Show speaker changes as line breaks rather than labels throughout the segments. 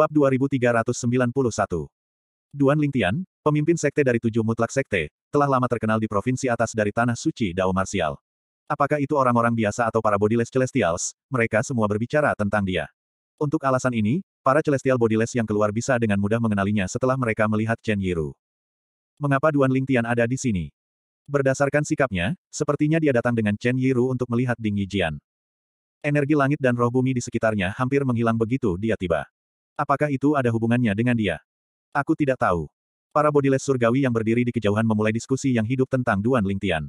Bab 2391 Duan Lingtian, pemimpin sekte dari tujuh mutlak sekte, telah lama terkenal di provinsi atas dari Tanah Suci Dao Martial. Apakah itu orang-orang biasa atau para bodiless celestials, mereka semua berbicara tentang dia. Untuk alasan ini, para celestial bodiless yang keluar bisa dengan mudah mengenalinya setelah mereka melihat Chen Yiru. Mengapa Duan Lingtian ada di sini? Berdasarkan sikapnya, sepertinya dia datang dengan Chen Yiru untuk melihat Ding Yijian. Energi langit dan roh bumi di sekitarnya hampir menghilang begitu dia tiba. Apakah itu ada hubungannya dengan dia? Aku tidak tahu. Para bodiles surgawi yang berdiri di kejauhan memulai diskusi yang hidup tentang Duan Lingtian.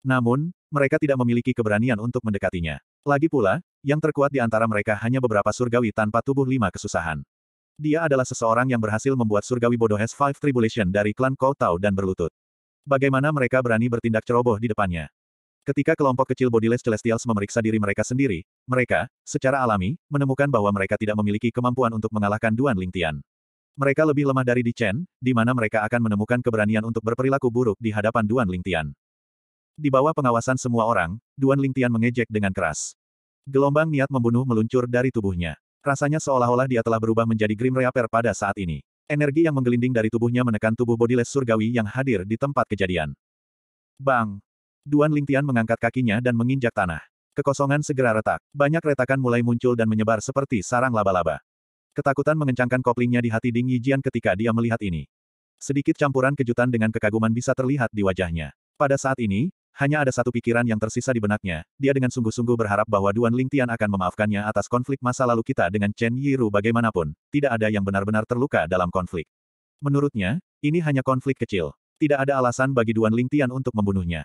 Namun, mereka tidak memiliki keberanian untuk mendekatinya. Lagi pula, yang terkuat di antara mereka hanya beberapa surgawi tanpa tubuh lima kesusahan. Dia adalah seseorang yang berhasil membuat surgawi bodoh S5 Tribulation dari klan Kotau dan berlutut. Bagaimana mereka berani bertindak ceroboh di depannya? Ketika kelompok kecil Bodiless Celestials memeriksa diri mereka sendiri, mereka, secara alami, menemukan bahwa mereka tidak memiliki kemampuan untuk mengalahkan Duan Lingtian. Mereka lebih lemah dari Di Chen, di mana mereka akan menemukan keberanian untuk berperilaku buruk di hadapan Duan Lingtian. Di bawah pengawasan semua orang, Duan Lingtian mengejek dengan keras. Gelombang niat membunuh meluncur dari tubuhnya. Rasanya seolah-olah dia telah berubah menjadi Grim Reaper pada saat ini. Energi yang menggelinding dari tubuhnya menekan tubuh Bodiless Surgawi yang hadir di tempat kejadian. Bang! Duan Lingtian mengangkat kakinya dan menginjak tanah. Kekosongan segera retak. Banyak retakan mulai muncul dan menyebar seperti sarang laba-laba. Ketakutan mengencangkan koplingnya di hati Ding Yijian ketika dia melihat ini. Sedikit campuran kejutan dengan kekaguman bisa terlihat di wajahnya. Pada saat ini, hanya ada satu pikiran yang tersisa di benaknya, dia dengan sungguh-sungguh berharap bahwa Duan Lingtian akan memaafkannya atas konflik masa lalu kita dengan Chen Yiru bagaimanapun, tidak ada yang benar-benar terluka dalam konflik. Menurutnya, ini hanya konflik kecil. Tidak ada alasan bagi Duan Lingtian untuk membunuhnya.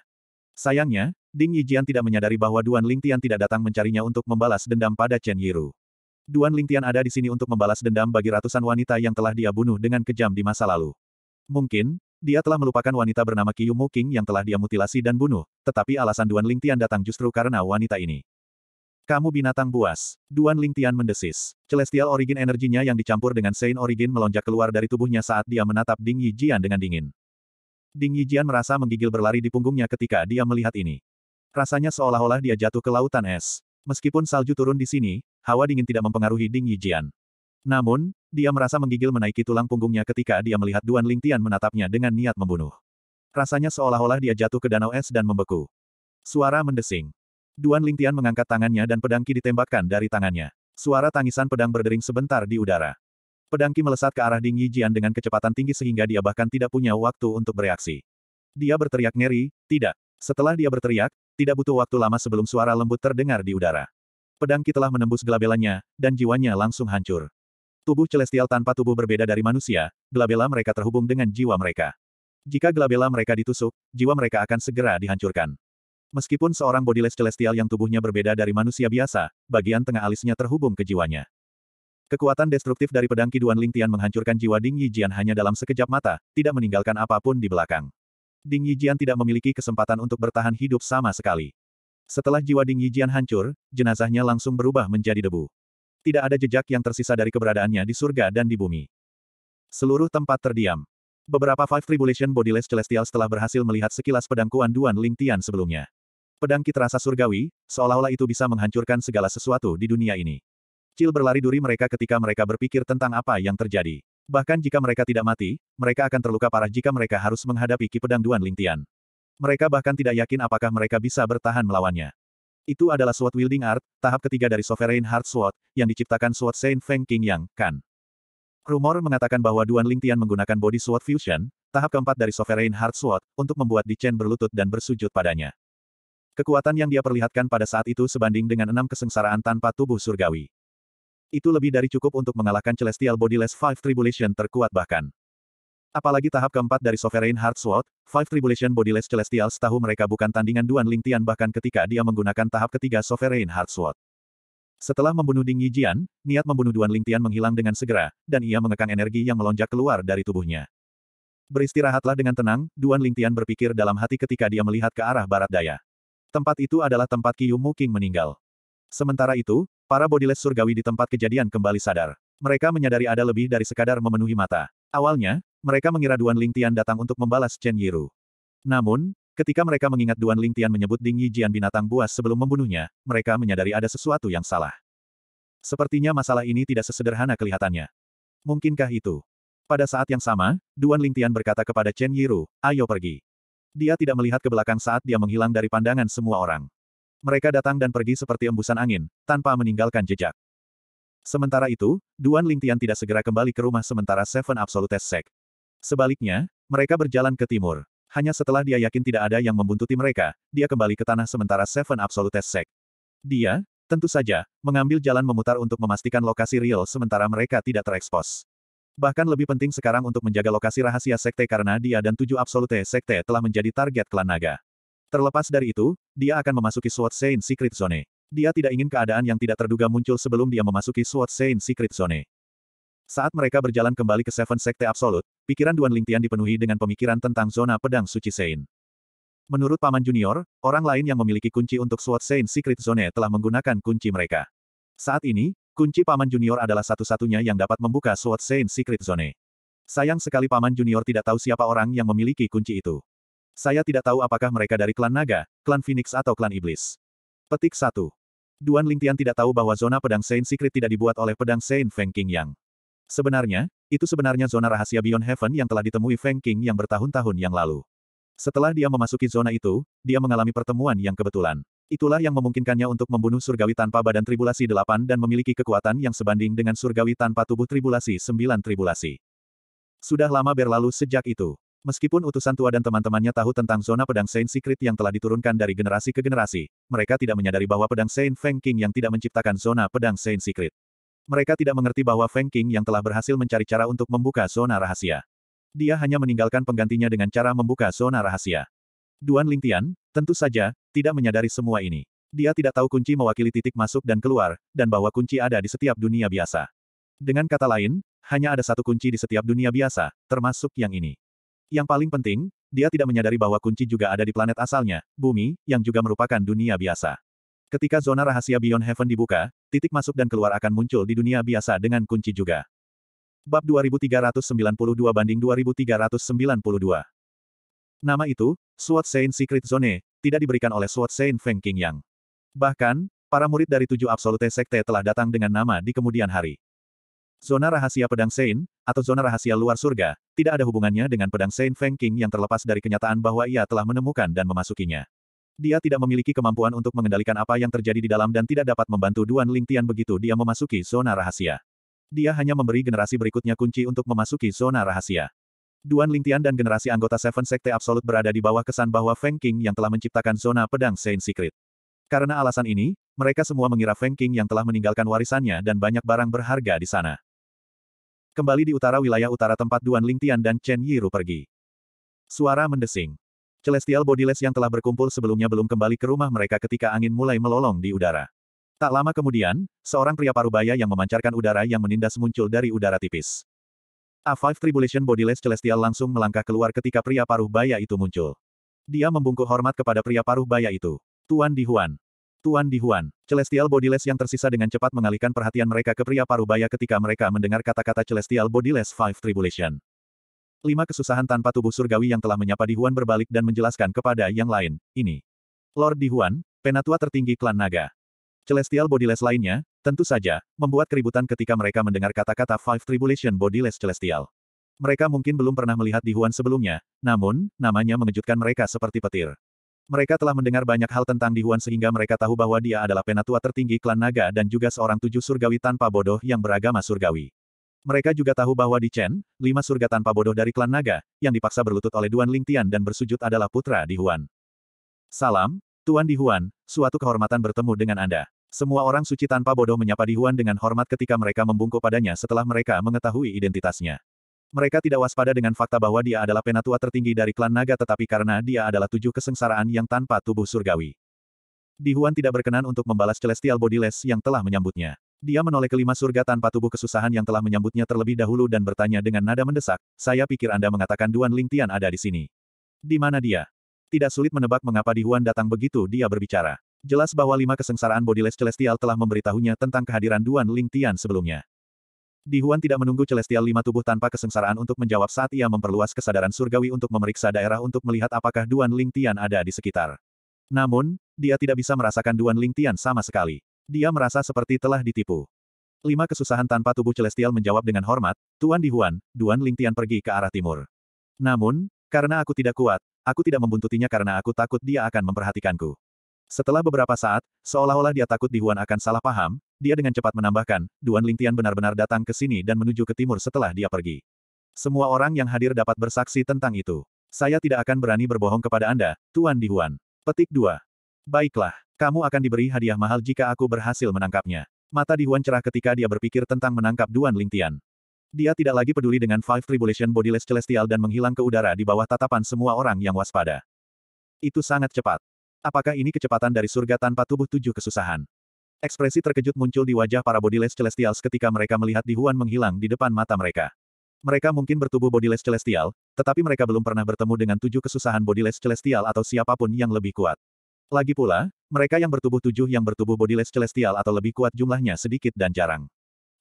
Sayangnya, Ding Yijian tidak menyadari bahwa Duan Lingtian tidak datang mencarinya untuk membalas dendam pada Chen Yiru. Duan Lingtian ada di sini untuk membalas dendam bagi ratusan wanita yang telah dia bunuh dengan kejam di masa lalu. Mungkin, dia telah melupakan wanita bernama Qiu Mu King yang telah dia mutilasi dan bunuh, tetapi alasan Duan Lingtian datang justru karena wanita ini. Kamu binatang buas. Duan Lingtian mendesis. Celestial origin energinya yang dicampur dengan Saint origin melonjak keluar dari tubuhnya saat dia menatap Ding Yijian dengan dingin. Ding Yijian merasa menggigil berlari di punggungnya ketika dia melihat ini. Rasanya seolah-olah dia jatuh ke lautan es. Meskipun salju turun di sini, hawa dingin tidak mempengaruhi Ding Yijian. Namun, dia merasa menggigil menaiki tulang punggungnya ketika dia melihat Duan Lingtian menatapnya dengan niat membunuh. Rasanya seolah-olah dia jatuh ke danau es dan membeku. Suara mendesing. Duan Lingtian mengangkat tangannya dan pedang ki ditembakkan dari tangannya. Suara tangisan pedang berdering sebentar di udara. Pedangki melesat ke arah Ding Yijian dengan kecepatan tinggi sehingga dia bahkan tidak punya waktu untuk bereaksi. Dia berteriak ngeri, tidak. Setelah dia berteriak, tidak butuh waktu lama sebelum suara lembut terdengar di udara. Pedangki telah menembus gelabelannya, dan jiwanya langsung hancur. Tubuh celestial tanpa tubuh berbeda dari manusia, gelabela mereka terhubung dengan jiwa mereka. Jika gelabela mereka ditusuk, jiwa mereka akan segera dihancurkan. Meskipun seorang bodiless celestial yang tubuhnya berbeda dari manusia biasa, bagian tengah alisnya terhubung ke jiwanya. Kekuatan destruktif dari pedang Kiduan Ling Tian menghancurkan jiwa Ding Yijian hanya dalam sekejap mata, tidak meninggalkan apapun di belakang. Ding Yijian tidak memiliki kesempatan untuk bertahan hidup sama sekali. Setelah jiwa Ding Yijian hancur, jenazahnya langsung berubah menjadi debu. Tidak ada jejak yang tersisa dari keberadaannya di surga dan di bumi. Seluruh tempat terdiam. Beberapa Five Tribulation Bodiless Celestial setelah berhasil melihat sekilas pedang Kuan Duan Ling Tian sebelumnya. Pedang kit rasa surgawi, seolah-olah itu bisa menghancurkan segala sesuatu di dunia ini. Cil berlari duri mereka ketika mereka berpikir tentang apa yang terjadi. Bahkan jika mereka tidak mati, mereka akan terluka parah jika mereka harus menghadapi Ki Pedang Duan Lingtian. Mereka bahkan tidak yakin apakah mereka bisa bertahan melawannya. Itu adalah Sword Wielding Art, tahap ketiga dari Sovereign Heart Sword, yang diciptakan Sword Saint Feng King Yang, kan. Rumor mengatakan bahwa Duan Lingtian menggunakan Body Sword Fusion, tahap keempat dari Sovereign Heart Sword, untuk membuat Di Chen berlutut dan bersujud padanya. Kekuatan yang dia perlihatkan pada saat itu sebanding dengan enam kesengsaraan tanpa tubuh surgawi itu lebih dari cukup untuk mengalahkan Celestial Bodiless Five Tribulation terkuat bahkan. Apalagi tahap keempat dari Sovereign Heart Sword, Five Tribulation Bodiless Celestial setahu mereka bukan tandingan Duan Ling Tian bahkan ketika dia menggunakan tahap ketiga Sovereign Heart Sword. Setelah membunuh Ding Yijian, niat membunuh Duan Ling Tian menghilang dengan segera, dan ia mengekang energi yang melonjak keluar dari tubuhnya. Beristirahatlah dengan tenang, Duan Ling Tian berpikir dalam hati ketika dia melihat ke arah barat daya. Tempat itu adalah tempat Qiu Mu King meninggal. Sementara itu, Para bodiless surgawi di tempat kejadian kembali sadar. Mereka menyadari ada lebih dari sekadar memenuhi mata. Awalnya, mereka mengira Duan Ling Tian datang untuk membalas Chen Yiru. Namun, ketika mereka mengingat Duan Ling Tian menyebut Ding Yi Jian binatang buas sebelum membunuhnya, mereka menyadari ada sesuatu yang salah. Sepertinya masalah ini tidak sesederhana kelihatannya. Mungkinkah itu? Pada saat yang sama, Duan Ling Tian berkata kepada Chen Yiru, ayo pergi. Dia tidak melihat ke belakang saat dia menghilang dari pandangan semua orang. Mereka datang dan pergi seperti embusan angin, tanpa meninggalkan jejak. Sementara itu, Duan Lingtian tidak segera kembali ke rumah sementara Seven Absolute Sect. Sebaliknya, mereka berjalan ke timur. Hanya setelah dia yakin tidak ada yang membuntuti mereka, dia kembali ke tanah sementara Seven Absolute Sect. Dia, tentu saja, mengambil jalan memutar untuk memastikan lokasi real sementara mereka tidak terekspos. Bahkan lebih penting sekarang untuk menjaga lokasi rahasia sekte karena dia dan tujuh absolute sekte telah menjadi target klan naga. Terlepas dari itu, dia akan memasuki Sword Saint Secret Zone. Dia tidak ingin keadaan yang tidak terduga muncul sebelum dia memasuki Sword Saint Secret Zone. Saat mereka berjalan kembali ke Seven Sekte Absolut, pikiran Duan Lingtian dipenuhi dengan pemikiran tentang zona pedang suci Saint. Menurut Paman Junior, orang lain yang memiliki kunci untuk Sword Saint Secret Zone telah menggunakan kunci mereka. Saat ini, kunci Paman Junior adalah satu-satunya yang dapat membuka Sword Saint Secret Zone. Sayang sekali Paman Junior tidak tahu siapa orang yang memiliki kunci itu. Saya tidak tahu apakah mereka dari klan naga, klan Phoenix atau klan iblis. Petik 1. Duan Lingtian tidak tahu bahwa zona pedang Saint Secret tidak dibuat oleh pedang Saint Feng King Yang. Sebenarnya, itu sebenarnya zona rahasia Beyond Heaven yang telah ditemui Feng King yang bertahun-tahun yang lalu. Setelah dia memasuki zona itu, dia mengalami pertemuan yang kebetulan. Itulah yang memungkinkannya untuk membunuh surgawi tanpa badan tribulasi delapan dan memiliki kekuatan yang sebanding dengan surgawi tanpa tubuh tribulasi sembilan tribulasi. Sudah lama berlalu sejak itu. Meskipun utusan tua dan teman-temannya tahu tentang zona pedang Saint Secret yang telah diturunkan dari generasi ke generasi, mereka tidak menyadari bahwa pedang Saint Feng King yang tidak menciptakan zona pedang Saint Secret. Mereka tidak mengerti bahwa Feng King yang telah berhasil mencari cara untuk membuka zona rahasia. Dia hanya meninggalkan penggantinya dengan cara membuka zona rahasia. Duan Lingtian, tentu saja, tidak menyadari semua ini. Dia tidak tahu kunci mewakili titik masuk dan keluar, dan bahwa kunci ada di setiap dunia biasa. Dengan kata lain, hanya ada satu kunci di setiap dunia biasa, termasuk yang ini. Yang paling penting, dia tidak menyadari bahwa kunci juga ada di planet asalnya, bumi, yang juga merupakan dunia biasa. Ketika zona rahasia Beyond Heaven dibuka, titik masuk dan keluar akan muncul di dunia biasa dengan kunci juga. Bab 2392 banding 2392 Nama itu, Sword Saint Secret Zone, tidak diberikan oleh Sword Saint Feng King Yang. Bahkan, para murid dari tujuh absolute sekte telah datang dengan nama di kemudian hari. Zona rahasia pedang Sein, atau zona rahasia luar surga, tidak ada hubungannya dengan pedang Sein Feng King yang terlepas dari kenyataan bahwa ia telah menemukan dan memasukinya. Dia tidak memiliki kemampuan untuk mengendalikan apa yang terjadi di dalam dan tidak dapat membantu Duan Ling Tian begitu dia memasuki zona rahasia. Dia hanya memberi generasi berikutnya kunci untuk memasuki zona rahasia. Duan Ling Tian dan generasi anggota Seven Sekte Absolut berada di bawah kesan bahwa Feng King yang telah menciptakan zona pedang Sein Secret. Karena alasan ini, mereka semua mengira Feng King yang telah meninggalkan warisannya dan banyak barang berharga di sana. Kembali di utara wilayah utara tempat Duan Lingtian dan Chen Yiru pergi. Suara mendesing. Celestial Bodiless yang telah berkumpul sebelumnya belum kembali ke rumah mereka ketika angin mulai melolong di udara. Tak lama kemudian, seorang pria parubaya yang memancarkan udara yang menindas muncul dari udara tipis. A5 Tribulation Bodiless Celestial langsung melangkah keluar ketika pria paruh baya itu muncul. Dia membungkuk hormat kepada pria paruh baya itu. Tuan Di Huan. Tuan Dihuan, Celestial Bodiless yang tersisa dengan cepat mengalihkan perhatian mereka ke pria parubaya ketika mereka mendengar kata-kata Celestial Bodiless Five Tribulation. Lima kesusahan tanpa tubuh surgawi yang telah menyapa Di Huan berbalik dan menjelaskan kepada yang lain, ini. Lord Di Huan, penatua tertinggi klan naga. Celestial Bodiless lainnya, tentu saja, membuat keributan ketika mereka mendengar kata-kata Five Tribulation Bodiless Celestial. Mereka mungkin belum pernah melihat Di Huan sebelumnya, namun, namanya mengejutkan mereka seperti petir. Mereka telah mendengar banyak hal tentang Di Huan sehingga mereka tahu bahwa dia adalah penatua tertinggi klan naga dan juga seorang tujuh surgawi tanpa bodoh yang beragama surgawi. Mereka juga tahu bahwa di Chen, lima surga tanpa bodoh dari klan naga, yang dipaksa berlutut oleh Duan Lingtian dan bersujud adalah putra Di Huan. Salam, Tuan Di Huan, suatu kehormatan bertemu dengan Anda. Semua orang suci tanpa bodoh menyapa Di Huan dengan hormat ketika mereka membungkuk padanya setelah mereka mengetahui identitasnya. Mereka tidak waspada dengan fakta bahwa dia adalah penatua tertinggi dari klan naga tetapi karena dia adalah tujuh kesengsaraan yang tanpa tubuh surgawi. Di Huan tidak berkenan untuk membalas Celestial bodiless yang telah menyambutnya. Dia menoleh kelima surga tanpa tubuh kesusahan yang telah menyambutnya terlebih dahulu dan bertanya dengan nada mendesak, saya pikir Anda mengatakan Duan Ling Tian ada di sini. Di mana dia? Tidak sulit menebak mengapa Di Huan datang begitu dia berbicara. Jelas bahwa lima kesengsaraan bodiless Celestial telah memberitahunya tentang kehadiran Duan Ling Tian sebelumnya. Di Huan tidak menunggu Celestial Lima Tubuh tanpa kesengsaraan untuk menjawab saat ia memperluas kesadaran surgawi untuk memeriksa daerah untuk melihat apakah Duan Ling Tian ada di sekitar. Namun, dia tidak bisa merasakan Duan Ling Tian sama sekali. Dia merasa seperti telah ditipu. Lima kesusahan tanpa tubuh Celestial menjawab dengan hormat, Tuan Di Huan, Duan Ling Tian pergi ke arah timur. Namun, karena aku tidak kuat, aku tidak membuntutinya karena aku takut dia akan memperhatikanku. Setelah beberapa saat, seolah-olah dia takut Di Huan akan salah paham, dia dengan cepat menambahkan, Duan Lingtian benar-benar datang ke sini dan menuju ke timur setelah dia pergi. Semua orang yang hadir dapat bersaksi tentang itu. Saya tidak akan berani berbohong kepada Anda, Tuan Di Huan." Petik 2. Baiklah, kamu akan diberi hadiah mahal jika aku berhasil menangkapnya. Mata Di Huan cerah ketika dia berpikir tentang menangkap Duan Lingtian. Dia tidak lagi peduli dengan Five Tribulation Bodiless Celestial dan menghilang ke udara di bawah tatapan semua orang yang waspada. Itu sangat cepat. Apakah ini kecepatan dari surga tanpa tubuh tujuh kesusahan? Ekspresi terkejut muncul di wajah para bodiless celestials ketika mereka melihat Di Dihuan menghilang di depan mata mereka. Mereka mungkin bertubuh bodiless celestial, tetapi mereka belum pernah bertemu dengan tujuh kesusahan bodiless celestial atau siapapun yang lebih kuat. Lagi pula, mereka yang bertubuh tujuh yang bertubuh bodiless celestial atau lebih kuat jumlahnya sedikit dan jarang.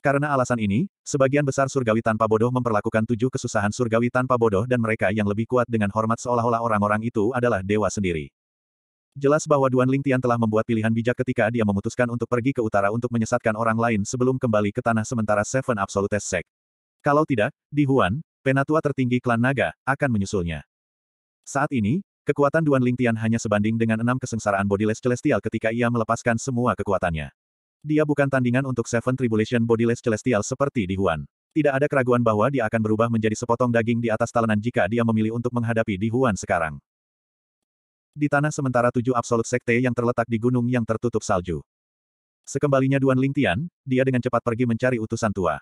Karena alasan ini, sebagian besar surgawi tanpa bodoh memperlakukan tujuh kesusahan surgawi tanpa bodoh dan mereka yang lebih kuat dengan hormat seolah-olah orang-orang itu adalah dewa sendiri. Jelas bahwa Duan Lingtian telah membuat pilihan bijak ketika dia memutuskan untuk pergi ke utara untuk menyesatkan orang lain sebelum kembali ke tanah sementara Seven Absolute Sect. Kalau tidak, di Huan, penatua tertinggi klan naga, akan menyusulnya. Saat ini, kekuatan Duan Lingtian hanya sebanding dengan enam kesengsaraan Bodiless Celestial ketika ia melepaskan semua kekuatannya. Dia bukan tandingan untuk Seven Tribulation Bodiless Celestial seperti di Huan. Tidak ada keraguan bahwa dia akan berubah menjadi sepotong daging di atas talenan jika dia memilih untuk menghadapi di Huan sekarang di tanah sementara tujuh absolut sekte yang terletak di gunung yang tertutup salju. Sekembalinya Duan Lingtian, dia dengan cepat pergi mencari utusan tua.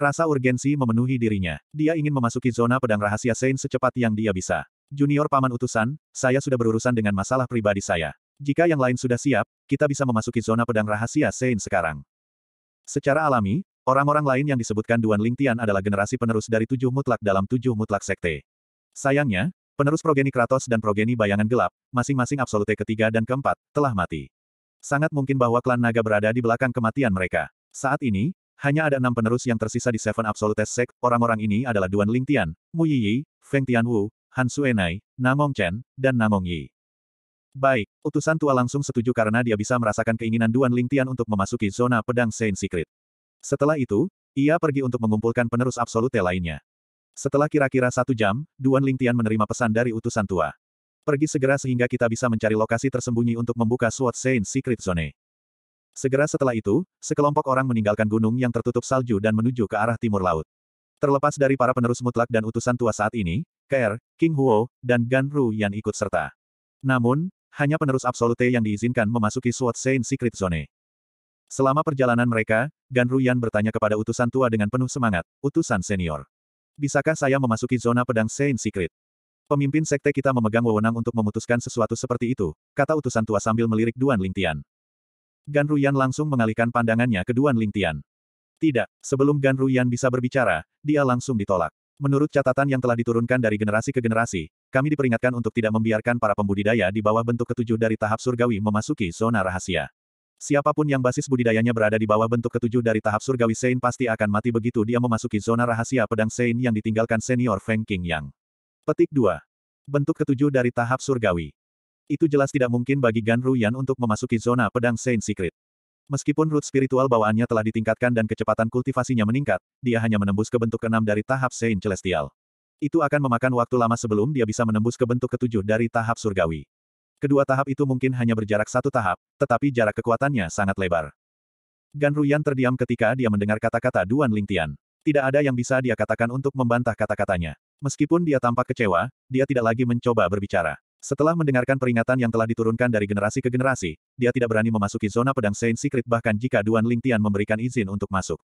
Rasa urgensi memenuhi dirinya. Dia ingin memasuki zona pedang rahasia Sein secepat yang dia bisa. Junior paman utusan, saya sudah berurusan dengan masalah pribadi saya. Jika yang lain sudah siap, kita bisa memasuki zona pedang rahasia Sein sekarang. Secara alami, orang-orang lain yang disebutkan Duan Lingtian adalah generasi penerus dari tujuh mutlak dalam tujuh mutlak sekte. Sayangnya, Penerus progeni Kratos dan progeni bayangan gelap, masing-masing absolute ketiga dan keempat, telah mati. Sangat mungkin bahwa klan naga berada di belakang kematian mereka. Saat ini, hanya ada enam penerus yang tersisa di Seven Absolute Sect. Orang-orang ini adalah Duan Ling Tian, Mu Yi Yi, Feng Tian Wu, Han Suenai, Namong Chen, dan Namong Yi. Baik, utusan tua langsung setuju karena dia bisa merasakan keinginan Duan Ling Tian untuk memasuki zona pedang Saint Secret. Setelah itu, ia pergi untuk mengumpulkan penerus absolute lainnya. Setelah kira-kira satu jam, Duan Lingtian menerima pesan dari utusan tua. Pergi segera sehingga kita bisa mencari lokasi tersembunyi untuk membuka Sword Saint Secret Zone. Segera setelah itu, sekelompok orang meninggalkan gunung yang tertutup salju dan menuju ke arah timur laut. Terlepas dari para penerus mutlak dan utusan tua saat ini, Kair, King Huo, dan Gan Ru yang ikut serta. Namun, hanya penerus absolute yang diizinkan memasuki Sword Saint Secret Zone. Selama perjalanan mereka, Gan Ruyan bertanya kepada utusan tua dengan penuh semangat, utusan senior. Bisakah saya memasuki zona pedang Saint Secret? Pemimpin sekte kita memegang wewenang untuk memutuskan sesuatu seperti itu, kata utusan tua sambil melirik Duan Lingtian. Gan Ruyan langsung mengalihkan pandangannya ke Duan Lingtian. Tidak, sebelum Gan Ruyan bisa berbicara, dia langsung ditolak. Menurut catatan yang telah diturunkan dari generasi ke generasi, kami diperingatkan untuk tidak membiarkan para pembudidaya di bawah bentuk ketujuh dari tahap surgawi memasuki zona rahasia. Siapapun yang basis budidayanya berada di bawah bentuk ketujuh dari tahap surgawi Sein pasti akan mati begitu dia memasuki zona rahasia pedang Sein yang ditinggalkan senior Feng King Yang. Petik 2. Bentuk ketujuh dari tahap surgawi. Itu jelas tidak mungkin bagi Gan Ruyan untuk memasuki zona pedang Sein Secret. Meskipun root spiritual bawaannya telah ditingkatkan dan kecepatan kultivasinya meningkat, dia hanya menembus ke bentuk keenam dari tahap Sein Celestial. Itu akan memakan waktu lama sebelum dia bisa menembus ke bentuk ketujuh dari tahap surgawi. Kedua tahap itu mungkin hanya berjarak satu tahap, tetapi jarak kekuatannya sangat lebar. Gan Ruyan terdiam ketika dia mendengar kata-kata Duan Lingtian. Tidak ada yang bisa dia katakan untuk membantah kata-katanya. Meskipun dia tampak kecewa, dia tidak lagi mencoba berbicara. Setelah mendengarkan peringatan yang telah diturunkan dari generasi ke generasi, dia tidak berani memasuki zona pedang Saint Secret bahkan jika Duan Lingtian memberikan izin untuk masuk.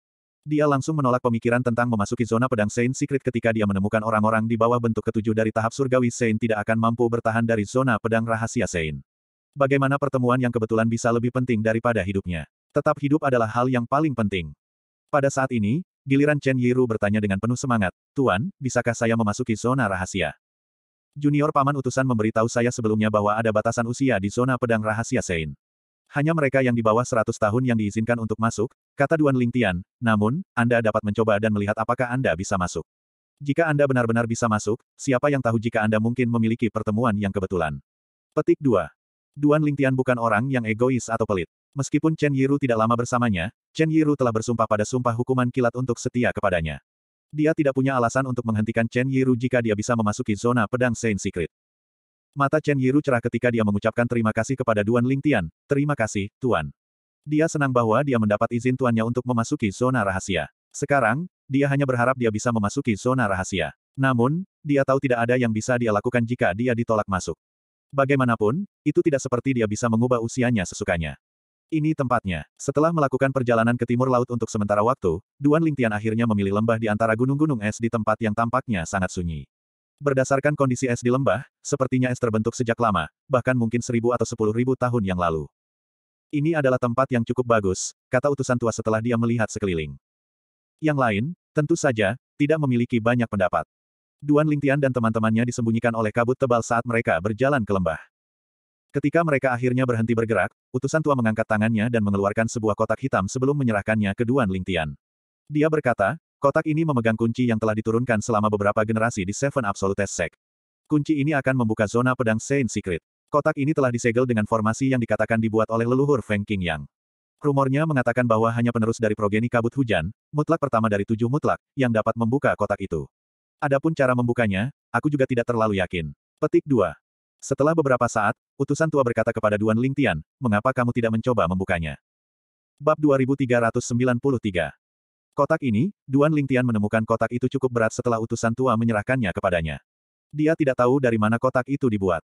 Dia langsung menolak pemikiran tentang memasuki zona pedang Saint Secret ketika dia menemukan orang-orang di bawah bentuk ketujuh dari tahap surgawi Saint tidak akan mampu bertahan dari zona pedang rahasia Saint. Bagaimana pertemuan yang kebetulan bisa lebih penting daripada hidupnya. Tetap hidup adalah hal yang paling penting. Pada saat ini, giliran Chen Yiru bertanya dengan penuh semangat, Tuan, bisakah saya memasuki zona rahasia? Junior Paman Utusan memberitahu saya sebelumnya bahwa ada batasan usia di zona pedang rahasia Saint. Hanya mereka yang di bawah 100 tahun yang diizinkan untuk masuk, kata Duan Lingtian, namun, Anda dapat mencoba dan melihat apakah Anda bisa masuk. Jika Anda benar-benar bisa masuk, siapa yang tahu jika Anda mungkin memiliki pertemuan yang kebetulan. Petik 2. Duan Lingtian bukan orang yang egois atau pelit. Meskipun Chen Yiru tidak lama bersamanya, Chen Yiru telah bersumpah pada sumpah hukuman kilat untuk setia kepadanya. Dia tidak punya alasan untuk menghentikan Chen Yiru jika dia bisa memasuki zona pedang Saint Secret. Mata Chen Yiru cerah ketika dia mengucapkan terima kasih kepada Duan Lingtian, terima kasih, Tuan. Dia senang bahwa dia mendapat izin tuannya untuk memasuki zona rahasia. Sekarang, dia hanya berharap dia bisa memasuki zona rahasia. Namun, dia tahu tidak ada yang bisa dia lakukan jika dia ditolak masuk. Bagaimanapun, itu tidak seperti dia bisa mengubah usianya sesukanya. Ini tempatnya. Setelah melakukan perjalanan ke timur laut untuk sementara waktu, Duan Lingtian akhirnya memilih lembah di antara gunung-gunung es di tempat yang tampaknya sangat sunyi. Berdasarkan kondisi es di lembah, sepertinya es terbentuk sejak lama, bahkan mungkin seribu atau sepuluh ribu tahun yang lalu. Ini adalah tempat yang cukup bagus, kata utusan tua setelah dia melihat sekeliling. Yang lain, tentu saja, tidak memiliki banyak pendapat. Duan Lingtian dan teman-temannya disembunyikan oleh kabut tebal saat mereka berjalan ke lembah. Ketika mereka akhirnya berhenti bergerak, utusan tua mengangkat tangannya dan mengeluarkan sebuah kotak hitam sebelum menyerahkannya ke Duan Lingtian. Dia berkata, Kotak ini memegang kunci yang telah diturunkan selama beberapa generasi di Seven Absolute Sect. Kunci ini akan membuka zona pedang Saint Secret. Kotak ini telah disegel dengan formasi yang dikatakan dibuat oleh leluhur Feng King Yang. Rumornya mengatakan bahwa hanya penerus dari progeni kabut hujan, mutlak pertama dari tujuh mutlak, yang dapat membuka kotak itu. Adapun cara membukanya, aku juga tidak terlalu yakin. Petik 2. Setelah beberapa saat, utusan tua berkata kepada Duan Lingtian, mengapa kamu tidak mencoba membukanya? Bab 2393 Kotak ini, Duan Lingtian menemukan kotak itu cukup berat setelah utusan tua menyerahkannya kepadanya. Dia tidak tahu dari mana kotak itu dibuat.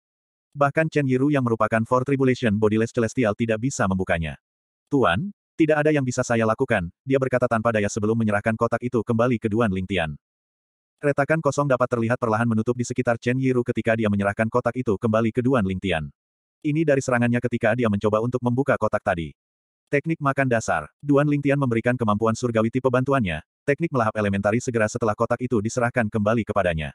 Bahkan Chen Yiru yang merupakan Four Tribulation Bodiless Celestial tidak bisa membukanya. Tuan, tidak ada yang bisa saya lakukan, dia berkata tanpa daya sebelum menyerahkan kotak itu kembali ke Duan Lingtian. Retakan kosong dapat terlihat perlahan menutup di sekitar Chen Yiru ketika dia menyerahkan kotak itu kembali ke Duan Lingtian. Ini dari serangannya ketika dia mencoba untuk membuka kotak tadi. Teknik makan dasar. Duan Lingtian memberikan kemampuan surgawi tipe bantuannya, teknik melahap elementari segera setelah kotak itu diserahkan kembali kepadanya.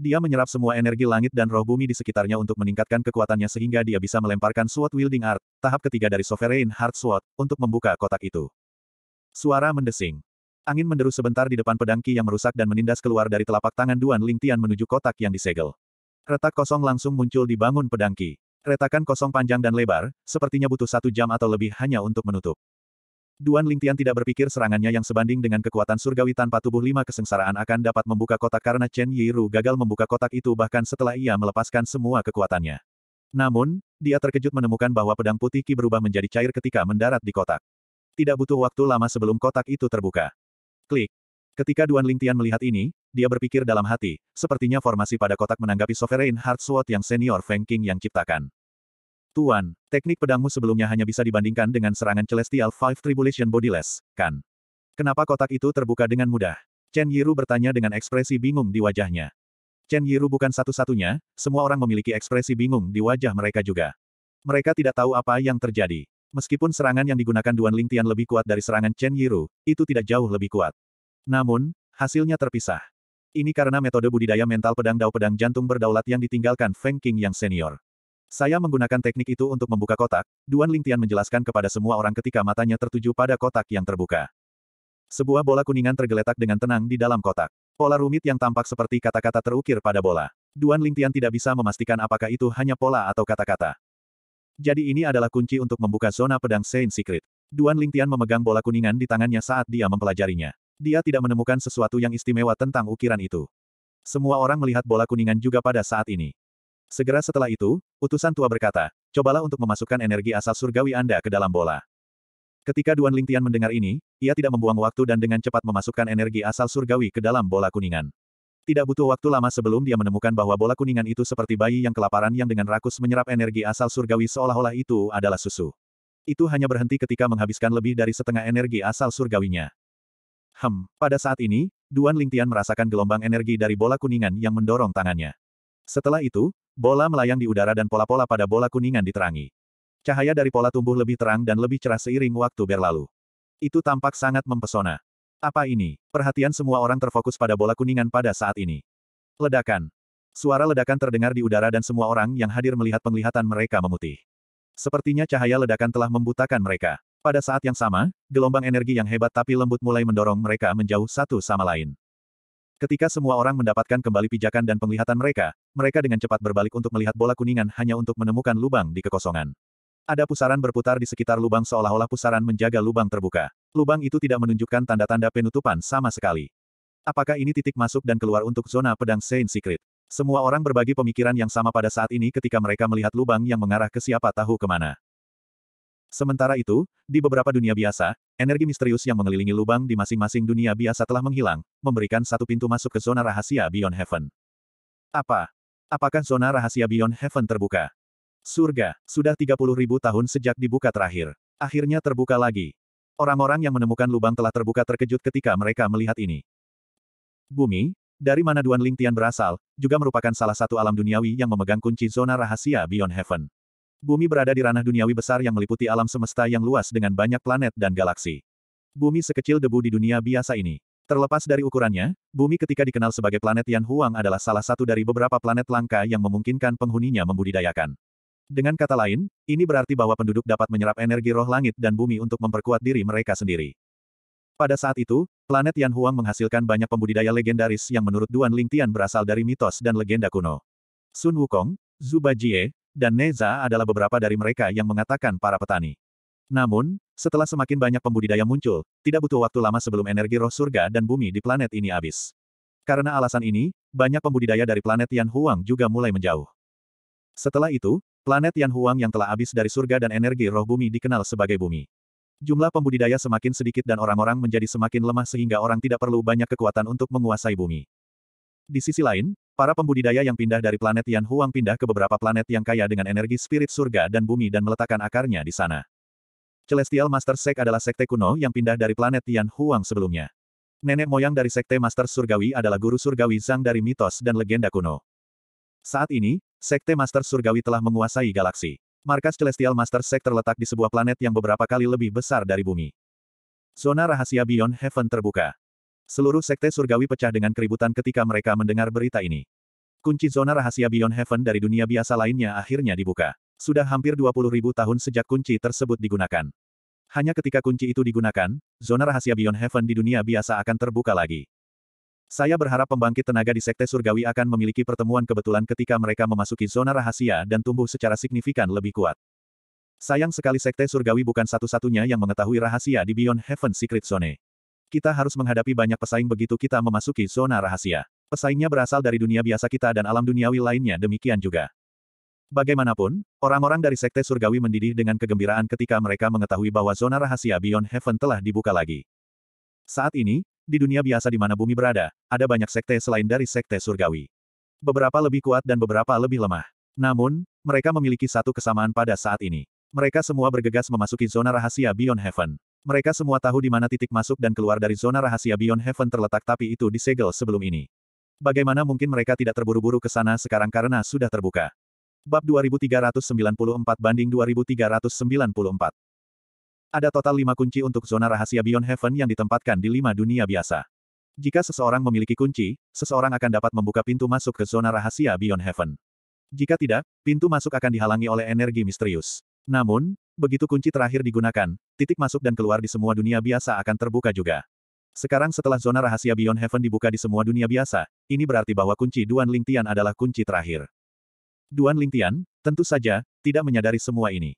Dia menyerap semua energi langit dan roh bumi di sekitarnya untuk meningkatkan kekuatannya sehingga dia bisa melemparkan Sword Wielding Art, tahap ketiga dari Sovereign Heart Sword, untuk membuka kotak itu. Suara mendesing. Angin menderu sebentar di depan pedangki yang merusak dan menindas keluar dari telapak tangan Duan Lingtian menuju kotak yang disegel. Retak kosong langsung muncul di bangun pedang Retakan kosong panjang dan lebar, sepertinya butuh satu jam atau lebih hanya untuk menutup. Duan Lingtian tidak berpikir serangannya yang sebanding dengan kekuatan surgawi tanpa tubuh lima kesengsaraan akan dapat membuka kotak karena Chen Yiru gagal membuka kotak itu bahkan setelah ia melepaskan semua kekuatannya. Namun, dia terkejut menemukan bahwa pedang putih Ki berubah menjadi cair ketika mendarat di kotak. Tidak butuh waktu lama sebelum kotak itu terbuka. Klik. Ketika Duan Lingtian melihat ini, dia berpikir dalam hati, sepertinya formasi pada kotak menanggapi Sovereign Heart Sword yang senior Feng King yang ciptakan. Tuan, teknik pedangmu sebelumnya hanya bisa dibandingkan dengan serangan Celestial Five Tribulation Bodiless, kan? Kenapa kotak itu terbuka dengan mudah? Chen Yiru bertanya dengan ekspresi bingung di wajahnya. Chen Yiru bukan satu-satunya, semua orang memiliki ekspresi bingung di wajah mereka juga. Mereka tidak tahu apa yang terjadi. Meskipun serangan yang digunakan Duan Lingtian lebih kuat dari serangan Chen Yiru, itu tidak jauh lebih kuat. Namun, hasilnya terpisah. Ini karena metode budidaya mental pedang dao pedang jantung berdaulat yang ditinggalkan Feng King yang senior. Saya menggunakan teknik itu untuk membuka kotak, Duan Lingtian menjelaskan kepada semua orang ketika matanya tertuju pada kotak yang terbuka. Sebuah bola kuningan tergeletak dengan tenang di dalam kotak. Pola rumit yang tampak seperti kata-kata terukir pada bola. Duan Lingtian tidak bisa memastikan apakah itu hanya pola atau kata-kata. Jadi ini adalah kunci untuk membuka zona pedang Saint Secret. Duan Lingtian memegang bola kuningan di tangannya saat dia mempelajarinya. Dia tidak menemukan sesuatu yang istimewa tentang ukiran itu. Semua orang melihat bola kuningan juga pada saat ini. Segera setelah itu, utusan tua berkata, cobalah untuk memasukkan energi asal surgawi Anda ke dalam bola. Ketika Duan Lingtian mendengar ini, ia tidak membuang waktu dan dengan cepat memasukkan energi asal surgawi ke dalam bola kuningan. Tidak butuh waktu lama sebelum dia menemukan bahwa bola kuningan itu seperti bayi yang kelaparan yang dengan rakus menyerap energi asal surgawi seolah-olah itu adalah susu. Itu hanya berhenti ketika menghabiskan lebih dari setengah energi asal surgawinya. Hem, pada saat ini, Duan Lingtian merasakan gelombang energi dari bola kuningan yang mendorong tangannya. Setelah itu, bola melayang di udara dan pola-pola pada bola kuningan diterangi. Cahaya dari pola tumbuh lebih terang dan lebih cerah seiring waktu berlalu. Itu tampak sangat mempesona. Apa ini? Perhatian semua orang terfokus pada bola kuningan pada saat ini. Ledakan. Suara ledakan terdengar di udara dan semua orang yang hadir melihat penglihatan mereka memutih. Sepertinya cahaya ledakan telah membutakan mereka. Pada saat yang sama, gelombang energi yang hebat tapi lembut mulai mendorong mereka menjauh satu sama lain. Ketika semua orang mendapatkan kembali pijakan dan penglihatan mereka, mereka dengan cepat berbalik untuk melihat bola kuningan hanya untuk menemukan lubang di kekosongan. Ada pusaran berputar di sekitar lubang seolah-olah pusaran menjaga lubang terbuka. Lubang itu tidak menunjukkan tanda-tanda penutupan sama sekali. Apakah ini titik masuk dan keluar untuk zona pedang Saint Secret? Semua orang berbagi pemikiran yang sama pada saat ini ketika mereka melihat lubang yang mengarah ke siapa tahu kemana. Sementara itu, di beberapa dunia biasa, energi misterius yang mengelilingi lubang di masing-masing dunia biasa telah menghilang, memberikan satu pintu masuk ke zona rahasia Beyond Heaven. Apa? Apakah zona rahasia Beyond Heaven terbuka? Surga, sudah 30 ribu tahun sejak dibuka terakhir. Akhirnya terbuka lagi. Orang-orang yang menemukan lubang telah terbuka terkejut ketika mereka melihat ini. Bumi, dari mana Duan Ling Tian berasal, juga merupakan salah satu alam duniawi yang memegang kunci zona rahasia Beyond Heaven. Bumi berada di ranah duniawi besar yang meliputi alam semesta yang luas dengan banyak planet dan galaksi. Bumi sekecil debu di dunia biasa ini. Terlepas dari ukurannya, bumi ketika dikenal sebagai planet Yan Huang adalah salah satu dari beberapa planet langka yang memungkinkan penghuninya membudidayakan. Dengan kata lain, ini berarti bahwa penduduk dapat menyerap energi roh langit dan bumi untuk memperkuat diri mereka sendiri. Pada saat itu, planet Yan Huang menghasilkan banyak pembudidaya legendaris yang menurut Duan Lingtian berasal dari mitos dan legenda kuno. Sun Wukong, Zhu Bajie, dan Neza adalah beberapa dari mereka yang mengatakan para petani. Namun, setelah semakin banyak pembudidaya muncul, tidak butuh waktu lama sebelum energi roh surga dan bumi di planet ini habis. Karena alasan ini, banyak pembudidaya dari planet Yan Huang juga mulai menjauh. Setelah itu, planet Yan Huang yang telah habis dari surga dan energi roh bumi dikenal sebagai bumi. Jumlah pembudidaya semakin sedikit dan orang-orang menjadi semakin lemah sehingga orang tidak perlu banyak kekuatan untuk menguasai bumi. Di sisi lain, Para pembudidaya yang pindah dari planet Yan Huang pindah ke beberapa planet yang kaya dengan energi spirit surga dan bumi dan meletakkan akarnya di sana. Celestial Master Sek adalah sekte kuno yang pindah dari planet Yan Huang sebelumnya. Nenek moyang dari sekte Master Surgawi adalah guru surgawi Zhang dari mitos dan legenda kuno. Saat ini, sekte Master Surgawi telah menguasai galaksi. Markas Celestial Master Sek terletak di sebuah planet yang beberapa kali lebih besar dari bumi. Zona rahasia Beyond Heaven terbuka. Seluruh sekte surgawi pecah dengan keributan ketika mereka mendengar berita ini. Kunci zona rahasia Beyond Heaven dari dunia biasa lainnya akhirnya dibuka. Sudah hampir 20 tahun sejak kunci tersebut digunakan. Hanya ketika kunci itu digunakan, zona rahasia Beyond Heaven di dunia biasa akan terbuka lagi. Saya berharap pembangkit tenaga di Sekte Surgawi akan memiliki pertemuan kebetulan ketika mereka memasuki zona rahasia dan tumbuh secara signifikan lebih kuat. Sayang sekali Sekte Surgawi bukan satu-satunya yang mengetahui rahasia di Beyond Heaven Secret Zone. Kita harus menghadapi banyak pesaing begitu kita memasuki zona rahasia. Pesaingnya berasal dari dunia biasa kita dan alam duniawi lainnya demikian juga. Bagaimanapun, orang-orang dari Sekte Surgawi mendidih dengan kegembiraan ketika mereka mengetahui bahwa zona rahasia Beyond Heaven telah dibuka lagi. Saat ini, di dunia biasa di mana bumi berada, ada banyak sekte selain dari Sekte Surgawi. Beberapa lebih kuat dan beberapa lebih lemah. Namun, mereka memiliki satu kesamaan pada saat ini. Mereka semua bergegas memasuki zona rahasia Beyond Heaven. Mereka semua tahu di mana titik masuk dan keluar dari zona rahasia Beyond Heaven terletak tapi itu disegel sebelum ini. Bagaimana mungkin mereka tidak terburu-buru ke sana sekarang karena sudah terbuka. Bab 2394 banding 2394. Ada total lima kunci untuk zona rahasia Beyond Heaven yang ditempatkan di lima dunia biasa. Jika seseorang memiliki kunci, seseorang akan dapat membuka pintu masuk ke zona rahasia Beyond Heaven. Jika tidak, pintu masuk akan dihalangi oleh energi misterius. Namun, Begitu kunci terakhir digunakan, titik masuk dan keluar di semua dunia biasa akan terbuka juga. Sekarang setelah zona rahasia Beyond Heaven dibuka di semua dunia biasa, ini berarti bahwa kunci Duan Ling Tian adalah kunci terakhir. Duan Ling Tian, tentu saja, tidak menyadari semua ini.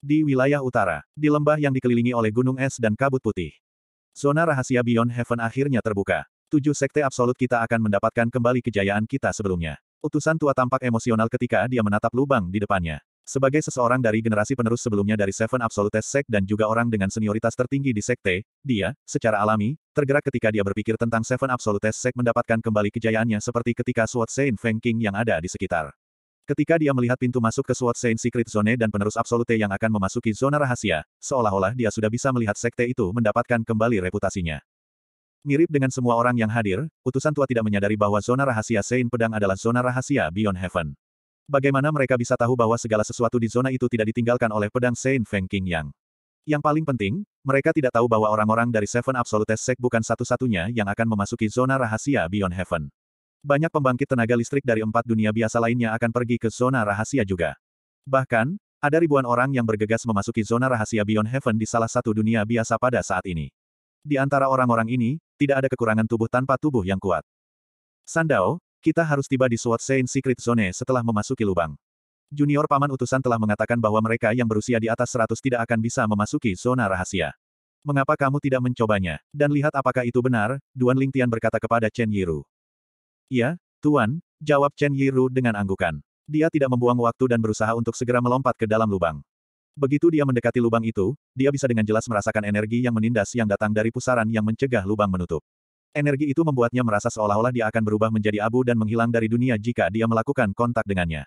Di wilayah utara, di lembah yang dikelilingi oleh gunung es dan kabut putih. Zona rahasia Beyond Heaven akhirnya terbuka. Tujuh sekte absolut kita akan mendapatkan kembali kejayaan kita sebelumnya. Utusan tua tampak emosional ketika dia menatap lubang di depannya. Sebagai seseorang dari generasi penerus sebelumnya dari Seven Absolute Sect dan juga orang dengan senioritas tertinggi di sekte, dia, secara alami, tergerak ketika dia berpikir tentang Seven Absolute Sect mendapatkan kembali kejayaannya seperti ketika Sword Saint Feng King yang ada di sekitar. Ketika dia melihat pintu masuk ke Sword Saint Secret Zone dan penerus Absolute yang akan memasuki zona rahasia, seolah-olah dia sudah bisa melihat sekte itu mendapatkan kembali reputasinya. Mirip dengan semua orang yang hadir, utusan tua tidak menyadari bahwa zona rahasia Saint Pedang adalah zona rahasia Beyond Heaven. Bagaimana mereka bisa tahu bahwa segala sesuatu di zona itu tidak ditinggalkan oleh pedang Saint Feng King Yang? Yang paling penting, mereka tidak tahu bahwa orang-orang dari Seven Absolute Sect bukan satu-satunya yang akan memasuki zona rahasia Beyond Heaven. Banyak pembangkit tenaga listrik dari empat dunia biasa lainnya akan pergi ke zona rahasia juga. Bahkan, ada ribuan orang yang bergegas memasuki zona rahasia Beyond Heaven di salah satu dunia biasa pada saat ini. Di antara orang-orang ini, tidak ada kekurangan tubuh tanpa tubuh yang kuat. Sandao, kita harus tiba di Sword Saint Secret Zone setelah memasuki lubang. Junior Paman Utusan telah mengatakan bahwa mereka yang berusia di atas 100 tidak akan bisa memasuki zona rahasia. Mengapa kamu tidak mencobanya? Dan lihat apakah itu benar, Duan Ling Tian berkata kepada Chen Yiru. Ya, Tuan, jawab Chen Yiru dengan anggukan. Dia tidak membuang waktu dan berusaha untuk segera melompat ke dalam lubang. Begitu dia mendekati lubang itu, dia bisa dengan jelas merasakan energi yang menindas yang datang dari pusaran yang mencegah lubang menutup. Energi itu membuatnya merasa seolah-olah dia akan berubah menjadi abu dan menghilang dari dunia jika dia melakukan kontak dengannya.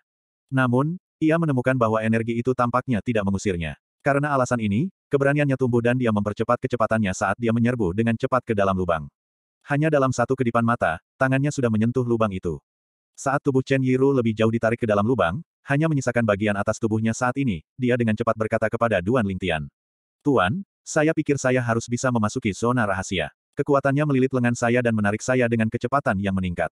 Namun, ia menemukan bahwa energi itu tampaknya tidak mengusirnya. Karena alasan ini, keberaniannya tumbuh dan dia mempercepat kecepatannya saat dia menyerbu dengan cepat ke dalam lubang. Hanya dalam satu kedipan mata, tangannya sudah menyentuh lubang itu. Saat tubuh Chen Yiru lebih jauh ditarik ke dalam lubang, hanya menyisakan bagian atas tubuhnya saat ini, dia dengan cepat berkata kepada Duan Lingtian. Tuan, saya pikir saya harus bisa memasuki zona rahasia. Kekuatannya melilit lengan saya dan menarik saya dengan kecepatan yang meningkat.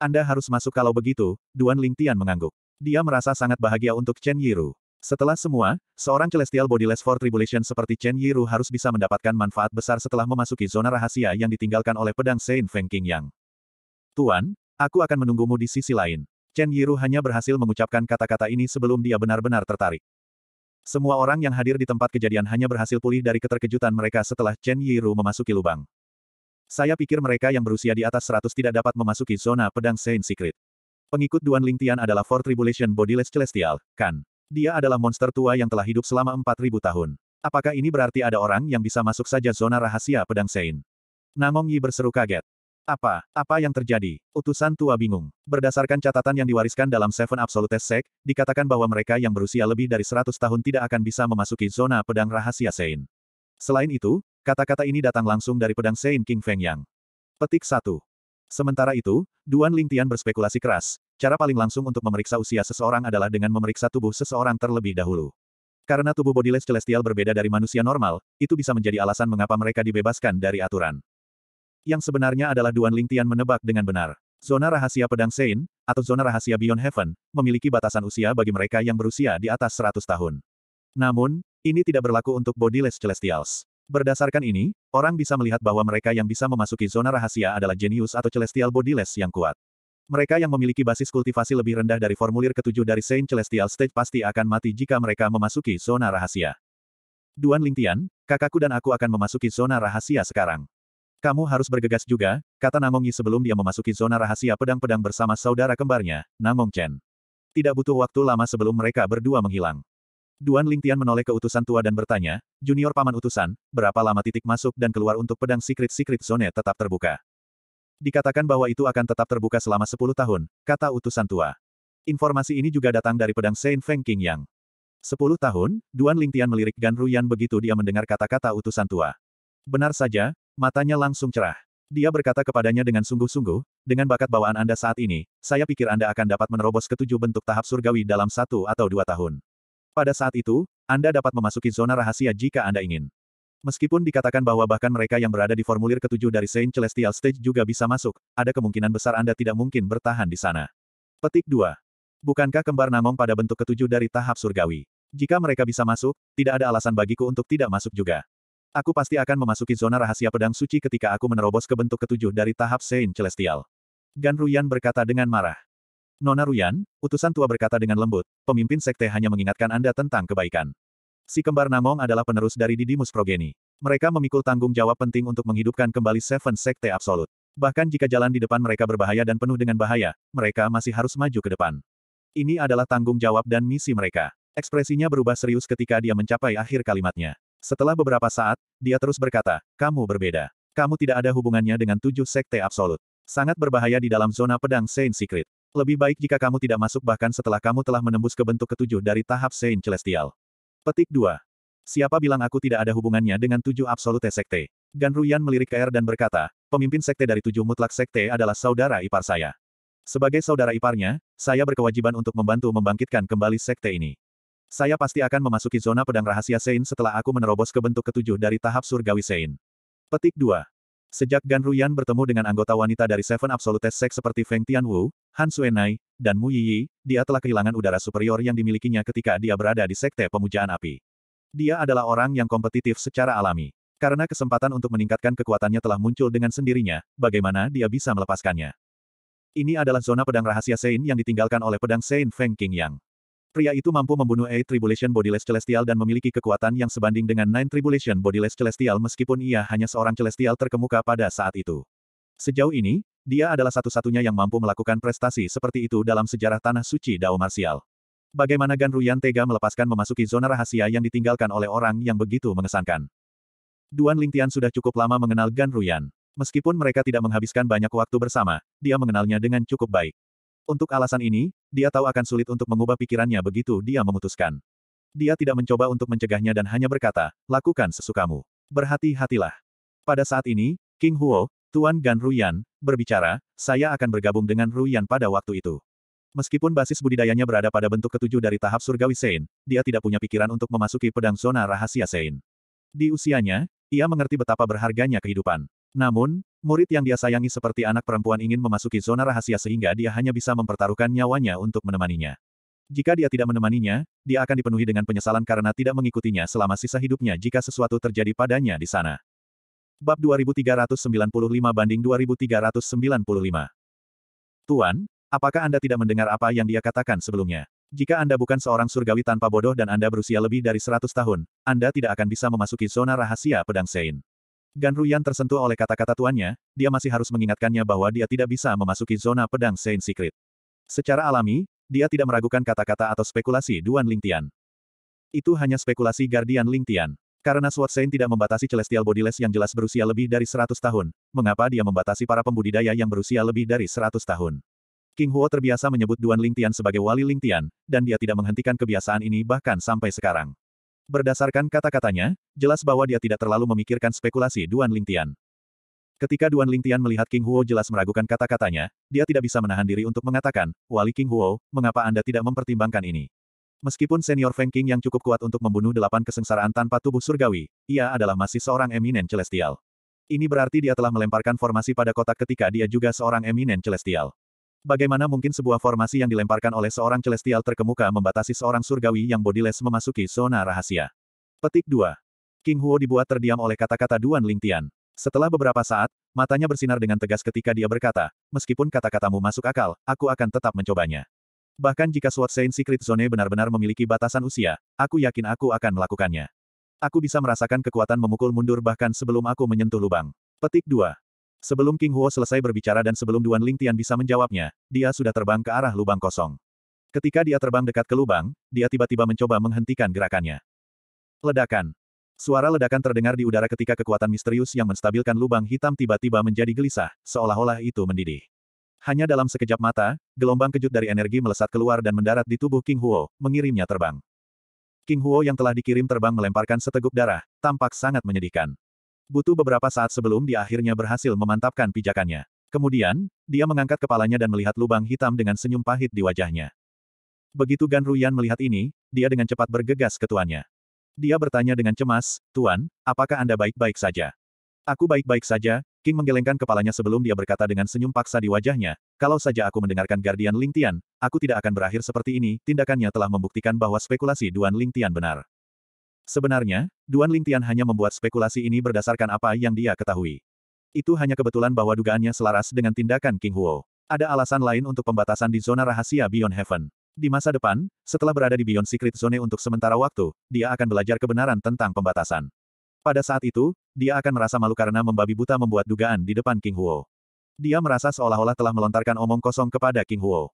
Anda harus masuk kalau begitu, Duan Ling Tian mengangguk. Dia merasa sangat bahagia untuk Chen Yiru. Setelah semua, seorang Celestial Bodyless for Tribulation seperti Chen Yiru harus bisa mendapatkan manfaat besar setelah memasuki zona rahasia yang ditinggalkan oleh pedang Saint Feng King Yang. Tuan, aku akan menunggumu di sisi lain. Chen Yiru hanya berhasil mengucapkan kata-kata ini sebelum dia benar-benar tertarik. Semua orang yang hadir di tempat kejadian hanya berhasil pulih dari keterkejutan mereka setelah Chen Yiru memasuki lubang. Saya pikir mereka yang berusia di atas 100 tidak dapat memasuki zona pedang Saint Secret. Pengikut Duan Lingtian adalah Four Tribulation Bodiless Celestial, kan? Dia adalah monster tua yang telah hidup selama 4000 tahun. Apakah ini berarti ada orang yang bisa masuk saja zona rahasia pedang Saint? Namong Yi berseru kaget. Apa? Apa yang terjadi? Utusan tua bingung. Berdasarkan catatan yang diwariskan dalam Seven Absolute Sect, dikatakan bahwa mereka yang berusia lebih dari 100 tahun tidak akan bisa memasuki zona pedang rahasia Saint. Selain itu, Kata-kata ini datang langsung dari pedang Sein King Feng Yang. Petik 1. Sementara itu, Duan Ling Tian berspekulasi keras, cara paling langsung untuk memeriksa usia seseorang adalah dengan memeriksa tubuh seseorang terlebih dahulu. Karena tubuh bodiless celestial berbeda dari manusia normal, itu bisa menjadi alasan mengapa mereka dibebaskan dari aturan. Yang sebenarnya adalah Duan Ling Tian menebak dengan benar. Zona rahasia pedang Sein, atau zona rahasia Beyond Heaven, memiliki batasan usia bagi mereka yang berusia di atas 100 tahun. Namun, ini tidak berlaku untuk bodiless celestials. Berdasarkan ini, orang bisa melihat bahwa mereka yang bisa memasuki zona rahasia adalah jenius atau celestial bodiless yang kuat. Mereka yang memiliki basis kultivasi lebih rendah dari formulir ketujuh dari Saint Celestial Stage pasti akan mati jika mereka memasuki zona rahasia. Duan Lingtian, kakakku dan aku akan memasuki zona rahasia sekarang. Kamu harus bergegas juga, kata Namong Yi sebelum dia memasuki zona rahasia pedang-pedang bersama saudara kembarnya, Namong Chen. Tidak butuh waktu lama sebelum mereka berdua menghilang. Duan Lingtian menoleh ke utusan tua dan bertanya, junior paman utusan, berapa lama titik masuk dan keluar untuk pedang secret-secret zone tetap terbuka? Dikatakan bahwa itu akan tetap terbuka selama 10 tahun, kata utusan tua. Informasi ini juga datang dari pedang Saint Feng King Yang. Sepuluh tahun, Duan Lingtian melirik Gan Ruyan begitu dia mendengar kata-kata utusan tua. Benar saja, matanya langsung cerah. Dia berkata kepadanya dengan sungguh-sungguh, dengan bakat bawaan Anda saat ini, saya pikir Anda akan dapat menerobos ketujuh bentuk tahap surgawi dalam satu atau dua tahun. Pada saat itu, Anda dapat memasuki zona rahasia jika Anda ingin. Meskipun dikatakan bahwa bahkan mereka yang berada di formulir ketujuh dari Saint Celestial Stage juga bisa masuk, ada kemungkinan besar Anda tidak mungkin bertahan di sana. Petik 2. Bukankah kembar Namong pada bentuk ketujuh dari tahap surgawi? Jika mereka bisa masuk, tidak ada alasan bagiku untuk tidak masuk juga. Aku pasti akan memasuki zona rahasia pedang suci ketika aku menerobos ke bentuk ketujuh dari tahap Saint Celestial. Gan Ruyan berkata dengan marah. Nona Ruyan, utusan tua berkata dengan lembut, pemimpin sekte hanya mengingatkan Anda tentang kebaikan. Si kembar Namong adalah penerus dari Didimus Progeni. Mereka memikul tanggung jawab penting untuk menghidupkan kembali Seven Sekte Absolut. Bahkan jika jalan di depan mereka berbahaya dan penuh dengan bahaya, mereka masih harus maju ke depan. Ini adalah tanggung jawab dan misi mereka. Ekspresinya berubah serius ketika dia mencapai akhir kalimatnya. Setelah beberapa saat, dia terus berkata, kamu berbeda. Kamu tidak ada hubungannya dengan tujuh sekte absolut. Sangat berbahaya di dalam zona pedang Saint Secret. Lebih baik jika kamu tidak masuk bahkan setelah kamu telah menembus ke bentuk ketujuh dari tahap Saint Celestial. Petik 2. Siapa bilang aku tidak ada hubungannya dengan tujuh absolute sekte? Gan Ruyan melirik ke dan berkata, pemimpin sekte dari tujuh mutlak sekte adalah saudara ipar saya. Sebagai saudara iparnya, saya berkewajiban untuk membantu membangkitkan kembali sekte ini. Saya pasti akan memasuki zona pedang rahasia Sein setelah aku menerobos ke bentuk ketujuh dari tahap surgawi Sein. Petik 2. Sejak Gan Ruyan bertemu dengan anggota wanita dari Seven Absolute Sex seperti Feng Tianwu, Han Suenai, dan Mu Yiyi, dia telah kehilangan udara superior yang dimilikinya ketika dia berada di Sekte Pemujaan Api. Dia adalah orang yang kompetitif secara alami. Karena kesempatan untuk meningkatkan kekuatannya telah muncul dengan sendirinya, bagaimana dia bisa melepaskannya? Ini adalah zona pedang rahasia Sein yang ditinggalkan oleh pedang Sein Feng King Yang. Pria itu mampu membunuh Eight Tribulation Bodiless Celestial dan memiliki kekuatan yang sebanding dengan Nine Tribulation Bodiless Celestial meskipun ia hanya seorang Celestial terkemuka pada saat itu. Sejauh ini, dia adalah satu-satunya yang mampu melakukan prestasi seperti itu dalam sejarah Tanah Suci Dao Martial. Bagaimana Gan Ruyan tega melepaskan memasuki zona rahasia yang ditinggalkan oleh orang yang begitu mengesankan. Duan Lingtian sudah cukup lama mengenal Gan Ruyan. Meskipun mereka tidak menghabiskan banyak waktu bersama, dia mengenalnya dengan cukup baik. Untuk alasan ini, dia tahu akan sulit untuk mengubah pikirannya begitu dia memutuskan. Dia tidak mencoba untuk mencegahnya dan hanya berkata, lakukan sesukamu. Berhati-hatilah. Pada saat ini, King Huo, Tuan Gan Ruyan, berbicara, saya akan bergabung dengan Ruyan pada waktu itu. Meskipun basis budidayanya berada pada bentuk ketujuh dari tahap surgawi Sein, dia tidak punya pikiran untuk memasuki pedang zona rahasia Sein. Di usianya, ia mengerti betapa berharganya kehidupan. Namun, murid yang dia sayangi seperti anak perempuan ingin memasuki zona rahasia sehingga dia hanya bisa mempertaruhkan nyawanya untuk menemaninya. Jika dia tidak menemaninya, dia akan dipenuhi dengan penyesalan karena tidak mengikutinya selama sisa hidupnya jika sesuatu terjadi padanya di sana. Bab 2395 banding 2395 Tuan, apakah Anda tidak mendengar apa yang dia katakan sebelumnya? Jika Anda bukan seorang surgawi tanpa bodoh dan Anda berusia lebih dari 100 tahun, Anda tidak akan bisa memasuki zona rahasia pedang Sein. Gan Ruyan tersentuh oleh kata-kata tuannya, dia masih harus mengingatkannya bahwa dia tidak bisa memasuki zona pedang Saint Secret. Secara alami, dia tidak meragukan kata-kata atau spekulasi Duan Lingtian. Itu hanya spekulasi Guardian Lingtian. Karena Sword Saint tidak membatasi Celestial Bodiless yang jelas berusia lebih dari 100 tahun, mengapa dia membatasi para pembudidaya yang berusia lebih dari 100 tahun? King Huo terbiasa menyebut Duan Lingtian sebagai wali Lingtian, dan dia tidak menghentikan kebiasaan ini bahkan sampai sekarang. Berdasarkan kata-katanya, jelas bahwa dia tidak terlalu memikirkan spekulasi Duan Lingtian. Ketika Duan Lingtian melihat King Huo jelas meragukan kata-katanya, dia tidak bisa menahan diri untuk mengatakan, Wali King Huo, mengapa Anda tidak mempertimbangkan ini? Meskipun senior Feng King yang cukup kuat untuk membunuh delapan kesengsaraan tanpa tubuh surgawi, ia adalah masih seorang eminen celestial. Ini berarti dia telah melemparkan formasi pada kotak ketika dia juga seorang eminen celestial. Bagaimana mungkin sebuah formasi yang dilemparkan oleh seorang celestial terkemuka membatasi seorang surgawi yang bodiless memasuki zona rahasia? Petik 2. King Huo dibuat terdiam oleh kata-kata Duan Lingtian. Setelah beberapa saat, matanya bersinar dengan tegas ketika dia berkata, meskipun kata-katamu masuk akal, aku akan tetap mencobanya. Bahkan jika Sword Saint Secret Zone benar-benar memiliki batasan usia, aku yakin aku akan melakukannya. Aku bisa merasakan kekuatan memukul mundur bahkan sebelum aku menyentuh lubang. Petik 2. Sebelum King Huo selesai berbicara dan sebelum Duan Ling Tian bisa menjawabnya, dia sudah terbang ke arah lubang kosong. Ketika dia terbang dekat ke lubang, dia tiba-tiba mencoba menghentikan gerakannya. Ledakan. Suara ledakan terdengar di udara ketika kekuatan misterius yang menstabilkan lubang hitam tiba-tiba menjadi gelisah, seolah-olah itu mendidih. Hanya dalam sekejap mata, gelombang kejut dari energi melesat keluar dan mendarat di tubuh King Huo, mengirimnya terbang. King Huo yang telah dikirim terbang melemparkan seteguk darah, tampak sangat menyedihkan butuh beberapa saat sebelum dia akhirnya berhasil memantapkan pijakannya. Kemudian, dia mengangkat kepalanya dan melihat lubang hitam dengan senyum pahit di wajahnya. Begitu Gan Ruyan melihat ini, dia dengan cepat bergegas ke tuannya. Dia bertanya dengan cemas, Tuan, apakah Anda baik-baik saja? Aku baik-baik saja, King menggelengkan kepalanya sebelum dia berkata dengan senyum paksa di wajahnya, kalau saja aku mendengarkan Guardian Lingtian, aku tidak akan berakhir seperti ini, tindakannya telah membuktikan bahwa spekulasi Duan Lingtian benar. Sebenarnya, Duan Lingtian hanya membuat spekulasi ini berdasarkan apa yang dia ketahui. Itu hanya kebetulan bahwa dugaannya selaras dengan tindakan King Huo. Ada alasan lain untuk pembatasan di zona rahasia Beyond Heaven. Di masa depan, setelah berada di Beyond Secret Zone untuk sementara waktu, dia akan belajar kebenaran tentang pembatasan. Pada saat itu, dia akan merasa malu karena membabi buta membuat dugaan di depan King Huo. Dia merasa seolah-olah telah melontarkan omong kosong kepada King Huo.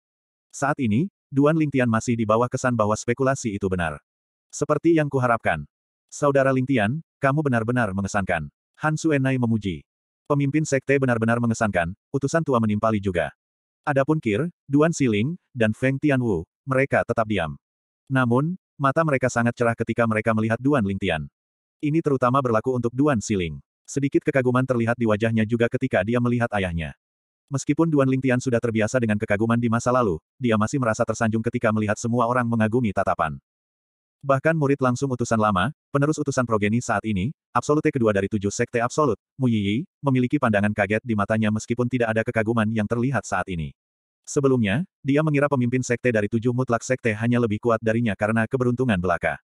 Saat ini, Duan Lingtian masih di bawah kesan bahwa spekulasi itu benar. Seperti yang kuharapkan. Saudara Lingtian, kamu benar-benar mengesankan. Han Suenai memuji. Pemimpin sekte benar-benar mengesankan, utusan tua menimpali juga. Adapun Kir, Duan Siling, dan Feng Tianwu, mereka tetap diam. Namun, mata mereka sangat cerah ketika mereka melihat Duan Lingtian. Ini terutama berlaku untuk Duan Siling. Sedikit kekaguman terlihat di wajahnya juga ketika dia melihat ayahnya. Meskipun Duan Lingtian sudah terbiasa dengan kekaguman di masa lalu, dia masih merasa tersanjung ketika melihat semua orang mengagumi tatapan. Bahkan murid langsung utusan lama, penerus utusan progeni saat ini, absolute kedua dari tujuh sekte absolut, Mu Yiyi, memiliki pandangan kaget di matanya meskipun tidak ada kekaguman yang terlihat saat ini. Sebelumnya, dia mengira pemimpin sekte dari tujuh mutlak sekte hanya lebih kuat darinya karena keberuntungan belaka.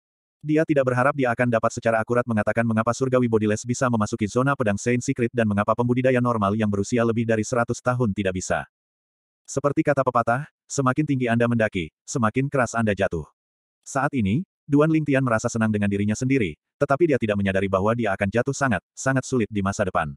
Dia tidak berharap dia akan dapat secara akurat mengatakan mengapa surgawi Bodiless bisa memasuki zona pedang Saint Secret dan mengapa pembudidaya normal yang berusia lebih dari 100 tahun tidak bisa. Seperti kata pepatah, semakin tinggi Anda mendaki, semakin keras Anda jatuh. Saat ini, Duan Ling Tian merasa senang dengan dirinya sendiri, tetapi dia tidak menyadari bahwa dia akan jatuh sangat, sangat sulit di masa depan.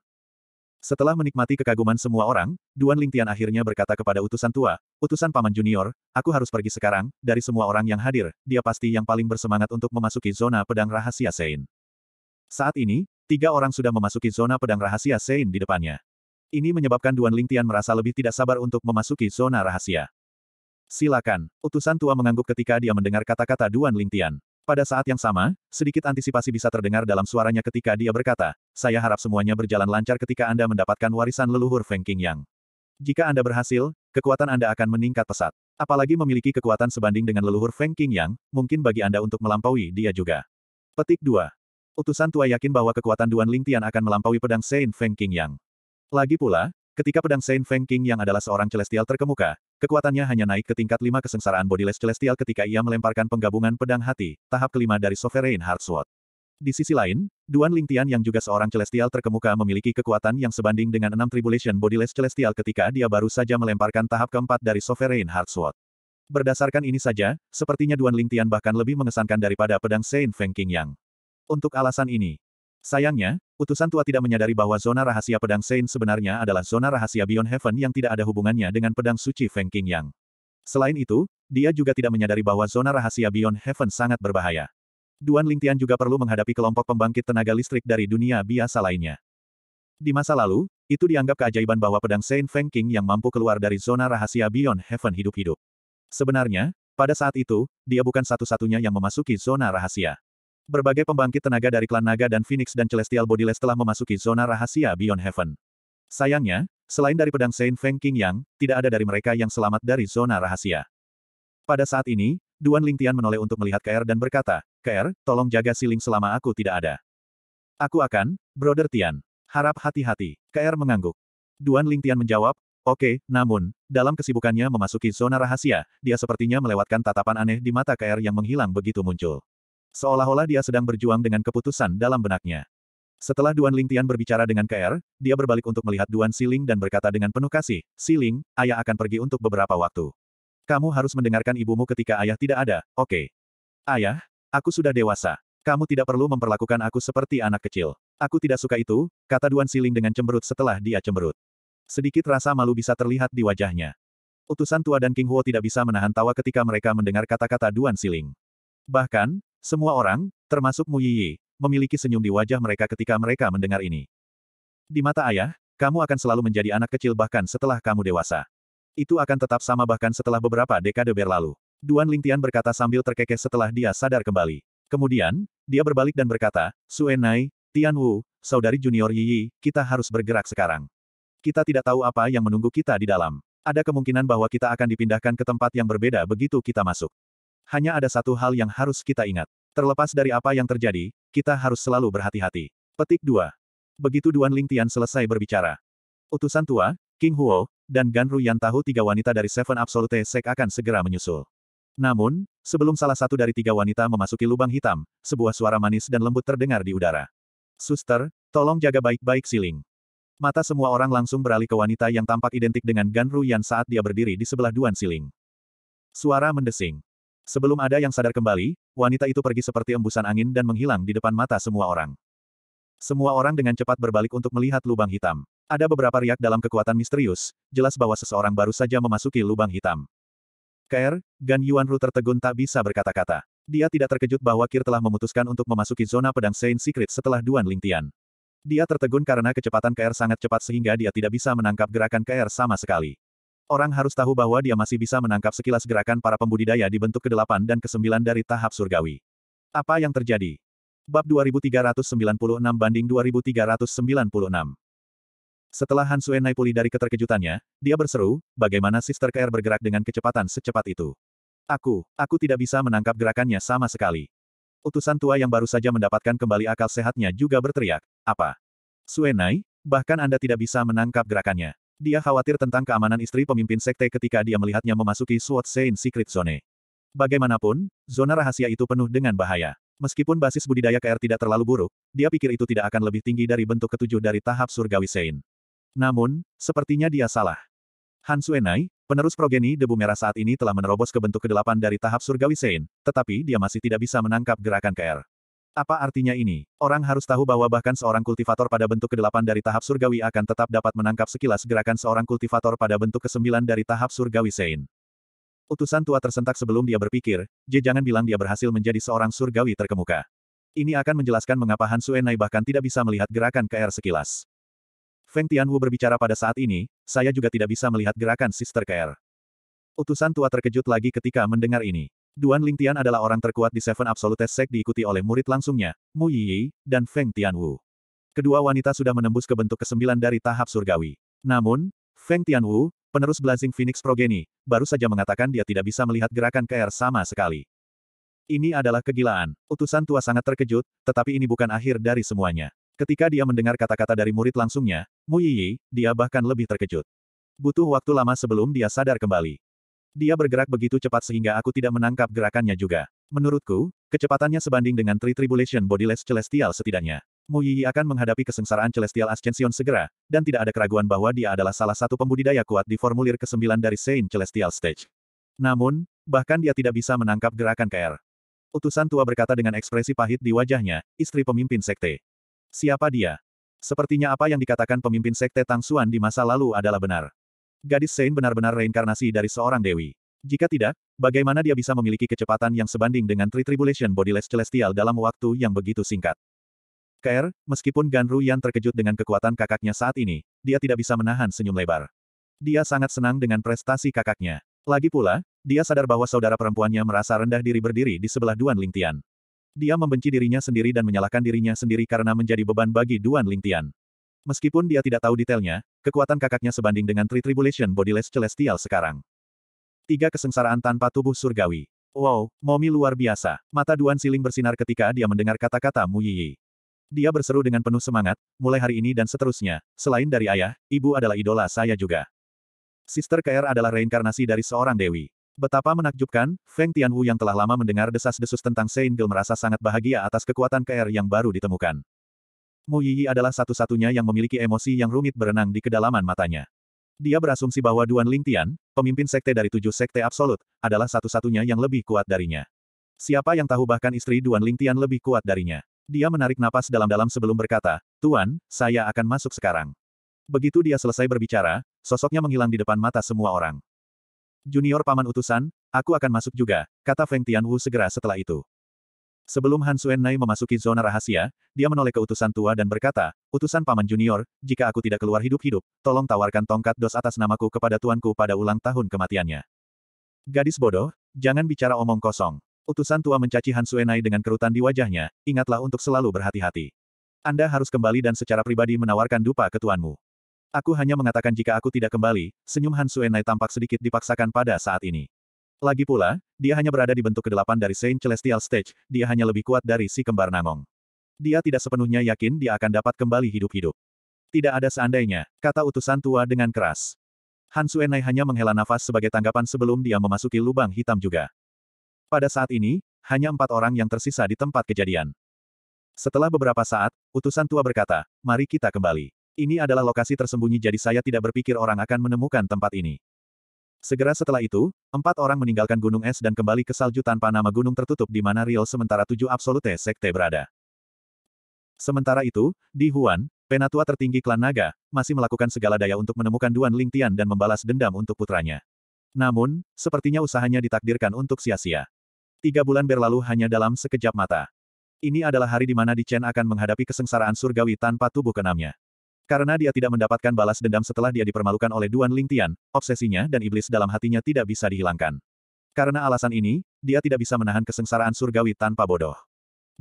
Setelah menikmati kekaguman semua orang, Duan Ling Tian akhirnya berkata kepada utusan tua, utusan paman junior, aku harus pergi sekarang, dari semua orang yang hadir, dia pasti yang paling bersemangat untuk memasuki zona pedang rahasia Sein. Saat ini, tiga orang sudah memasuki zona pedang rahasia Sein di depannya. Ini menyebabkan Duan Ling Tian merasa lebih tidak sabar untuk memasuki zona rahasia. Silakan, utusan tua mengangguk ketika dia mendengar kata-kata Duan Lingtian. Pada saat yang sama, sedikit antisipasi bisa terdengar dalam suaranya ketika dia berkata, saya harap semuanya berjalan lancar ketika Anda mendapatkan warisan leluhur Feng Yang. Jika Anda berhasil, kekuatan Anda akan meningkat pesat. Apalagi memiliki kekuatan sebanding dengan leluhur Feng Yang, mungkin bagi Anda untuk melampaui dia juga. Petik 2. Utusan tua yakin bahwa kekuatan Duan Lingtian akan melampaui pedang Saint Feng Yang. Lagi pula, ketika pedang Saint Feng Yang adalah seorang celestial terkemuka, Kekuatannya hanya naik ke tingkat 5 kesengsaraan Bodiless Celestial ketika ia melemparkan penggabungan pedang hati, tahap kelima dari Sovereign Heart Sword. Di sisi lain, Duan Lingtian yang juga seorang Celestial terkemuka memiliki kekuatan yang sebanding dengan enam Tribulation Bodiless Celestial ketika dia baru saja melemparkan tahap keempat dari Sovereign Heart Sword. Berdasarkan ini saja, sepertinya Duan Lingtian bahkan lebih mengesankan daripada pedang Saint Feng King Yang. Untuk alasan ini, Sayangnya, utusan tua tidak menyadari bahwa zona rahasia pedang Saint sebenarnya adalah zona rahasia Beyond Heaven yang tidak ada hubungannya dengan pedang suci Feng King Yang. Selain itu, dia juga tidak menyadari bahwa zona rahasia Beyond Heaven sangat berbahaya. Duan Lingtian juga perlu menghadapi kelompok pembangkit tenaga listrik dari dunia biasa lainnya. Di masa lalu, itu dianggap keajaiban bahwa pedang Saint Feng King yang mampu keluar dari zona rahasia Beyond Heaven hidup-hidup. Sebenarnya, pada saat itu, dia bukan satu-satunya yang memasuki zona rahasia. Berbagai pembangkit tenaga dari klan naga dan Phoenix dan Celestial Bodiless telah memasuki zona rahasia Beyond Heaven. Sayangnya, selain dari pedang Saint Feng King Yang, tidak ada dari mereka yang selamat dari zona rahasia. Pada saat ini, Duan Ling Tian menoleh untuk melihat KR dan berkata, KR, tolong jaga siling selama aku tidak ada. Aku akan, Brother Tian. Harap hati-hati. KR mengangguk. Duan Ling Tian menjawab, Oke, okay, namun, dalam kesibukannya memasuki zona rahasia, dia sepertinya melewatkan tatapan aneh di mata KR yang menghilang begitu muncul. Seolah-olah dia sedang berjuang dengan keputusan dalam benaknya. Setelah Duan Lingtian berbicara dengan KR, dia berbalik untuk melihat Duan Siling dan berkata dengan penuh kasih, Siling, ayah akan pergi untuk beberapa waktu. Kamu harus mendengarkan ibumu ketika ayah tidak ada, oke. Okay. Ayah, aku sudah dewasa. Kamu tidak perlu memperlakukan aku seperti anak kecil. Aku tidak suka itu, kata Duan Siling dengan cemberut setelah dia cemberut. Sedikit rasa malu bisa terlihat di wajahnya. Utusan tua dan King Huo tidak bisa menahan tawa ketika mereka mendengar kata-kata Duan Siling. Bahkan, semua orang, termasuk Mu Yiyi, memiliki senyum di wajah mereka ketika mereka mendengar ini. Di mata ayah, kamu akan selalu menjadi anak kecil bahkan setelah kamu dewasa. Itu akan tetap sama bahkan setelah beberapa dekade berlalu. Duan Lingtian berkata sambil terkekeh setelah dia sadar kembali. Kemudian, dia berbalik dan berkata, Suenai, Tian Wu, saudari junior Yiyi, kita harus bergerak sekarang. Kita tidak tahu apa yang menunggu kita di dalam. Ada kemungkinan bahwa kita akan dipindahkan ke tempat yang berbeda begitu kita masuk. Hanya ada satu hal yang harus kita ingat. Terlepas dari apa yang terjadi, kita harus selalu berhati-hati. Petik 2. Begitu Duan Ling Tian selesai berbicara. Utusan tua, King Huo, dan Ru Yan tahu tiga wanita dari Seven Absolute Sek akan segera menyusul. Namun, sebelum salah satu dari tiga wanita memasuki lubang hitam, sebuah suara manis dan lembut terdengar di udara. Suster, tolong jaga baik-baik siling. Mata semua orang langsung beralih ke wanita yang tampak identik dengan Ru Yan saat dia berdiri di sebelah Duan Siling. Suara mendesing. Sebelum ada yang sadar kembali, wanita itu pergi seperti embusan angin dan menghilang di depan mata semua orang. Semua orang dengan cepat berbalik untuk melihat lubang hitam. Ada beberapa riak dalam kekuatan misterius, jelas bahwa seseorang baru saja memasuki lubang hitam. Kair, Gan Yuanru tertegun tak bisa berkata-kata. Dia tidak terkejut bahwa Kir telah memutuskan untuk memasuki zona pedang Saint Secret setelah Duan Lingtian. Dia tertegun karena kecepatan Kair sangat cepat sehingga dia tidak bisa menangkap gerakan Kair sama sekali. Orang harus tahu bahwa dia masih bisa menangkap sekilas gerakan para pembudidaya di bentuk kedelapan dan kesembilan dari tahap surgawi. Apa yang terjadi? Bab 2396 banding 2396. Setelah Han Sue naik pulih dari keterkejutannya, dia berseru, bagaimana Sister Care bergerak dengan kecepatan secepat itu. Aku, aku tidak bisa menangkap gerakannya sama sekali. Utusan tua yang baru saja mendapatkan kembali akal sehatnya juga berteriak, apa? Suenai, bahkan Anda tidak bisa menangkap gerakannya. Dia khawatir tentang keamanan istri pemimpin sekte ketika dia melihatnya memasuki SWAT Sein Secret Zone. Bagaimanapun, zona rahasia itu penuh dengan bahaya. Meskipun basis budidaya KR tidak terlalu buruk, dia pikir itu tidak akan lebih tinggi dari bentuk ketujuh dari tahap surgawi Sein. Namun, sepertinya dia salah. Han Suenai, penerus progeni debu merah saat ini telah menerobos ke bentuk kedelapan dari tahap surgawi Sein, tetapi dia masih tidak bisa menangkap gerakan KR. Apa artinya ini? Orang harus tahu bahwa bahkan seorang kultivator pada bentuk ke-8 dari tahap surgawi akan tetap dapat menangkap sekilas gerakan seorang kultivator pada bentuk ke-9 dari tahap surgawi Sein. Utusan tua tersentak sebelum dia berpikir, Je jangan bilang dia berhasil menjadi seorang surgawi terkemuka. Ini akan menjelaskan mengapa Han Suenai bahkan tidak bisa melihat gerakan KR sekilas. Feng Tianwu berbicara pada saat ini, saya juga tidak bisa melihat gerakan Sister KR. Utusan tua terkejut lagi ketika mendengar ini. Duan Lingtian adalah orang terkuat di Seven Absolute Sect diikuti oleh murid langsungnya, Mu Yi Yi dan Feng Tianwu. Kedua wanita sudah menembus ke bentuk kesembilan dari tahap surgawi. Namun, Feng Tianwu, penerus Blazing Phoenix Progeny, baru saja mengatakan dia tidak bisa melihat gerakan KR sama sekali. Ini adalah kegilaan. Utusan tua sangat terkejut, tetapi ini bukan akhir dari semuanya. Ketika dia mendengar kata-kata dari murid langsungnya, Mu Yi Yi, dia bahkan lebih terkejut. Butuh waktu lama sebelum dia sadar kembali. Dia bergerak begitu cepat sehingga aku tidak menangkap gerakannya juga. Menurutku, kecepatannya sebanding dengan Tri Tribulation Bodiless Celestial setidaknya. Mu Yi akan menghadapi kesengsaraan Celestial Ascension segera, dan tidak ada keraguan bahwa dia adalah salah satu pembudidaya kuat di formulir ke-9 dari Saint Celestial Stage. Namun, bahkan dia tidak bisa menangkap gerakan KR. Utusan tua berkata dengan ekspresi pahit di wajahnya, istri pemimpin sekte. Siapa dia? Sepertinya apa yang dikatakan pemimpin sekte Tang Suan di masa lalu adalah benar. Gadis Sein benar-benar reinkarnasi dari seorang dewi. Jika tidak, bagaimana dia bisa memiliki kecepatan yang sebanding dengan Tri-Tribulation Bodiless Celestial dalam waktu yang begitu singkat? KR, meskipun Ganru yang terkejut dengan kekuatan kakaknya saat ini, dia tidak bisa menahan senyum lebar. Dia sangat senang dengan prestasi kakaknya. Lagi pula, dia sadar bahwa saudara perempuannya merasa rendah diri berdiri di sebelah Duan Lingtian. Dia membenci dirinya sendiri dan menyalahkan dirinya sendiri karena menjadi beban bagi Duan Lingtian. Meskipun dia tidak tahu detailnya, kekuatan kakaknya sebanding dengan Tri Tribulation Bodiless Celestial sekarang. Tiga kesengsaraan tanpa tubuh surgawi. Wow, Momi luar biasa. Mata Duan Siling bersinar ketika dia mendengar kata-kata Mu Yiyi. Dia berseru dengan penuh semangat, mulai hari ini dan seterusnya, selain dari ayah, ibu adalah idola saya juga. Sister KR adalah reinkarnasi dari seorang dewi. Betapa menakjubkan, Feng Tianwu yang telah lama mendengar desas-desus tentang Gil merasa sangat bahagia atas kekuatan KR yang baru ditemukan. Mu Yiyi adalah satu-satunya yang memiliki emosi yang rumit berenang di kedalaman matanya. Dia berasumsi bahwa Duan Ling Tian, pemimpin sekte dari tujuh sekte absolut, adalah satu-satunya yang lebih kuat darinya. Siapa yang tahu bahkan istri Duan Ling Tian lebih kuat darinya. Dia menarik napas dalam-dalam sebelum berkata, Tuan, saya akan masuk sekarang. Begitu dia selesai berbicara, sosoknya menghilang di depan mata semua orang. Junior paman utusan, aku akan masuk juga, kata Feng Tian Wu segera setelah itu. Sebelum Han Nai memasuki zona rahasia, dia menoleh ke utusan tua dan berkata, Utusan Paman Junior, jika aku tidak keluar hidup-hidup, tolong tawarkan tongkat dos atas namaku kepada tuanku pada ulang tahun kematiannya. Gadis bodoh, jangan bicara omong kosong. Utusan tua mencaci Han Nai dengan kerutan di wajahnya, ingatlah untuk selalu berhati-hati. Anda harus kembali dan secara pribadi menawarkan dupa ke tuanmu. Aku hanya mengatakan jika aku tidak kembali, senyum Han Nai tampak sedikit dipaksakan pada saat ini. Lagi pula, dia hanya berada di bentuk kedelapan dari Saint Celestial Stage, dia hanya lebih kuat dari si kembar Namong. Dia tidak sepenuhnya yakin dia akan dapat kembali hidup-hidup. Tidak ada seandainya, kata utusan tua dengan keras. Han Suenai hanya menghela nafas sebagai tanggapan sebelum dia memasuki lubang hitam juga. Pada saat ini, hanya empat orang yang tersisa di tempat kejadian. Setelah beberapa saat, utusan tua berkata, mari kita kembali. Ini adalah lokasi tersembunyi jadi saya tidak berpikir orang akan menemukan tempat ini. Segera setelah itu, empat orang meninggalkan gunung es dan kembali ke salju tanpa nama gunung tertutup di mana Rio sementara tujuh absolute sekte berada. Sementara itu, di Huan, penatua tertinggi klan naga, masih melakukan segala daya untuk menemukan Duan Lingtian dan membalas dendam untuk putranya. Namun, sepertinya usahanya ditakdirkan untuk sia-sia. Tiga bulan berlalu hanya dalam sekejap mata. Ini adalah hari di mana Di Chen akan menghadapi kesengsaraan surgawi tanpa tubuh kenamnya. Karena dia tidak mendapatkan balas dendam setelah dia dipermalukan oleh Duan Ling Tian, obsesinya dan iblis dalam hatinya tidak bisa dihilangkan. Karena alasan ini, dia tidak bisa menahan kesengsaraan surgawi tanpa bodoh.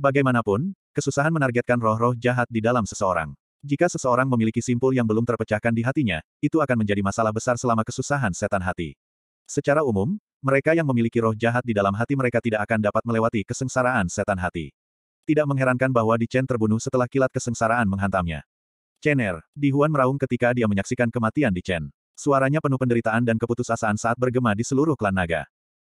Bagaimanapun, kesusahan menargetkan roh-roh jahat di dalam seseorang. Jika seseorang memiliki simpul yang belum terpecahkan di hatinya, itu akan menjadi masalah besar selama kesusahan setan hati. Secara umum, mereka yang memiliki roh jahat di dalam hati mereka tidak akan dapat melewati kesengsaraan setan hati. Tidak mengherankan bahwa Di Chen terbunuh setelah kilat kesengsaraan menghantamnya. Chen'er Di Huan meraung ketika dia menyaksikan kematian di Chen. Suaranya penuh penderitaan dan keputusasaan saat bergema di seluruh klan naga.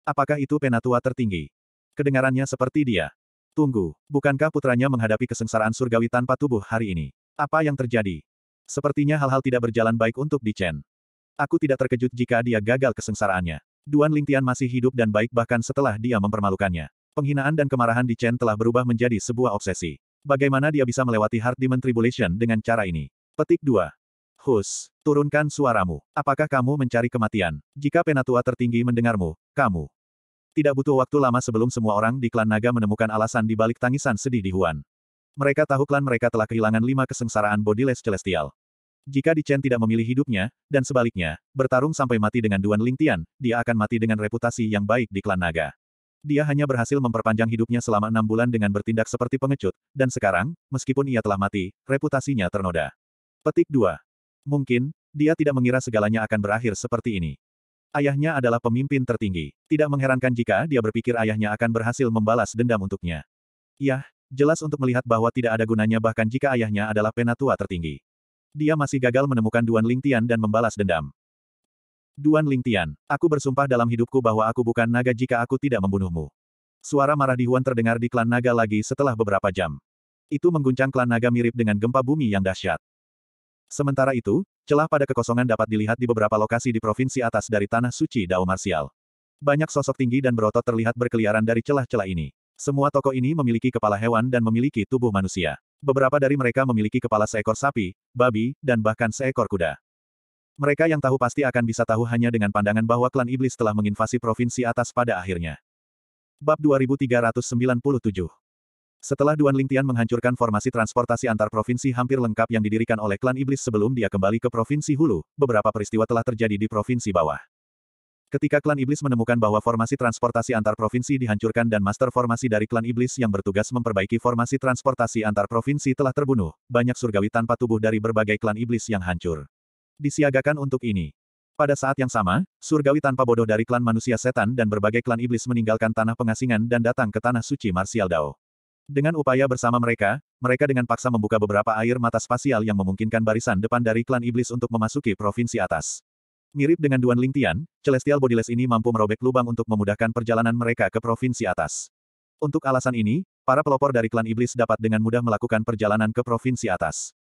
Apakah itu penatua tertinggi? Kedengarannya seperti dia. Tunggu, bukankah putranya menghadapi kesengsaraan surgawi tanpa tubuh hari ini? Apa yang terjadi? Sepertinya hal-hal tidak berjalan baik untuk Di Chen. Aku tidak terkejut jika dia gagal kesengsaraannya. Duan Lingtian masih hidup dan baik bahkan setelah dia mempermalukannya. Penghinaan dan kemarahan di Chen telah berubah menjadi sebuah obsesi. Bagaimana dia bisa melewati Heart Demon Tribulation dengan cara ini? Petik 2. Hus, turunkan suaramu. Apakah kamu mencari kematian? Jika penatua tertinggi mendengarmu, kamu. Tidak butuh waktu lama sebelum semua orang di klan naga menemukan alasan di balik tangisan sedih di Huan. Mereka tahu klan mereka telah kehilangan lima kesengsaraan bodiless celestial. Jika Dicen tidak memilih hidupnya, dan sebaliknya, bertarung sampai mati dengan Duan Lingtian, dia akan mati dengan reputasi yang baik di klan naga. Dia hanya berhasil memperpanjang hidupnya selama enam bulan dengan bertindak seperti pengecut, dan sekarang, meskipun ia telah mati, reputasinya ternoda. Petik 2. Mungkin, dia tidak mengira segalanya akan berakhir seperti ini. Ayahnya adalah pemimpin tertinggi. Tidak mengherankan jika dia berpikir ayahnya akan berhasil membalas dendam untuknya. Yah, jelas untuk melihat bahwa tidak ada gunanya bahkan jika ayahnya adalah penatua tertinggi. Dia masih gagal menemukan Duan Lingtian dan membalas dendam. Duan Lingtian, aku bersumpah dalam hidupku bahwa aku bukan naga jika aku tidak membunuhmu. Suara marah di Huan terdengar di klan naga lagi setelah beberapa jam. Itu mengguncang klan naga mirip dengan gempa bumi yang dahsyat. Sementara itu, celah pada kekosongan dapat dilihat di beberapa lokasi di provinsi atas dari Tanah Suci Dao Marsial. Banyak sosok tinggi dan berotot terlihat berkeliaran dari celah-celah ini. Semua toko ini memiliki kepala hewan dan memiliki tubuh manusia. Beberapa dari mereka memiliki kepala seekor sapi, babi, dan bahkan seekor kuda. Mereka yang tahu pasti akan bisa tahu hanya dengan pandangan bahwa klan iblis telah menginvasi provinsi atas pada akhirnya. Bab 2397 Setelah Duan Lingtian menghancurkan formasi transportasi antar provinsi hampir lengkap yang didirikan oleh klan iblis sebelum dia kembali ke provinsi hulu, beberapa peristiwa telah terjadi di provinsi bawah. Ketika klan iblis menemukan bahwa formasi transportasi antar provinsi dihancurkan dan master formasi dari klan iblis yang bertugas memperbaiki formasi transportasi antar provinsi telah terbunuh, banyak surgawi tanpa tubuh dari berbagai klan iblis yang hancur disiagakan untuk ini. Pada saat yang sama, surgawi tanpa bodoh dari klan manusia setan dan berbagai klan iblis meninggalkan tanah pengasingan dan datang ke tanah suci Marsial Dao. Dengan upaya bersama mereka, mereka dengan paksa membuka beberapa air mata spasial yang memungkinkan barisan depan dari klan iblis untuk memasuki provinsi atas. Mirip dengan Duan Lingtian, Celestial Bodiless ini mampu merobek lubang untuk memudahkan perjalanan mereka ke provinsi atas. Untuk alasan ini, para pelopor dari klan iblis dapat dengan mudah melakukan perjalanan ke provinsi atas.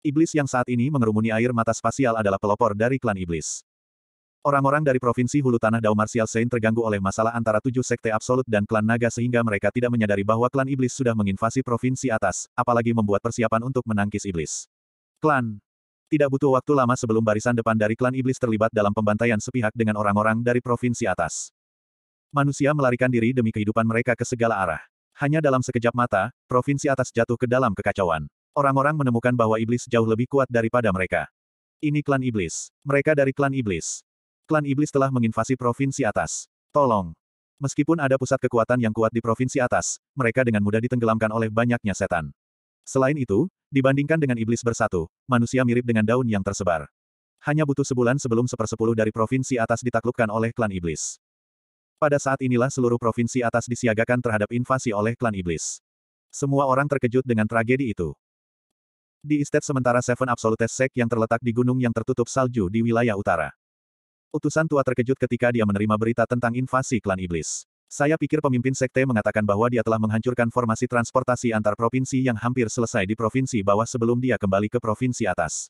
Iblis yang saat ini mengerumuni air mata spasial adalah pelopor dari klan iblis. Orang-orang dari Provinsi Hulu Tanah Dao Martial Sein terganggu oleh masalah antara tujuh sekte absolut dan klan naga sehingga mereka tidak menyadari bahwa klan iblis sudah menginvasi provinsi atas, apalagi membuat persiapan untuk menangkis iblis. Klan Tidak butuh waktu lama sebelum barisan depan dari klan iblis terlibat dalam pembantaian sepihak dengan orang-orang dari provinsi atas. Manusia melarikan diri demi kehidupan mereka ke segala arah. Hanya dalam sekejap mata, provinsi atas jatuh ke dalam kekacauan. Orang-orang menemukan bahwa iblis jauh lebih kuat daripada mereka. Ini klan iblis. Mereka dari klan iblis. Klan iblis telah menginvasi provinsi atas. Tolong. Meskipun ada pusat kekuatan yang kuat di provinsi atas, mereka dengan mudah ditenggelamkan oleh banyaknya setan. Selain itu, dibandingkan dengan iblis bersatu, manusia mirip dengan daun yang tersebar. Hanya butuh sebulan sebelum sepersepuluh dari provinsi atas ditaklukkan oleh klan iblis. Pada saat inilah seluruh provinsi atas disiagakan terhadap invasi oleh klan iblis. Semua orang terkejut dengan tragedi itu. Di estate sementara Seven Absolute Sect yang terletak di gunung yang tertutup salju di wilayah utara. Utusan tua terkejut ketika dia menerima berita tentang invasi klan iblis. Saya pikir pemimpin sekte mengatakan bahwa dia telah menghancurkan formasi transportasi antar provinsi yang hampir selesai di provinsi bawah sebelum dia kembali ke provinsi atas.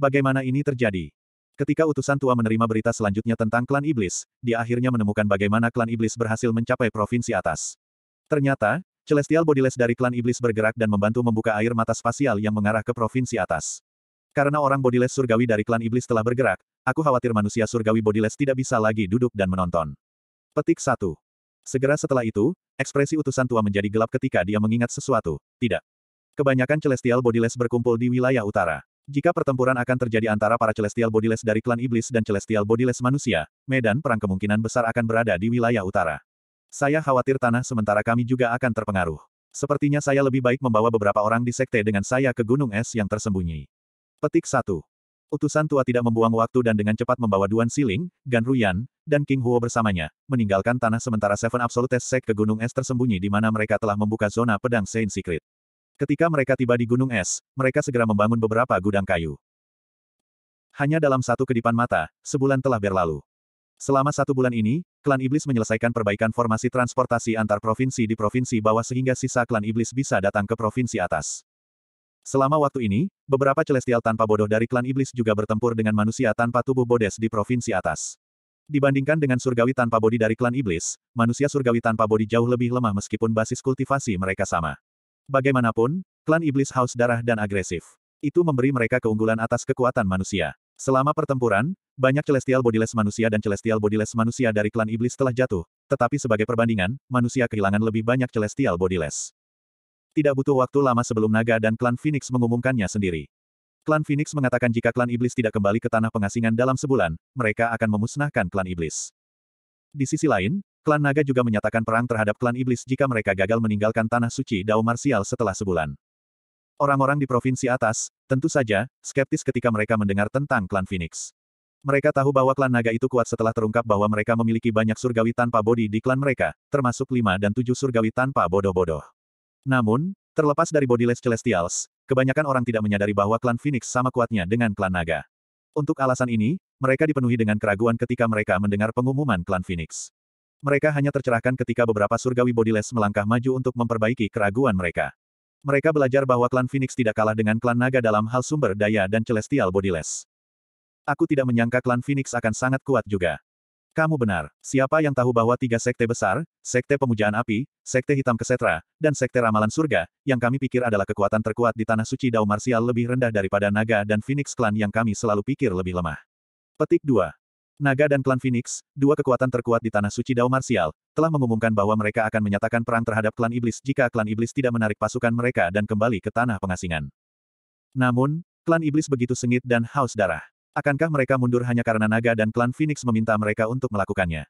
Bagaimana ini terjadi? Ketika utusan tua menerima berita selanjutnya tentang klan iblis, dia akhirnya menemukan bagaimana klan iblis berhasil mencapai provinsi atas. Ternyata, Celestial Bodiless dari klan iblis bergerak dan membantu membuka air mata spasial yang mengarah ke provinsi atas. Karena orang Bodiless surgawi dari klan iblis telah bergerak, aku khawatir manusia surgawi Bodiless tidak bisa lagi duduk dan menonton. Petik 1. Segera setelah itu, ekspresi utusan tua menjadi gelap ketika dia mengingat sesuatu. Tidak. Kebanyakan Celestial Bodiless berkumpul di wilayah utara. Jika pertempuran akan terjadi antara para Celestial Bodiless dari klan Iblis dan Celestial Bodiless manusia, medan perang kemungkinan besar akan berada di wilayah utara. Saya khawatir tanah sementara kami juga akan terpengaruh. Sepertinya saya lebih baik membawa beberapa orang di sekte dengan saya ke gunung es yang tersembunyi. Petik 1. Utusan tua tidak membuang waktu dan dengan cepat membawa Duan Siling, Gan Ruyan, dan King Huo bersamanya, meninggalkan tanah sementara Seven Absolute Sek ke gunung es tersembunyi di mana mereka telah membuka zona pedang Saint Secret. Ketika mereka tiba di gunung es, mereka segera membangun beberapa gudang kayu. Hanya dalam satu kedipan mata, sebulan telah berlalu. Selama satu bulan ini, klan iblis menyelesaikan perbaikan formasi transportasi antar provinsi di provinsi bawah sehingga sisa klan iblis bisa datang ke provinsi atas. Selama waktu ini, beberapa celestial tanpa bodoh dari klan iblis juga bertempur dengan manusia tanpa tubuh bodes di provinsi atas. Dibandingkan dengan surgawi tanpa bodi dari klan iblis, manusia surgawi tanpa bodi jauh lebih lemah meskipun basis kultivasi mereka sama. Bagaimanapun, klan iblis haus darah dan agresif. Itu memberi mereka keunggulan atas kekuatan manusia. Selama pertempuran, banyak celestial bodiless manusia dan celestial bodiless manusia dari klan iblis telah jatuh, tetapi sebagai perbandingan, manusia kehilangan lebih banyak celestial bodiless. Tidak butuh waktu lama sebelum naga dan klan Phoenix mengumumkannya sendiri. Klan Phoenix mengatakan jika klan iblis tidak kembali ke tanah pengasingan dalam sebulan, mereka akan memusnahkan klan iblis. Di sisi lain, klan naga juga menyatakan perang terhadap klan iblis jika mereka gagal meninggalkan tanah suci Dao Martial setelah sebulan. Orang-orang di provinsi atas, tentu saja, skeptis ketika mereka mendengar tentang klan Phoenix. Mereka tahu bahwa klan naga itu kuat setelah terungkap bahwa mereka memiliki banyak surgawi tanpa bodi di klan mereka, termasuk lima dan tujuh surgawi tanpa bodoh-bodoh. Namun, terlepas dari bodiless celestials, kebanyakan orang tidak menyadari bahwa klan Phoenix sama kuatnya dengan klan naga. Untuk alasan ini, mereka dipenuhi dengan keraguan ketika mereka mendengar pengumuman klan Phoenix. Mereka hanya tercerahkan ketika beberapa surgawi bodiless melangkah maju untuk memperbaiki keraguan mereka mereka belajar bahwa klan Phoenix tidak kalah dengan klan naga dalam hal sumber daya dan celestial bodiless. Aku tidak menyangka klan Phoenix akan sangat kuat juga. Kamu benar, siapa yang tahu bahwa tiga sekte besar, sekte pemujaan api, sekte hitam kesetra, dan sekte ramalan surga, yang kami pikir adalah kekuatan terkuat di tanah suci Dao Marsial, lebih rendah daripada naga dan Phoenix Klan yang kami selalu pikir lebih lemah. Petik 2. Naga dan klan Phoenix, dua kekuatan terkuat di Tanah Suci Dao Martial, telah mengumumkan bahwa mereka akan menyatakan perang terhadap klan Iblis jika klan Iblis tidak menarik pasukan mereka dan kembali ke Tanah Pengasingan. Namun, klan Iblis begitu sengit dan haus darah. Akankah mereka mundur hanya karena Naga dan klan Phoenix meminta mereka untuk melakukannya?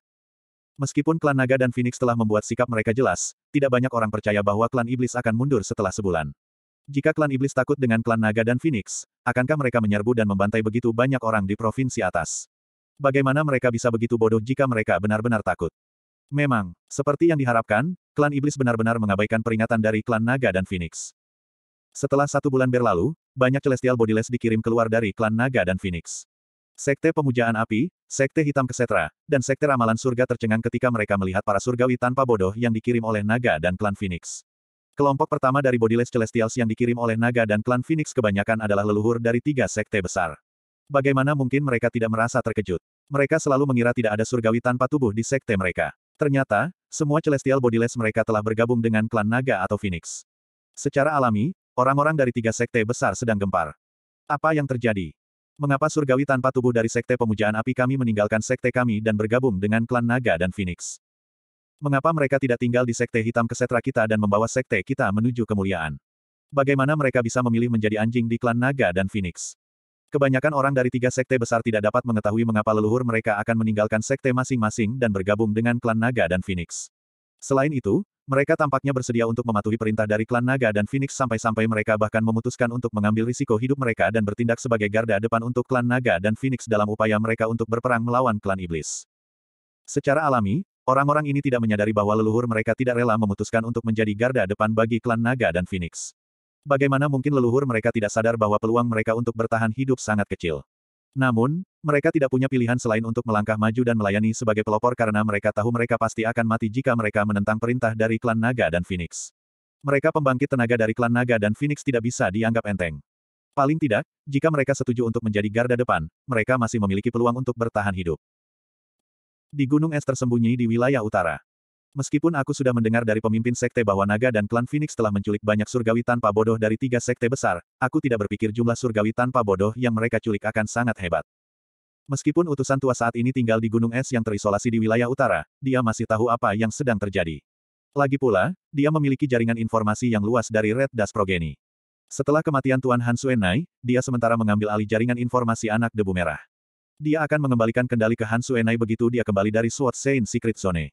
Meskipun klan Naga dan Phoenix telah membuat sikap mereka jelas, tidak banyak orang percaya bahwa klan Iblis akan mundur setelah sebulan. Jika klan Iblis takut dengan klan Naga dan Phoenix, akankah mereka menyerbu dan membantai begitu banyak orang di provinsi atas? Bagaimana mereka bisa begitu bodoh jika mereka benar-benar takut? Memang, seperti yang diharapkan, klan iblis benar-benar mengabaikan peringatan dari klan naga dan phoenix. Setelah satu bulan berlalu, banyak celestial bodiless dikirim keluar dari klan naga dan phoenix. Sekte Pemujaan Api, Sekte Hitam Kesetra, dan Sekte Ramalan Surga tercengang ketika mereka melihat para surgawi tanpa bodoh yang dikirim oleh naga dan klan phoenix. Kelompok pertama dari bodiless celestials yang dikirim oleh naga dan klan phoenix kebanyakan adalah leluhur dari tiga sekte besar. Bagaimana mungkin mereka tidak merasa terkejut? Mereka selalu mengira tidak ada surgawi tanpa tubuh di sekte mereka. Ternyata, semua Celestial Bodiless mereka telah bergabung dengan klan Naga atau Phoenix. Secara alami, orang-orang dari tiga sekte besar sedang gempar. Apa yang terjadi? Mengapa surgawi tanpa tubuh dari sekte pemujaan api kami meninggalkan sekte kami dan bergabung dengan klan Naga dan Phoenix? Mengapa mereka tidak tinggal di sekte hitam kesetra kita dan membawa sekte kita menuju kemuliaan? Bagaimana mereka bisa memilih menjadi anjing di klan Naga dan Phoenix? Kebanyakan orang dari tiga sekte besar tidak dapat mengetahui mengapa leluhur mereka akan meninggalkan sekte masing-masing dan bergabung dengan klan Naga dan Phoenix. Selain itu, mereka tampaknya bersedia untuk mematuhi perintah dari klan Naga dan Phoenix sampai-sampai mereka bahkan memutuskan untuk mengambil risiko hidup mereka dan bertindak sebagai garda depan untuk klan Naga dan Phoenix dalam upaya mereka untuk berperang melawan klan Iblis. Secara alami, orang-orang ini tidak menyadari bahwa leluhur mereka tidak rela memutuskan untuk menjadi garda depan bagi klan Naga dan Phoenix. Bagaimana mungkin leluhur mereka tidak sadar bahwa peluang mereka untuk bertahan hidup sangat kecil? Namun, mereka tidak punya pilihan selain untuk melangkah maju dan melayani sebagai pelopor karena mereka tahu mereka pasti akan mati jika mereka menentang perintah dari klan naga dan phoenix. Mereka pembangkit tenaga dari klan naga dan phoenix tidak bisa dianggap enteng. Paling tidak, jika mereka setuju untuk menjadi garda depan, mereka masih memiliki peluang untuk bertahan hidup. Di gunung es tersembunyi di wilayah utara. Meskipun aku sudah mendengar dari pemimpin sekte bahwa naga dan klan Phoenix telah menculik banyak surgawi tanpa bodoh dari tiga sekte besar, aku tidak berpikir jumlah surgawi tanpa bodoh yang mereka culik akan sangat hebat. Meskipun utusan tua saat ini tinggal di gunung es yang terisolasi di wilayah utara, dia masih tahu apa yang sedang terjadi. Lagi pula, dia memiliki jaringan informasi yang luas dari Red Das Progeny. Setelah kematian Tuan Han Nai, dia sementara mengambil alih jaringan informasi anak debu merah. Dia akan mengembalikan kendali ke Han Nai begitu dia kembali dari Sword Saint Secret Zone.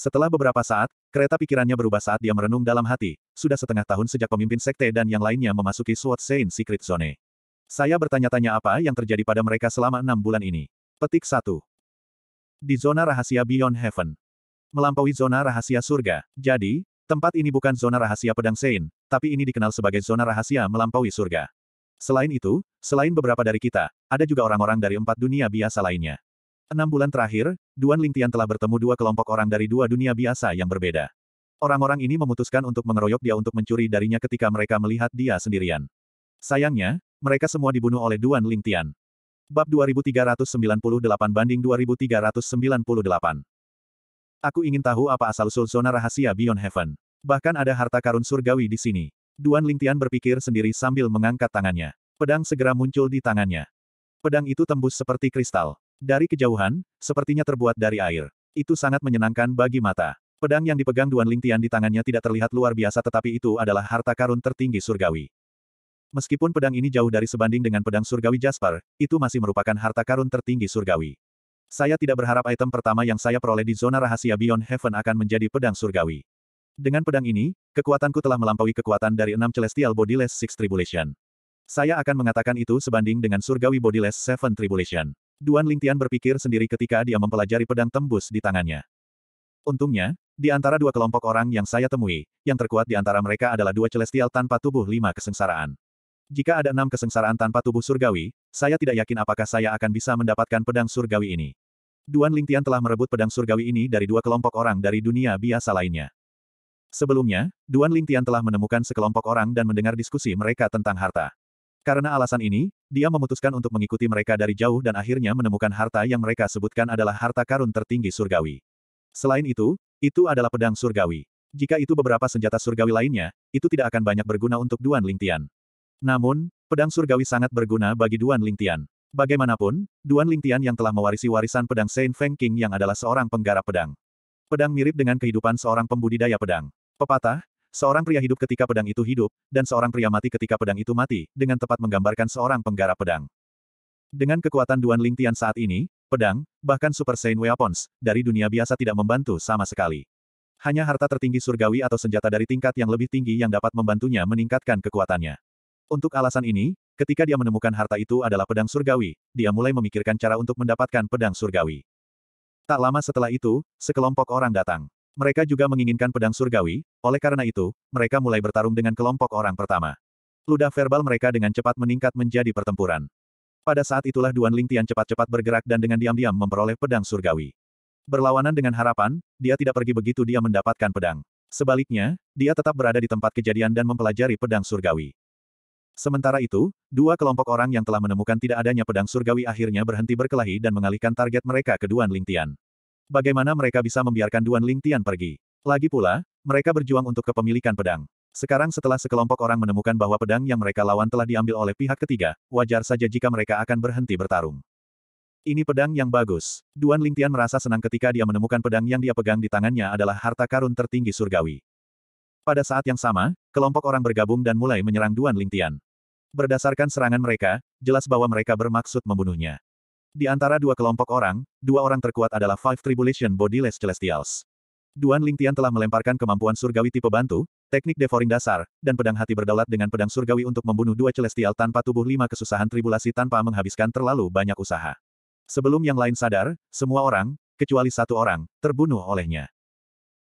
Setelah beberapa saat, kereta pikirannya berubah saat dia merenung dalam hati. Sudah setengah tahun sejak pemimpin sekte dan yang lainnya memasuki Sword Saint Secret Zone. Saya bertanya-tanya apa yang terjadi pada mereka selama enam bulan ini. Petik 1. Di zona rahasia Beyond Heaven. Melampaui zona rahasia surga. Jadi, tempat ini bukan zona rahasia pedang Saint, tapi ini dikenal sebagai zona rahasia melampaui surga. Selain itu, selain beberapa dari kita, ada juga orang-orang dari empat dunia biasa lainnya. Enam bulan terakhir, Duan Lingtian telah bertemu dua kelompok orang dari dua dunia biasa yang berbeda. Orang-orang ini memutuskan untuk mengeroyok dia untuk mencuri darinya ketika mereka melihat dia sendirian. Sayangnya, mereka semua dibunuh oleh Duan Lingtian. Bab 2398 banding 2398. Aku ingin tahu apa asal-usul zona rahasia Beyond Heaven. Bahkan ada harta karun surgawi di sini. Duan Lingtian berpikir sendiri sambil mengangkat tangannya. Pedang segera muncul di tangannya. Pedang itu tembus seperti kristal. Dari kejauhan, sepertinya terbuat dari air. Itu sangat menyenangkan bagi mata. Pedang yang dipegang Duan Lingtian di tangannya tidak terlihat luar biasa tetapi itu adalah harta karun tertinggi surgawi. Meskipun pedang ini jauh dari sebanding dengan pedang surgawi Jasper, itu masih merupakan harta karun tertinggi surgawi. Saya tidak berharap item pertama yang saya peroleh di zona rahasia Beyond Heaven akan menjadi pedang surgawi. Dengan pedang ini, kekuatanku telah melampaui kekuatan dari enam Celestial Bodiless Six Tribulation. Saya akan mengatakan itu sebanding dengan surgawi Bodiless Seven Tribulation. Duan Lingtian berpikir sendiri ketika dia mempelajari pedang tembus di tangannya. Untungnya, di antara dua kelompok orang yang saya temui, yang terkuat di antara mereka adalah dua celestial tanpa tubuh lima kesengsaraan. Jika ada enam kesengsaraan tanpa tubuh surgawi, saya tidak yakin apakah saya akan bisa mendapatkan pedang surgawi ini. Duan Lingtian telah merebut pedang surgawi ini dari dua kelompok orang dari dunia biasa lainnya. Sebelumnya, Duan Lingtian telah menemukan sekelompok orang dan mendengar diskusi mereka tentang harta. Karena alasan ini, dia memutuskan untuk mengikuti mereka dari jauh dan akhirnya menemukan harta yang mereka sebutkan adalah harta karun tertinggi surgawi. Selain itu, itu adalah pedang surgawi. Jika itu beberapa senjata surgawi lainnya, itu tidak akan banyak berguna untuk Duan Lingtian. Namun, pedang surgawi sangat berguna bagi Duan Lingtian. Bagaimanapun, Duan Lingtian yang telah mewarisi warisan pedang Saint Feng King yang adalah seorang penggarap pedang. Pedang mirip dengan kehidupan seorang pembudidaya pedang. Pepatah, Seorang pria hidup ketika pedang itu hidup, dan seorang pria mati ketika pedang itu mati, dengan tepat menggambarkan seorang penggarap pedang. Dengan kekuatan Duan Ling Tian saat ini, pedang, bahkan Super Saiyan Weapons, dari dunia biasa tidak membantu sama sekali. Hanya harta tertinggi surgawi atau senjata dari tingkat yang lebih tinggi yang dapat membantunya meningkatkan kekuatannya. Untuk alasan ini, ketika dia menemukan harta itu adalah pedang surgawi, dia mulai memikirkan cara untuk mendapatkan pedang surgawi. Tak lama setelah itu, sekelompok orang datang. Mereka juga menginginkan pedang surgawi, oleh karena itu, mereka mulai bertarung dengan kelompok orang pertama. Ludah verbal mereka dengan cepat meningkat menjadi pertempuran. Pada saat itulah Duan Lingtian cepat-cepat bergerak dan dengan diam-diam memperoleh pedang surgawi. Berlawanan dengan harapan, dia tidak pergi begitu dia mendapatkan pedang. Sebaliknya, dia tetap berada di tempat kejadian dan mempelajari pedang surgawi. Sementara itu, dua kelompok orang yang telah menemukan tidak adanya pedang surgawi akhirnya berhenti berkelahi dan mengalihkan target mereka ke Duan Lingtian. Bagaimana mereka bisa membiarkan Duan Ling Tian pergi? Lagi pula, mereka berjuang untuk kepemilikan pedang. Sekarang setelah sekelompok orang menemukan bahwa pedang yang mereka lawan telah diambil oleh pihak ketiga, wajar saja jika mereka akan berhenti bertarung. Ini pedang yang bagus. Duan Ling Tian merasa senang ketika dia menemukan pedang yang dia pegang di tangannya adalah harta karun tertinggi surgawi. Pada saat yang sama, kelompok orang bergabung dan mulai menyerang Duan Ling Tian. Berdasarkan serangan mereka, jelas bahwa mereka bermaksud membunuhnya. Di antara dua kelompok orang, dua orang terkuat adalah Five Tribulation Bodiless Celestials. Duan Lingtian telah melemparkan kemampuan surgawi tipe bantu, teknik devouring dasar, dan pedang hati berdaulat dengan pedang surgawi untuk membunuh dua celestial tanpa tubuh lima kesusahan tribulasi tanpa menghabiskan terlalu banyak usaha. Sebelum yang lain sadar, semua orang, kecuali satu orang, terbunuh olehnya.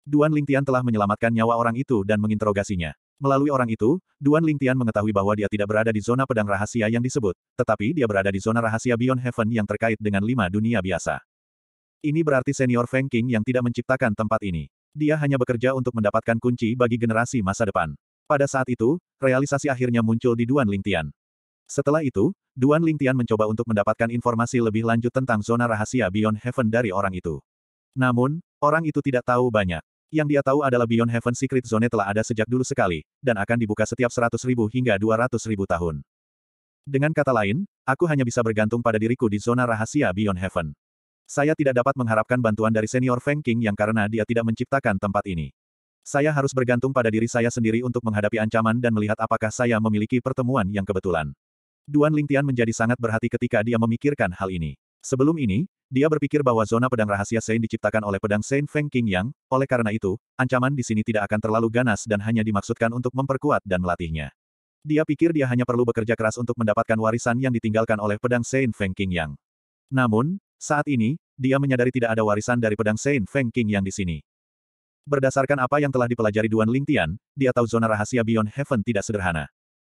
Duan Lingtian telah menyelamatkan nyawa orang itu dan menginterogasinya. Melalui orang itu, Duan Ling Tian mengetahui bahwa dia tidak berada di zona pedang rahasia yang disebut, tetapi dia berada di zona rahasia Beyond Heaven yang terkait dengan lima dunia biasa. Ini berarti senior Feng King yang tidak menciptakan tempat ini. Dia hanya bekerja untuk mendapatkan kunci bagi generasi masa depan. Pada saat itu, realisasi akhirnya muncul di Duan Ling Tian. Setelah itu, Duan Ling Tian mencoba untuk mendapatkan informasi lebih lanjut tentang zona rahasia Beyond Heaven dari orang itu. Namun, orang itu tidak tahu banyak. Yang dia tahu adalah Beyond Heaven Secret Zone telah ada sejak dulu sekali, dan akan dibuka setiap 100.000 hingga 200.000 tahun. Dengan kata lain, aku hanya bisa bergantung pada diriku di zona rahasia Beyond Heaven. Saya tidak dapat mengharapkan bantuan dari senior Feng King yang karena dia tidak menciptakan tempat ini. Saya harus bergantung pada diri saya sendiri untuk menghadapi ancaman dan melihat apakah saya memiliki pertemuan yang kebetulan. Duan Lingtian menjadi sangat berhati ketika dia memikirkan hal ini. Sebelum ini, dia berpikir bahwa zona pedang rahasia Sein diciptakan oleh pedang Sein Feng King Yang, oleh karena itu, ancaman di sini tidak akan terlalu ganas dan hanya dimaksudkan untuk memperkuat dan melatihnya. Dia pikir dia hanya perlu bekerja keras untuk mendapatkan warisan yang ditinggalkan oleh pedang Sein Feng King Yang. Namun, saat ini, dia menyadari tidak ada warisan dari pedang Sein Feng King Yang di sini. Berdasarkan apa yang telah dipelajari Duan Lingtian, dia tahu zona rahasia Beyond Heaven tidak sederhana.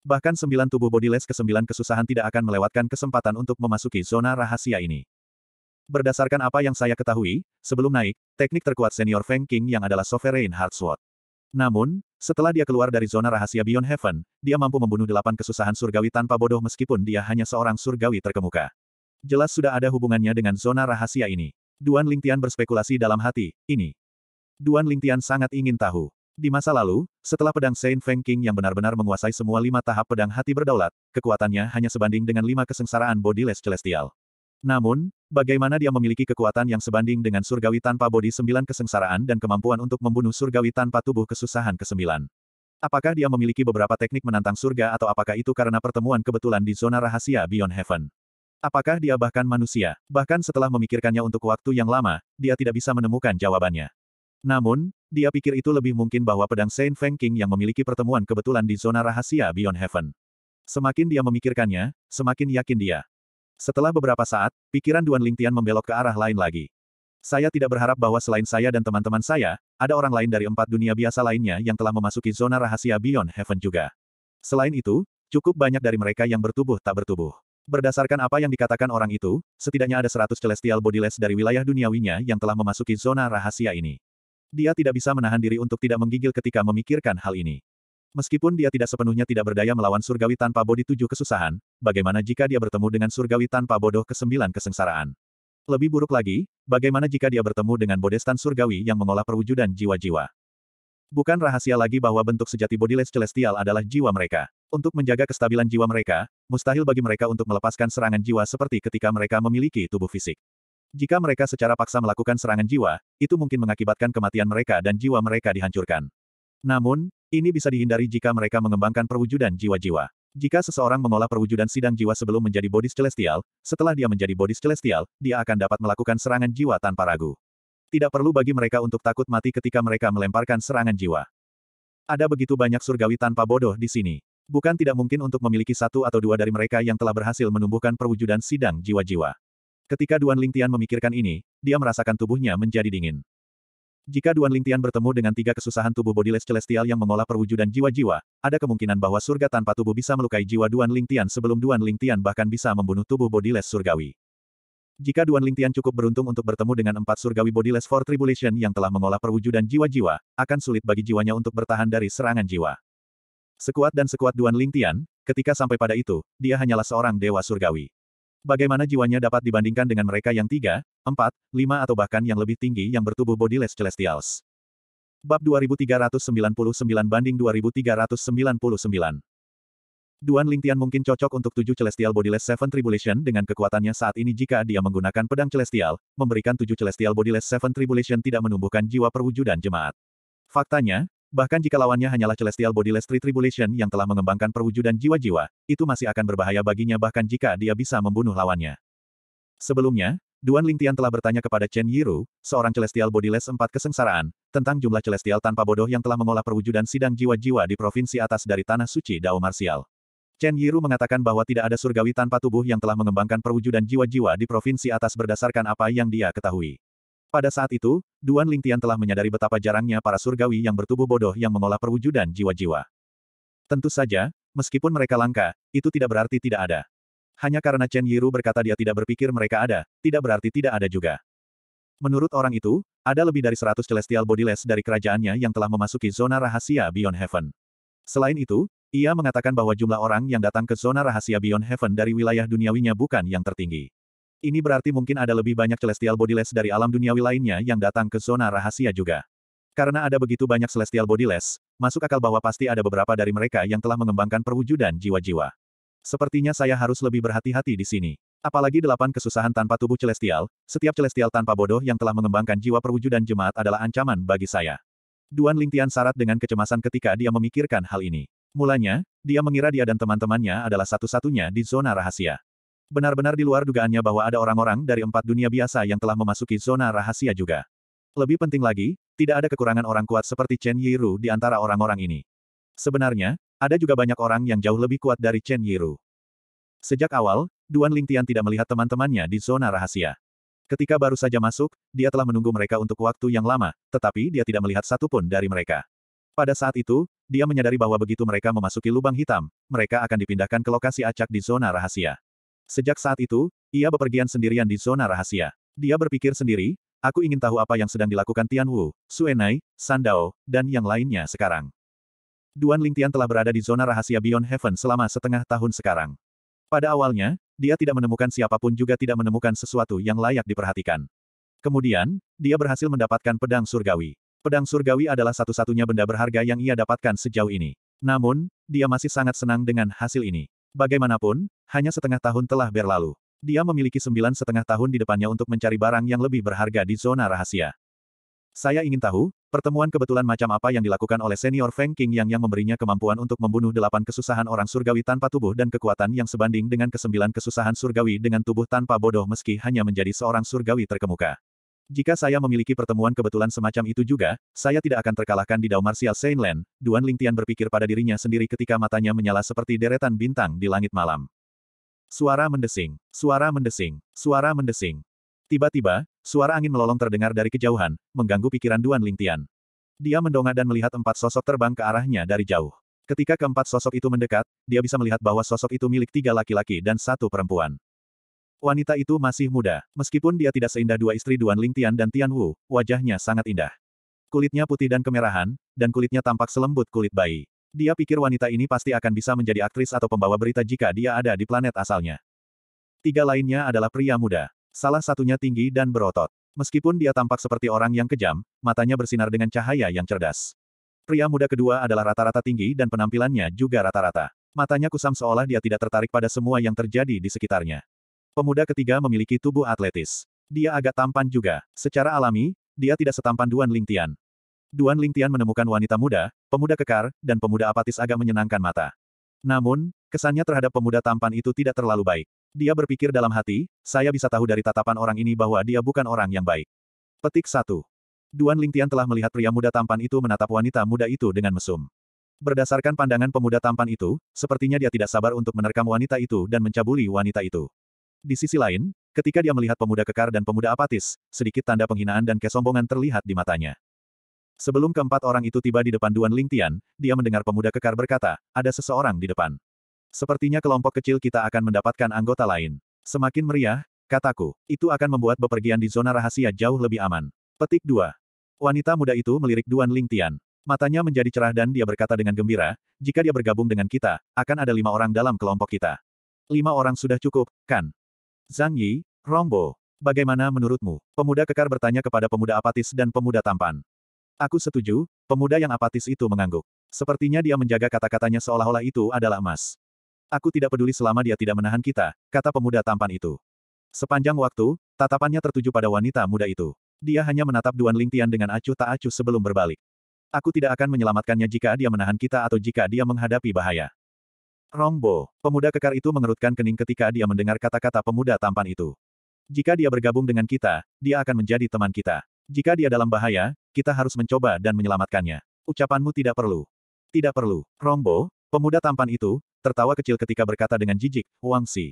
Bahkan sembilan tubuh bodiless sembilan kesusahan tidak akan melewatkan kesempatan untuk memasuki zona rahasia ini. Berdasarkan apa yang saya ketahui, sebelum naik, teknik terkuat senior Feng King yang adalah Sovereign Heart Sword. Namun, setelah dia keluar dari zona rahasia Beyond Heaven, dia mampu membunuh delapan kesusahan surgawi tanpa bodoh meskipun dia hanya seorang surgawi terkemuka. Jelas sudah ada hubungannya dengan zona rahasia ini. Duan Lingtian berspekulasi dalam hati, ini. Duan Lingtian sangat ingin tahu. Di masa lalu, setelah pedang Saint Feng King yang benar-benar menguasai semua lima tahap pedang hati berdaulat, kekuatannya hanya sebanding dengan lima kesengsaraan bodiless celestial. Namun, bagaimana dia memiliki kekuatan yang sebanding dengan surgawi tanpa bodi sembilan kesengsaraan dan kemampuan untuk membunuh surgawi tanpa tubuh kesusahan kesembilan? Apakah dia memiliki beberapa teknik menantang surga atau apakah itu karena pertemuan kebetulan di zona rahasia Beyond Heaven? Apakah dia bahkan manusia? Bahkan setelah memikirkannya untuk waktu yang lama, dia tidak bisa menemukan jawabannya. Namun, dia pikir itu lebih mungkin bahwa pedang Saint Feng King yang memiliki pertemuan kebetulan di zona rahasia Beyond Heaven. Semakin dia memikirkannya, semakin yakin dia. Setelah beberapa saat, pikiran Duan Lingtian membelok ke arah lain lagi. Saya tidak berharap bahwa selain saya dan teman-teman saya, ada orang lain dari empat dunia biasa lainnya yang telah memasuki zona rahasia Beyond Heaven juga. Selain itu, cukup banyak dari mereka yang bertubuh tak bertubuh. Berdasarkan apa yang dikatakan orang itu, setidaknya ada seratus celestial bodiless dari wilayah duniawinya yang telah memasuki zona rahasia ini. Dia tidak bisa menahan diri untuk tidak menggigil ketika memikirkan hal ini. Meskipun dia tidak sepenuhnya tidak berdaya melawan surgawi tanpa bodi tujuh kesusahan, bagaimana jika dia bertemu dengan surgawi tanpa bodoh kesembilan kesengsaraan? Lebih buruk lagi, bagaimana jika dia bertemu dengan bodestan surgawi yang mengolah perwujudan jiwa-jiwa? Bukan rahasia lagi bahwa bentuk sejati bodiless celestial adalah jiwa mereka. Untuk menjaga kestabilan jiwa mereka, mustahil bagi mereka untuk melepaskan serangan jiwa seperti ketika mereka memiliki tubuh fisik. Jika mereka secara paksa melakukan serangan jiwa, itu mungkin mengakibatkan kematian mereka dan jiwa mereka dihancurkan. Namun, ini bisa dihindari jika mereka mengembangkan perwujudan jiwa-jiwa. Jika seseorang mengolah perwujudan sidang jiwa sebelum menjadi bodhis celestial, setelah dia menjadi bodhis celestial, dia akan dapat melakukan serangan jiwa tanpa ragu. Tidak perlu bagi mereka untuk takut mati ketika mereka melemparkan serangan jiwa. Ada begitu banyak surgawi tanpa bodoh di sini. Bukan tidak mungkin untuk memiliki satu atau dua dari mereka yang telah berhasil menumbuhkan perwujudan sidang jiwa-jiwa. Ketika Duan Lingtian memikirkan ini, dia merasakan tubuhnya menjadi dingin. Jika Duan Lingtian bertemu dengan tiga kesusahan tubuh bodiless celestial yang mengolah perwujudan jiwa-jiwa, ada kemungkinan bahwa surga tanpa tubuh bisa melukai jiwa Duan Lingtian sebelum Duan Lingtian bahkan bisa membunuh tubuh bodiless surgawi. Jika Duan Lingtian cukup beruntung untuk bertemu dengan empat surgawi bodiless for tribulation yang telah mengolah perwujudan jiwa-jiwa, akan sulit bagi jiwanya untuk bertahan dari serangan jiwa. Sekuat dan sekuat Duan Lingtian, ketika sampai pada itu, dia hanyalah seorang dewa surgawi. Bagaimana jiwanya dapat dibandingkan dengan mereka yang tiga, empat, lima atau bahkan yang lebih tinggi yang bertubuh bodiless celestials. Bab 2399 banding 2399. Duan Lingtian mungkin cocok untuk tujuh Celestial Bodiless Seven Tribulation dengan kekuatannya saat ini jika dia menggunakan pedang Celestial, memberikan tujuh Celestial Bodiless Seven Tribulation tidak menumbuhkan jiwa perwujudan jemaat. Faktanya, Bahkan jika lawannya hanyalah Celestial Bodiless Tribulation yang telah mengembangkan perwujudan jiwa-jiwa, itu masih akan berbahaya baginya bahkan jika dia bisa membunuh lawannya. Sebelumnya, Duan Lingtian telah bertanya kepada Chen Yiru, seorang Celestial Bodiless empat kesengsaraan, tentang jumlah Celestial tanpa bodoh yang telah mengolah perwujudan sidang jiwa-jiwa di provinsi atas dari Tanah Suci Dao Marsial. Chen Yiru mengatakan bahwa tidak ada surgawi tanpa tubuh yang telah mengembangkan perwujudan jiwa-jiwa di provinsi atas berdasarkan apa yang dia ketahui. Pada saat itu, Duan Lingtian telah menyadari betapa jarangnya para surgawi yang bertubuh bodoh yang mengolah perwujudan jiwa-jiwa. Tentu saja, meskipun mereka langka, itu tidak berarti tidak ada. Hanya karena Chen Yiru berkata dia tidak berpikir mereka ada, tidak berarti tidak ada juga. Menurut orang itu, ada lebih dari 100 celestial bodiless dari kerajaannya yang telah memasuki zona rahasia Beyond Heaven. Selain itu, ia mengatakan bahwa jumlah orang yang datang ke zona rahasia Beyond Heaven dari wilayah duniawinya bukan yang tertinggi. Ini berarti mungkin ada lebih banyak celestial bodiless dari alam duniawi lainnya yang datang ke zona rahasia juga. Karena ada begitu banyak celestial bodiless, masuk akal bahwa pasti ada beberapa dari mereka yang telah mengembangkan perwujudan jiwa-jiwa. Sepertinya saya harus lebih berhati-hati di sini. Apalagi delapan kesusahan tanpa tubuh celestial, setiap celestial tanpa bodoh yang telah mengembangkan jiwa perwujudan jemaat adalah ancaman bagi saya. Duan Lingtian syarat dengan kecemasan ketika dia memikirkan hal ini. Mulanya, dia mengira dia dan teman-temannya adalah satu-satunya di zona rahasia. Benar-benar di luar dugaannya bahwa ada orang-orang dari empat dunia biasa yang telah memasuki zona rahasia juga. Lebih penting lagi, tidak ada kekurangan orang kuat seperti Chen Yiru di antara orang-orang ini. Sebenarnya, ada juga banyak orang yang jauh lebih kuat dari Chen Yiru. Sejak awal, Duan Lingtian tidak melihat teman-temannya di zona rahasia. Ketika baru saja masuk, dia telah menunggu mereka untuk waktu yang lama, tetapi dia tidak melihat satupun dari mereka. Pada saat itu, dia menyadari bahwa begitu mereka memasuki lubang hitam, mereka akan dipindahkan ke lokasi acak di zona rahasia. Sejak saat itu, ia bepergian sendirian di zona rahasia. Dia berpikir sendiri, aku ingin tahu apa yang sedang dilakukan Tian Wu, Suenai, Sandao, dan yang lainnya sekarang. Duan Ling Tian telah berada di zona rahasia Beyond Heaven selama setengah tahun sekarang. Pada awalnya, dia tidak menemukan siapapun juga tidak menemukan sesuatu yang layak diperhatikan. Kemudian, dia berhasil mendapatkan pedang surgawi. Pedang surgawi adalah satu-satunya benda berharga yang ia dapatkan sejauh ini. Namun, dia masih sangat senang dengan hasil ini. Bagaimanapun, hanya setengah tahun telah berlalu. Dia memiliki sembilan setengah tahun di depannya untuk mencari barang yang lebih berharga di zona rahasia. Saya ingin tahu, pertemuan kebetulan macam apa yang dilakukan oleh senior Feng King yang yang memberinya kemampuan untuk membunuh delapan kesusahan orang surgawi tanpa tubuh dan kekuatan yang sebanding dengan kesembilan kesusahan surgawi dengan tubuh tanpa bodoh meski hanya menjadi seorang surgawi terkemuka. Jika saya memiliki pertemuan kebetulan semacam itu juga, saya tidak akan terkalahkan di Dao Martial Sainland, Duan Lingtian berpikir pada dirinya sendiri ketika matanya menyala seperti deretan bintang di langit malam. Suara mendesing, suara mendesing, suara mendesing. Tiba-tiba, suara angin melolong terdengar dari kejauhan, mengganggu pikiran Duan Lingtian. Dia mendongak dan melihat empat sosok terbang ke arahnya dari jauh. Ketika keempat sosok itu mendekat, dia bisa melihat bahwa sosok itu milik tiga laki-laki dan satu perempuan. Wanita itu masih muda. Meskipun dia tidak seindah dua istri Duan Lingtian dan Tian Wu, wajahnya sangat indah. Kulitnya putih dan kemerahan, dan kulitnya tampak selembut kulit bayi. Dia pikir wanita ini pasti akan bisa menjadi aktris atau pembawa berita jika dia ada di planet asalnya. Tiga lainnya adalah pria muda. Salah satunya tinggi dan berotot. Meskipun dia tampak seperti orang yang kejam, matanya bersinar dengan cahaya yang cerdas. Pria muda kedua adalah rata-rata tinggi dan penampilannya juga rata-rata. Matanya kusam seolah dia tidak tertarik pada semua yang terjadi di sekitarnya. Pemuda ketiga memiliki tubuh atletis. Dia agak tampan juga. Secara alami, dia tidak setampan Duan Lingtian. Duan Lingtian menemukan wanita muda, pemuda kekar, dan pemuda apatis agak menyenangkan mata. Namun, kesannya terhadap pemuda tampan itu tidak terlalu baik. Dia berpikir dalam hati, saya bisa tahu dari tatapan orang ini bahwa dia bukan orang yang baik. Petik 1. Duan Lingtian telah melihat pria muda tampan itu menatap wanita muda itu dengan mesum. Berdasarkan pandangan pemuda tampan itu, sepertinya dia tidak sabar untuk menerkam wanita itu dan mencabuli wanita itu. Di sisi lain, ketika dia melihat pemuda kekar dan pemuda apatis, sedikit tanda penghinaan dan kesombongan terlihat di matanya. Sebelum keempat orang itu tiba di depan Duan Lingtian, dia mendengar pemuda kekar berkata, ada seseorang di depan. Sepertinya kelompok kecil kita akan mendapatkan anggota lain. Semakin meriah, kataku, itu akan membuat bepergian di zona rahasia jauh lebih aman. Petik 2. Wanita muda itu melirik Duan Lingtian. Matanya menjadi cerah dan dia berkata dengan gembira, jika dia bergabung dengan kita, akan ada lima orang dalam kelompok kita. Lima orang sudah cukup, kan? Zhang Yi, Rombo, bagaimana menurutmu? Pemuda kekar bertanya kepada pemuda apatis dan pemuda tampan. Aku setuju, pemuda yang apatis itu mengangguk. Sepertinya dia menjaga kata-katanya seolah-olah itu adalah emas. Aku tidak peduli selama dia tidak menahan kita, kata pemuda tampan itu. Sepanjang waktu, tatapannya tertuju pada wanita muda itu. Dia hanya menatap Duan Lingtian dengan acuh tak acuh sebelum berbalik. Aku tidak akan menyelamatkannya jika dia menahan kita atau jika dia menghadapi bahaya. Rombo, pemuda kekar itu mengerutkan kening ketika dia mendengar kata-kata pemuda tampan itu. Jika dia bergabung dengan kita, dia akan menjadi teman kita. Jika dia dalam bahaya, kita harus mencoba dan menyelamatkannya. Ucapanmu tidak perlu. Tidak perlu. Rombo, pemuda tampan itu, tertawa kecil ketika berkata dengan jijik, Wang Si.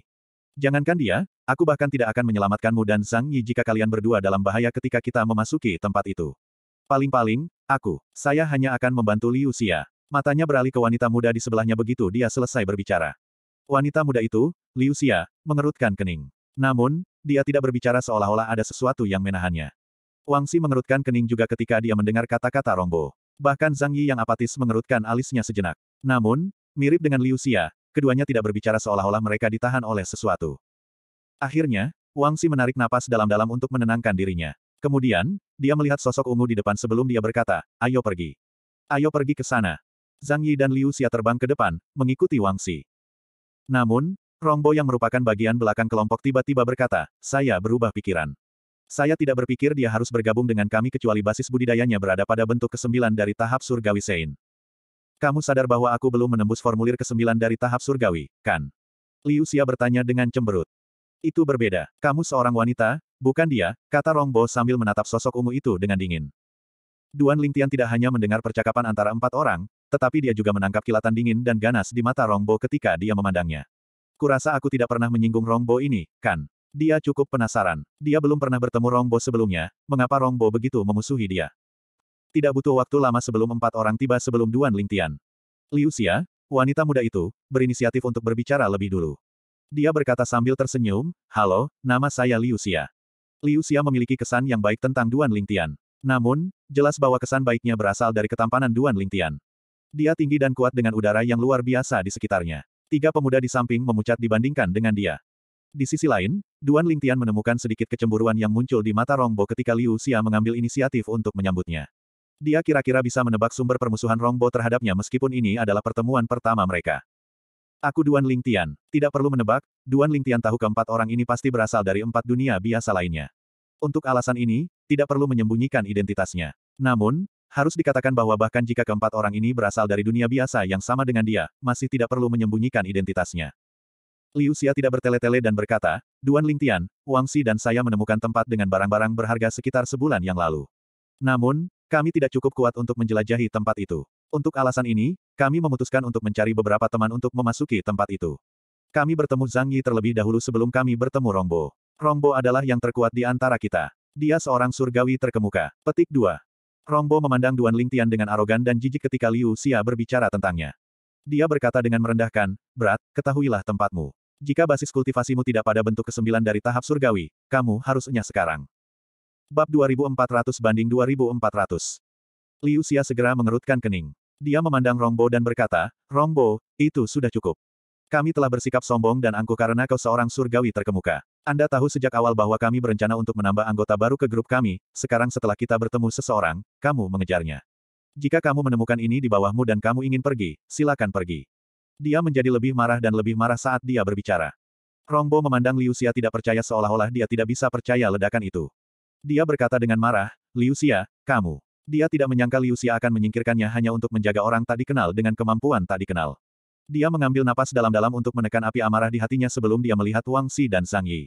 Jangankan dia, aku bahkan tidak akan menyelamatkanmu dan Zhang Yi jika kalian berdua dalam bahaya ketika kita memasuki tempat itu. Paling-paling, aku, saya hanya akan membantu Liu Xia. Matanya beralih ke wanita muda di sebelahnya begitu dia selesai berbicara. Wanita muda itu, Liu Xia, mengerutkan kening. Namun, dia tidak berbicara seolah-olah ada sesuatu yang menahannya. Wang Xi mengerutkan kening juga ketika dia mendengar kata-kata Rongbo. Bahkan Zhang Yi yang apatis mengerutkan alisnya sejenak. Namun, mirip dengan Liu Xia, keduanya tidak berbicara seolah-olah mereka ditahan oleh sesuatu. Akhirnya, Wang Xi menarik napas dalam-dalam untuk menenangkan dirinya. Kemudian, dia melihat sosok ungu di depan sebelum dia berkata, ayo pergi. Ayo pergi ke sana. Zhang Yi dan Liu Xia terbang ke depan, mengikuti Wang Xi. Namun, Rongbo yang merupakan bagian belakang kelompok tiba-tiba berkata, saya berubah pikiran. Saya tidak berpikir dia harus bergabung dengan kami kecuali basis budidayanya berada pada bentuk kesembilan dari tahap surgawi Sein. Kamu sadar bahwa aku belum menembus formulir kesembilan dari tahap surgawi, kan? Liu Xia bertanya dengan cemberut. Itu berbeda. Kamu seorang wanita, bukan dia, kata Rongbo sambil menatap sosok ungu itu dengan dingin. Duan Lingtian tidak hanya mendengar percakapan antara empat orang, tetapi dia juga menangkap kilatan dingin dan ganas di mata Rongbo ketika dia memandangnya. Kurasa aku tidak pernah menyinggung Rongbo ini, kan? Dia cukup penasaran. Dia belum pernah bertemu Rongbo sebelumnya, mengapa Rongbo begitu memusuhi dia? Tidak butuh waktu lama sebelum empat orang tiba sebelum Duan Lingtian. Liu Xia, wanita muda itu, berinisiatif untuk berbicara lebih dulu. Dia berkata sambil tersenyum, Halo, nama saya Liu Xia. Liu Xia memiliki kesan yang baik tentang Duan Lingtian. Namun, jelas bahwa kesan baiknya berasal dari ketampanan Duan Lingtian. Dia tinggi dan kuat dengan udara yang luar biasa di sekitarnya. Tiga pemuda di samping memucat dibandingkan dengan dia. Di sisi lain, Duan Lingtian menemukan sedikit kecemburuan yang muncul di mata Rongbo ketika Liu Xia mengambil inisiatif untuk menyambutnya. Dia kira-kira bisa menebak sumber permusuhan Rongbo terhadapnya meskipun ini adalah pertemuan pertama mereka. Aku Duan Lingtian. Tidak perlu menebak, Duan Lingtian tahu keempat orang ini pasti berasal dari empat dunia biasa lainnya. Untuk alasan ini, tidak perlu menyembunyikan identitasnya. Namun, harus dikatakan bahwa bahkan jika keempat orang ini berasal dari dunia biasa yang sama dengan dia, masih tidak perlu menyembunyikan identitasnya. Liu Xia tidak bertele-tele dan berkata, Duan Lingtian, Wang Xi dan saya menemukan tempat dengan barang-barang berharga sekitar sebulan yang lalu. Namun, kami tidak cukup kuat untuk menjelajahi tempat itu. Untuk alasan ini, kami memutuskan untuk mencari beberapa teman untuk memasuki tempat itu. Kami bertemu Zhang Yi terlebih dahulu sebelum kami bertemu Rongbo. Rongbo adalah yang terkuat di antara kita. Dia seorang surgawi terkemuka. Petik 2. Rongbo memandang Duan Lingtian dengan arogan dan jijik ketika Liu Xia berbicara tentangnya. Dia berkata dengan merendahkan, Berat, ketahuilah tempatmu. Jika basis kultivasimu tidak pada bentuk kesembilan dari tahap surgawi, kamu harusnya sekarang. Bab 2400 banding 2400. Liu Xia segera mengerutkan kening. Dia memandang Rongbo dan berkata, "Rongbo, itu sudah cukup. Kami telah bersikap sombong dan angkuh karena kau seorang surgawi terkemuka. Anda tahu sejak awal bahwa kami berencana untuk menambah anggota baru ke grup kami, sekarang setelah kita bertemu seseorang, kamu mengejarnya. Jika kamu menemukan ini di bawahmu dan kamu ingin pergi, silakan pergi. Dia menjadi lebih marah dan lebih marah saat dia berbicara. Rongbo memandang Liu Xia tidak percaya seolah-olah dia tidak bisa percaya ledakan itu. Dia berkata dengan marah, Liu Xia, kamu. Dia tidak menyangka Liu Xia akan menyingkirkannya hanya untuk menjaga orang tak dikenal dengan kemampuan tak dikenal. Dia mengambil napas dalam-dalam untuk menekan api amarah di hatinya sebelum dia melihat Wang Xi dan Sang Yi.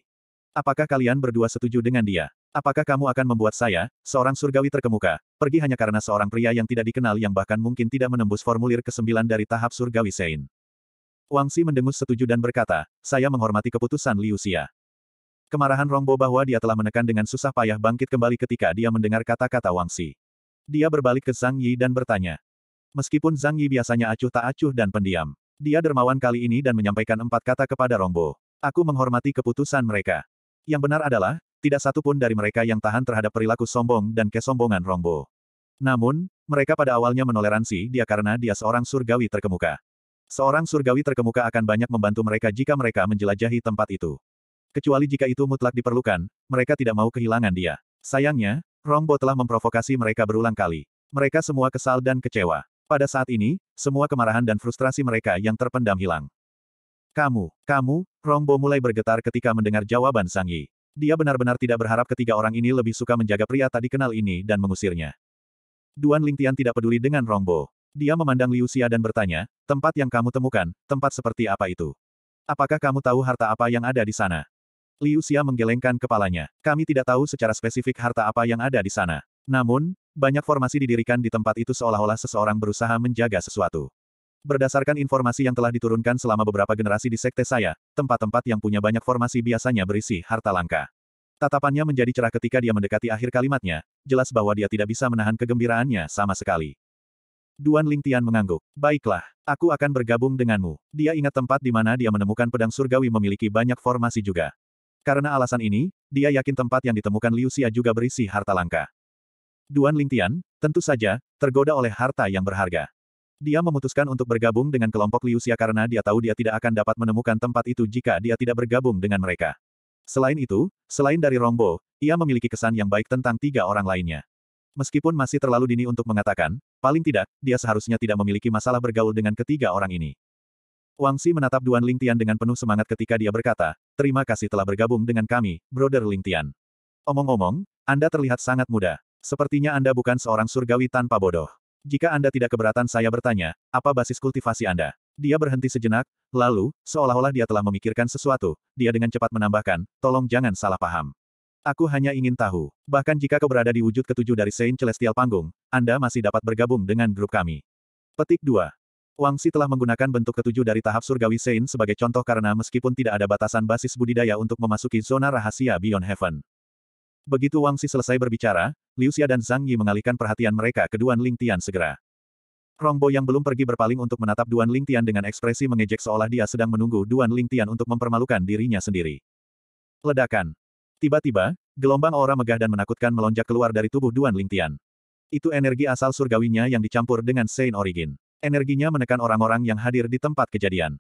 Apakah kalian berdua setuju dengan dia? Apakah kamu akan membuat saya, seorang surgawi terkemuka, pergi hanya karena seorang pria yang tidak dikenal yang bahkan mungkin tidak menembus formulir ke-9 dari tahap surgawi Sein? Wang Si mendengus setuju dan berkata, saya menghormati keputusan Liu Xia. Kemarahan Rongbo bahwa dia telah menekan dengan susah payah bangkit kembali ketika dia mendengar kata-kata Wang Si. Dia berbalik ke Zhang Yi dan bertanya. Meskipun Zhang Yi biasanya acuh tak acuh dan pendiam, dia dermawan kali ini dan menyampaikan empat kata kepada Rongbo. Aku menghormati keputusan mereka. Yang benar adalah, tidak satu pun dari mereka yang tahan terhadap perilaku sombong dan kesombongan Rongbo. Namun, mereka pada awalnya menoleransi dia karena dia seorang surgawi terkemuka. Seorang surgawi terkemuka akan banyak membantu mereka jika mereka menjelajahi tempat itu. Kecuali jika itu mutlak diperlukan, mereka tidak mau kehilangan dia. Sayangnya, Rongbo telah memprovokasi mereka berulang kali. Mereka semua kesal dan kecewa. Pada saat ini, semua kemarahan dan frustrasi mereka yang terpendam hilang. Kamu, kamu, Rongbo mulai bergetar ketika mendengar jawaban Sang Yi. Dia benar-benar tidak berharap ketiga orang ini lebih suka menjaga pria tadi kenal ini dan mengusirnya. Duan Lingtian tidak peduli dengan Rongbo. Dia memandang Liu Xia dan bertanya, tempat yang kamu temukan, tempat seperti apa itu? Apakah kamu tahu harta apa yang ada di sana? Liu Xia menggelengkan kepalanya. Kami tidak tahu secara spesifik harta apa yang ada di sana. Namun, banyak formasi didirikan di tempat itu seolah-olah seseorang berusaha menjaga sesuatu. Berdasarkan informasi yang telah diturunkan selama beberapa generasi di sekte saya, tempat-tempat yang punya banyak formasi biasanya berisi harta langka. Tatapannya menjadi cerah ketika dia mendekati akhir kalimatnya, jelas bahwa dia tidak bisa menahan kegembiraannya sama sekali. Duan Lingtian mengangguk. Baiklah, aku akan bergabung denganmu. Dia ingat tempat di mana dia menemukan pedang surgawi memiliki banyak formasi juga. Karena alasan ini, dia yakin tempat yang ditemukan Liu Xia juga berisi harta langka. Duan Lingtian, tentu saja, tergoda oleh harta yang berharga. Dia memutuskan untuk bergabung dengan kelompok Liu Liusia karena dia tahu dia tidak akan dapat menemukan tempat itu jika dia tidak bergabung dengan mereka. Selain itu, selain dari Rombo, ia memiliki kesan yang baik tentang tiga orang lainnya. Meskipun masih terlalu dini untuk mengatakan, paling tidak, dia seharusnya tidak memiliki masalah bergaul dengan ketiga orang ini. Wang Si menatap Duan Ling Tian dengan penuh semangat ketika dia berkata, Terima kasih telah bergabung dengan kami, Brother Tian. Omong-omong, Anda terlihat sangat muda. Sepertinya Anda bukan seorang surgawi tanpa bodoh. Jika Anda tidak keberatan saya bertanya, apa basis kultivasi Anda? Dia berhenti sejenak, lalu, seolah-olah dia telah memikirkan sesuatu, dia dengan cepat menambahkan, tolong jangan salah paham. Aku hanya ingin tahu, bahkan jika kau berada di wujud ketujuh dari Saint Celestial Panggung, Anda masih dapat bergabung dengan grup kami. Petik 2. Si telah menggunakan bentuk ketujuh dari tahap surgawi Saint sebagai contoh karena meskipun tidak ada batasan basis budidaya untuk memasuki zona rahasia Beyond Heaven. Begitu Wang Xi selesai berbicara, Liu Xia dan Zhang Yi mengalihkan perhatian mereka ke Duan Ling Tian segera. Rongbo yang belum pergi berpaling untuk menatap Duan Ling Tian dengan ekspresi mengejek seolah dia sedang menunggu Duan Ling Tian untuk mempermalukan dirinya sendiri. Ledakan. Tiba-tiba, gelombang aura megah dan menakutkan melonjak keluar dari tubuh Duan Ling Tian. Itu energi asal surgawinya yang dicampur dengan Saint Origin. Energinya menekan orang-orang yang hadir di tempat kejadian.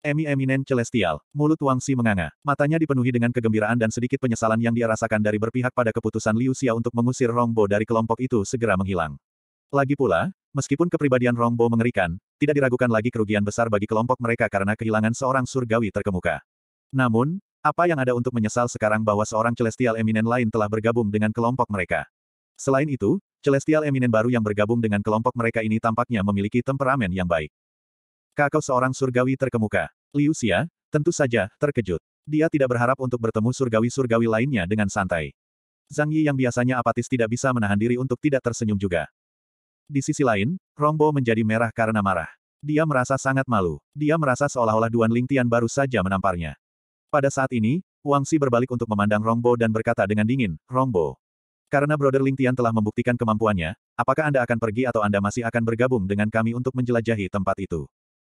Emi Eminen Celestial, mulut Wang Si menganga, matanya dipenuhi dengan kegembiraan dan sedikit penyesalan yang dia rasakan dari berpihak pada keputusan Liu Xia untuk mengusir Rongbo dari kelompok itu segera menghilang. Lagi pula, meskipun kepribadian Rongbo mengerikan, tidak diragukan lagi kerugian besar bagi kelompok mereka karena kehilangan seorang surgawi terkemuka. Namun, apa yang ada untuk menyesal sekarang bahwa seorang Celestial Eminen lain telah bergabung dengan kelompok mereka? Selain itu, Celestial Eminen baru yang bergabung dengan kelompok mereka ini tampaknya memiliki temperamen yang baik kakau seorang surgawi terkemuka. Liu Xia, tentu saja, terkejut. Dia tidak berharap untuk bertemu surgawi-surgawi lainnya dengan santai. Zhang Yi yang biasanya apatis tidak bisa menahan diri untuk tidak tersenyum juga. Di sisi lain, Rongbo menjadi merah karena marah. Dia merasa sangat malu. Dia merasa seolah-olah Duan Lingtian baru saja menamparnya. Pada saat ini, Wang Si berbalik untuk memandang Rongbo dan berkata dengan dingin, Rongbo. Karena Brother Lingtian telah membuktikan kemampuannya, apakah Anda akan pergi atau Anda masih akan bergabung dengan kami untuk menjelajahi tempat itu?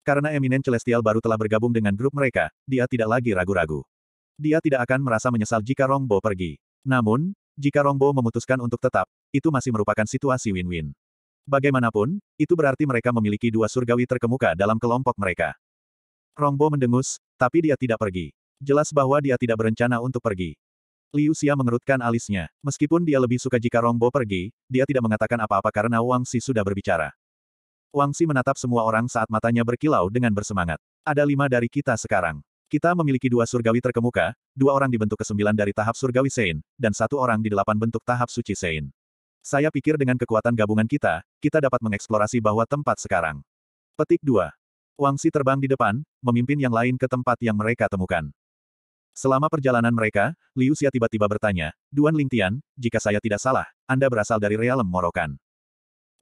Karena Eminent Celestial baru telah bergabung dengan grup mereka, dia tidak lagi ragu-ragu. Dia tidak akan merasa menyesal jika Rongbo pergi. Namun, jika Rongbo memutuskan untuk tetap, itu masih merupakan situasi win-win. Bagaimanapun, itu berarti mereka memiliki dua surgawi terkemuka dalam kelompok mereka. Rongbo mendengus, tapi dia tidak pergi. Jelas bahwa dia tidak berencana untuk pergi. Liu Xia mengerutkan alisnya. Meskipun dia lebih suka jika Rongbo pergi, dia tidak mengatakan apa-apa karena Wang Si sudah berbicara. Wang Si menatap semua orang saat matanya berkilau dengan bersemangat. Ada lima dari kita sekarang. Kita memiliki dua surgawi terkemuka, dua orang dibentuk bentuk kesembilan dari tahap surgawi Sein, dan satu orang di delapan bentuk tahap suci Sein. Saya pikir dengan kekuatan gabungan kita, kita dapat mengeksplorasi bahwa tempat sekarang. Petik 2. Wang Si terbang di depan, memimpin yang lain ke tempat yang mereka temukan. Selama perjalanan mereka, Liu Xia tiba-tiba bertanya, Duan Lingtian, jika saya tidak salah, Anda berasal dari realem Morokan.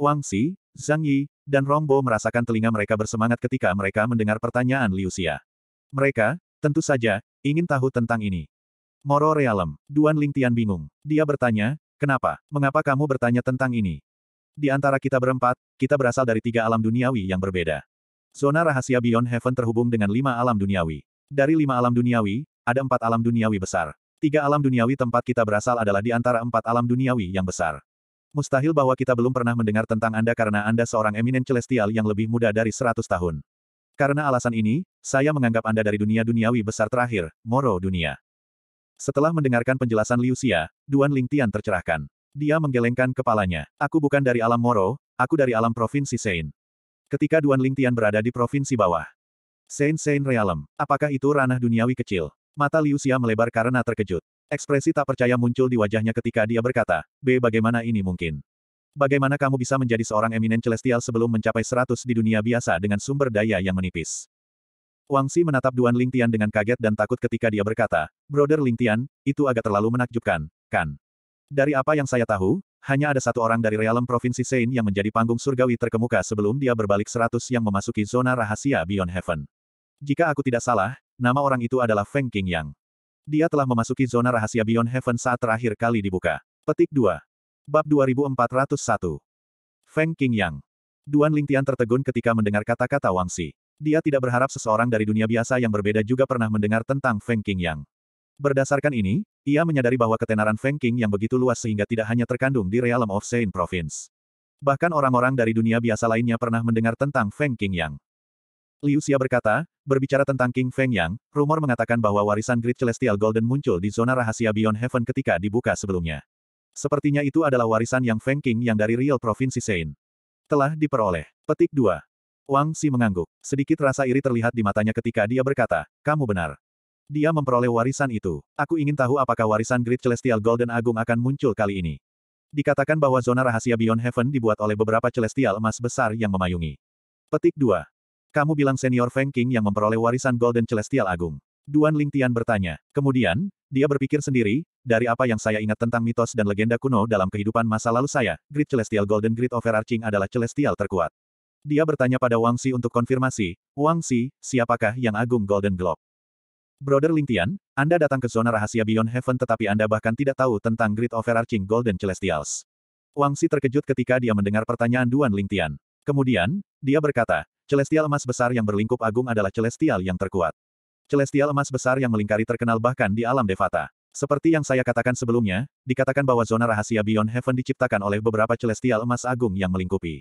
Wang Si, Zhang Yi, dan Rombo merasakan telinga mereka bersemangat ketika mereka mendengar pertanyaan Liusia. Mereka, tentu saja, ingin tahu tentang ini. Moro Realem, Duan Ling Tian bingung. Dia bertanya, kenapa, mengapa kamu bertanya tentang ini? Di antara kita berempat, kita berasal dari tiga alam duniawi yang berbeda. Zona rahasia Beyond Heaven terhubung dengan lima alam duniawi. Dari lima alam duniawi, ada empat alam duniawi besar. Tiga alam duniawi tempat kita berasal adalah di antara empat alam duniawi yang besar. Mustahil bahwa kita belum pernah mendengar tentang Anda karena Anda seorang eminen celestial yang lebih muda dari 100 tahun. Karena alasan ini, saya menganggap Anda dari dunia duniawi besar terakhir, Moro Dunia. Setelah mendengarkan penjelasan Liu Xia, Duan Ling Tian tercerahkan. Dia menggelengkan kepalanya. Aku bukan dari alam Moro, aku dari alam Provinsi Sein. Ketika Duan Ling Tian berada di Provinsi Bawah. Sein Sein Realem. apakah itu ranah duniawi kecil? Mata Liu Xia melebar karena terkejut. Ekspresi tak percaya muncul di wajahnya ketika dia berkata, B bagaimana ini mungkin? Bagaimana kamu bisa menjadi seorang eminen celestial sebelum mencapai seratus di dunia biasa dengan sumber daya yang menipis? Wang Si menatap Duan Lingtian dengan kaget dan takut ketika dia berkata, Brother Lingtian, itu agak terlalu menakjubkan, kan? Dari apa yang saya tahu, hanya ada satu orang dari realem Provinsi Sein yang menjadi panggung surgawi terkemuka sebelum dia berbalik seratus yang memasuki zona rahasia Beyond Heaven. Jika aku tidak salah, nama orang itu adalah Feng King Yang dia telah memasuki zona rahasia Beyond Heaven saat terakhir kali dibuka. Petik 2. Bab 2401. Feng Qingyang. Duan Lingtian tertegun ketika mendengar kata-kata Wang Si. Dia tidak berharap seseorang dari dunia biasa yang berbeda juga pernah mendengar tentang Feng Qingyang. Berdasarkan ini, ia menyadari bahwa ketenaran Feng Qing yang begitu luas sehingga tidak hanya terkandung di Realm of Saint Province. Bahkan orang-orang dari dunia biasa lainnya pernah mendengar tentang Feng Qingyang. Liu Xia berkata, berbicara tentang King Feng Yang, rumor mengatakan bahwa warisan Great Celestial Golden muncul di zona rahasia Beyond Heaven ketika dibuka sebelumnya. Sepertinya itu adalah warisan yang Feng King yang dari Real Provinsi Sein. Telah diperoleh. Petik 2. Wang Si mengangguk. Sedikit rasa iri terlihat di matanya ketika dia berkata, kamu benar. Dia memperoleh warisan itu. Aku ingin tahu apakah warisan Great Celestial Golden Agung akan muncul kali ini. Dikatakan bahwa zona rahasia Beyond Heaven dibuat oleh beberapa celestial emas besar yang memayungi. Petik 2. Kamu bilang senior Feng King yang memperoleh warisan Golden Celestial Agung. Duan Ling Tian bertanya. Kemudian, dia berpikir sendiri, dari apa yang saya ingat tentang mitos dan legenda kuno dalam kehidupan masa lalu saya, Great Celestial Golden Great Overarching adalah Celestial terkuat. Dia bertanya pada Wang Si untuk konfirmasi, Wang Si, siapakah yang agung Golden Globe? Brother Ling Tian, Anda datang ke zona rahasia Beyond Heaven tetapi Anda bahkan tidak tahu tentang Great Overarching Golden Celestials. Wang Si terkejut ketika dia mendengar pertanyaan Duan Ling Tian. Kemudian, dia berkata, Celestial emas besar yang berlingkup agung adalah celestial yang terkuat. Celestial emas besar yang melingkari terkenal bahkan di alam Devata. Seperti yang saya katakan sebelumnya, dikatakan bahwa zona rahasia Beyond Heaven diciptakan oleh beberapa celestial emas agung yang melingkupi.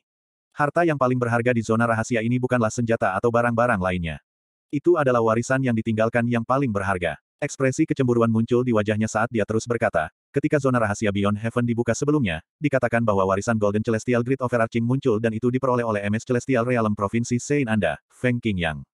Harta yang paling berharga di zona rahasia ini bukanlah senjata atau barang-barang lainnya. Itu adalah warisan yang ditinggalkan yang paling berharga. Ekspresi kecemburuan muncul di wajahnya saat dia terus berkata, Ketika zona rahasia Beyond Heaven dibuka sebelumnya, dikatakan bahwa warisan Golden Celestial Grid Overarching muncul dan itu diperoleh oleh MS Celestial Realm Provinsi Saint Anda, Feng Yang.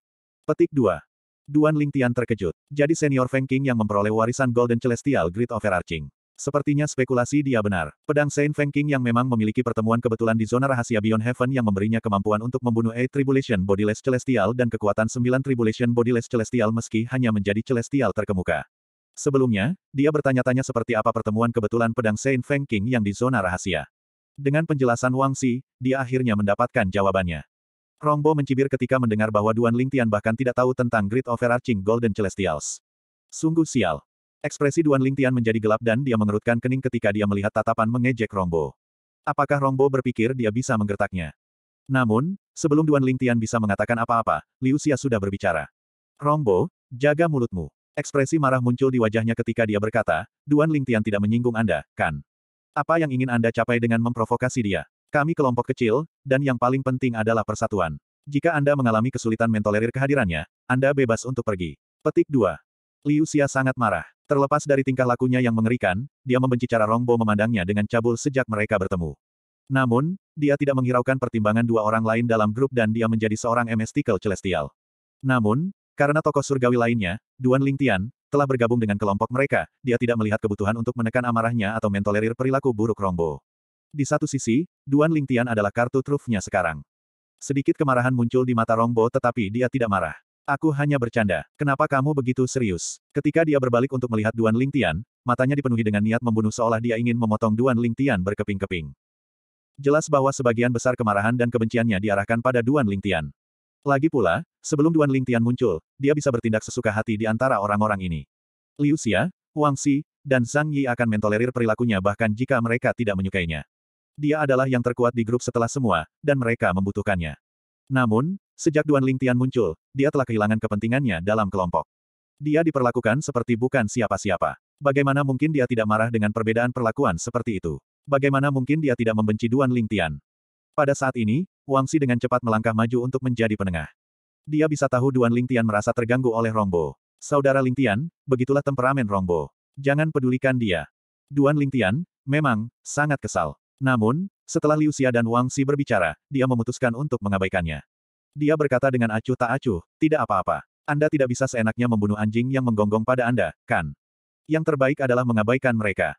Petik 2. Duan Lingtian terkejut. Jadi senior Feng Qing yang memperoleh warisan Golden Celestial Grid Overarching. Sepertinya spekulasi dia benar. Pedang Saint Feng Qing yang memang memiliki pertemuan kebetulan di zona rahasia Beyond Heaven yang memberinya kemampuan untuk membunuh A Tribulation Bodiless Celestial dan kekuatan 9 Tribulation Bodiless Celestial meski hanya menjadi Celestial terkemuka. Sebelumnya, dia bertanya-tanya seperti apa pertemuan kebetulan pedang Saint Feng King yang di zona rahasia. Dengan penjelasan Wang Xi, dia akhirnya mendapatkan jawabannya. Rongbo mencibir ketika mendengar bahwa Duan Ling Tian bahkan tidak tahu tentang Great Overarching Golden Celestials. Sungguh sial. Ekspresi Duan Ling Tian menjadi gelap dan dia mengerutkan kening ketika dia melihat tatapan mengejek Rongbo. Apakah Rongbo berpikir dia bisa menggertaknya? Namun, sebelum Duan Ling Tian bisa mengatakan apa-apa, Liu Xia sudah berbicara. Rongbo, jaga mulutmu. Ekspresi marah muncul di wajahnya ketika dia berkata, Duan Lingtian tidak menyinggung Anda, kan? Apa yang ingin Anda capai dengan memprovokasi dia? Kami kelompok kecil, dan yang paling penting adalah persatuan. Jika Anda mengalami kesulitan mentolerir kehadirannya, Anda bebas untuk pergi. Petik 2. Liu Xia sangat marah. Terlepas dari tingkah lakunya yang mengerikan, dia membenci cara Rongbo memandangnya dengan cabul sejak mereka bertemu. Namun, dia tidak menghiraukan pertimbangan dua orang lain dalam grup dan dia menjadi seorang MS Celestial. Namun, karena tokoh surgawi lainnya, Duan Lingtian, telah bergabung dengan kelompok mereka, dia tidak melihat kebutuhan untuk menekan amarahnya atau mentolerir perilaku buruk Rongbo. Di satu sisi, Duan Lingtian adalah kartu trufnya sekarang. Sedikit kemarahan muncul di mata Rongbo tetapi dia tidak marah. Aku hanya bercanda. Kenapa kamu begitu serius? Ketika dia berbalik untuk melihat Duan Lingtian, matanya dipenuhi dengan niat membunuh seolah dia ingin memotong Duan Lingtian berkeping-keping. Jelas bahwa sebagian besar kemarahan dan kebenciannya diarahkan pada Duan Lingtian. Lagi pula, Sebelum Duan Ling Tian muncul, dia bisa bertindak sesuka hati di antara orang-orang ini. Liu Xia, Wang Xi, dan Zhang Yi akan mentolerir perilakunya bahkan jika mereka tidak menyukainya. Dia adalah yang terkuat di grup setelah semua, dan mereka membutuhkannya. Namun, sejak Duan Ling Tian muncul, dia telah kehilangan kepentingannya dalam kelompok. Dia diperlakukan seperti bukan siapa-siapa. Bagaimana mungkin dia tidak marah dengan perbedaan perlakuan seperti itu? Bagaimana mungkin dia tidak membenci Duan Ling Tian? Pada saat ini, Wang Xi dengan cepat melangkah maju untuk menjadi penengah. Dia bisa tahu Duan Lingtian merasa terganggu oleh Rongbo. Saudara Lingtian, begitulah temperamen Rongbo. Jangan pedulikan dia. Duan Lingtian, memang, sangat kesal. Namun, setelah Liu Xia dan Wang Si berbicara, dia memutuskan untuk mengabaikannya. Dia berkata dengan acuh tak acuh, tidak apa-apa. Anda tidak bisa seenaknya membunuh anjing yang menggonggong pada Anda, kan? Yang terbaik adalah mengabaikan mereka.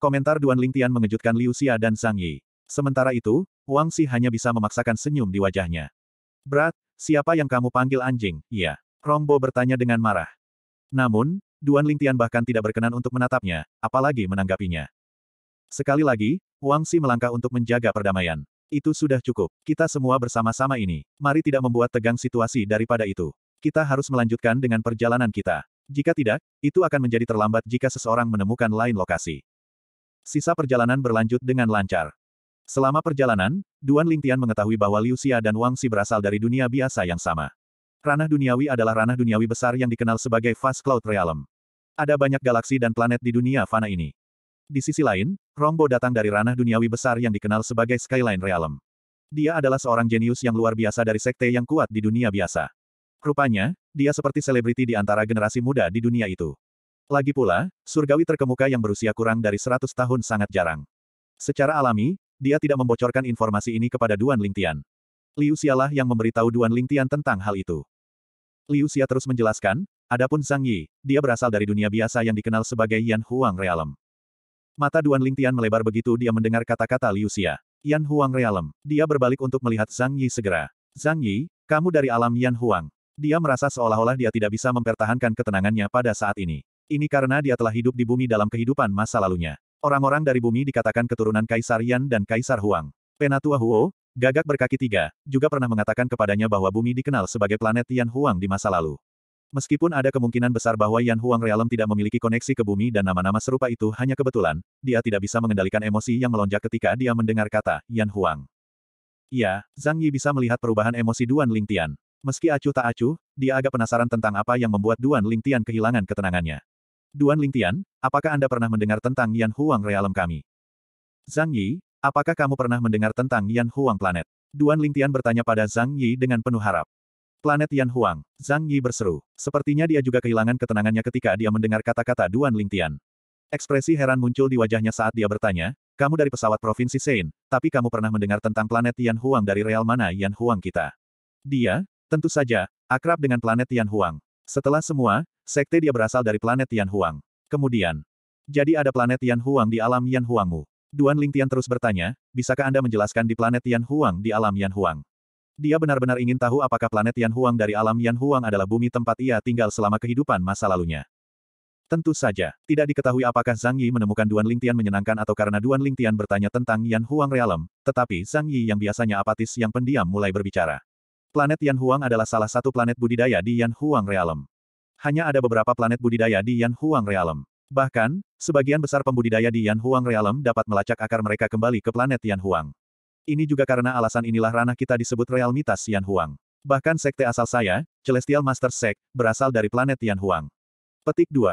Komentar Duan Lingtian mengejutkan Liu Xia dan Sang Yi. Sementara itu, Wang Si hanya bisa memaksakan senyum di wajahnya. Berat, Siapa yang kamu panggil anjing? Iya. Rombo bertanya dengan marah. Namun, Duan Lingtian bahkan tidak berkenan untuk menatapnya, apalagi menanggapinya. Sekali lagi, Wang Si melangkah untuk menjaga perdamaian. Itu sudah cukup. Kita semua bersama-sama ini. Mari tidak membuat tegang situasi daripada itu. Kita harus melanjutkan dengan perjalanan kita. Jika tidak, itu akan menjadi terlambat jika seseorang menemukan lain lokasi. Sisa perjalanan berlanjut dengan lancar. Selama perjalanan, Duan Lingtian mengetahui bahwa Liu Xia dan Wang Xi berasal dari dunia biasa yang sama. Ranah duniawi adalah ranah duniawi besar yang dikenal sebagai Fast Cloud Realm. Ada banyak galaksi dan planet di dunia fana ini. Di sisi lain, Rongbo datang dari ranah duniawi besar yang dikenal sebagai Skyline Realm. Dia adalah seorang jenius yang luar biasa dari sekte yang kuat di dunia biasa. Rupanya, dia seperti selebriti di antara generasi muda di dunia itu. Lagi pula, surgawi terkemuka yang berusia kurang dari 100 tahun sangat jarang. Secara alami, dia tidak membocorkan informasi ini kepada Duan Lingtian. Liu Xialah yang memberitahu Duan Lingtian tentang hal itu. Liu Xia terus menjelaskan, adapun Zhang Yi, dia berasal dari dunia biasa yang dikenal sebagai Yan Huang Realm. Mata Duan Lingtian melebar begitu dia mendengar kata-kata Liu Xia. Yan Huang Realm. Dia berbalik untuk melihat Zhang Yi segera. Zhang Yi, kamu dari alam Yan Huang. Dia merasa seolah-olah dia tidak bisa mempertahankan ketenangannya pada saat ini. Ini karena dia telah hidup di bumi dalam kehidupan masa lalunya. Orang-orang dari bumi dikatakan keturunan Kaisar Yan dan Kaisar Huang. Penatua Huo, gagak berkaki tiga, juga pernah mengatakan kepadanya bahwa bumi dikenal sebagai planet Yan Huang di masa lalu. Meskipun ada kemungkinan besar bahwa Yan Huang Realem tidak memiliki koneksi ke bumi dan nama-nama serupa itu hanya kebetulan, dia tidak bisa mengendalikan emosi yang melonjak ketika dia mendengar kata Yan Huang. Ya, Zhang Yi bisa melihat perubahan emosi Duan Lingtian. Meski acuh tak acuh, dia agak penasaran tentang apa yang membuat Duan Lingtian kehilangan ketenangannya. Duan Lingtian, apakah Anda pernah mendengar tentang Yan Huang realem kami? Zhang Yi, apakah kamu pernah mendengar tentang Yan Huang planet? Duan Lingtian bertanya pada Zhang Yi dengan penuh harap. Planet Yan Huang, Zhang Yi berseru. Sepertinya dia juga kehilangan ketenangannya ketika dia mendengar kata-kata Duan Lingtian. Ekspresi heran muncul di wajahnya saat dia bertanya, kamu dari pesawat Provinsi Sein, tapi kamu pernah mendengar tentang planet Yan Huang dari real mana Yan Huang kita? Dia, tentu saja, akrab dengan planet Yan Huang. Setelah semua, sekte dia berasal dari planet Tian Huang. Kemudian, jadi ada planet Tian Huang di alam Yan Huangmu. Duan Lingtian terus bertanya, bisakah Anda menjelaskan di planet Tian Huang di alam Yan Huang? Dia benar-benar ingin tahu apakah planet Tian Huang dari alam Yan Huang adalah bumi tempat ia tinggal selama kehidupan masa lalunya. Tentu saja, tidak diketahui apakah Zhang Yi menemukan Duan Lingtian menyenangkan atau karena Duan Lingtian bertanya tentang Yan Huang Realm, tetapi Zhang Yi yang biasanya apatis yang pendiam mulai berbicara. Planet Yan Huang adalah salah satu planet budidaya di Yan Huang Realm. Hanya ada beberapa planet budidaya di Yan Huang Realm. Bahkan, sebagian besar pembudidaya di Yan Huang Realm dapat melacak akar mereka kembali ke planet Yan Huang. Ini juga karena alasan inilah ranah kita disebut realmitas Huang. Bahkan sekte asal saya, Celestial Master Sek, berasal dari planet Yan Huang. Petik 2.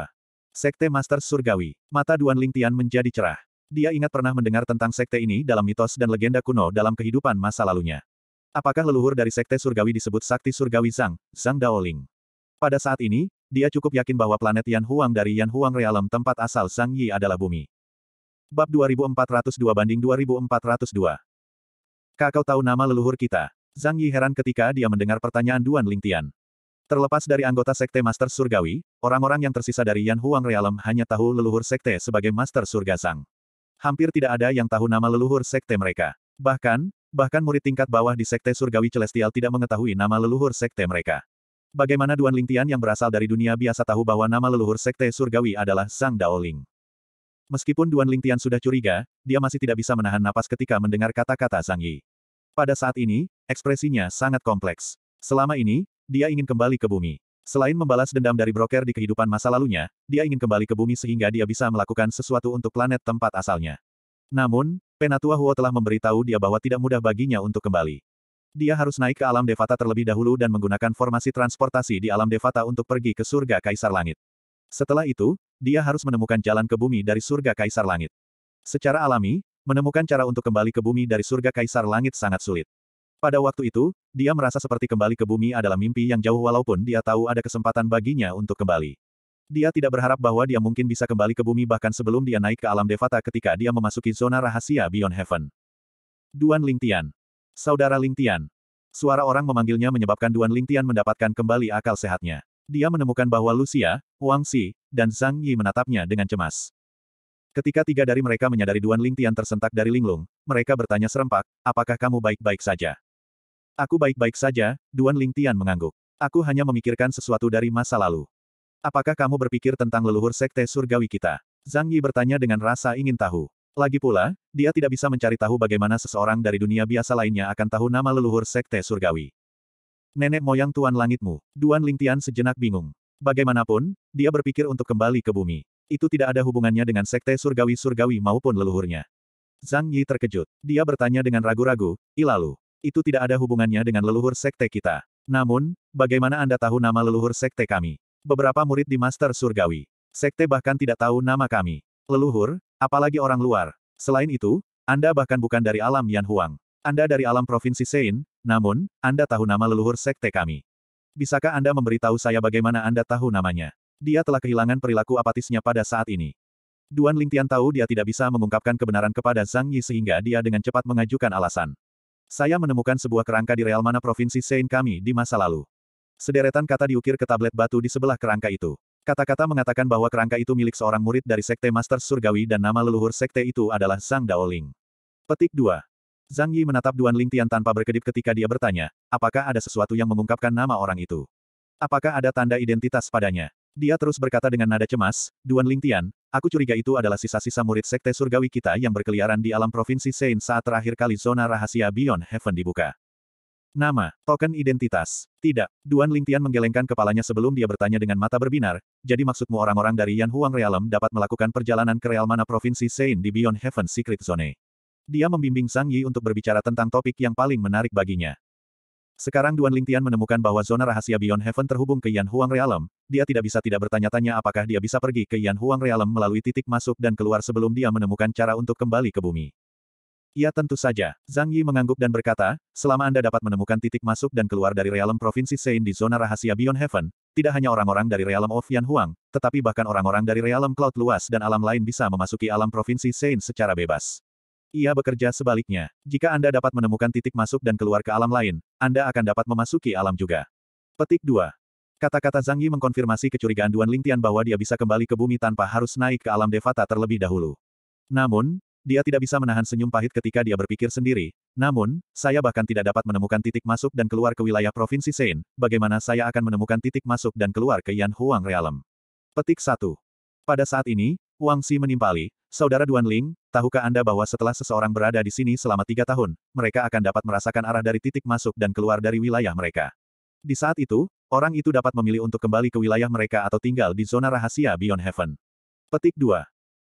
Sekte Master Surgawi. Mata Duan Ling Tian menjadi cerah. Dia ingat pernah mendengar tentang sekte ini dalam mitos dan legenda kuno dalam kehidupan masa lalunya. Apakah leluhur dari Sekte Surgawi disebut Sakti Surgawi Zhang, Zhang Daoling? Pada saat ini, dia cukup yakin bahwa planet Yan Huang dari Yan Huang Realem tempat asal Zhang Yi adalah bumi. Bab 2402 banding 2402 Kakau tahu nama leluhur kita? Zhang Yi heran ketika dia mendengar pertanyaan Duan Lingtian. Terlepas dari anggota Sekte Master Surgawi, orang-orang yang tersisa dari Yan Huang Realem hanya tahu leluhur Sekte sebagai Master Surga Sang. Hampir tidak ada yang tahu nama leluhur Sekte mereka. Bahkan, Bahkan murid tingkat bawah di Sekte Surgawi Celestial tidak mengetahui nama leluhur Sekte mereka. Bagaimana Duan Lingtian yang berasal dari dunia biasa tahu bahwa nama leluhur Sekte Surgawi adalah Sang Daoling? Meskipun Duan Lingtian sudah curiga, dia masih tidak bisa menahan napas ketika mendengar kata-kata Sang Yi. Pada saat ini, ekspresinya sangat kompleks. Selama ini, dia ingin kembali ke bumi. Selain membalas dendam dari broker di kehidupan masa lalunya, dia ingin kembali ke bumi sehingga dia bisa melakukan sesuatu untuk planet tempat asalnya. Namun, Penatua Huo telah memberitahu dia bahwa tidak mudah baginya untuk kembali. Dia harus naik ke alam Devata terlebih dahulu dan menggunakan formasi transportasi di alam Devata untuk pergi ke surga Kaisar Langit. Setelah itu, dia harus menemukan jalan ke bumi dari surga Kaisar Langit. Secara alami, menemukan cara untuk kembali ke bumi dari surga Kaisar Langit sangat sulit. Pada waktu itu, dia merasa seperti kembali ke bumi adalah mimpi yang jauh walaupun dia tahu ada kesempatan baginya untuk kembali. Dia tidak berharap bahwa dia mungkin bisa kembali ke bumi bahkan sebelum dia naik ke alam devata ketika dia memasuki zona rahasia Beyond Heaven. Duan Lingtian. Saudara Lingtian. Suara orang memanggilnya menyebabkan Duan Lingtian mendapatkan kembali akal sehatnya. Dia menemukan bahwa Lucia, Wang Xi, dan Zhang Yi menatapnya dengan cemas. Ketika tiga dari mereka menyadari Duan Lingtian tersentak dari linglung, mereka bertanya serempak, apakah kamu baik-baik saja? Aku baik-baik saja, Duan Lingtian mengangguk. Aku hanya memikirkan sesuatu dari masa lalu. Apakah kamu berpikir tentang leluhur sekte surgawi kita? Zhang Yi bertanya dengan rasa ingin tahu. Lagi pula, dia tidak bisa mencari tahu bagaimana seseorang dari dunia biasa lainnya akan tahu nama leluhur sekte surgawi. Nenek moyang Tuan Langitmu, Duan Lingtian sejenak bingung. Bagaimanapun, dia berpikir untuk kembali ke bumi. Itu tidak ada hubungannya dengan sekte surgawi-surgawi maupun leluhurnya. Zhang Yi terkejut. Dia bertanya dengan ragu-ragu, ilalu. Itu tidak ada hubungannya dengan leluhur sekte kita. Namun, bagaimana Anda tahu nama leluhur sekte kami? Beberapa murid di Master Surgawi. Sekte bahkan tidak tahu nama kami. Leluhur, apalagi orang luar. Selain itu, Anda bahkan bukan dari alam Yan Huang. Anda dari alam Provinsi Sein, namun, Anda tahu nama leluhur sekte kami. Bisakah Anda memberitahu saya bagaimana Anda tahu namanya? Dia telah kehilangan perilaku apatisnya pada saat ini. Duan Lingtian tahu dia tidak bisa mengungkapkan kebenaran kepada Zhang Yi sehingga dia dengan cepat mengajukan alasan. Saya menemukan sebuah kerangka di real mana provinsi Sein kami di masa lalu. Sederetan kata diukir ke tablet batu di sebelah kerangka itu. Kata-kata mengatakan bahwa kerangka itu milik seorang murid dari Sekte Master Surgawi dan nama leluhur Sekte itu adalah Zhang Daoling. Petik 2. Zhang Yi menatap Duan Ling Tian tanpa berkedip ketika dia bertanya, apakah ada sesuatu yang mengungkapkan nama orang itu? Apakah ada tanda identitas padanya? Dia terus berkata dengan nada cemas, Duan Ling Tian, aku curiga itu adalah sisa-sisa murid Sekte Surgawi kita yang berkeliaran di alam provinsi Sein saat terakhir kali zona rahasia Beyond Heaven dibuka. Nama, token identitas. Tidak, Duan Lingtian menggelengkan kepalanya sebelum dia bertanya dengan mata berbinar, jadi maksudmu orang-orang dari Yan Huang Realm dapat melakukan perjalanan ke Realmana mana provinsi Sein di Beyond Heaven Secret Zone. Dia membimbing Sang Yi untuk berbicara tentang topik yang paling menarik baginya. Sekarang Duan Lingtian menemukan bahwa zona rahasia Beyond Heaven terhubung ke Yan Huang Realm, dia tidak bisa tidak bertanya-tanya apakah dia bisa pergi ke Yan Huang Realm melalui titik masuk dan keluar sebelum dia menemukan cara untuk kembali ke bumi. Ya tentu saja, Zhang Yi mengangguk dan berkata, selama Anda dapat menemukan titik masuk dan keluar dari realem Provinsi Sein di zona rahasia Beyond Heaven, tidak hanya orang-orang dari realem of Yan Huang, tetapi bahkan orang-orang dari realem Cloud Luas dan alam lain bisa memasuki alam Provinsi Sein secara bebas. Ia bekerja sebaliknya. Jika Anda dapat menemukan titik masuk dan keluar ke alam lain, Anda akan dapat memasuki alam juga. Petik 2. Kata-kata Zhang Yi mengkonfirmasi kecurigaan Duan Lingtian bahwa dia bisa kembali ke bumi tanpa harus naik ke alam Devata terlebih dahulu. Namun, dia tidak bisa menahan senyum pahit ketika dia berpikir sendiri. Namun, saya bahkan tidak dapat menemukan titik masuk dan keluar ke wilayah Provinsi Sein. Bagaimana saya akan menemukan titik masuk dan keluar ke Yan Huang Realm? Petik 1. Pada saat ini, Wang Si menimpali, Saudara Duan Ling, tahukah Anda bahwa setelah seseorang berada di sini selama tiga tahun, mereka akan dapat merasakan arah dari titik masuk dan keluar dari wilayah mereka. Di saat itu, orang itu dapat memilih untuk kembali ke wilayah mereka atau tinggal di zona rahasia Beyond Heaven. Petik 2.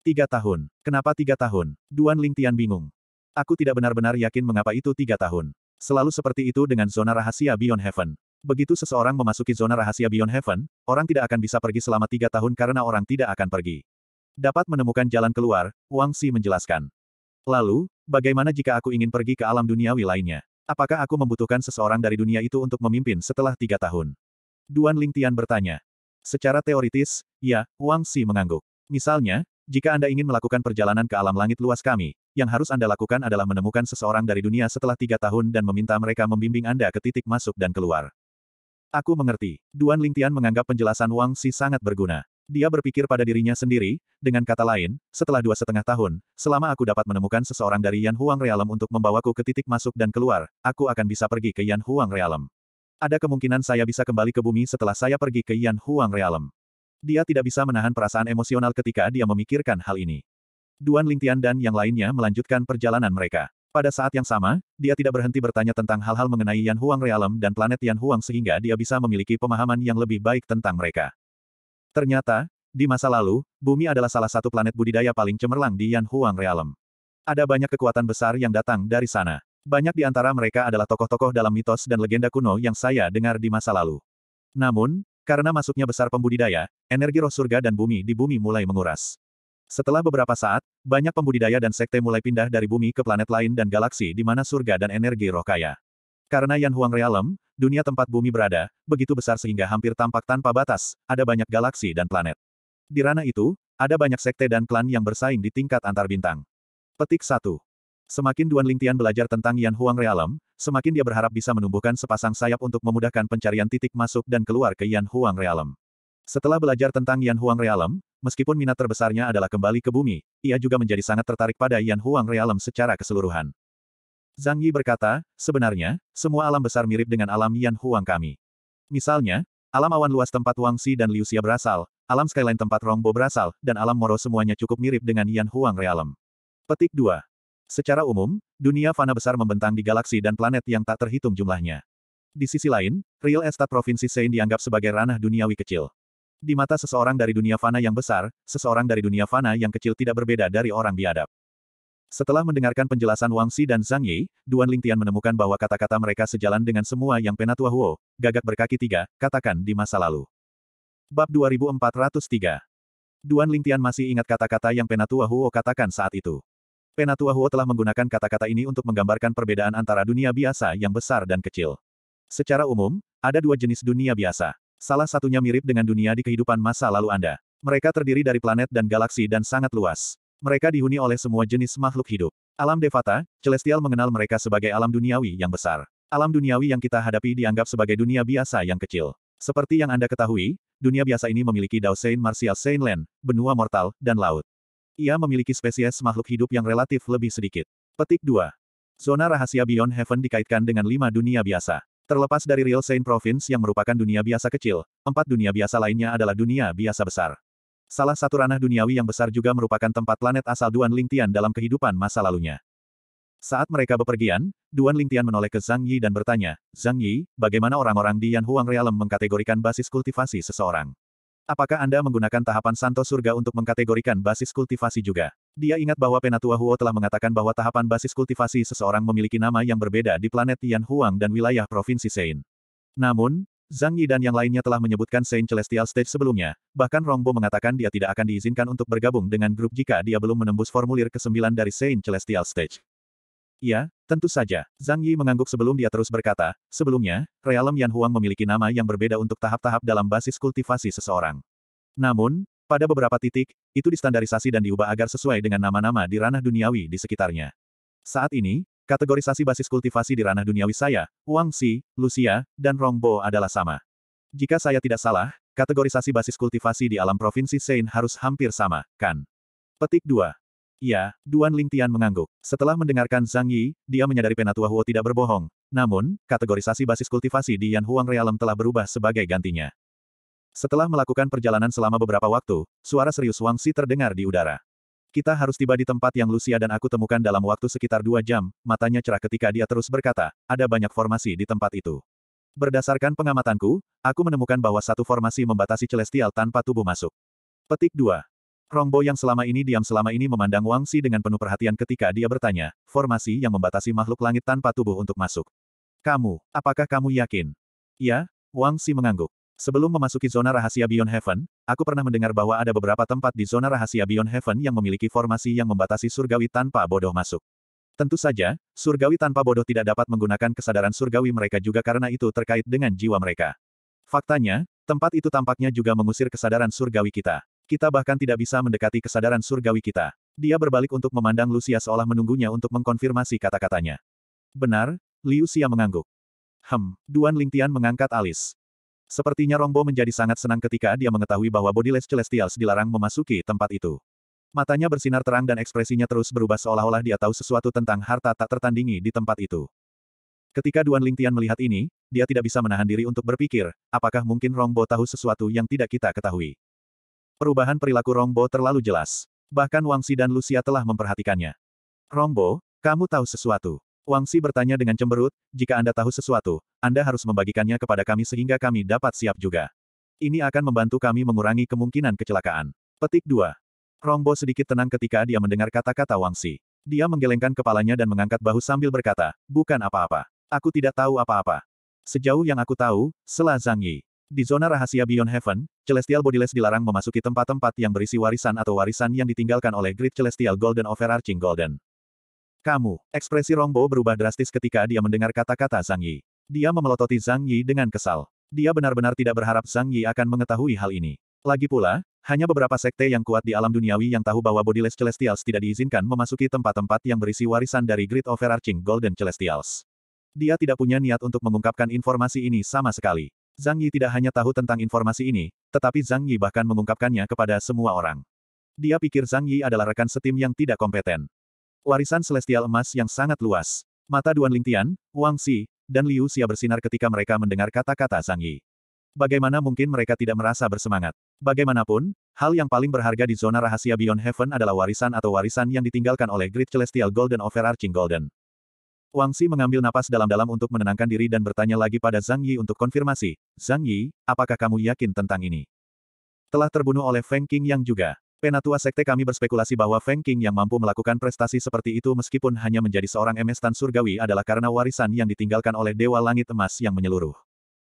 Tiga tahun. Kenapa tiga tahun? Duan Lingtian bingung. Aku tidak benar-benar yakin mengapa itu tiga tahun. Selalu seperti itu dengan zona rahasia Beyond Heaven. Begitu seseorang memasuki zona rahasia Beyond Heaven, orang tidak akan bisa pergi selama tiga tahun karena orang tidak akan pergi. Dapat menemukan jalan keluar, Wang Si menjelaskan. Lalu, bagaimana jika aku ingin pergi ke alam duniawi lainnya? Apakah aku membutuhkan seseorang dari dunia itu untuk memimpin setelah tiga tahun? Duan Lingtian bertanya. Secara teoritis, ya, Wang Si mengangguk. Misalnya, jika Anda ingin melakukan perjalanan ke alam langit luas kami, yang harus Anda lakukan adalah menemukan seseorang dari dunia setelah tiga tahun dan meminta mereka membimbing Anda ke titik masuk dan keluar. Aku mengerti. Duan Lingtian menganggap penjelasan Wang Si sangat berguna. Dia berpikir pada dirinya sendiri, dengan kata lain, setelah dua setengah tahun, selama aku dapat menemukan seseorang dari Yan Huang Realem untuk membawaku ke titik masuk dan keluar, aku akan bisa pergi ke Yan Huang Realem. Ada kemungkinan saya bisa kembali ke bumi setelah saya pergi ke Yan Huang Realem. Dia tidak bisa menahan perasaan emosional ketika dia memikirkan hal ini. Duan Lingtian dan yang lainnya melanjutkan perjalanan mereka. Pada saat yang sama, dia tidak berhenti bertanya tentang hal-hal mengenai Yan Huang Realem dan planet Yan Huang sehingga dia bisa memiliki pemahaman yang lebih baik tentang mereka. Ternyata, di masa lalu, bumi adalah salah satu planet budidaya paling cemerlang di Yan Huang Realem. Ada banyak kekuatan besar yang datang dari sana. Banyak di antara mereka adalah tokoh-tokoh dalam mitos dan legenda kuno yang saya dengar di masa lalu. Namun, karena masuknya besar pembudidaya, energi roh surga dan bumi di bumi mulai menguras. Setelah beberapa saat, banyak pembudidaya dan sekte mulai pindah dari bumi ke planet lain dan galaksi di mana surga dan energi roh kaya. Karena Yan Huang Realem, dunia tempat bumi berada, begitu besar sehingga hampir tampak tanpa batas, ada banyak galaksi dan planet. Di ranah itu, ada banyak sekte dan klan yang bersaing di tingkat antar bintang. Petik 1. Semakin Duan Lingtian belajar tentang Yan Huang Realem, semakin dia berharap bisa menumbuhkan sepasang sayap untuk memudahkan pencarian titik masuk dan keluar ke Yan Huang Realem. Setelah belajar tentang Yan Huang Realem, meskipun minat terbesarnya adalah kembali ke bumi, ia juga menjadi sangat tertarik pada Yan Huang Realem secara keseluruhan. Zhang Yi berkata, sebenarnya, semua alam besar mirip dengan alam Yan Huang kami. Misalnya, alam awan luas tempat Wang Si dan Liu Xia berasal, alam skyline tempat Rongbo berasal, dan alam Moro semuanya cukup mirip dengan Yan Huang Realem. Petik 2. Secara umum, dunia fana besar membentang di galaksi dan planet yang tak terhitung jumlahnya. Di sisi lain, real estate provinsi Sein dianggap sebagai ranah duniawi kecil. Di mata seseorang dari dunia fana yang besar, seseorang dari dunia fana yang kecil tidak berbeda dari orang biadab. Setelah mendengarkan penjelasan Wang Si dan Zhang Yi, Duan Ling Tian menemukan bahwa kata-kata mereka sejalan dengan semua yang Penatua Huo, gagak berkaki tiga, katakan di masa lalu. Bab 2403 Duan Tian masih ingat kata-kata yang Penatua Huo katakan saat itu. Penatua Huo telah menggunakan kata-kata ini untuk menggambarkan perbedaan antara dunia biasa yang besar dan kecil. Secara umum, ada dua jenis dunia biasa. Salah satunya mirip dengan dunia di kehidupan masa lalu Anda. Mereka terdiri dari planet dan galaksi dan sangat luas. Mereka dihuni oleh semua jenis makhluk hidup. Alam Devata, Celestial mengenal mereka sebagai alam duniawi yang besar. Alam duniawi yang kita hadapi dianggap sebagai dunia biasa yang kecil. Seperti yang Anda ketahui, dunia biasa ini memiliki Dao Saint Martial Saint Land, benua mortal, dan laut. Ia memiliki spesies makhluk hidup yang relatif lebih sedikit. Petik 2. Zona rahasia Beyond Heaven dikaitkan dengan lima dunia biasa. Terlepas dari Real Saint Province yang merupakan dunia biasa kecil, empat dunia biasa lainnya adalah dunia biasa besar. Salah satu ranah duniawi yang besar juga merupakan tempat planet asal Duan Lingtian dalam kehidupan masa lalunya. Saat mereka bepergian, Duan Lingtian menoleh ke Zhang Yi dan bertanya, Zhang Yi, bagaimana orang-orang di Yan Huang Realm mengkategorikan basis kultivasi seseorang? Apakah Anda menggunakan tahapan Santo Surga untuk mengkategorikan basis kultivasi juga? Dia ingat bahwa Penatua Huo telah mengatakan bahwa tahapan basis kultivasi seseorang memiliki nama yang berbeda di planet Tian Huang dan wilayah Provinsi Sein. Namun, Zhang Yi dan yang lainnya telah menyebutkan Sein Celestial Stage sebelumnya, bahkan Rongbo mengatakan dia tidak akan diizinkan untuk bergabung dengan grup jika dia belum menembus formulir ke-9 dari Sein Celestial Stage. Ya, Tentu saja, Zhang Yi mengangguk sebelum dia terus berkata, sebelumnya, realem Yan Huang memiliki nama yang berbeda untuk tahap-tahap dalam basis kultivasi seseorang. Namun, pada beberapa titik, itu distandarisasi dan diubah agar sesuai dengan nama-nama di ranah duniawi di sekitarnya. Saat ini, kategorisasi basis kultivasi di ranah duniawi saya, Wang Xi, Lucia, dan Rongbo adalah sama. Jika saya tidak salah, kategorisasi basis kultivasi di alam provinsi Sein harus hampir sama, kan? Petik 2. Ya, Duan Lingtian mengangguk. Setelah mendengarkan Zhang Yi, dia menyadari Penatua Huo tidak berbohong. Namun, kategorisasi basis kultivasi di Yan Huang Realm telah berubah sebagai gantinya. Setelah melakukan perjalanan selama beberapa waktu, suara serius Wang Si terdengar di udara. Kita harus tiba di tempat yang Lucia dan aku temukan dalam waktu sekitar dua jam, matanya cerah ketika dia terus berkata, ada banyak formasi di tempat itu. Berdasarkan pengamatanku, aku menemukan bahwa satu formasi membatasi Celestial tanpa tubuh masuk. Petik 2. Rongbo yang selama ini diam selama ini memandang Wang Xi dengan penuh perhatian ketika dia bertanya, formasi yang membatasi makhluk langit tanpa tubuh untuk masuk. Kamu, apakah kamu yakin? Ya, Wang Xi mengangguk. Sebelum memasuki zona rahasia Beyond Heaven, aku pernah mendengar bahwa ada beberapa tempat di zona rahasia Beyond Heaven yang memiliki formasi yang membatasi surgawi tanpa bodoh masuk. Tentu saja, surgawi tanpa bodoh tidak dapat menggunakan kesadaran surgawi mereka juga karena itu terkait dengan jiwa mereka. Faktanya, tempat itu tampaknya juga mengusir kesadaran surgawi kita. Kita bahkan tidak bisa mendekati kesadaran surgawi kita. Dia berbalik untuk memandang Lucia seolah menunggunya untuk mengkonfirmasi kata-katanya. Benar, Liu Xia mengangguk. Hem, Duan Lingtian mengangkat alis. Sepertinya Rongbo menjadi sangat senang ketika dia mengetahui bahwa Bodiless Celestials dilarang memasuki tempat itu. Matanya bersinar terang dan ekspresinya terus berubah seolah-olah dia tahu sesuatu tentang harta tak tertandingi di tempat itu. Ketika Duan Lingtian melihat ini, dia tidak bisa menahan diri untuk berpikir, apakah mungkin Rongbo tahu sesuatu yang tidak kita ketahui. Perubahan perilaku Rongbo terlalu jelas. Bahkan Wangsi dan Lucia telah memperhatikannya. Rongbo, kamu tahu sesuatu. Wangsi bertanya dengan cemberut, jika Anda tahu sesuatu, Anda harus membagikannya kepada kami sehingga kami dapat siap juga. Ini akan membantu kami mengurangi kemungkinan kecelakaan. Petik 2. Rongbo sedikit tenang ketika dia mendengar kata-kata Wangsi. Dia menggelengkan kepalanya dan mengangkat bahu sambil berkata, bukan apa-apa. Aku tidak tahu apa-apa. Sejauh yang aku tahu, Sela Zhang Yi. Di zona rahasia Beyond Heaven, Celestial Bodiless dilarang memasuki tempat-tempat yang berisi warisan atau warisan yang ditinggalkan oleh Great Celestial Golden Overarching Golden. Kamu, ekspresi Rongbo berubah drastis ketika dia mendengar kata-kata Zhang Yi. Dia memelototi Zhang Yi dengan kesal. Dia benar-benar tidak berharap Zhang Yi akan mengetahui hal ini. Lagi pula, hanya beberapa sekte yang kuat di alam duniawi yang tahu bahwa Bodiless Celestials tidak diizinkan memasuki tempat-tempat yang berisi warisan dari Great Overarching Golden Celestials. Dia tidak punya niat untuk mengungkapkan informasi ini sama sekali. Zhang Yi tidak hanya tahu tentang informasi ini, tetapi Zhang Yi bahkan mengungkapkannya kepada semua orang. Dia pikir Zhang Yi adalah rekan setim yang tidak kompeten. Warisan celestial emas yang sangat luas. Mata Duan Lingtian, Wang Xi, dan Liu Xia bersinar ketika mereka mendengar kata-kata Zhang Yi. Bagaimana mungkin mereka tidak merasa bersemangat? Bagaimanapun, Hal yang paling berharga di zona rahasia Beyond Heaven adalah warisan atau warisan yang ditinggalkan oleh Great Celestial Golden Overarching Golden. Wang Xi mengambil napas dalam-dalam untuk menenangkan diri dan bertanya lagi pada Zhang Yi untuk konfirmasi, Zhang Yi, apakah kamu yakin tentang ini? Telah terbunuh oleh Feng King yang juga. Penatua Sekte kami berspekulasi bahwa Feng King yang mampu melakukan prestasi seperti itu meskipun hanya menjadi seorang MS tan surgawi adalah karena warisan yang ditinggalkan oleh Dewa Langit Emas yang menyeluruh.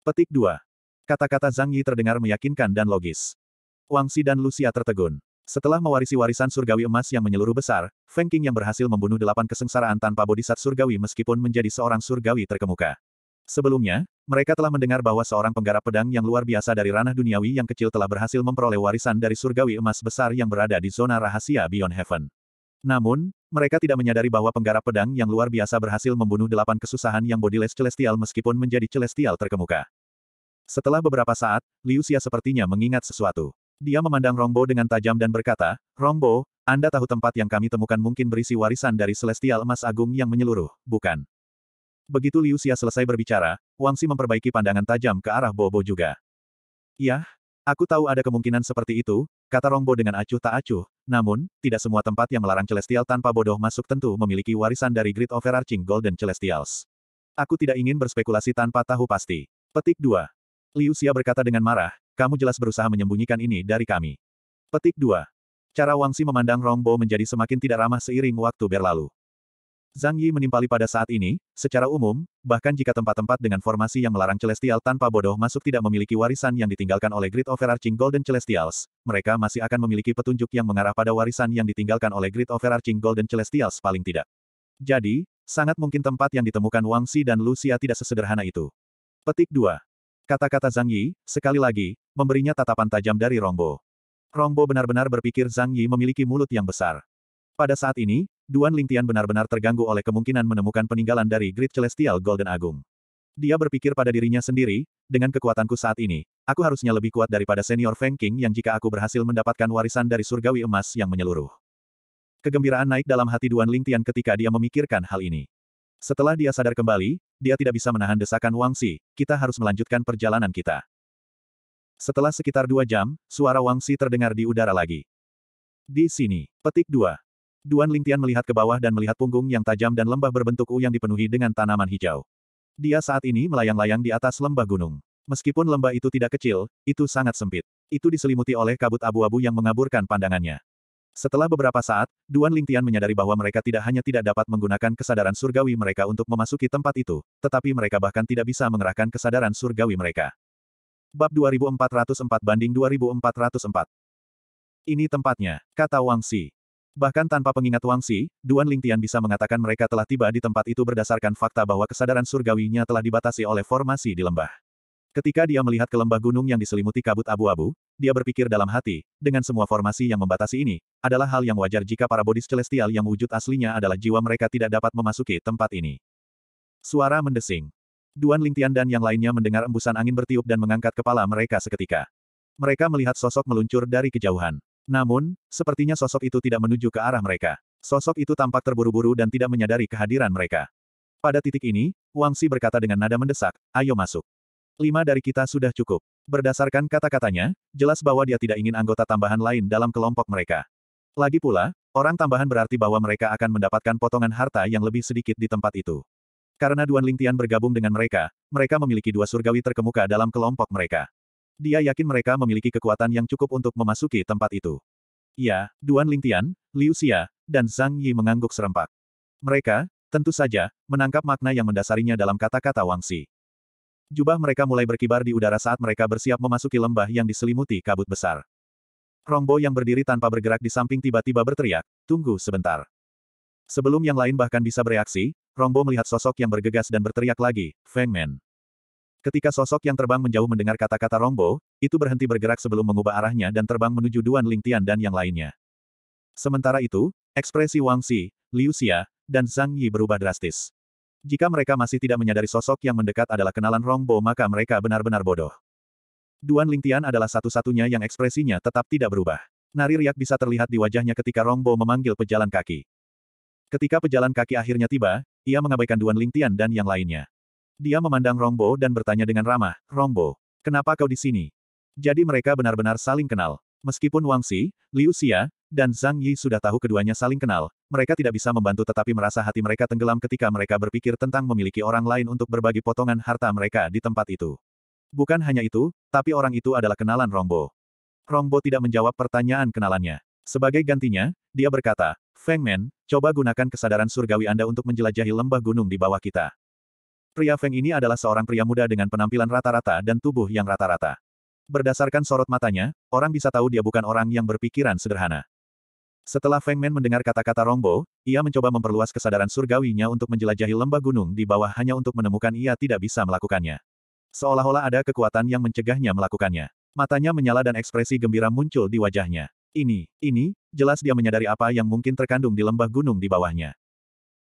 Petik 2. Kata-kata Zhang Yi terdengar meyakinkan dan logis. Wang Xi dan Lucia tertegun. Setelah mewarisi warisan surgawi emas yang menyeluruh besar, Feng Qing yang berhasil membunuh delapan kesengsaraan tanpa bodhisat surgawi meskipun menjadi seorang surgawi terkemuka. Sebelumnya, mereka telah mendengar bahwa seorang penggarap pedang yang luar biasa dari ranah duniawi yang kecil telah berhasil memperoleh warisan dari surgawi emas besar yang berada di zona rahasia Beyond Heaven. Namun, mereka tidak menyadari bahwa penggarap pedang yang luar biasa berhasil membunuh delapan kesusahan yang bodiless celestial meskipun menjadi celestial terkemuka. Setelah beberapa saat, Liu Xia sepertinya mengingat sesuatu. Dia memandang Rombo dengan tajam dan berkata, Rombo, Anda tahu tempat yang kami temukan mungkin berisi warisan dari Celestial Emas Agung yang menyeluruh, bukan? Begitu Liu Xia selesai berbicara, Wangsi memperbaiki pandangan tajam ke arah Bobo juga. Yah, aku tahu ada kemungkinan seperti itu, kata Rombo dengan acuh tak acuh, namun, tidak semua tempat yang melarang Celestial tanpa bodoh masuk tentu memiliki warisan dari Great Overarching Golden Celestials. Aku tidak ingin berspekulasi tanpa tahu pasti. Petik 2. Liu Xia berkata dengan marah, kamu jelas berusaha menyembunyikan ini dari kami. Petik 2. Cara Wangsi memandang Rongbo menjadi semakin tidak ramah seiring waktu berlalu. Zhang Yi menimpali pada saat ini, secara umum, bahkan jika tempat-tempat dengan formasi yang melarang Celestial tanpa bodoh masuk tidak memiliki warisan yang ditinggalkan oleh Great Overarching Golden Celestials, mereka masih akan memiliki petunjuk yang mengarah pada warisan yang ditinggalkan oleh Great Overarching Golden Celestials paling tidak. Jadi, sangat mungkin tempat yang ditemukan Wang Xi dan Lucia tidak sesederhana itu. Petik 2. Kata-kata Zhang Yi, sekali lagi, memberinya tatapan tajam dari Rongbo. Rongbo benar-benar berpikir Zhang Yi memiliki mulut yang besar. Pada saat ini, Duan Lingtian benar-benar terganggu oleh kemungkinan menemukan peninggalan dari Great Celestial Golden Agung. Dia berpikir pada dirinya sendiri, dengan kekuatanku saat ini, aku harusnya lebih kuat daripada senior Feng King yang jika aku berhasil mendapatkan warisan dari surgawi emas yang menyeluruh. Kegembiraan naik dalam hati Duan Lingtian ketika dia memikirkan hal ini. Setelah dia sadar kembali, dia tidak bisa menahan desakan Wang Si. kita harus melanjutkan perjalanan kita. Setelah sekitar dua jam, suara Wang Si terdengar di udara lagi. Di sini, petik dua. Duan Lingtian melihat ke bawah dan melihat punggung yang tajam dan lembah berbentuk U yang dipenuhi dengan tanaman hijau. Dia saat ini melayang-layang di atas lembah gunung. Meskipun lembah itu tidak kecil, itu sangat sempit. Itu diselimuti oleh kabut abu-abu yang mengaburkan pandangannya. Setelah beberapa saat, Duan Lingtian menyadari bahwa mereka tidak hanya tidak dapat menggunakan kesadaran surgawi mereka untuk memasuki tempat itu, tetapi mereka bahkan tidak bisa mengerahkan kesadaran surgawi mereka. Bab 2404 banding 2404 Ini tempatnya, kata Wang Si. Bahkan tanpa pengingat Wang Si, Duan Lingtian bisa mengatakan mereka telah tiba di tempat itu berdasarkan fakta bahwa kesadaran surgawinya telah dibatasi oleh formasi di lembah. Ketika dia melihat ke lembah gunung yang diselimuti kabut abu-abu, dia berpikir dalam hati, dengan semua formasi yang membatasi ini, adalah hal yang wajar jika para bodhis celestial yang wujud aslinya adalah jiwa mereka tidak dapat memasuki tempat ini. Suara mendesing. Duan Lingtian dan yang lainnya mendengar embusan angin bertiup dan mengangkat kepala mereka seketika. Mereka melihat sosok meluncur dari kejauhan. Namun, sepertinya sosok itu tidak menuju ke arah mereka. Sosok itu tampak terburu-buru dan tidak menyadari kehadiran mereka. Pada titik ini, Wang Si berkata dengan nada mendesak, ayo masuk. Lima dari kita sudah cukup. Berdasarkan kata-katanya, jelas bahwa dia tidak ingin anggota tambahan lain dalam kelompok mereka. Lagi pula, orang tambahan berarti bahwa mereka akan mendapatkan potongan harta yang lebih sedikit di tempat itu. Karena Duan Lingtian bergabung dengan mereka, mereka memiliki dua surgawi terkemuka dalam kelompok mereka. Dia yakin mereka memiliki kekuatan yang cukup untuk memasuki tempat itu. Ya, Duan Lingtian, Liu Xia, dan Zhang Yi mengangguk serempak. Mereka, tentu saja, menangkap makna yang mendasarinya dalam kata-kata Wang Xi. Jubah mereka mulai berkibar di udara saat mereka bersiap memasuki lembah yang diselimuti kabut besar. Rongbo yang berdiri tanpa bergerak di samping tiba-tiba berteriak, tunggu sebentar. Sebelum yang lain bahkan bisa bereaksi, Rongbo melihat sosok yang bergegas dan berteriak lagi, "Fengmen!" Ketika sosok yang terbang menjauh mendengar kata-kata Rongbo, itu berhenti bergerak sebelum mengubah arahnya dan terbang menuju Duan Lingtian dan yang lainnya. Sementara itu, ekspresi Wang Si, Liu Xia, dan Zhang Yi berubah drastis. Jika mereka masih tidak menyadari sosok yang mendekat adalah kenalan Rongbo maka mereka benar-benar bodoh. Duan Lingtian adalah satu-satunya yang ekspresinya tetap tidak berubah. Nari riak bisa terlihat di wajahnya ketika Rongbo memanggil pejalan kaki. Ketika pejalan kaki akhirnya tiba, ia mengabaikan Duan Lingtian dan yang lainnya. Dia memandang Rongbo dan bertanya dengan ramah, Rongbo, kenapa kau di sini? Jadi mereka benar-benar saling kenal. Meskipun Wang Xi, Liu Xia, dan Zhang Yi sudah tahu keduanya saling kenal, mereka tidak bisa membantu tetapi merasa hati mereka tenggelam ketika mereka berpikir tentang memiliki orang lain untuk berbagi potongan harta mereka di tempat itu. Bukan hanya itu, tapi orang itu adalah kenalan Rombo. Rombo tidak menjawab pertanyaan kenalannya. Sebagai gantinya, dia berkata, Feng Men, coba gunakan kesadaran surgawi Anda untuk menjelajahi lembah gunung di bawah kita. Pria Feng ini adalah seorang pria muda dengan penampilan rata-rata dan tubuh yang rata-rata. Berdasarkan sorot matanya, orang bisa tahu dia bukan orang yang berpikiran sederhana. Setelah Feng Men mendengar kata-kata Rongbo, ia mencoba memperluas kesadaran surgawinya untuk menjelajahi lembah gunung di bawah hanya untuk menemukan ia tidak bisa melakukannya. Seolah-olah ada kekuatan yang mencegahnya melakukannya. Matanya menyala dan ekspresi gembira muncul di wajahnya. Ini, ini, jelas dia menyadari apa yang mungkin terkandung di lembah gunung di bawahnya.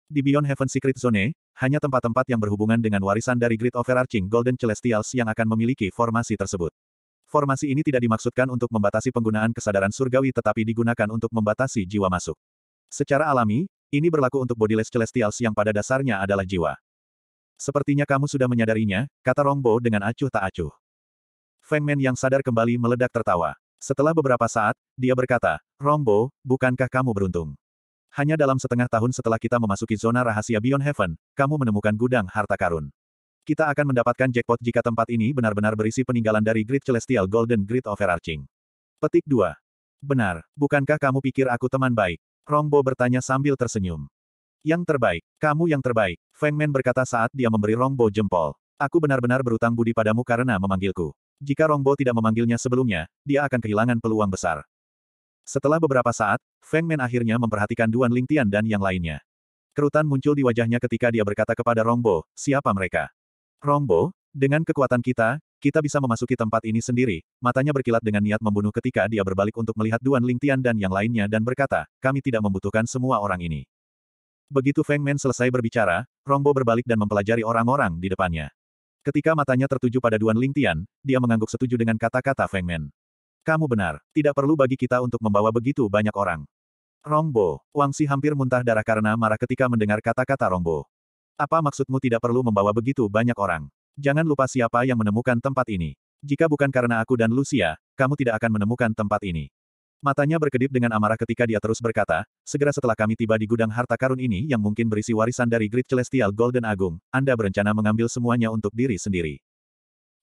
Di Beyond Heaven Secret Zone, hanya tempat-tempat yang berhubungan dengan warisan dari Great Overarching Golden Celestials yang akan memiliki formasi tersebut. Formasi ini tidak dimaksudkan untuk membatasi penggunaan kesadaran surgawi tetapi digunakan untuk membatasi jiwa masuk. Secara alami, ini berlaku untuk bodiless celestials yang pada dasarnya adalah jiwa. Sepertinya kamu sudah menyadarinya, kata Rongbo dengan acuh tak acuh. Feng Men yang sadar kembali meledak tertawa. Setelah beberapa saat, dia berkata, Rongbo, bukankah kamu beruntung? Hanya dalam setengah tahun setelah kita memasuki zona rahasia Beyond Heaven, kamu menemukan gudang harta karun. Kita akan mendapatkan jackpot jika tempat ini benar-benar berisi peninggalan dari Grid Celestial Golden Grid Overarching. Petik 2. Benar, bukankah kamu pikir aku teman baik? Rombo bertanya sambil tersenyum. Yang terbaik, kamu yang terbaik, Feng Men berkata saat dia memberi Rombo jempol. Aku benar-benar berutang budi padamu karena memanggilku. Jika Rombo tidak memanggilnya sebelumnya, dia akan kehilangan peluang besar. Setelah beberapa saat, Feng Men akhirnya memperhatikan Duan Lingtian dan yang lainnya. Kerutan muncul di wajahnya ketika dia berkata kepada Rombo, siapa mereka? Rombo, dengan kekuatan kita, kita bisa memasuki tempat ini sendiri. Matanya berkilat dengan niat membunuh ketika dia berbalik untuk melihat Duan Lingtian dan yang lainnya dan berkata, kami tidak membutuhkan semua orang ini. Begitu Feng Men selesai berbicara, Rombo berbalik dan mempelajari orang-orang di depannya. Ketika matanya tertuju pada Duan Lingtian, dia mengangguk setuju dengan kata-kata Feng Men. Kamu benar, tidak perlu bagi kita untuk membawa begitu banyak orang. Rombo, Wangsi hampir muntah darah karena marah ketika mendengar kata-kata Rombo. Apa maksudmu tidak perlu membawa begitu banyak orang? Jangan lupa siapa yang menemukan tempat ini. Jika bukan karena aku dan Lucia, kamu tidak akan menemukan tempat ini. Matanya berkedip dengan amarah ketika dia terus berkata, segera setelah kami tiba di gudang harta karun ini yang mungkin berisi warisan dari Great Celestial Golden Agung, Anda berencana mengambil semuanya untuk diri sendiri.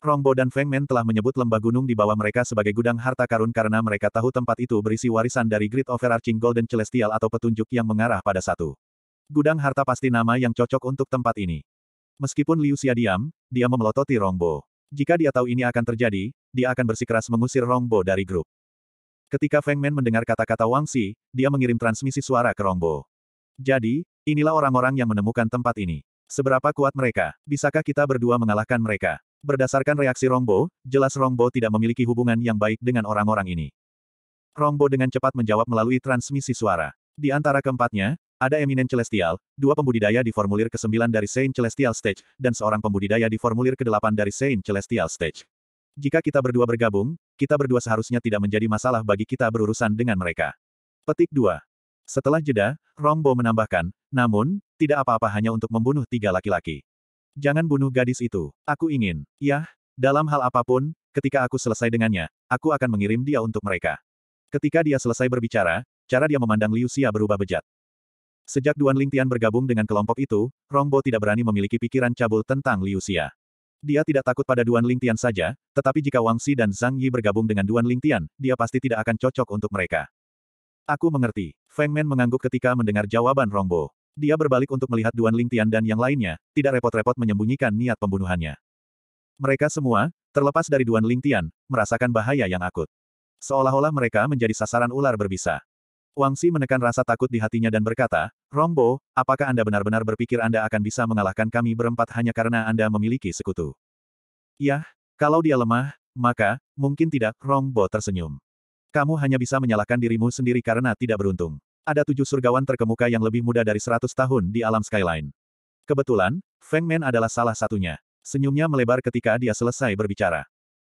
Rongbo dan Fengmen telah menyebut lembah gunung di bawah mereka sebagai gudang harta karun karena mereka tahu tempat itu berisi warisan dari Great Overarching Golden Celestial atau petunjuk yang mengarah pada satu. Gudang harta pasti nama yang cocok untuk tempat ini. Meskipun Liu Xia diam, dia memelototi Rongbo. Jika dia tahu ini akan terjadi, dia akan bersikeras mengusir Rongbo dari grup. Ketika Feng Men mendengar kata-kata Wang Xi, dia mengirim transmisi suara ke Rongbo. Jadi, inilah orang-orang yang menemukan tempat ini. Seberapa kuat mereka? Bisakah kita berdua mengalahkan mereka? Berdasarkan reaksi Rongbo, jelas Rongbo tidak memiliki hubungan yang baik dengan orang-orang ini. Rongbo dengan cepat menjawab melalui transmisi suara. Di antara keempatnya, ada Eminent Celestial, dua pembudidaya di formulir ke-9 dari Saint Celestial Stage, dan seorang pembudidaya di formulir ke-8 dari Saint Celestial Stage. Jika kita berdua bergabung, kita berdua seharusnya tidak menjadi masalah bagi kita berurusan dengan mereka. Petik 2. Setelah jeda, Rombo menambahkan, namun, tidak apa-apa hanya untuk membunuh tiga laki-laki. Jangan bunuh gadis itu. Aku ingin. Yah, dalam hal apapun, ketika aku selesai dengannya, aku akan mengirim dia untuk mereka. Ketika dia selesai berbicara, cara dia memandang Liu Xia berubah bejat. Sejak Duan Lingtian bergabung dengan kelompok itu, Rongbo tidak berani memiliki pikiran cabul tentang Liu Xia. Dia tidak takut pada Duan Lingtian saja, tetapi jika Wang Xi dan Zhang Yi bergabung dengan Duan Lingtian, dia pasti tidak akan cocok untuk mereka. Aku mengerti. Feng Men mengangguk ketika mendengar jawaban Rongbo. Dia berbalik untuk melihat Duan Lingtian dan yang lainnya, tidak repot-repot menyembunyikan niat pembunuhannya. Mereka semua, terlepas dari Duan Lingtian, merasakan bahaya yang akut. Seolah-olah mereka menjadi sasaran ular berbisa. Wang Si menekan rasa takut di hatinya dan berkata, Rombo, apakah Anda benar-benar berpikir Anda akan bisa mengalahkan kami berempat hanya karena Anda memiliki sekutu? Yah, kalau dia lemah, maka, mungkin tidak, Rombo tersenyum. Kamu hanya bisa menyalahkan dirimu sendiri karena tidak beruntung. Ada tujuh surgawan terkemuka yang lebih muda dari seratus tahun di alam skyline. Kebetulan, Feng Men adalah salah satunya. Senyumnya melebar ketika dia selesai berbicara.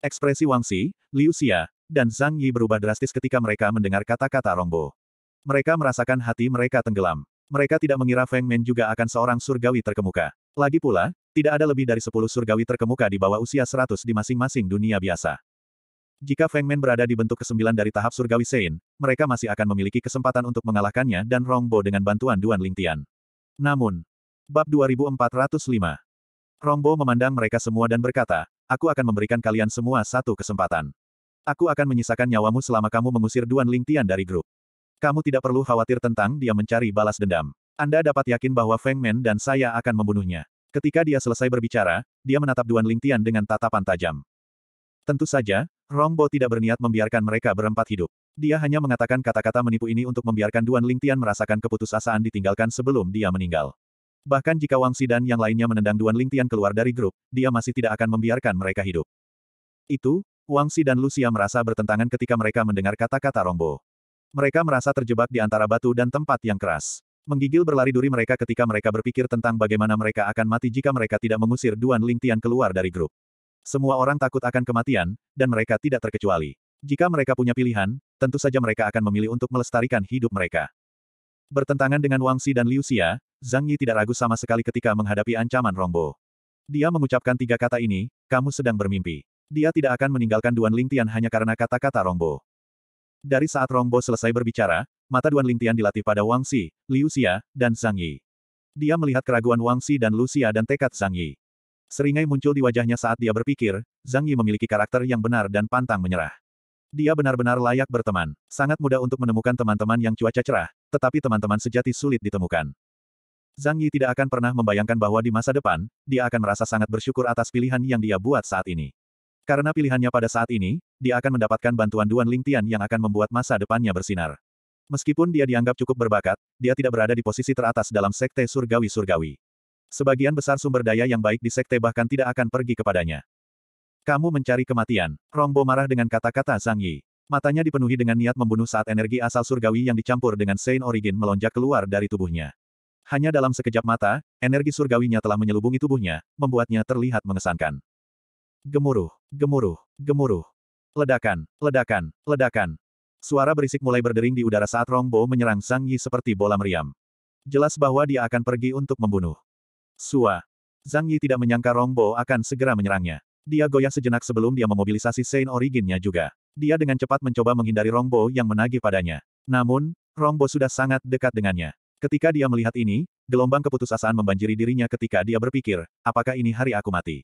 Ekspresi Wang Xi, Liu Xia, dan Zhang Yi berubah drastis ketika mereka mendengar kata-kata Rombo. Mereka merasakan hati mereka tenggelam. Mereka tidak mengira Feng Men juga akan seorang surgawi terkemuka. Lagi pula, tidak ada lebih dari sepuluh surgawi terkemuka di bawah usia seratus di masing-masing dunia biasa. Jika Feng Men berada di bentuk kesembilan dari tahap surgawi Sein, mereka masih akan memiliki kesempatan untuk mengalahkannya dan Rongbo dengan bantuan Duan Lingtian. Namun, bab 2405. Rongbo memandang mereka semua dan berkata, aku akan memberikan kalian semua satu kesempatan. Aku akan menyisakan nyawamu selama kamu mengusir Duan Lingtian dari grup. Kamu tidak perlu khawatir tentang dia mencari balas dendam. Anda dapat yakin bahwa Feng Men dan saya akan membunuhnya. Ketika dia selesai berbicara, dia menatap Duan Lingtian dengan tatapan tajam. Tentu saja, Rongbo tidak berniat membiarkan mereka berempat hidup. Dia hanya mengatakan kata-kata menipu ini untuk membiarkan Duan Lingtian merasakan keputusasaan ditinggalkan sebelum dia meninggal. Bahkan jika Wang Sidan yang lainnya menendang Duan Lingtian keluar dari grup, dia masih tidak akan membiarkan mereka hidup. Itu, Wang Sidan Lucia merasa bertentangan ketika mereka mendengar kata-kata Rongbo. Mereka merasa terjebak di antara batu dan tempat yang keras. Menggigil berlari duri mereka ketika mereka berpikir tentang bagaimana mereka akan mati jika mereka tidak mengusir Duan Lingtian keluar dari grup. Semua orang takut akan kematian, dan mereka tidak terkecuali. Jika mereka punya pilihan, tentu saja mereka akan memilih untuk melestarikan hidup mereka. Bertentangan dengan Wang Xi dan Liu Xia, Zhang Yi tidak ragu sama sekali ketika menghadapi ancaman Rombo. Dia mengucapkan tiga kata ini, kamu sedang bermimpi. Dia tidak akan meninggalkan Duan Lingtian hanya karena kata-kata Rombo. Dari saat Rongbo selesai berbicara, mata Duan Lingtian dilatih pada Wang Xi, Liu Xia, dan Zhang Yi. Dia melihat keraguan Wang Xi dan Lucia dan tekad Zhang Yi. Seringai muncul di wajahnya saat dia berpikir, Zhang Yi memiliki karakter yang benar dan pantang menyerah. Dia benar-benar layak berteman. Sangat mudah untuk menemukan teman-teman yang cuaca cerah, tetapi teman-teman sejati sulit ditemukan. Zhang Yi tidak akan pernah membayangkan bahwa di masa depan, dia akan merasa sangat bersyukur atas pilihan yang dia buat saat ini. Karena pilihannya pada saat ini, dia akan mendapatkan bantuan Duan Lingtian yang akan membuat masa depannya bersinar. Meskipun dia dianggap cukup berbakat, dia tidak berada di posisi teratas dalam sekte surgawi-surgawi. Sebagian besar sumber daya yang baik di sekte bahkan tidak akan pergi kepadanya. Kamu mencari kematian. Rombo marah dengan kata-kata Zhang Yi. Matanya dipenuhi dengan niat membunuh saat energi asal surgawi yang dicampur dengan Saint Origin melonjak keluar dari tubuhnya. Hanya dalam sekejap mata, energi surgawinya telah menyelubungi tubuhnya, membuatnya terlihat mengesankan. Gemuruh, gemuruh, gemuruh. Ledakan, ledakan, ledakan. Suara berisik mulai berdering di udara saat Rongbo menyerang Zhang Yi seperti bola meriam. Jelas bahwa dia akan pergi untuk membunuh. Sua. Zhang Yi tidak menyangka Rongbo akan segera menyerangnya. Dia goyah sejenak sebelum dia memobilisasi Saint Originnya juga. Dia dengan cepat mencoba menghindari Rongbo yang menagih padanya. Namun, Rongbo sudah sangat dekat dengannya. Ketika dia melihat ini, gelombang keputusasaan membanjiri dirinya ketika dia berpikir, apakah ini hari aku mati?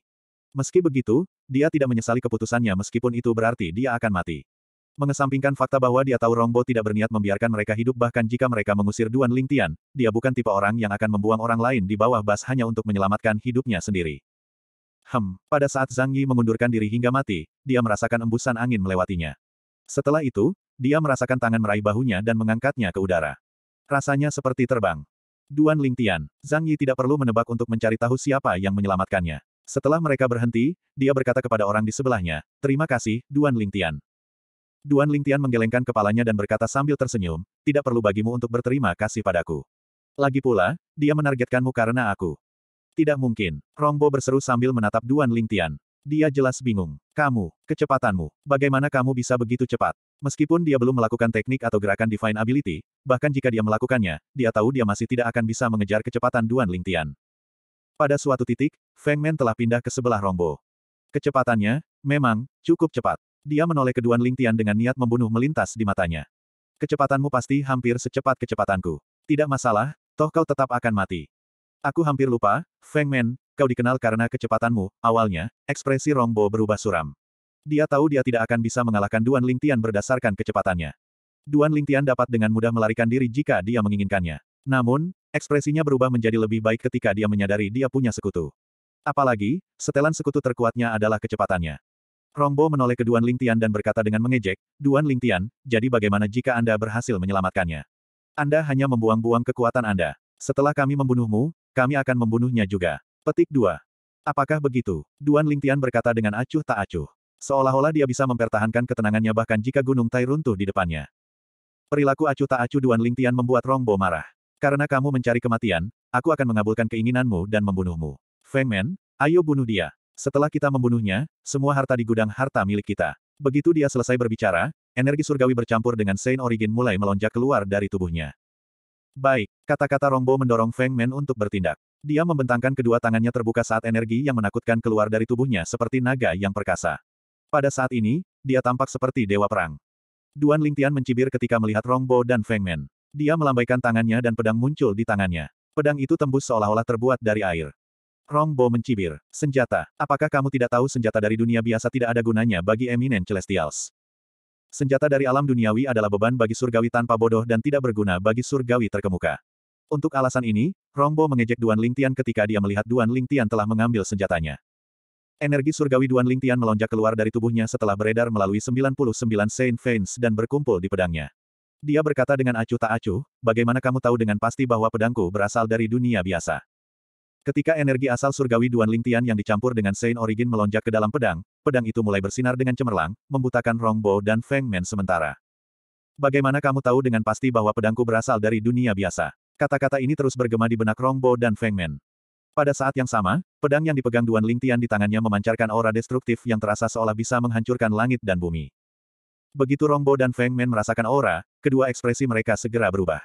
Meski begitu, dia tidak menyesali keputusannya meskipun itu berarti dia akan mati. Mengesampingkan fakta bahwa dia tahu Rongbo tidak berniat membiarkan mereka hidup bahkan jika mereka mengusir Duan Lingtian, dia bukan tipe orang yang akan membuang orang lain di bawah bas hanya untuk menyelamatkan hidupnya sendiri. Hem, pada saat Zhang Yi mengundurkan diri hingga mati, dia merasakan embusan angin melewatinya. Setelah itu, dia merasakan tangan meraih bahunya dan mengangkatnya ke udara. Rasanya seperti terbang. Duan Lingtian, Zhang Yi tidak perlu menebak untuk mencari tahu siapa yang menyelamatkannya. Setelah mereka berhenti, dia berkata kepada orang di sebelahnya, Terima kasih, Duan Lingtian. Duan Lingtian menggelengkan kepalanya dan berkata sambil tersenyum, Tidak perlu bagimu untuk berterima kasih padaku. Lagi pula, dia menargetkanmu karena aku. Tidak mungkin. Rongbo berseru sambil menatap Duan Lingtian. Dia jelas bingung. Kamu, kecepatanmu, bagaimana kamu bisa begitu cepat? Meskipun dia belum melakukan teknik atau gerakan Divine Ability, bahkan jika dia melakukannya, dia tahu dia masih tidak akan bisa mengejar kecepatan Duan Lingtian. Pada suatu titik, Feng Men telah pindah ke sebelah Rombo. Kecepatannya, memang, cukup cepat. Dia menoleh keduan Ling Tian dengan niat membunuh melintas di matanya. Kecepatanmu pasti hampir secepat kecepatanku. Tidak masalah, toh kau tetap akan mati. Aku hampir lupa, Feng Men, kau dikenal karena kecepatanmu, awalnya, ekspresi Rombo berubah suram. Dia tahu dia tidak akan bisa mengalahkan Duan Ling Tian berdasarkan kecepatannya. Duan Ling Tian dapat dengan mudah melarikan diri jika dia menginginkannya. Namun, ekspresinya berubah menjadi lebih baik ketika dia menyadari dia punya sekutu. Apalagi, setelan sekutu terkuatnya adalah kecepatannya. Rombo menoleh ke Duan Lingtian dan berkata dengan mengejek, Duan Lingtian, jadi bagaimana jika Anda berhasil menyelamatkannya? Anda hanya membuang-buang kekuatan Anda. Setelah kami membunuhmu, kami akan membunuhnya juga. Petik 2. Apakah begitu? Duan Lingtian berkata dengan acuh tak acuh. Seolah-olah dia bisa mempertahankan ketenangannya bahkan jika Gunung Tai runtuh di depannya. Perilaku acuh tak acuh Duan Lingtian membuat Rombo marah. Karena kamu mencari kematian, aku akan mengabulkan keinginanmu dan membunuhmu. Feng Men, ayo bunuh dia. Setelah kita membunuhnya, semua harta di gudang harta milik kita. Begitu dia selesai berbicara, energi surgawi bercampur dengan Saint Origin mulai melonjak keluar dari tubuhnya. Baik, kata-kata Rongbo mendorong Feng Men untuk bertindak. Dia membentangkan kedua tangannya terbuka saat energi yang menakutkan keluar dari tubuhnya seperti naga yang perkasa. Pada saat ini, dia tampak seperti dewa perang. Duan Lingtian mencibir ketika melihat Rongbo dan Feng Men. Dia melambaikan tangannya dan pedang muncul di tangannya. Pedang itu tembus seolah-olah terbuat dari air. Rongbo mencibir. Senjata. Apakah kamu tidak tahu senjata dari dunia biasa tidak ada gunanya bagi Eminent Celestials? Senjata dari alam duniawi adalah beban bagi surgawi tanpa bodoh dan tidak berguna bagi surgawi terkemuka. Untuk alasan ini, Rongbo mengejek Duan Lingtian ketika dia melihat Duan Lingtian telah mengambil senjatanya. Energi surgawi Duan Lingtian melonjak keluar dari tubuhnya setelah beredar melalui 99 Saint Veins dan berkumpul di pedangnya. Dia berkata dengan acuh tak acuh, bagaimana kamu tahu dengan pasti bahwa pedangku berasal dari dunia biasa? Ketika energi asal surgawi Duan Lingtian yang dicampur dengan Saint Origin melonjak ke dalam pedang, pedang itu mulai bersinar dengan cemerlang, membutakan Rongbo dan Feng Men sementara. Bagaimana kamu tahu dengan pasti bahwa pedangku berasal dari dunia biasa? Kata-kata ini terus bergema di benak Rongbo dan Feng Men. Pada saat yang sama, pedang yang dipegang Duan Lingtian di tangannya memancarkan aura destruktif yang terasa seolah bisa menghancurkan langit dan bumi. Begitu Rongbo dan Feng Men merasakan aura, kedua ekspresi mereka segera berubah.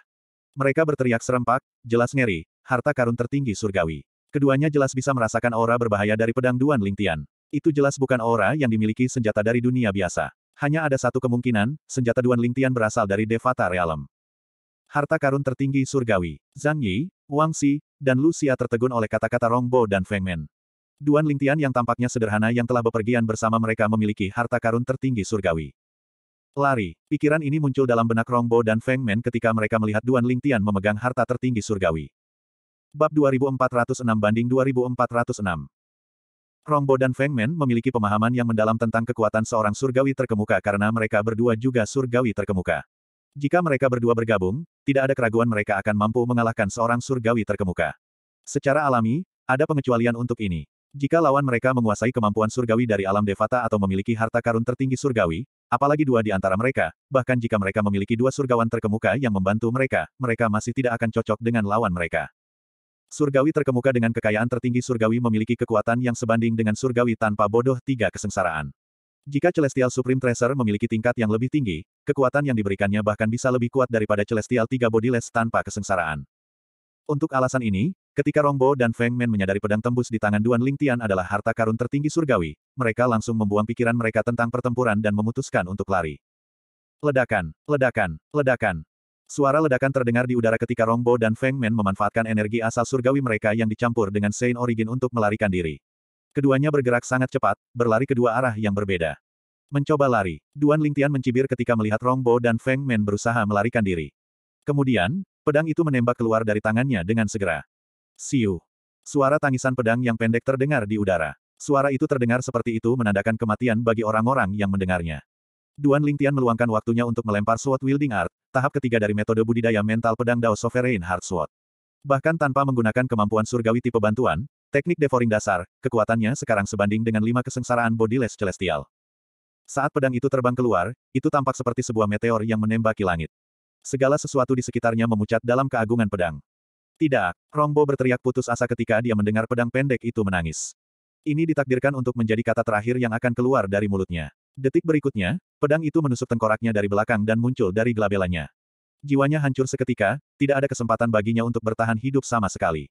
Mereka berteriak serempak, jelas ngeri, harta karun tertinggi surgawi. Keduanya jelas bisa merasakan aura berbahaya dari pedang Duan Lingtian. Itu jelas bukan aura yang dimiliki senjata dari dunia biasa. Hanya ada satu kemungkinan, senjata Duan Lingtian berasal dari Devata Realm. Harta karun tertinggi surgawi. Zhang Yi, Wang Xi, dan Lucia tertegun oleh kata-kata Rongbo dan Feng Men. Duan Lingtian yang tampaknya sederhana yang telah bepergian bersama mereka memiliki harta karun tertinggi surgawi. Lari. Pikiran ini muncul dalam benak Rongbo dan Feng Men ketika mereka melihat Duan Lingtian memegang harta tertinggi surgawi. Bab 2406 banding 2406. Rongbo dan Feng Men memiliki pemahaman yang mendalam tentang kekuatan seorang surgawi terkemuka karena mereka berdua juga surgawi terkemuka. Jika mereka berdua bergabung, tidak ada keraguan mereka akan mampu mengalahkan seorang surgawi terkemuka. Secara alami, ada pengecualian untuk ini. Jika lawan mereka menguasai kemampuan surgawi dari alam devata atau memiliki harta karun tertinggi surgawi, Apalagi dua di antara mereka, bahkan jika mereka memiliki dua surgawan terkemuka yang membantu mereka, mereka masih tidak akan cocok dengan lawan mereka. Surgawi terkemuka dengan kekayaan tertinggi surgawi memiliki kekuatan yang sebanding dengan surgawi tanpa bodoh tiga kesengsaraan. Jika Celestial Supreme Tracer memiliki tingkat yang lebih tinggi, kekuatan yang diberikannya bahkan bisa lebih kuat daripada Celestial tiga bodiless tanpa kesengsaraan. Untuk alasan ini, Ketika Rongbo dan Feng Men menyadari pedang tembus di tangan Duan Ling Tian adalah harta karun tertinggi surgawi, mereka langsung membuang pikiran mereka tentang pertempuran dan memutuskan untuk lari. Ledakan, ledakan, ledakan. Suara ledakan terdengar di udara ketika Rongbo dan Feng Men memanfaatkan energi asal surgawi mereka yang dicampur dengan Saint Origin untuk melarikan diri. Keduanya bergerak sangat cepat, berlari kedua arah yang berbeda. Mencoba lari, Duan Ling Tian mencibir ketika melihat Rongbo dan Feng Men berusaha melarikan diri. Kemudian, pedang itu menembak keluar dari tangannya dengan segera. Siu. Suara tangisan pedang yang pendek terdengar di udara. Suara itu terdengar seperti itu menandakan kematian bagi orang-orang yang mendengarnya. Duan Lingtian meluangkan waktunya untuk melempar Sword Wielding Art, tahap ketiga dari metode budidaya mental pedang Dao Sovereign Hard Sword. Bahkan tanpa menggunakan kemampuan surgawi tipe bantuan, teknik devouring dasar, kekuatannya sekarang sebanding dengan lima kesengsaraan bodiless celestial. Saat pedang itu terbang keluar, itu tampak seperti sebuah meteor yang menembaki langit. Segala sesuatu di sekitarnya memucat dalam keagungan pedang. Tidak, Rombo berteriak putus asa ketika dia mendengar pedang pendek itu menangis. Ini ditakdirkan untuk menjadi kata terakhir yang akan keluar dari mulutnya. Detik berikutnya, pedang itu menusuk tengkoraknya dari belakang dan muncul dari gelabelannya. Jiwanya hancur seketika, tidak ada kesempatan baginya untuk bertahan hidup sama sekali.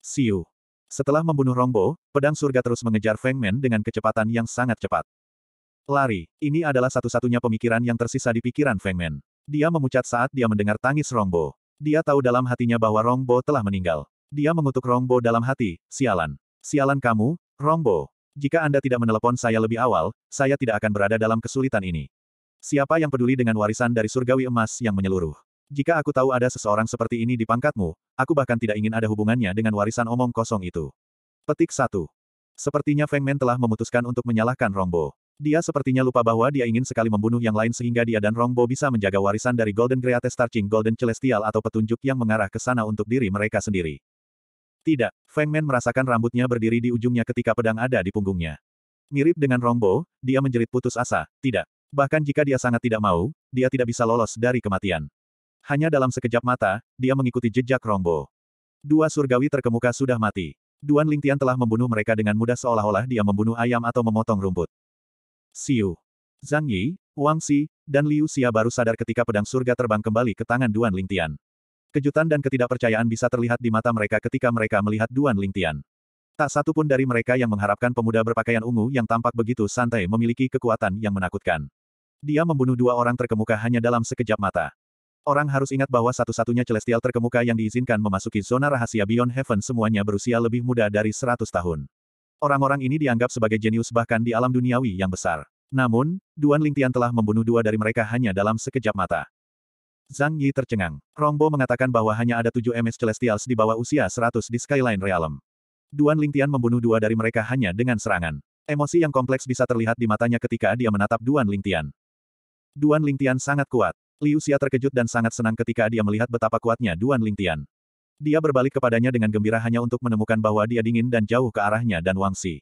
Siu. Setelah membunuh Rombo, pedang surga terus mengejar Feng Men dengan kecepatan yang sangat cepat. Lari, ini adalah satu-satunya pemikiran yang tersisa di pikiran Feng Men. Dia memucat saat dia mendengar tangis Rombo. Dia tahu dalam hatinya bahwa Rongbo telah meninggal. Dia mengutuk Rongbo dalam hati, sialan. Sialan kamu, Rongbo. Jika Anda tidak menelepon saya lebih awal, saya tidak akan berada dalam kesulitan ini. Siapa yang peduli dengan warisan dari surgawi emas yang menyeluruh? Jika aku tahu ada seseorang seperti ini di pangkatmu, aku bahkan tidak ingin ada hubungannya dengan warisan omong kosong itu. Petik 1. Sepertinya Feng Men telah memutuskan untuk menyalahkan Rongbo. Dia sepertinya lupa bahwa dia ingin sekali membunuh yang lain sehingga dia dan Rongbo bisa menjaga warisan dari Golden Star Starching Golden Celestial atau petunjuk yang mengarah ke sana untuk diri mereka sendiri. Tidak, Feng Men merasakan rambutnya berdiri di ujungnya ketika pedang ada di punggungnya. Mirip dengan Rongbo, dia menjerit putus asa, tidak. Bahkan jika dia sangat tidak mau, dia tidak bisa lolos dari kematian. Hanya dalam sekejap mata, dia mengikuti jejak Rongbo. Dua surgawi terkemuka sudah mati. Duan Lingtian telah membunuh mereka dengan mudah seolah-olah dia membunuh ayam atau memotong rumput. Siu. Zhang Yi, Wang Xi, dan Liu Xia baru sadar ketika pedang surga terbang kembali ke tangan Duan Lingtian. Kejutan dan ketidakpercayaan bisa terlihat di mata mereka ketika mereka melihat Duan Lingtian. Tak satu pun dari mereka yang mengharapkan pemuda berpakaian ungu yang tampak begitu santai memiliki kekuatan yang menakutkan. Dia membunuh dua orang terkemuka hanya dalam sekejap mata. Orang harus ingat bahwa satu-satunya celestial terkemuka yang diizinkan memasuki zona rahasia Beyond Heaven semuanya berusia lebih muda dari 100 tahun. Orang-orang ini dianggap sebagai jenius bahkan di alam duniawi yang besar. Namun, Duan Lingtian telah membunuh dua dari mereka hanya dalam sekejap mata. Zhang Yi tercengang. Rongbo mengatakan bahwa hanya ada tujuh MS Celestials di bawah usia 100 di Skyline Realm. Duan Lingtian membunuh dua dari mereka hanya dengan serangan. Emosi yang kompleks bisa terlihat di matanya ketika dia menatap Duan Lingtian. Duan Lingtian sangat kuat. Liu Xia terkejut dan sangat senang ketika dia melihat betapa kuatnya Duan Lingtian. Dia berbalik kepadanya dengan gembira hanya untuk menemukan bahwa dia dingin dan jauh ke arahnya dan Wang Xi.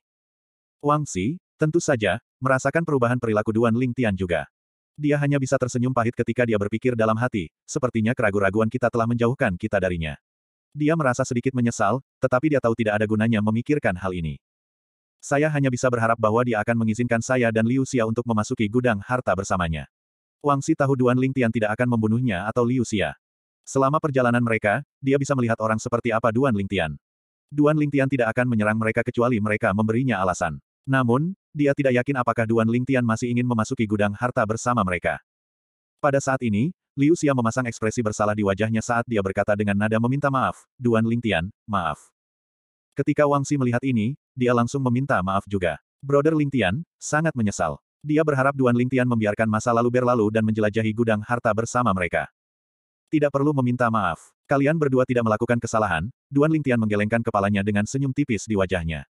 Wang Xi, tentu saja, merasakan perubahan perilaku Duan Ling Tian juga. Dia hanya bisa tersenyum pahit ketika dia berpikir dalam hati, sepertinya keraguan-raguan kita telah menjauhkan kita darinya. Dia merasa sedikit menyesal, tetapi dia tahu tidak ada gunanya memikirkan hal ini. Saya hanya bisa berharap bahwa dia akan mengizinkan saya dan Liu Xia untuk memasuki gudang harta bersamanya. Wang Xi tahu Duan Ling Tian tidak akan membunuhnya atau Liu Xia. Selama perjalanan mereka, dia bisa melihat orang seperti apa Duan Lingtian. Duan Lingtian tidak akan menyerang mereka kecuali mereka memberinya alasan. Namun, dia tidak yakin apakah Duan Lingtian masih ingin memasuki gudang harta bersama mereka. Pada saat ini, Liu Xia memasang ekspresi bersalah di wajahnya saat dia berkata dengan nada meminta maaf, Duan Lingtian, maaf. Ketika Wang Xi melihat ini, dia langsung meminta maaf juga. Brother Lingtian, sangat menyesal. Dia berharap Duan Lingtian membiarkan masa lalu berlalu dan menjelajahi gudang harta bersama mereka. Tidak perlu meminta maaf. Kalian berdua tidak melakukan kesalahan, Duan Lingtian menggelengkan kepalanya dengan senyum tipis di wajahnya.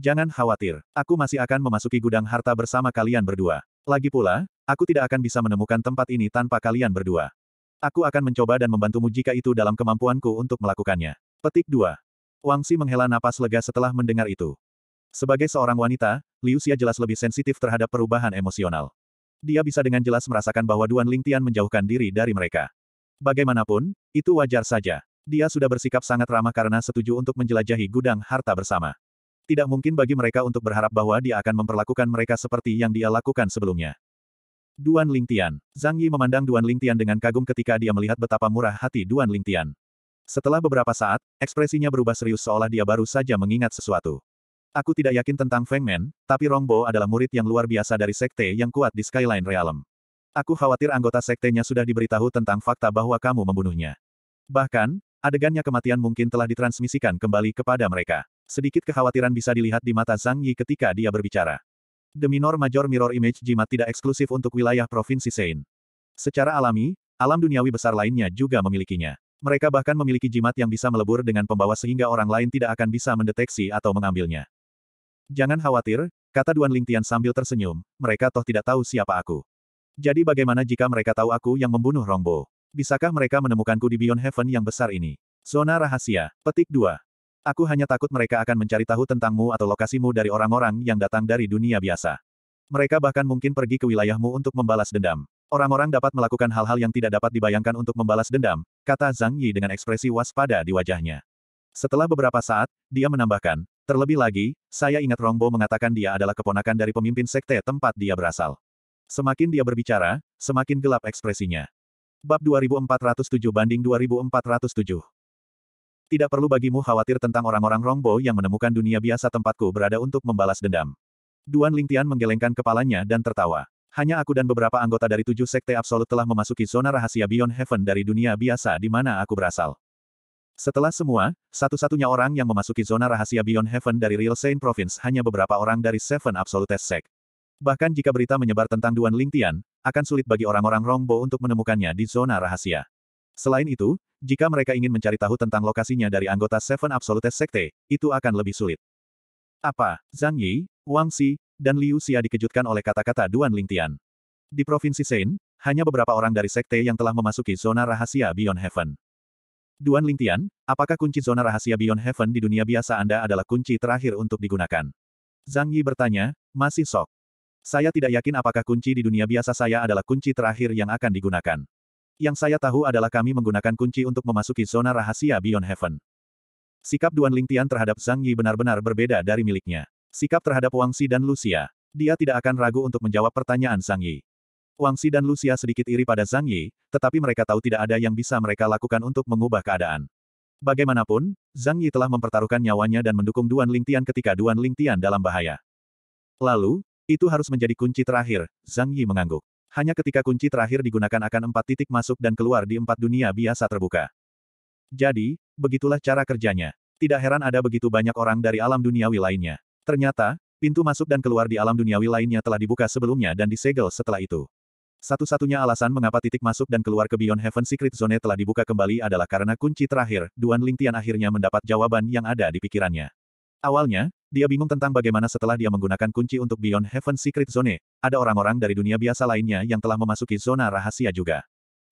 Jangan khawatir, aku masih akan memasuki gudang harta bersama kalian berdua. Lagi pula, aku tidak akan bisa menemukan tempat ini tanpa kalian berdua. Aku akan mencoba dan membantumu jika itu dalam kemampuanku untuk melakukannya. Petik 2. Wangsi menghela napas lega setelah mendengar itu. Sebagai seorang wanita, Liu Xia jelas lebih sensitif terhadap perubahan emosional. Dia bisa dengan jelas merasakan bahwa Duan Lingtian menjauhkan diri dari mereka. Bagaimanapun, itu wajar saja. Dia sudah bersikap sangat ramah karena setuju untuk menjelajahi gudang harta bersama. Tidak mungkin bagi mereka untuk berharap bahwa dia akan memperlakukan mereka seperti yang dia lakukan sebelumnya. Duan Lingtian. Zhang Yi memandang Duan Lingtian dengan kagum ketika dia melihat betapa murah hati Duan Lingtian. Setelah beberapa saat, ekspresinya berubah serius seolah dia baru saja mengingat sesuatu. Aku tidak yakin tentang Feng Men, tapi Rongbo adalah murid yang luar biasa dari sekte yang kuat di Skyline Realm. Aku khawatir anggota sektenya sudah diberitahu tentang fakta bahwa kamu membunuhnya. Bahkan, adegannya kematian mungkin telah ditransmisikan kembali kepada mereka. Sedikit kekhawatiran bisa dilihat di mata Zhang Yi ketika dia berbicara. The minor major mirror image jimat tidak eksklusif untuk wilayah provinsi Sein. Secara alami, alam duniawi besar lainnya juga memilikinya. Mereka bahkan memiliki jimat yang bisa melebur dengan pembawa sehingga orang lain tidak akan bisa mendeteksi atau mengambilnya. Jangan khawatir, kata Duan Lingtian sambil tersenyum, mereka toh tidak tahu siapa aku. Jadi bagaimana jika mereka tahu aku yang membunuh Rongbo? Bisakah mereka menemukanku di Beyond Heaven yang besar ini? Zona Rahasia, petik 2. Aku hanya takut mereka akan mencari tahu tentangmu atau lokasimu dari orang-orang yang datang dari dunia biasa. Mereka bahkan mungkin pergi ke wilayahmu untuk membalas dendam. Orang-orang dapat melakukan hal-hal yang tidak dapat dibayangkan untuk membalas dendam, kata Zhang Yi dengan ekspresi waspada di wajahnya. Setelah beberapa saat, dia menambahkan, terlebih lagi, saya ingat Rongbo mengatakan dia adalah keponakan dari pemimpin sekte tempat dia berasal. Semakin dia berbicara, semakin gelap ekspresinya. Bab 2407 banding 2407 Tidak perlu bagimu khawatir tentang orang-orang Rongbo yang menemukan dunia biasa tempatku berada untuk membalas dendam. Duan Lingtian menggelengkan kepalanya dan tertawa. Hanya aku dan beberapa anggota dari tujuh sekte absolut telah memasuki zona rahasia Beyond Heaven dari dunia biasa di mana aku berasal. Setelah semua, satu-satunya orang yang memasuki zona rahasia Beyond Heaven dari Real Saint Province hanya beberapa orang dari Seven Absolutes Sect. Bahkan jika berita menyebar tentang Duan Lingtian, akan sulit bagi orang-orang Rongbo untuk menemukannya di zona rahasia. Selain itu, jika mereka ingin mencari tahu tentang lokasinya dari anggota Seven Absolute Sekte, itu akan lebih sulit. Apa, Zhang Yi, Wang Xi, dan Liu Xia dikejutkan oleh kata-kata Duan Lingtian. Di Provinsi Sein, hanya beberapa orang dari sekte yang telah memasuki zona rahasia Beyond Heaven. Duan Lingtian, apakah kunci zona rahasia Beyond Heaven di dunia biasa Anda adalah kunci terakhir untuk digunakan? Zhang Yi bertanya, masih sok. Saya tidak yakin apakah kunci di dunia biasa saya adalah kunci terakhir yang akan digunakan. Yang saya tahu adalah kami menggunakan kunci untuk memasuki zona rahasia Beyond Heaven. Sikap Duan Lingtian terhadap Zhang Yi benar-benar berbeda dari miliknya. Sikap terhadap Wang Xi dan Lucia. Dia tidak akan ragu untuk menjawab pertanyaan Zhang Yi. Wang Xi dan Lucia sedikit iri pada Zhang Yi, tetapi mereka tahu tidak ada yang bisa mereka lakukan untuk mengubah keadaan. Bagaimanapun, Zhang Yi telah mempertaruhkan nyawanya dan mendukung Duan Lingtian ketika Duan Lingtian dalam bahaya. Lalu, itu harus menjadi kunci terakhir, Zhang Yi mengangguk. Hanya ketika kunci terakhir digunakan akan empat titik masuk dan keluar di empat dunia biasa terbuka. Jadi, begitulah cara kerjanya. Tidak heran ada begitu banyak orang dari alam duniawi lainnya. Ternyata, pintu masuk dan keluar di alam duniawi lainnya telah dibuka sebelumnya dan disegel setelah itu. Satu-satunya alasan mengapa titik masuk dan keluar ke Beyond Heaven Secret Zone telah dibuka kembali adalah karena kunci terakhir, Duan Ling Tian akhirnya mendapat jawaban yang ada di pikirannya. Awalnya, dia bingung tentang bagaimana setelah dia menggunakan kunci untuk Beyond Heaven Secret Zone, ada orang-orang dari dunia biasa lainnya yang telah memasuki zona rahasia juga.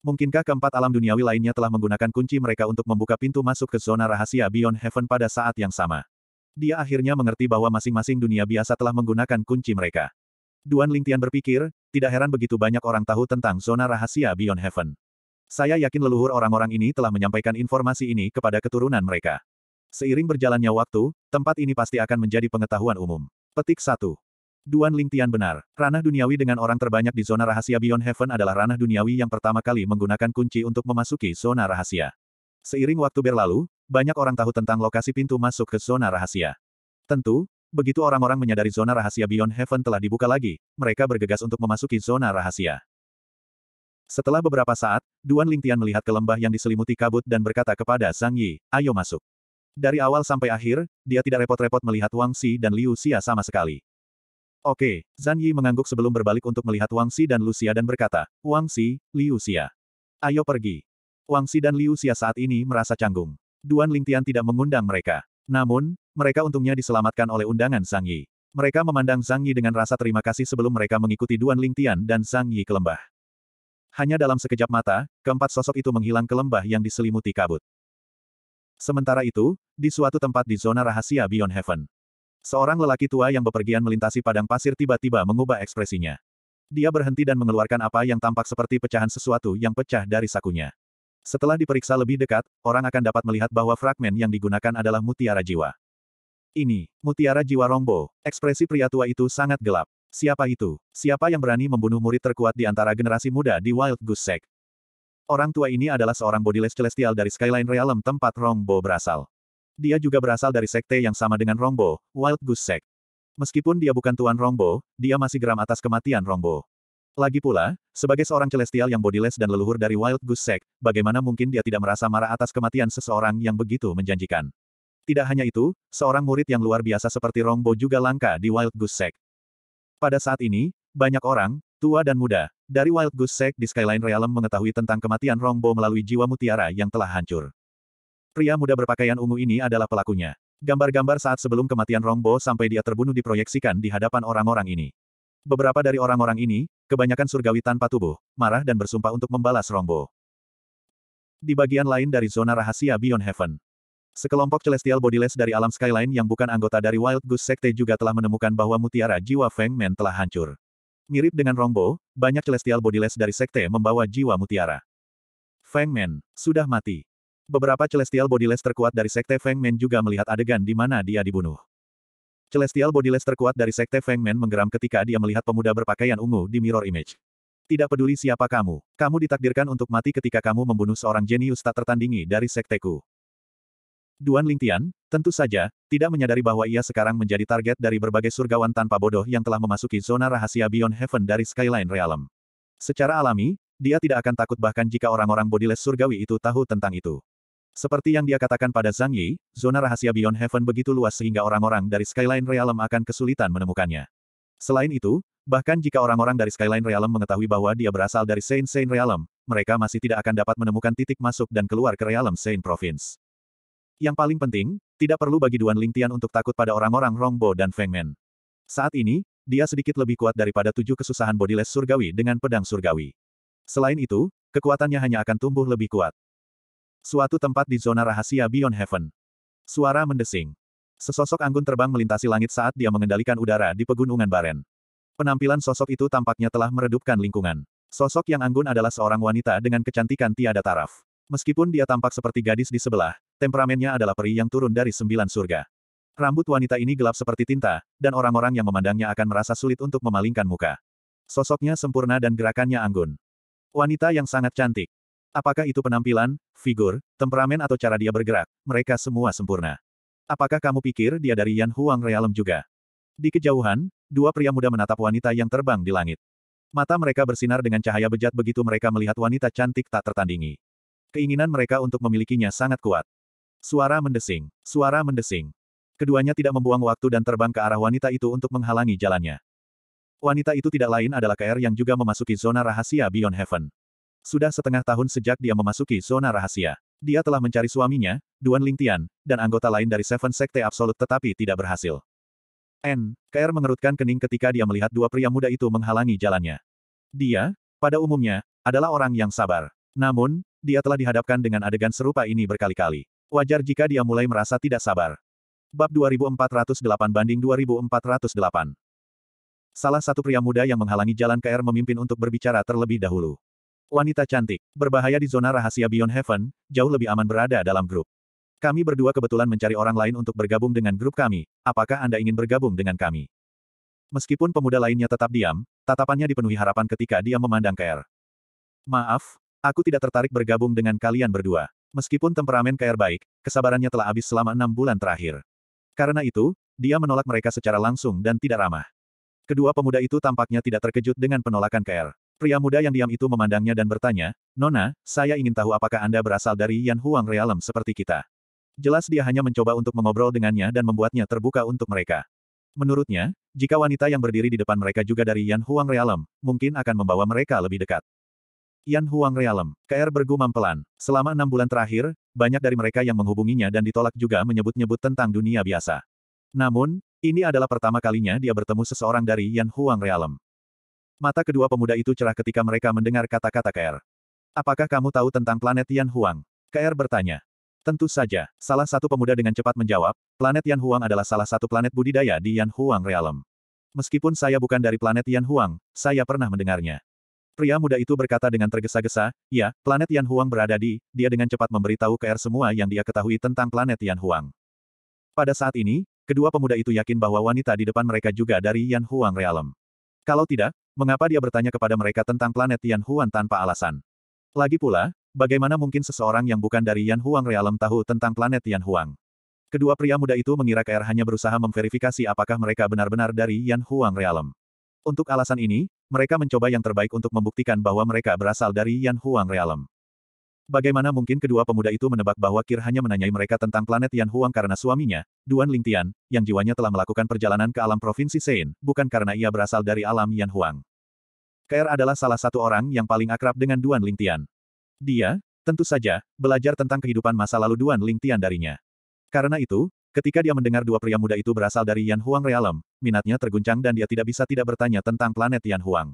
Mungkinkah keempat alam duniawi lainnya telah menggunakan kunci mereka untuk membuka pintu masuk ke zona rahasia Beyond Heaven pada saat yang sama? Dia akhirnya mengerti bahwa masing-masing dunia biasa telah menggunakan kunci mereka. Duan Lingtian berpikir, tidak heran begitu banyak orang tahu tentang zona rahasia Beyond Heaven. Saya yakin leluhur orang-orang ini telah menyampaikan informasi ini kepada keturunan mereka. Seiring berjalannya waktu, tempat ini pasti akan menjadi pengetahuan umum. Petik 1. Duan Lingtian benar. Ranah duniawi dengan orang terbanyak di zona rahasia Beyond Heaven adalah ranah duniawi yang pertama kali menggunakan kunci untuk memasuki zona rahasia. Seiring waktu berlalu, banyak orang tahu tentang lokasi pintu masuk ke zona rahasia. Tentu, begitu orang-orang menyadari zona rahasia Beyond Heaven telah dibuka lagi, mereka bergegas untuk memasuki zona rahasia. Setelah beberapa saat, Duan Lingtian melihat ke lembah yang diselimuti kabut dan berkata kepada Zhang Yi, ayo masuk. Dari awal sampai akhir, dia tidak repot-repot melihat Wang Xi dan Liu Xia sama sekali. Oke, Zhan Yi mengangguk sebelum berbalik untuk melihat Wang Xi dan Xia dan berkata, Wang Xi, Liu Xia. Ayo pergi. Wang Xi dan Liu Xia saat ini merasa canggung. Duan Lingtian tidak mengundang mereka. Namun, mereka untungnya diselamatkan oleh undangan Zhang Yi. Mereka memandang Zhang Yi dengan rasa terima kasih sebelum mereka mengikuti Duan Lingtian dan Zhang Yi ke lembah. Hanya dalam sekejap mata, keempat sosok itu menghilang ke lembah yang diselimuti kabut. Sementara itu, di suatu tempat di zona rahasia Beyond Heaven, seorang lelaki tua yang bepergian melintasi padang pasir tiba-tiba mengubah ekspresinya. Dia berhenti dan mengeluarkan apa yang tampak seperti pecahan sesuatu yang pecah dari sakunya. Setelah diperiksa lebih dekat, orang akan dapat melihat bahwa fragmen yang digunakan adalah mutiara jiwa. Ini, mutiara jiwa Rombo. Ekspresi pria tua itu sangat gelap. Siapa itu? Siapa yang berani membunuh murid terkuat di antara generasi muda di Wild Goose Sect? Orang tua ini adalah seorang bodiless celestial dari Skyline Realm tempat Rongbo berasal. Dia juga berasal dari sekte yang sama dengan Rongbo, Wild Goose Sect. Meskipun dia bukan tuan Rongbo, dia masih geram atas kematian Rongbo. Lagi pula, sebagai seorang celestial yang bodiless dan leluhur dari Wild Goose Sect, bagaimana mungkin dia tidak merasa marah atas kematian seseorang yang begitu menjanjikan. Tidak hanya itu, seorang murid yang luar biasa seperti Rongbo juga langka di Wild Goose Sect. Pada saat ini, banyak orang, tua dan muda, dari Wild Goose Sect di Skyline Realm mengetahui tentang kematian Rongbo melalui jiwa mutiara yang telah hancur. Pria muda berpakaian ungu ini adalah pelakunya. Gambar-gambar saat sebelum kematian Rongbo sampai dia terbunuh diproyeksikan di hadapan orang-orang ini. Beberapa dari orang-orang ini, kebanyakan surgawi tanpa tubuh, marah dan bersumpah untuk membalas Rongbo. Di bagian lain dari zona rahasia Beyond Heaven. Sekelompok Celestial Bodiless dari alam Skyline yang bukan anggota dari Wild Goose Sekte juga telah menemukan bahwa mutiara jiwa Feng Men telah hancur. Mirip dengan Rongbo, banyak celestial bodiless dari sekte membawa jiwa mutiara. Feng Men, sudah mati. Beberapa celestial bodiless terkuat dari sekte Feng Men juga melihat adegan di mana dia dibunuh. Celestial bodiless terkuat dari sekte Feng Men menggeram ketika dia melihat pemuda berpakaian ungu di mirror image. Tidak peduli siapa kamu, kamu ditakdirkan untuk mati ketika kamu membunuh seorang jenius tak tertandingi dari sekteku. Duan Lingtian, tentu saja, tidak menyadari bahwa ia sekarang menjadi target dari berbagai surgawan tanpa bodoh yang telah memasuki zona rahasia Beyond Heaven dari Skyline Realm. Secara alami, dia tidak akan takut bahkan jika orang-orang bodiless surgawi itu tahu tentang itu. Seperti yang dia katakan pada Zhang Yi, zona rahasia Beyond Heaven begitu luas sehingga orang-orang dari Skyline Realm akan kesulitan menemukannya. Selain itu, bahkan jika orang-orang dari Skyline Realm mengetahui bahwa dia berasal dari Saint Saint Realm, mereka masih tidak akan dapat menemukan titik masuk dan keluar ke Realm Saint Province. Yang paling penting, tidak perlu bagi Duan Lingtian untuk takut pada orang-orang Rongbo dan Fengmen. Saat ini, dia sedikit lebih kuat daripada tujuh kesusahan bodiless surgawi dengan pedang surgawi. Selain itu, kekuatannya hanya akan tumbuh lebih kuat. Suatu tempat di zona rahasia Beyond Heaven. Suara mendesing. Sesosok anggun terbang melintasi langit saat dia mengendalikan udara di pegunungan Baren. Penampilan sosok itu tampaknya telah meredupkan lingkungan. Sosok yang anggun adalah seorang wanita dengan kecantikan tiada taraf. Meskipun dia tampak seperti gadis di sebelah, Temperamennya adalah peri yang turun dari sembilan surga. Rambut wanita ini gelap seperti tinta, dan orang-orang yang memandangnya akan merasa sulit untuk memalingkan muka. Sosoknya sempurna dan gerakannya anggun. Wanita yang sangat cantik. Apakah itu penampilan, figur, temperamen atau cara dia bergerak, mereka semua sempurna. Apakah kamu pikir dia dari Yan Huang Realem juga? Di kejauhan, dua pria muda menatap wanita yang terbang di langit. Mata mereka bersinar dengan cahaya bejat begitu mereka melihat wanita cantik tak tertandingi. Keinginan mereka untuk memilikinya sangat kuat. Suara mendesing. Suara mendesing. Keduanya tidak membuang waktu dan terbang ke arah wanita itu untuk menghalangi jalannya. Wanita itu tidak lain adalah KR yang juga memasuki zona rahasia Beyond Heaven. Sudah setengah tahun sejak dia memasuki zona rahasia. Dia telah mencari suaminya, Duan Lingtian, dan anggota lain dari Seven Sekte Absolut tetapi tidak berhasil. N. KR mengerutkan kening ketika dia melihat dua pria muda itu menghalangi jalannya. Dia, pada umumnya, adalah orang yang sabar. Namun, dia telah dihadapkan dengan adegan serupa ini berkali-kali. Wajar jika dia mulai merasa tidak sabar. Bab 2408 banding 2408 Salah satu pria muda yang menghalangi jalan KR memimpin untuk berbicara terlebih dahulu. Wanita cantik, berbahaya di zona rahasia Beyond Heaven, jauh lebih aman berada dalam grup. Kami berdua kebetulan mencari orang lain untuk bergabung dengan grup kami, apakah Anda ingin bergabung dengan kami? Meskipun pemuda lainnya tetap diam, tatapannya dipenuhi harapan ketika dia memandang KR. Maaf, aku tidak tertarik bergabung dengan kalian berdua. Meskipun temperamen Kair baik, kesabarannya telah habis selama enam bulan terakhir. Karena itu, dia menolak mereka secara langsung dan tidak ramah. Kedua pemuda itu tampaknya tidak terkejut dengan penolakan Kair. Pria muda yang diam itu memandangnya dan bertanya, Nona, saya ingin tahu apakah Anda berasal dari Yan Huang Realem seperti kita. Jelas dia hanya mencoba untuk mengobrol dengannya dan membuatnya terbuka untuk mereka. Menurutnya, jika wanita yang berdiri di depan mereka juga dari Yan Huang Realem, mungkin akan membawa mereka lebih dekat. Yan Huang Realem, KR bergumam pelan. Selama enam bulan terakhir, banyak dari mereka yang menghubunginya dan ditolak juga menyebut-nyebut tentang dunia biasa. Namun, ini adalah pertama kalinya dia bertemu seseorang dari Yan Huang Realem. Mata kedua pemuda itu cerah ketika mereka mendengar kata-kata KR. Apakah kamu tahu tentang planet Yan Huang? KR bertanya. Tentu saja, salah satu pemuda dengan cepat menjawab, planet Yan Huang adalah salah satu planet budidaya di Yan Huang Realem. Meskipun saya bukan dari planet Yan Huang, saya pernah mendengarnya. Pria muda itu berkata dengan tergesa-gesa, ya, planet Yan Huang berada di, dia dengan cepat memberitahu ke R semua yang dia ketahui tentang planet Yan Huang. Pada saat ini, kedua pemuda itu yakin bahwa wanita di depan mereka juga dari Yan Huang Realm. Kalau tidak, mengapa dia bertanya kepada mereka tentang planet Yan Huang tanpa alasan? Lagi pula, bagaimana mungkin seseorang yang bukan dari Yan Huang Realm tahu tentang planet Yan Huang? Kedua pria muda itu mengira KR hanya berusaha memverifikasi apakah mereka benar-benar dari Yan Huang Realm. Untuk alasan ini, mereka mencoba yang terbaik untuk membuktikan bahwa mereka berasal dari Yan Huang Realm. Bagaimana mungkin kedua pemuda itu menebak bahwa Kir hanya menanyai mereka tentang planet Yan Huang karena suaminya, Duan Lingtian, yang jiwanya telah melakukan perjalanan ke alam provinsi Sein, bukan karena ia berasal dari alam Yan Huang. Kair adalah salah satu orang yang paling akrab dengan Duan Lingtian. Dia, tentu saja, belajar tentang kehidupan masa lalu Duan Lingtian darinya. Karena itu, Ketika dia mendengar dua pria muda itu berasal dari Yan Huang Realem, minatnya terguncang dan dia tidak bisa tidak bertanya tentang planet Yan Huang.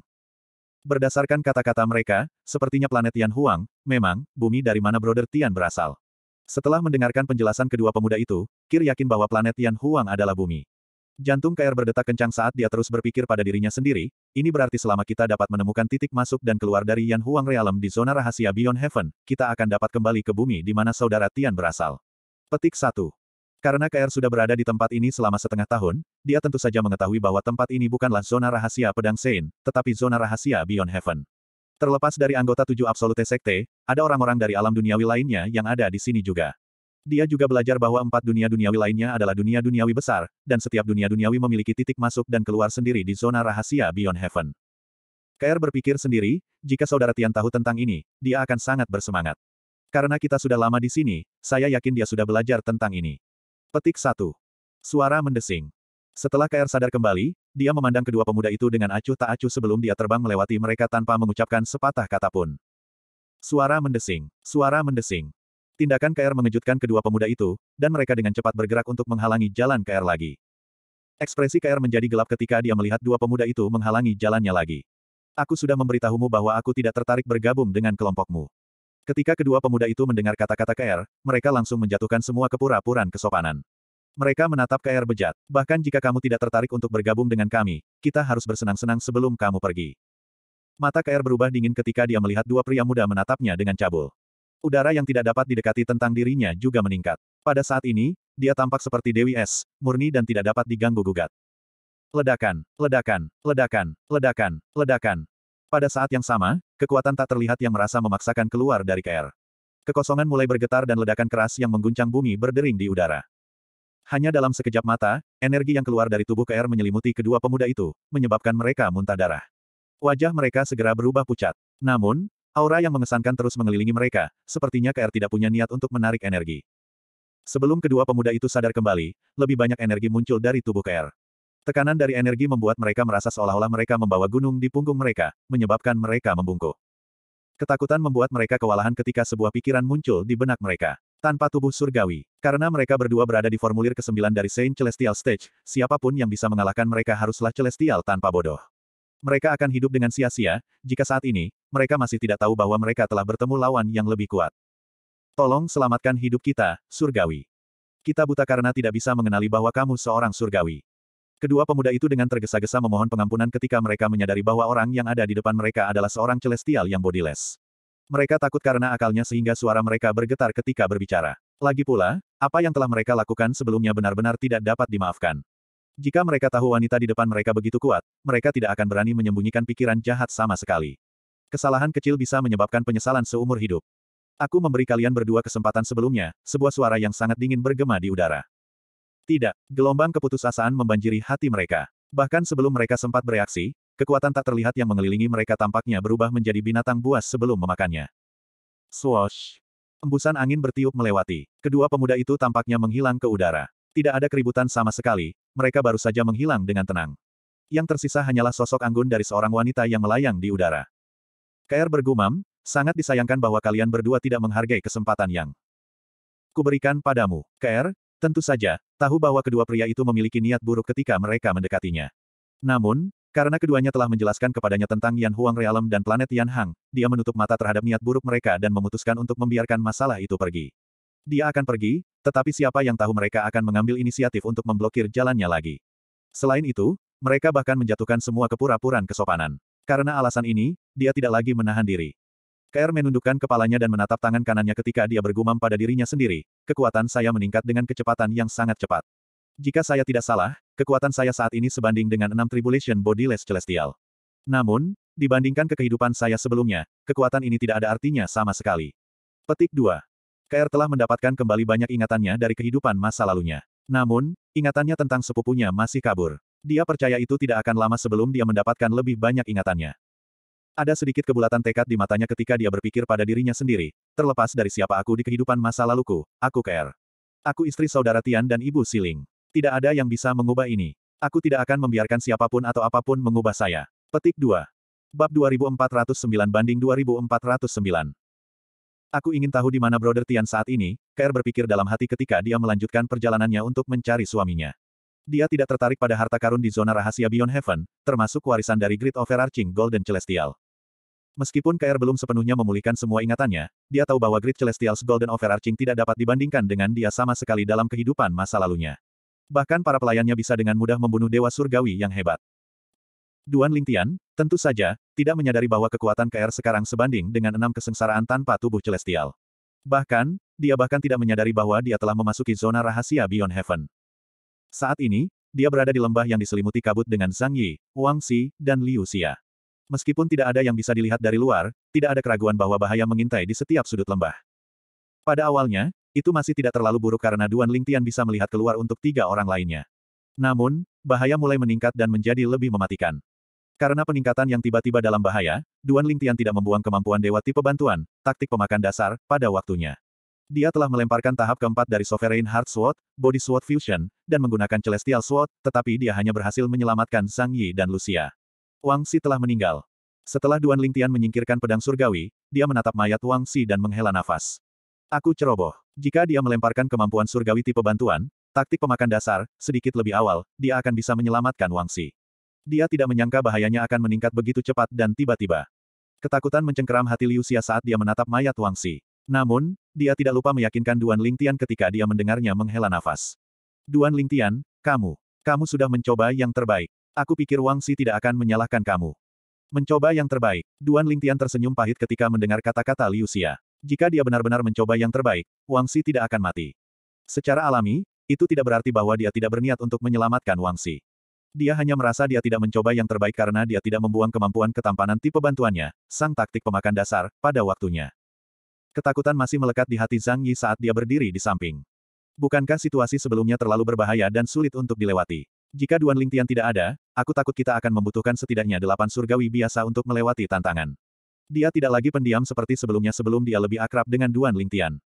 Berdasarkan kata-kata mereka, sepertinya planet Yan Huang, memang, bumi dari mana Brother Tian berasal. Setelah mendengarkan penjelasan kedua pemuda itu, Kir yakin bahwa planet Yan Huang adalah bumi. Jantung KR berdetak kencang saat dia terus berpikir pada dirinya sendiri, ini berarti selama kita dapat menemukan titik masuk dan keluar dari Yan Huang Realem di zona rahasia Beyond Heaven, kita akan dapat kembali ke bumi di mana saudara Tian berasal. Petik 1. Karena KR sudah berada di tempat ini selama setengah tahun, dia tentu saja mengetahui bahwa tempat ini bukanlah zona rahasia pedang Sein, tetapi zona rahasia Beyond Heaven. Terlepas dari anggota tujuh absolute sekte, ada orang-orang dari alam duniawi lainnya yang ada di sini juga. Dia juga belajar bahwa empat dunia duniawi lainnya adalah dunia duniawi besar, dan setiap dunia duniawi memiliki titik masuk dan keluar sendiri di zona rahasia Beyond Heaven. KR berpikir sendiri, jika saudara Tian tahu tentang ini, dia akan sangat bersemangat. Karena kita sudah lama di sini, saya yakin dia sudah belajar tentang ini. Petik satu. Suara mendesing. Setelah KR sadar kembali, dia memandang kedua pemuda itu dengan acuh tak acuh sebelum dia terbang melewati mereka tanpa mengucapkan sepatah kata pun. Suara mendesing. Suara mendesing. Tindakan KR mengejutkan kedua pemuda itu, dan mereka dengan cepat bergerak untuk menghalangi jalan KR lagi. Ekspresi KR menjadi gelap ketika dia melihat dua pemuda itu menghalangi jalannya lagi. Aku sudah memberitahumu bahwa aku tidak tertarik bergabung dengan kelompokmu. Ketika kedua pemuda itu mendengar kata-kata KR, mereka langsung menjatuhkan semua kepura-puraan kesopanan. Mereka menatap KR bejat, bahkan jika kamu tidak tertarik untuk bergabung dengan kami, kita harus bersenang-senang sebelum kamu pergi. Mata KR berubah dingin ketika dia melihat dua pria muda menatapnya dengan cabul. Udara yang tidak dapat didekati tentang dirinya juga meningkat. Pada saat ini, dia tampak seperti Dewi Es, murni dan tidak dapat diganggu-gugat. Ledakan, ledakan, ledakan, ledakan, ledakan. Pada saat yang sama, Kekuatan tak terlihat yang merasa memaksakan keluar dari KR. Kekosongan mulai bergetar dan ledakan keras yang mengguncang bumi berdering di udara. Hanya dalam sekejap mata, energi yang keluar dari tubuh KR menyelimuti kedua pemuda itu, menyebabkan mereka muntah darah. Wajah mereka segera berubah pucat. Namun, aura yang mengesankan terus mengelilingi mereka, sepertinya KR tidak punya niat untuk menarik energi. Sebelum kedua pemuda itu sadar kembali, lebih banyak energi muncul dari tubuh KR. Tekanan dari energi membuat mereka merasa seolah-olah mereka membawa gunung di punggung mereka, menyebabkan mereka membungkuk. Ketakutan membuat mereka kewalahan ketika sebuah pikiran muncul di benak mereka. Tanpa tubuh surgawi. Karena mereka berdua berada di formulir ke-9 dari Saint Celestial Stage, siapapun yang bisa mengalahkan mereka haruslah Celestial tanpa bodoh. Mereka akan hidup dengan sia-sia, jika saat ini, mereka masih tidak tahu bahwa mereka telah bertemu lawan yang lebih kuat. Tolong selamatkan hidup kita, surgawi. Kita buta karena tidak bisa mengenali bahwa kamu seorang surgawi. Kedua pemuda itu dengan tergesa-gesa memohon pengampunan ketika mereka menyadari bahwa orang yang ada di depan mereka adalah seorang celestial yang bodiless. Mereka takut karena akalnya sehingga suara mereka bergetar ketika berbicara. Lagi pula, apa yang telah mereka lakukan sebelumnya benar-benar tidak dapat dimaafkan. Jika mereka tahu wanita di depan mereka begitu kuat, mereka tidak akan berani menyembunyikan pikiran jahat sama sekali. Kesalahan kecil bisa menyebabkan penyesalan seumur hidup. Aku memberi kalian berdua kesempatan sebelumnya, sebuah suara yang sangat dingin bergema di udara. Tidak, gelombang keputusasaan membanjiri hati mereka. Bahkan sebelum mereka sempat bereaksi, kekuatan tak terlihat yang mengelilingi mereka tampaknya berubah menjadi binatang buas sebelum memakannya. Swoosh! Embusan angin bertiup melewati. Kedua pemuda itu tampaknya menghilang ke udara. Tidak ada keributan sama sekali, mereka baru saja menghilang dengan tenang. Yang tersisa hanyalah sosok anggun dari seorang wanita yang melayang di udara. Kair bergumam, sangat disayangkan bahwa kalian berdua tidak menghargai kesempatan yang kuberikan padamu. Kair. Tentu saja, tahu bahwa kedua pria itu memiliki niat buruk ketika mereka mendekatinya. Namun, karena keduanya telah menjelaskan kepadanya tentang Yan Huang Realem dan planet Yan Hang, dia menutup mata terhadap niat buruk mereka dan memutuskan untuk membiarkan masalah itu pergi. Dia akan pergi, tetapi siapa yang tahu mereka akan mengambil inisiatif untuk memblokir jalannya lagi. Selain itu, mereka bahkan menjatuhkan semua kepura puraan kesopanan. Karena alasan ini, dia tidak lagi menahan diri. Kair menundukkan kepalanya dan menatap tangan kanannya ketika dia bergumam pada dirinya sendiri, kekuatan saya meningkat dengan kecepatan yang sangat cepat. Jika saya tidak salah, kekuatan saya saat ini sebanding dengan enam Tribulation Bodyless Celestial. Namun, dibandingkan ke kehidupan saya sebelumnya, kekuatan ini tidak ada artinya sama sekali. Petik 2. Kair telah mendapatkan kembali banyak ingatannya dari kehidupan masa lalunya. Namun, ingatannya tentang sepupunya masih kabur. Dia percaya itu tidak akan lama sebelum dia mendapatkan lebih banyak ingatannya. Ada sedikit kebulatan tekad di matanya ketika dia berpikir pada dirinya sendiri, terlepas dari siapa aku di kehidupan masa laluku, aku care. Aku istri saudara Tian dan ibu Siling. Tidak ada yang bisa mengubah ini. Aku tidak akan membiarkan siapapun atau apapun mengubah saya. Petik 2. Bab 2409 banding 2409. Aku ingin tahu di mana Brother Tian saat ini, Kerr berpikir dalam hati ketika dia melanjutkan perjalanannya untuk mencari suaminya. Dia tidak tertarik pada harta karun di zona rahasia Beyond Heaven, termasuk warisan dari Great Overarching Golden Celestial. Meskipun KR belum sepenuhnya memulihkan semua ingatannya, dia tahu bahwa Great Celestials Golden Overarching tidak dapat dibandingkan dengan dia sama sekali dalam kehidupan masa lalunya. Bahkan para pelayannya bisa dengan mudah membunuh Dewa Surgawi yang hebat. Duan Lingtian, tentu saja, tidak menyadari bahwa kekuatan KR sekarang sebanding dengan enam kesengsaraan tanpa tubuh celestial. Bahkan, dia bahkan tidak menyadari bahwa dia telah memasuki zona rahasia Beyond Heaven. Saat ini, dia berada di lembah yang diselimuti kabut dengan Zhang Yi, Wang Xi, dan Liu Xia. Meskipun tidak ada yang bisa dilihat dari luar, tidak ada keraguan bahwa bahaya mengintai di setiap sudut lembah. Pada awalnya, itu masih tidak terlalu buruk karena Duan Lingtian bisa melihat keluar untuk tiga orang lainnya. Namun, bahaya mulai meningkat dan menjadi lebih mematikan. Karena peningkatan yang tiba-tiba dalam bahaya, Duan Lingtian tidak membuang kemampuan dewa tipe bantuan, taktik pemakan dasar, pada waktunya. Dia telah melemparkan tahap keempat dari Sovereign Heart Sword, Body Sword Fusion, dan menggunakan Celestial Sword, tetapi dia hanya berhasil menyelamatkan Sang Yi dan Lucia. Wang Si telah meninggal. Setelah Duan Lingtian menyingkirkan pedang surgawi, dia menatap mayat Wang Si dan menghela nafas. Aku ceroboh. Jika dia melemparkan kemampuan surgawi tipe bantuan, taktik pemakan dasar, sedikit lebih awal, dia akan bisa menyelamatkan Wang Si. Dia tidak menyangka bahayanya akan meningkat begitu cepat dan tiba-tiba. Ketakutan mencengkeram hati Liu Xia saat dia menatap mayat Wang Si. Namun, dia tidak lupa meyakinkan Duan Lingtian ketika dia mendengarnya menghela nafas. Duan Lingtian, kamu, kamu sudah mencoba yang terbaik. Aku pikir Wang Si tidak akan menyalahkan kamu. Mencoba yang terbaik. Duan Lingtian tersenyum pahit ketika mendengar kata-kata Liu Xia. Jika dia benar-benar mencoba yang terbaik, Wang Si tidak akan mati. Secara alami, itu tidak berarti bahwa dia tidak berniat untuk menyelamatkan Wang Si. Dia hanya merasa dia tidak mencoba yang terbaik karena dia tidak membuang kemampuan ketampanan tipe bantuannya, sang taktik pemakan dasar, pada waktunya. Ketakutan masih melekat di hati Zhang Yi saat dia berdiri di samping. Bukankah situasi sebelumnya terlalu berbahaya dan sulit untuk dilewati? Jika Duan Lingtian tidak ada, aku takut kita akan membutuhkan setidaknya delapan surgawi biasa untuk melewati tantangan. Dia tidak lagi pendiam seperti sebelumnya sebelum dia lebih akrab dengan Duan Lingtian.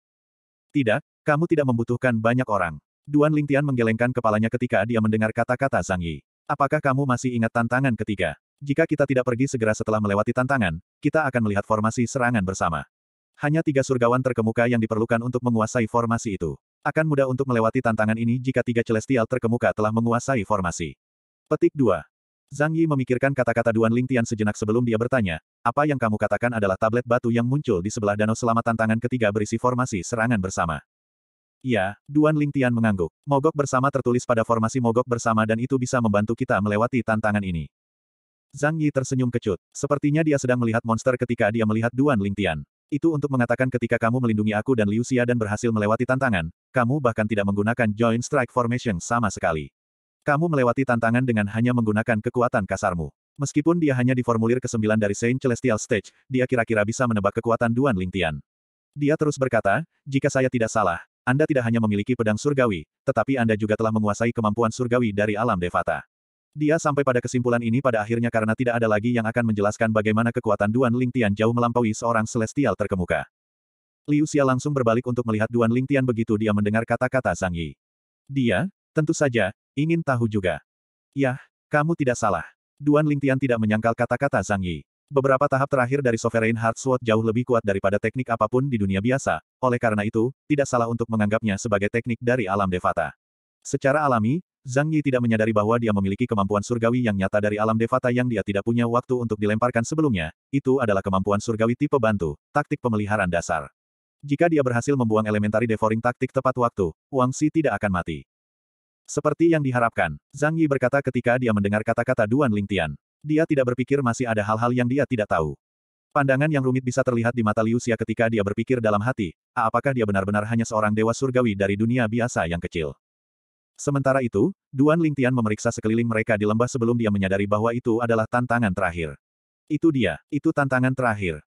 Tidak, kamu tidak membutuhkan banyak orang. Duan Lingtian menggelengkan kepalanya ketika dia mendengar kata-kata Zhang Yi. Apakah kamu masih ingat tantangan ketiga? Jika kita tidak pergi segera setelah melewati tantangan, kita akan melihat formasi serangan bersama. Hanya tiga surgawan terkemuka yang diperlukan untuk menguasai formasi itu. Akan mudah untuk melewati tantangan ini jika tiga celestial terkemuka telah menguasai formasi. Petik 2. Zhang Yi memikirkan kata-kata Duan Lingtian sejenak sebelum dia bertanya, apa yang kamu katakan adalah tablet batu yang muncul di sebelah danau selama tantangan ketiga berisi formasi serangan bersama. Ya, Duan Lingtian mengangguk. Mogok bersama tertulis pada formasi mogok bersama dan itu bisa membantu kita melewati tantangan ini. Zhang Yi tersenyum kecut. Sepertinya dia sedang melihat monster ketika dia melihat Duan Lingtian. Itu untuk mengatakan ketika kamu melindungi aku dan Liu Xia dan berhasil melewati tantangan, kamu bahkan tidak menggunakan Joint Strike Formation sama sekali. Kamu melewati tantangan dengan hanya menggunakan kekuatan kasarmu. Meskipun dia hanya di formulir ke-9 dari Saint Celestial Stage, dia kira-kira bisa menebak kekuatan Duan Lingtian. Dia terus berkata, jika saya tidak salah, Anda tidak hanya memiliki pedang surgawi, tetapi Anda juga telah menguasai kemampuan surgawi dari alam devata. Dia sampai pada kesimpulan ini pada akhirnya karena tidak ada lagi yang akan menjelaskan bagaimana kekuatan Duan Lingtian jauh melampaui seorang celestial terkemuka. Liu Xia langsung berbalik untuk melihat Duan Lingtian begitu dia mendengar kata-kata Zhang Yi. Dia, Tentu saja, ingin tahu juga. Yah, kamu tidak salah. Duan Lingtian tidak menyangkal kata-kata Zhang Yi. Beberapa tahap terakhir dari Sovereign Heart Sword jauh lebih kuat daripada teknik apapun di dunia biasa, oleh karena itu, tidak salah untuk menganggapnya sebagai teknik dari alam Devata. Secara alami, Zhang Yi tidak menyadari bahwa dia memiliki kemampuan surgawi yang nyata dari alam Devata yang dia tidak punya waktu untuk dilemparkan sebelumnya, itu adalah kemampuan surgawi tipe bantu, taktik pemeliharaan dasar. Jika dia berhasil membuang elementari devouring taktik tepat waktu, Wang Si tidak akan mati. Seperti yang diharapkan, Zhang Yi berkata ketika dia mendengar kata-kata Duan Lingtian. Dia tidak berpikir masih ada hal-hal yang dia tidak tahu. Pandangan yang rumit bisa terlihat di mata Liu Xia ketika dia berpikir dalam hati, apakah dia benar-benar hanya seorang dewa surgawi dari dunia biasa yang kecil. Sementara itu, Duan Lingtian memeriksa sekeliling mereka di lembah sebelum dia menyadari bahwa itu adalah tantangan terakhir. Itu dia, itu tantangan terakhir.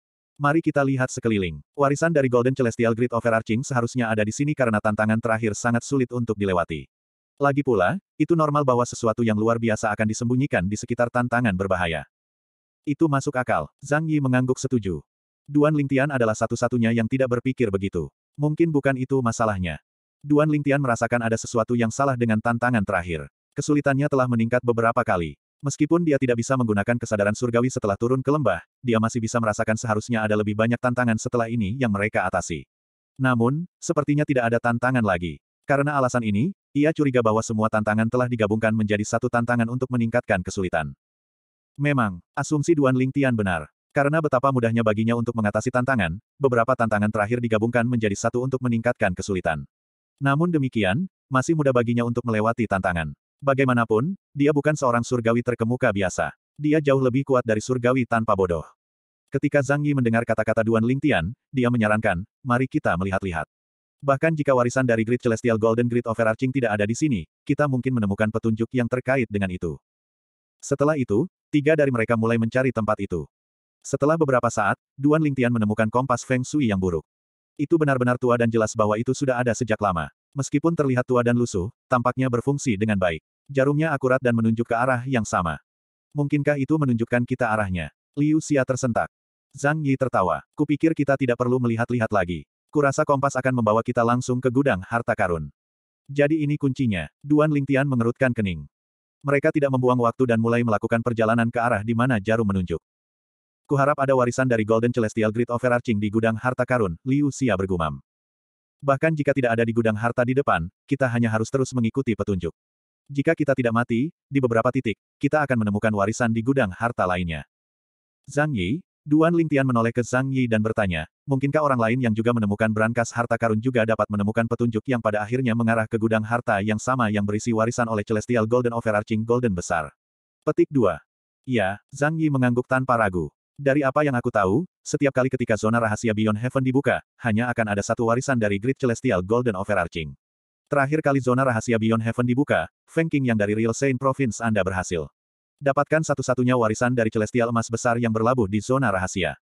Mari kita lihat sekeliling. Warisan dari Golden Celestial Grid Overarching seharusnya ada di sini karena tantangan terakhir sangat sulit untuk dilewati. Lagi pula, itu normal bahwa sesuatu yang luar biasa akan disembunyikan di sekitar tantangan berbahaya. Itu masuk akal, Zhang Yi mengangguk setuju. Duan Lingtian adalah satu-satunya yang tidak berpikir begitu. Mungkin bukan itu masalahnya. Duan Lingtian merasakan ada sesuatu yang salah dengan tantangan terakhir. Kesulitannya telah meningkat beberapa kali. Meskipun dia tidak bisa menggunakan kesadaran surgawi setelah turun ke lembah, dia masih bisa merasakan seharusnya ada lebih banyak tantangan setelah ini yang mereka atasi. Namun, sepertinya tidak ada tantangan lagi. Karena alasan ini, ia curiga bahwa semua tantangan telah digabungkan menjadi satu tantangan untuk meningkatkan kesulitan. Memang, asumsi Duan Ling Tian benar. Karena betapa mudahnya baginya untuk mengatasi tantangan, beberapa tantangan terakhir digabungkan menjadi satu untuk meningkatkan kesulitan. Namun demikian, masih mudah baginya untuk melewati tantangan. Bagaimanapun, dia bukan seorang surgawi terkemuka biasa. Dia jauh lebih kuat dari surgawi tanpa bodoh. Ketika Zhang Yi mendengar kata-kata Duan Ling Tian, dia menyarankan, mari kita melihat-lihat. Bahkan jika warisan dari Great Celestial Golden Great Overarching tidak ada di sini, kita mungkin menemukan petunjuk yang terkait dengan itu. Setelah itu, tiga dari mereka mulai mencari tempat itu. Setelah beberapa saat, Duan Lingtian menemukan kompas Feng Shui yang buruk. Itu benar-benar tua dan jelas bahwa itu sudah ada sejak lama. Meskipun terlihat tua dan lusuh, tampaknya berfungsi dengan baik. Jarumnya akurat dan menunjuk ke arah yang sama. Mungkinkah itu menunjukkan kita arahnya? Liu Xia tersentak. Zhang Yi tertawa. Kupikir kita tidak perlu melihat-lihat lagi. Kurasa kompas akan membawa kita langsung ke gudang harta karun. Jadi ini kuncinya. Duan Lingtian mengerutkan kening. Mereka tidak membuang waktu dan mulai melakukan perjalanan ke arah di mana jarum menunjuk. Kuharap ada warisan dari Golden Celestial Grid Overarching di gudang harta karun, Liu Xia bergumam. Bahkan jika tidak ada di gudang harta di depan, kita hanya harus terus mengikuti petunjuk. Jika kita tidak mati, di beberapa titik, kita akan menemukan warisan di gudang harta lainnya. Zhang Yi, Duan Lingtian menoleh ke Zhang Yi dan bertanya, mungkinkah orang lain yang juga menemukan berangkas harta karun juga dapat menemukan petunjuk yang pada akhirnya mengarah ke gudang harta yang sama yang berisi warisan oleh Celestial Golden Overarching Golden Besar. Petik 2. Ya, Zhang Yi mengangguk tanpa ragu. Dari apa yang aku tahu, setiap kali ketika zona rahasia Beyond Heaven dibuka, hanya akan ada satu warisan dari Great Celestial Golden Overarching. Terakhir kali zona rahasia Beyond Heaven dibuka, Feng King yang dari Real Saint Province Anda berhasil. Dapatkan satu-satunya warisan dari celestial emas besar yang berlabuh di zona rahasia.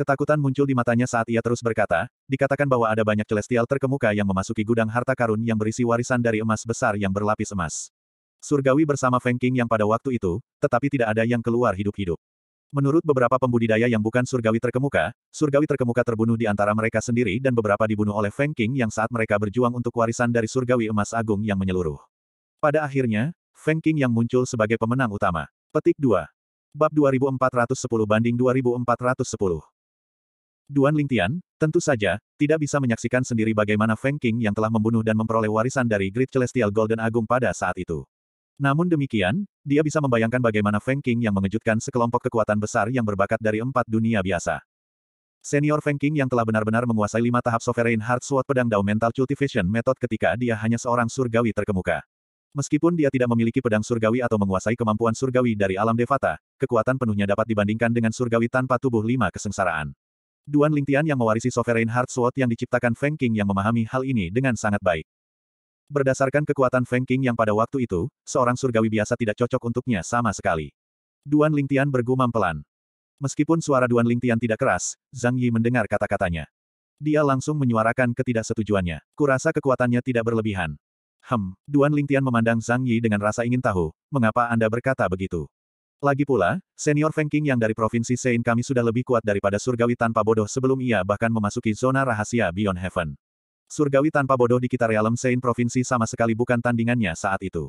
Ketakutan muncul di matanya saat ia terus berkata, dikatakan bahwa ada banyak celestial terkemuka yang memasuki gudang harta karun yang berisi warisan dari emas besar yang berlapis emas. Surgawi bersama Feng King yang pada waktu itu, tetapi tidak ada yang keluar hidup-hidup. Menurut beberapa pembudidaya yang bukan surgawi terkemuka, surgawi terkemuka terbunuh di antara mereka sendiri dan beberapa dibunuh oleh Feng King yang saat mereka berjuang untuk warisan dari surgawi emas agung yang menyeluruh. Pada akhirnya, Feng King yang muncul sebagai pemenang utama. Petik 2. Bab 2410 banding 2410. Duan Lingtian, tentu saja, tidak bisa menyaksikan sendiri bagaimana Feng King yang telah membunuh dan memperoleh warisan dari Great Celestial Golden Agung pada saat itu. Namun demikian, dia bisa membayangkan bagaimana Feng King yang mengejutkan sekelompok kekuatan besar yang berbakat dari empat dunia biasa. Senior Feng King yang telah benar-benar menguasai lima tahap Sovereign Heart Sword pedang Dao Mental Cultivation Method ketika dia hanya seorang surgawi terkemuka. Meskipun dia tidak memiliki pedang surgawi atau menguasai kemampuan surgawi dari alam devata, kekuatan penuhnya dapat dibandingkan dengan surgawi tanpa tubuh lima kesengsaraan. Duan Lingtian yang mewarisi Sovereign Heart Sword yang diciptakan Feng King yang memahami hal ini dengan sangat baik. Berdasarkan kekuatan Feng King yang pada waktu itu, seorang surgawi biasa tidak cocok untuknya sama sekali. Duan Lingtian bergumam pelan. Meskipun suara Duan Lingtian tidak keras, Zhang Yi mendengar kata-katanya. Dia langsung menyuarakan ketidaksetujuannya. Kurasa kekuatannya tidak berlebihan. Hem, Duan Lingtian memandang Zhang Yi dengan rasa ingin tahu, mengapa Anda berkata begitu? Lagi pula, senior Feng Qing yang dari Provinsi Sein kami sudah lebih kuat daripada surgawi tanpa bodoh sebelum ia bahkan memasuki zona rahasia Beyond Heaven. Surgawi tanpa bodoh di kita realem Sein Provinsi sama sekali bukan tandingannya saat itu.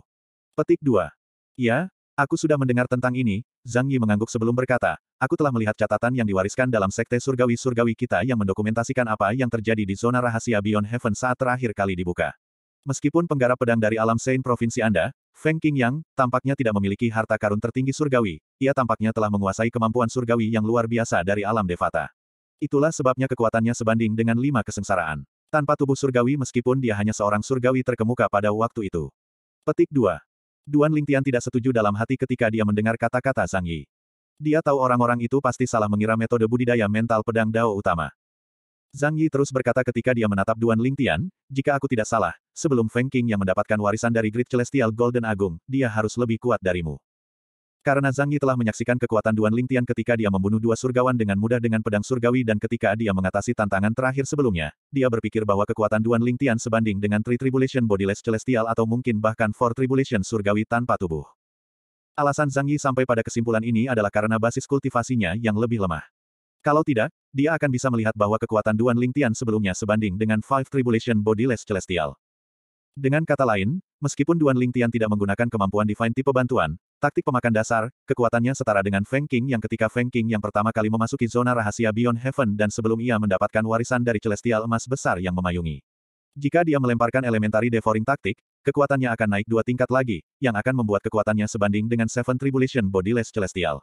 Petik 2. Ya, aku sudah mendengar tentang ini, Zhang Yi mengangguk sebelum berkata, aku telah melihat catatan yang diwariskan dalam sekte surgawi-surgawi kita yang mendokumentasikan apa yang terjadi di zona rahasia Beyond Heaven saat terakhir kali dibuka. Meskipun penggarap pedang dari alam Sein provinsi Anda, Feng Qingyang, tampaknya tidak memiliki harta karun tertinggi surgawi, ia tampaknya telah menguasai kemampuan surgawi yang luar biasa dari alam Devata. Itulah sebabnya kekuatannya sebanding dengan lima kesengsaraan. Tanpa tubuh surgawi meskipun dia hanya seorang surgawi terkemuka pada waktu itu. Petik 2. Duan Lingtian tidak setuju dalam hati ketika dia mendengar kata-kata Zhang Yi. Dia tahu orang-orang itu pasti salah mengira metode budidaya mental pedang Dao utama. Zhang Yi terus berkata ketika dia menatap Duan Lingtian, jika aku tidak salah, sebelum Feng King yang mendapatkan warisan dari Great Celestial Golden Agung, dia harus lebih kuat darimu. Karena Zhang Yi telah menyaksikan kekuatan Duan Lingtian ketika dia membunuh dua surgawan dengan mudah dengan pedang surgawi dan ketika dia mengatasi tantangan terakhir sebelumnya, dia berpikir bahwa kekuatan Duan Lingtian sebanding dengan Tri Tribulation Bodiless Celestial atau mungkin bahkan Four Tribulation surgawi tanpa tubuh. Alasan Zhang Yi sampai pada kesimpulan ini adalah karena basis kultivasinya yang lebih lemah. Kalau tidak, dia akan bisa melihat bahwa kekuatan Duan Lingtian sebelumnya sebanding dengan Five Tribulation Bodyless Celestial. Dengan kata lain, meskipun Duan Lingtian tidak menggunakan kemampuan Divine Tipe bantuan, taktik pemakan dasar, kekuatannya setara dengan Feng King yang ketika Feng King yang pertama kali memasuki zona rahasia Beyond Heaven dan sebelum ia mendapatkan warisan dari Celestial Emas Besar yang memayungi. Jika dia melemparkan elementary devouring taktik, kekuatannya akan naik dua tingkat lagi, yang akan membuat kekuatannya sebanding dengan Seven Tribulation Bodyless Celestial.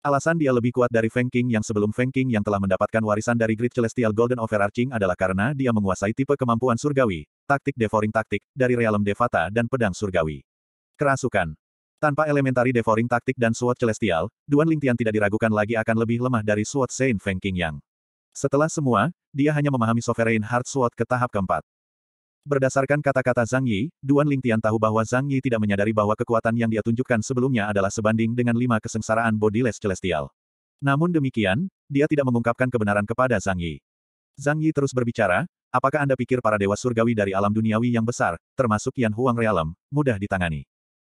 Alasan dia lebih kuat dari Feng King yang sebelum Feng King yang telah mendapatkan warisan dari Great Celestial Golden Overarching adalah karena dia menguasai tipe kemampuan surgawi, taktik devouring taktik, dari realem devata dan pedang surgawi. Kerasukan. Tanpa elementari devouring taktik dan SWOT Celestial, Duan Lingtian tidak diragukan lagi akan lebih lemah dari SWOT Saint Feng King Yang. Setelah semua, dia hanya memahami Sovereign Heart SWOT ke tahap keempat. Berdasarkan kata-kata Zhang Yi, Duan Lingtian tahu bahwa Zhang Yi tidak menyadari bahwa kekuatan yang dia tunjukkan sebelumnya adalah sebanding dengan lima kesengsaraan Bodiless Celestial. Namun demikian, dia tidak mengungkapkan kebenaran kepada Zhang Yi. Zhang Yi terus berbicara, apakah Anda pikir para dewa surgawi dari alam duniawi yang besar, termasuk Yan Huang Realem, mudah ditangani?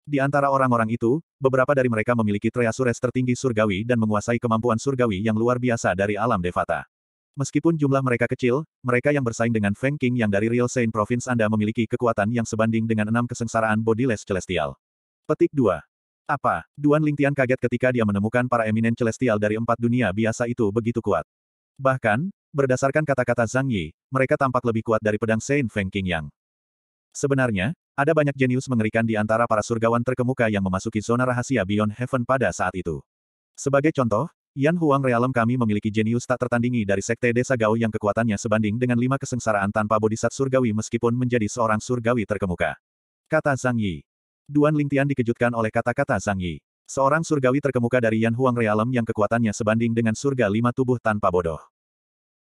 Di antara orang-orang itu, beberapa dari mereka memiliki treasures tertinggi surgawi dan menguasai kemampuan surgawi yang luar biasa dari alam devata. Meskipun jumlah mereka kecil, mereka yang bersaing dengan Feng King yang dari Real Saint Province Anda memiliki kekuatan yang sebanding dengan enam kesengsaraan Bodiless Celestial. Petik 2. Apa? Duan Lingtian kaget ketika dia menemukan para eminen celestial dari empat dunia biasa itu begitu kuat. Bahkan, berdasarkan kata-kata Zhang Yi, mereka tampak lebih kuat dari pedang Saint Feng King Yang. Sebenarnya, ada banyak jenius mengerikan di antara para surgawan terkemuka yang memasuki zona rahasia Beyond Heaven pada saat itu. Sebagai contoh, Yan Huang realem kami memiliki jenius tak tertandingi dari sekte desa Gao yang kekuatannya sebanding dengan lima kesengsaraan tanpa bodhisat surgawi meskipun menjadi seorang surgawi terkemuka. Kata Zhang Yi. Duan Lingtian dikejutkan oleh kata-kata Zhang Yi. Seorang surgawi terkemuka dari Yan Huang realem yang kekuatannya sebanding dengan surga lima tubuh tanpa bodoh.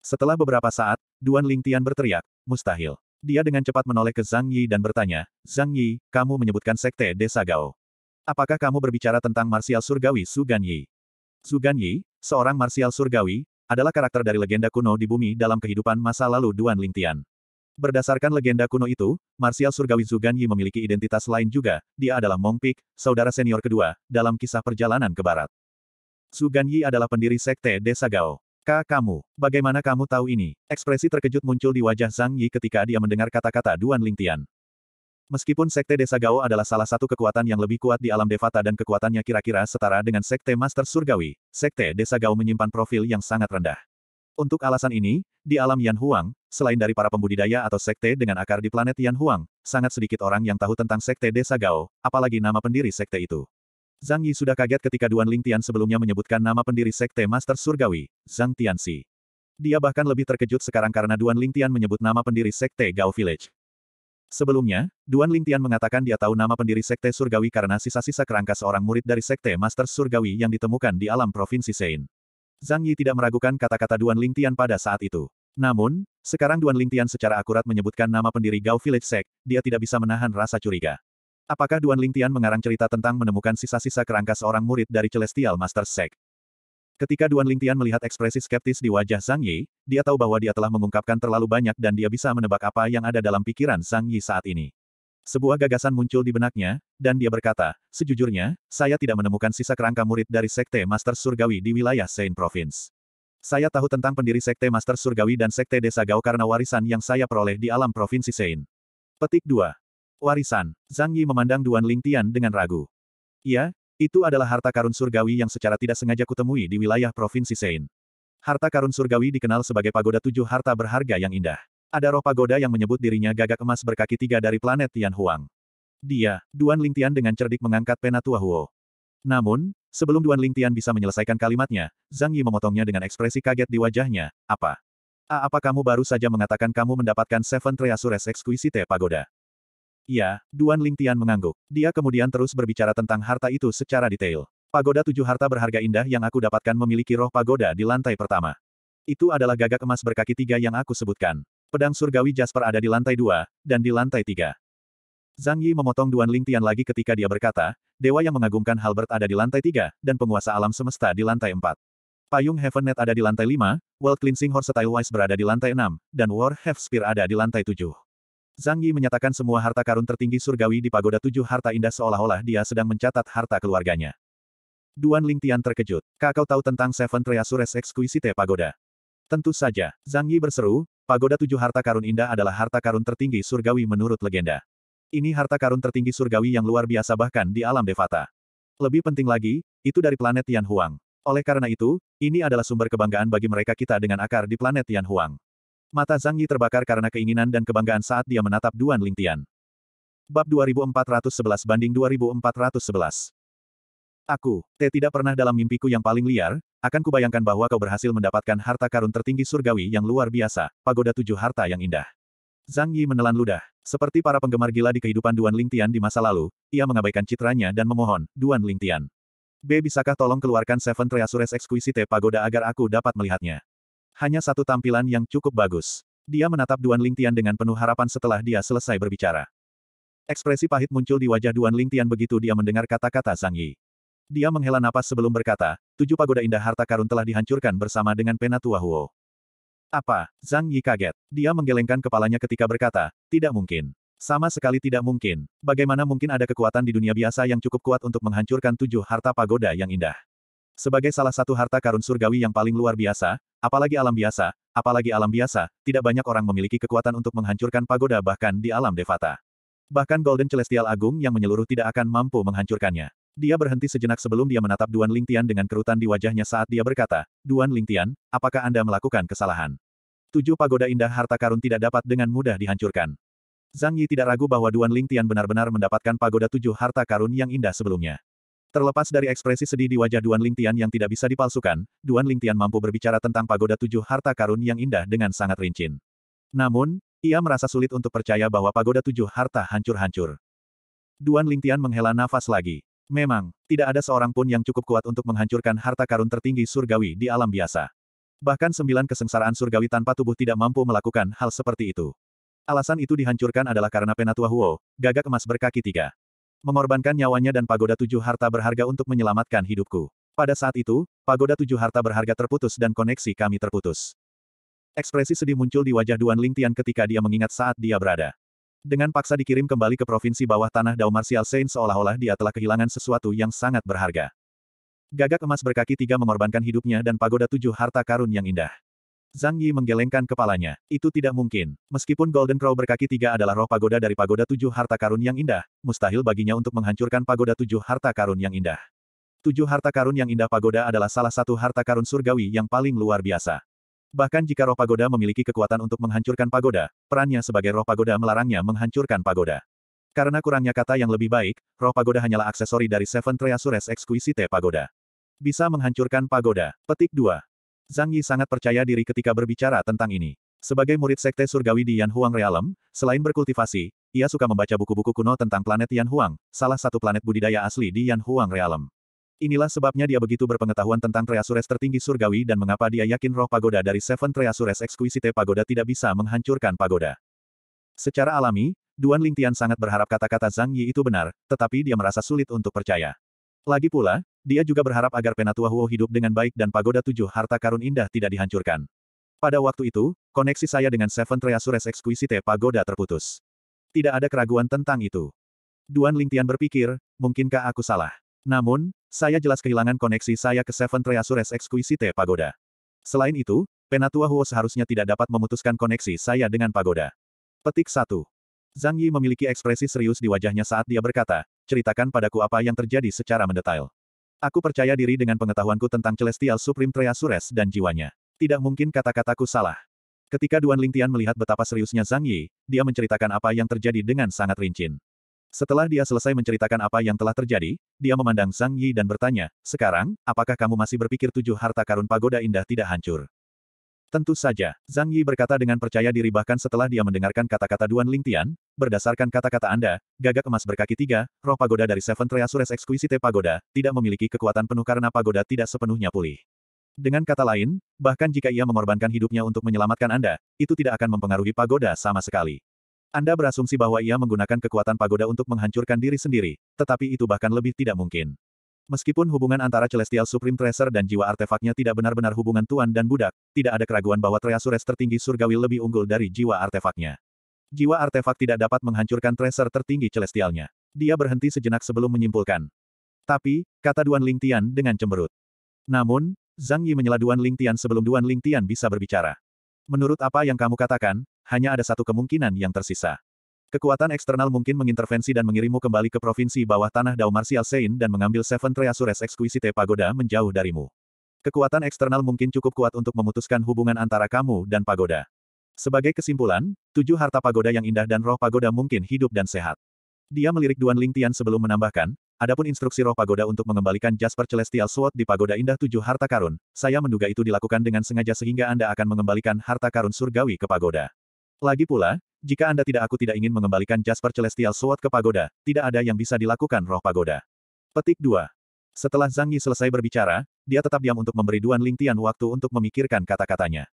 Setelah beberapa saat, Duan Lingtian berteriak, mustahil. Dia dengan cepat menoleh ke Zhang Yi dan bertanya, Zhang Yi, kamu menyebutkan sekte desa Gao. Apakah kamu berbicara tentang marsial surgawi Sugan Yi? Su Ganyi, seorang marsial surgawi, adalah karakter dari legenda kuno di bumi dalam kehidupan masa lalu Duan Lingtian. Berdasarkan legenda kuno itu, Marsial Surgawi Zugan Yi memiliki identitas lain juga, dia adalah Mong Pik, saudara senior kedua, dalam kisah perjalanan ke barat. Zugan Yi adalah pendiri sekte Desa Gao. Kak kamu, bagaimana kamu tahu ini? Ekspresi terkejut muncul di wajah Zhang Yi ketika dia mendengar kata-kata Duan Lingtian. Meskipun Sekte Desa Gao adalah salah satu kekuatan yang lebih kuat di alam Devata dan kekuatannya kira-kira setara dengan Sekte Master Surgawi, Sekte Desa Gao menyimpan profil yang sangat rendah. Untuk alasan ini, di alam Yan Huang, selain dari para pembudidaya atau sekte dengan akar di planet Yan Huang, sangat sedikit orang yang tahu tentang Sekte Desa Gao, apalagi nama pendiri sekte itu. Zhang Yi sudah kaget ketika Duan Ling Tian sebelumnya menyebutkan nama pendiri Sekte Master Surgawi, Zhang Tianxi. Dia bahkan lebih terkejut sekarang karena Duan Ling Tian menyebut nama pendiri Sekte Gao Village. Sebelumnya, Duan Lingtian mengatakan dia tahu nama pendiri Sekte Surgawi karena sisa-sisa kerangka seorang murid dari Sekte Master Surgawi yang ditemukan di alam Provinsi Sein. Zhang Yi tidak meragukan kata-kata Duan Lingtian pada saat itu. Namun, sekarang Duan Lingtian secara akurat menyebutkan nama pendiri Gao Village Sek, dia tidak bisa menahan rasa curiga. Apakah Duan Lingtian mengarang cerita tentang menemukan sisa-sisa kerangka seorang murid dari Celestial Master Sek? Ketika Duan Lingtian melihat ekspresi skeptis di wajah Sang Yi, dia tahu bahwa dia telah mengungkapkan terlalu banyak dan dia bisa menebak apa yang ada dalam pikiran Sang Yi saat ini. Sebuah gagasan muncul di benaknya, dan dia berkata, sejujurnya, saya tidak menemukan sisa kerangka murid dari Sekte Master Surgawi di wilayah Saint Province. Saya tahu tentang pendiri Sekte Master Surgawi dan Sekte Desa Gao karena warisan yang saya peroleh di alam Provinsi Saint. Petik 2. Warisan. Zhang Yi memandang Duan Lingtian dengan ragu. Iya, itu adalah harta karun surgawi yang secara tidak sengaja kutemui di wilayah Provinsi Sein. Harta karun surgawi dikenal sebagai pagoda tujuh harta berharga yang indah. Ada roh pagoda yang menyebut dirinya gagak emas berkaki tiga dari planet Tianhuang.
Dia, Duan Lingtian
dengan cerdik mengangkat pena Tua Huo. Namun, sebelum Duan Lingtian bisa menyelesaikan kalimatnya, Zhang Yi memotongnya dengan ekspresi kaget di wajahnya, apa? A, apa kamu baru saja mengatakan kamu mendapatkan Seven Treasures Exquisite Pagoda? Iya, Duan Lingtian mengangguk. Dia kemudian terus berbicara tentang harta itu secara detail. Pagoda tujuh harta berharga indah yang aku dapatkan memiliki roh pagoda di lantai pertama. Itu adalah gagak emas berkaki tiga yang aku sebutkan. Pedang surgawi Jasper ada di lantai dua, dan di lantai tiga. Zhang Yi memotong Duan Lingtian lagi ketika dia berkata, Dewa yang mengagumkan Halbert ada di lantai tiga, dan penguasa alam semesta di lantai empat. Payung Heaven Net ada di lantai lima, World Cleansing Horse Style Wise berada di lantai enam, dan War Half Spear ada di lantai tujuh. Zhang Yi menyatakan semua harta karun tertinggi surgawi di pagoda tujuh harta indah seolah-olah dia sedang mencatat harta keluarganya. Duan Lingtian terkejut. Kakau tahu tentang Seven Treasures Exquisite Pagoda? Tentu saja, Zhang Yi berseru, pagoda tujuh harta karun indah adalah harta karun tertinggi surgawi menurut legenda. Ini harta karun tertinggi surgawi yang luar biasa bahkan di alam Devata. Lebih penting lagi, itu dari planet Tian Huang. Oleh karena itu, ini adalah sumber kebanggaan bagi mereka kita dengan akar di planet Tian Huang. Mata Zhang Yi terbakar karena keinginan dan kebanggaan saat dia menatap Duan Ling Tian. Bab 2411 banding 2411. Aku, teh tidak pernah dalam mimpiku yang paling liar, akan kubayangkan bahwa kau berhasil mendapatkan harta karun tertinggi surgawi yang luar biasa, pagoda tujuh harta yang indah. Zhang Yi menelan ludah. Seperti para penggemar gila di kehidupan Duan Ling Tian di masa lalu, ia mengabaikan citranya dan memohon, Duan Ling Tian, B. Bisakah tolong keluarkan Seven Treasures Exquisite Pagoda agar aku dapat melihatnya? hanya satu tampilan yang cukup bagus. Dia menatap Duan Lingtian dengan penuh harapan setelah dia selesai berbicara. Ekspresi pahit muncul di wajah Duan Lingtian begitu dia mendengar kata-kata Zhang Yi. Dia menghela napas sebelum berkata, tujuh pagoda indah harta karun telah dihancurkan bersama dengan Penatua Huo. Apa? Zhang Yi kaget. Dia menggelengkan kepalanya ketika berkata, tidak mungkin. Sama sekali tidak mungkin. Bagaimana mungkin ada kekuatan di dunia biasa yang cukup kuat untuk menghancurkan tujuh harta pagoda yang indah? Sebagai salah satu harta karun surgawi yang paling luar biasa, Apalagi alam biasa, apalagi alam biasa, tidak banyak orang memiliki kekuatan untuk menghancurkan pagoda bahkan di alam Devata. Bahkan Golden Celestial Agung yang menyeluruh tidak akan mampu menghancurkannya. Dia berhenti sejenak sebelum dia menatap Duan Lingtian dengan kerutan di wajahnya saat dia berkata, Duan Lingtian, apakah Anda melakukan kesalahan? Tujuh pagoda indah harta karun tidak dapat dengan mudah dihancurkan. Zhang Yi tidak ragu bahwa Duan Lingtian benar-benar mendapatkan pagoda tujuh harta karun yang indah sebelumnya. Terlepas dari ekspresi sedih di wajah Duan Lingtian yang tidak bisa dipalsukan, Duan Lingtian mampu berbicara tentang pagoda tujuh harta karun yang indah dengan sangat rinci. Namun, ia merasa sulit untuk percaya bahwa pagoda tujuh harta hancur-hancur. Duan Lingtian menghela nafas lagi. Memang, tidak ada seorang pun yang cukup kuat untuk menghancurkan harta karun tertinggi surgawi di alam biasa. Bahkan sembilan kesengsaraan surgawi tanpa tubuh tidak mampu melakukan hal seperti itu. Alasan itu dihancurkan adalah karena Penatua Huo, gagak emas berkaki tiga. Mengorbankan nyawanya dan pagoda tujuh harta berharga untuk menyelamatkan hidupku. Pada saat itu, pagoda tujuh harta berharga terputus dan koneksi kami terputus. Ekspresi sedih muncul di wajah Duan Lingtian ketika dia mengingat saat dia berada. Dengan paksa dikirim kembali ke provinsi bawah tanah Dao Martial Saint seolah-olah dia telah kehilangan sesuatu yang sangat berharga. Gagak emas berkaki tiga mengorbankan hidupnya dan pagoda tujuh harta karun yang indah. Zhang Yi menggelengkan kepalanya. Itu tidak mungkin. Meskipun Golden Crow berkaki tiga adalah roh pagoda dari pagoda tujuh harta karun yang indah, mustahil baginya untuk menghancurkan pagoda tujuh harta karun yang indah. Tujuh harta karun yang indah pagoda adalah salah satu harta karun surgawi yang paling luar biasa. Bahkan jika roh pagoda memiliki kekuatan untuk menghancurkan pagoda, perannya sebagai roh pagoda melarangnya menghancurkan pagoda. Karena kurangnya kata yang lebih baik, roh pagoda hanyalah aksesori dari Seven Treasures Exquisite Pagoda. Bisa menghancurkan pagoda. Petik 2. Zhang Yi sangat percaya diri ketika berbicara tentang ini. Sebagai murid sekte surgawi di Yan Huang Realm, selain berkultivasi, ia suka membaca buku-buku kuno tentang planet Yan Huang, salah satu planet budidaya asli di Yan Huang Realm. Inilah sebabnya dia begitu berpengetahuan tentang Treasures tertinggi surgawi dan mengapa dia yakin roh pagoda dari Seven Treasures Exquisite Pagoda tidak bisa menghancurkan pagoda. Secara alami, Duan Lingtian sangat berharap kata-kata Zhang Yi itu benar, tetapi dia merasa sulit untuk percaya. Lagi pula, dia juga berharap agar Penatua Huo hidup dengan baik dan pagoda tujuh harta karun indah tidak dihancurkan. Pada waktu itu, koneksi saya dengan Seven Treasures Exquisite Pagoda terputus. Tidak ada keraguan tentang itu. Duan Lingtian berpikir, mungkinkah aku salah? Namun, saya jelas kehilangan koneksi saya ke Seven Treasures Exquisite Pagoda. Selain itu, Penatua Huo seharusnya tidak dapat memutuskan koneksi saya dengan pagoda. Petik 1. Zhang Yi memiliki ekspresi serius di wajahnya saat dia berkata, ceritakan padaku apa yang terjadi secara mendetail. Aku percaya diri dengan pengetahuanku tentang Celestial Supreme Treasures dan jiwanya. Tidak mungkin kata-kataku salah. Ketika Duan Lingtian melihat betapa seriusnya Zhang Yi, dia menceritakan apa yang terjadi dengan sangat rinci. Setelah dia selesai menceritakan apa yang telah terjadi, dia memandang Zhang Yi dan bertanya, Sekarang, apakah kamu masih berpikir tujuh harta karun pagoda indah tidak hancur? Tentu saja, Zhang Yi berkata dengan percaya diri bahkan setelah dia mendengarkan kata-kata Duan Ling Tian, berdasarkan kata-kata Anda, gagak emas berkaki tiga, roh pagoda dari Seven Treasures Exquisite Pagoda, tidak memiliki kekuatan penuh karena pagoda tidak sepenuhnya pulih. Dengan kata lain, bahkan jika ia mengorbankan hidupnya untuk menyelamatkan Anda, itu tidak akan mempengaruhi pagoda sama sekali. Anda berasumsi bahwa ia menggunakan kekuatan pagoda untuk menghancurkan diri sendiri, tetapi itu bahkan lebih tidak mungkin. Meskipun hubungan antara Celestial Supreme Tracer dan jiwa artefaknya tidak benar-benar hubungan tuan dan budak, tidak ada keraguan bahwa Treasures tertinggi surgawi lebih unggul dari jiwa artefaknya. Jiwa artefak tidak dapat menghancurkan Tracer tertinggi Celestialnya. Dia berhenti sejenak sebelum menyimpulkan. Tapi, kata Duan Ling Tian dengan cemberut. Namun, Zhang Yi menyela Duan Ling Tian sebelum Duan Ling Tian bisa berbicara. Menurut apa yang kamu katakan, hanya ada satu kemungkinan yang tersisa. Kekuatan eksternal mungkin mengintervensi dan mengirimmu kembali ke provinsi bawah tanah Dao Martial Sein dan mengambil Seven Treasures Exquisite Pagoda menjauh darimu. Kekuatan eksternal mungkin cukup kuat untuk memutuskan hubungan antara kamu dan pagoda. Sebagai kesimpulan, tujuh harta pagoda yang indah dan roh pagoda mungkin hidup dan sehat. Dia melirik Duan Lingtian sebelum menambahkan, adapun instruksi roh pagoda untuk mengembalikan Jasper Celestial Sword di pagoda indah tujuh harta karun, saya menduga itu dilakukan dengan sengaja sehingga Anda akan mengembalikan harta karun surgawi ke pagoda. Lagi pula, jika Anda tidak aku tidak ingin mengembalikan Jasper Celestial Sword ke pagoda, tidak ada yang bisa dilakukan roh pagoda. Petik 2. Setelah Zhang Yi selesai berbicara, dia tetap diam untuk memberi Duan Lingtian waktu untuk memikirkan kata-katanya.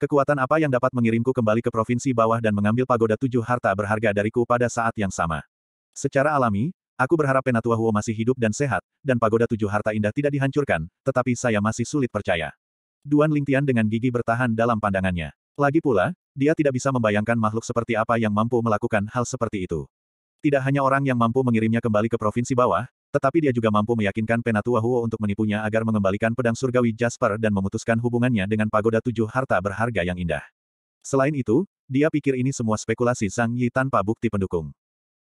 Kekuatan apa yang dapat mengirimku kembali ke provinsi bawah dan mengambil pagoda tujuh harta berharga dariku pada saat yang sama? Secara alami, aku berharap Penatua Huo masih hidup dan sehat, dan pagoda tujuh harta indah tidak dihancurkan, tetapi saya masih sulit percaya. Duan Lingtian dengan gigi bertahan dalam pandangannya. Lagi pula, dia tidak bisa membayangkan makhluk seperti apa yang mampu melakukan hal seperti itu. Tidak hanya orang yang mampu mengirimnya kembali ke provinsi bawah, tetapi dia juga mampu meyakinkan Penatua Huo untuk menipunya agar mengembalikan pedang surgawi Jasper dan memutuskan hubungannya dengan pagoda tujuh harta berharga yang indah. Selain itu, dia pikir ini semua spekulasi Zhang Yi tanpa bukti pendukung.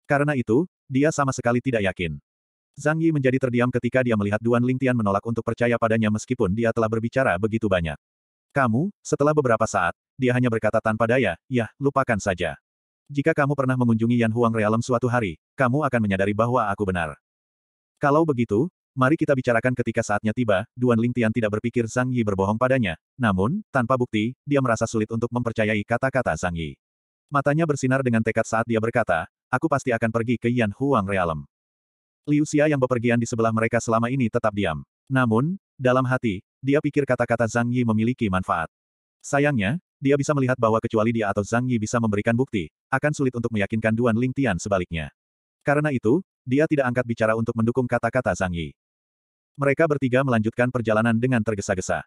Karena itu, dia sama sekali tidak yakin. Zhang Yi menjadi terdiam ketika dia melihat Duan Lingtian menolak untuk percaya padanya meskipun dia telah berbicara begitu banyak. Kamu, setelah beberapa saat, dia hanya berkata tanpa daya, ya, lupakan saja. Jika kamu pernah mengunjungi Yan Huang Realem suatu hari, kamu akan menyadari bahwa aku benar. Kalau begitu, mari kita bicarakan ketika saatnya tiba, Duan Ling Tian tidak berpikir Zhang Yi berbohong padanya. Namun, tanpa bukti, dia merasa sulit untuk mempercayai kata-kata Zhang Yi. Matanya bersinar dengan tekad saat dia berkata, aku pasti akan pergi ke Yan Huang Realem. Liu Xia yang bepergian di sebelah mereka selama ini tetap diam. Namun, dalam hati, dia pikir kata-kata Zhang Yi memiliki manfaat. Sayangnya, dia bisa melihat bahwa kecuali dia atau Zhang Yi bisa memberikan bukti, akan sulit untuk meyakinkan Duan Ling Tian sebaliknya. Karena itu, dia tidak angkat bicara untuk mendukung kata-kata Zhang Yi. Mereka bertiga melanjutkan perjalanan dengan tergesa-gesa.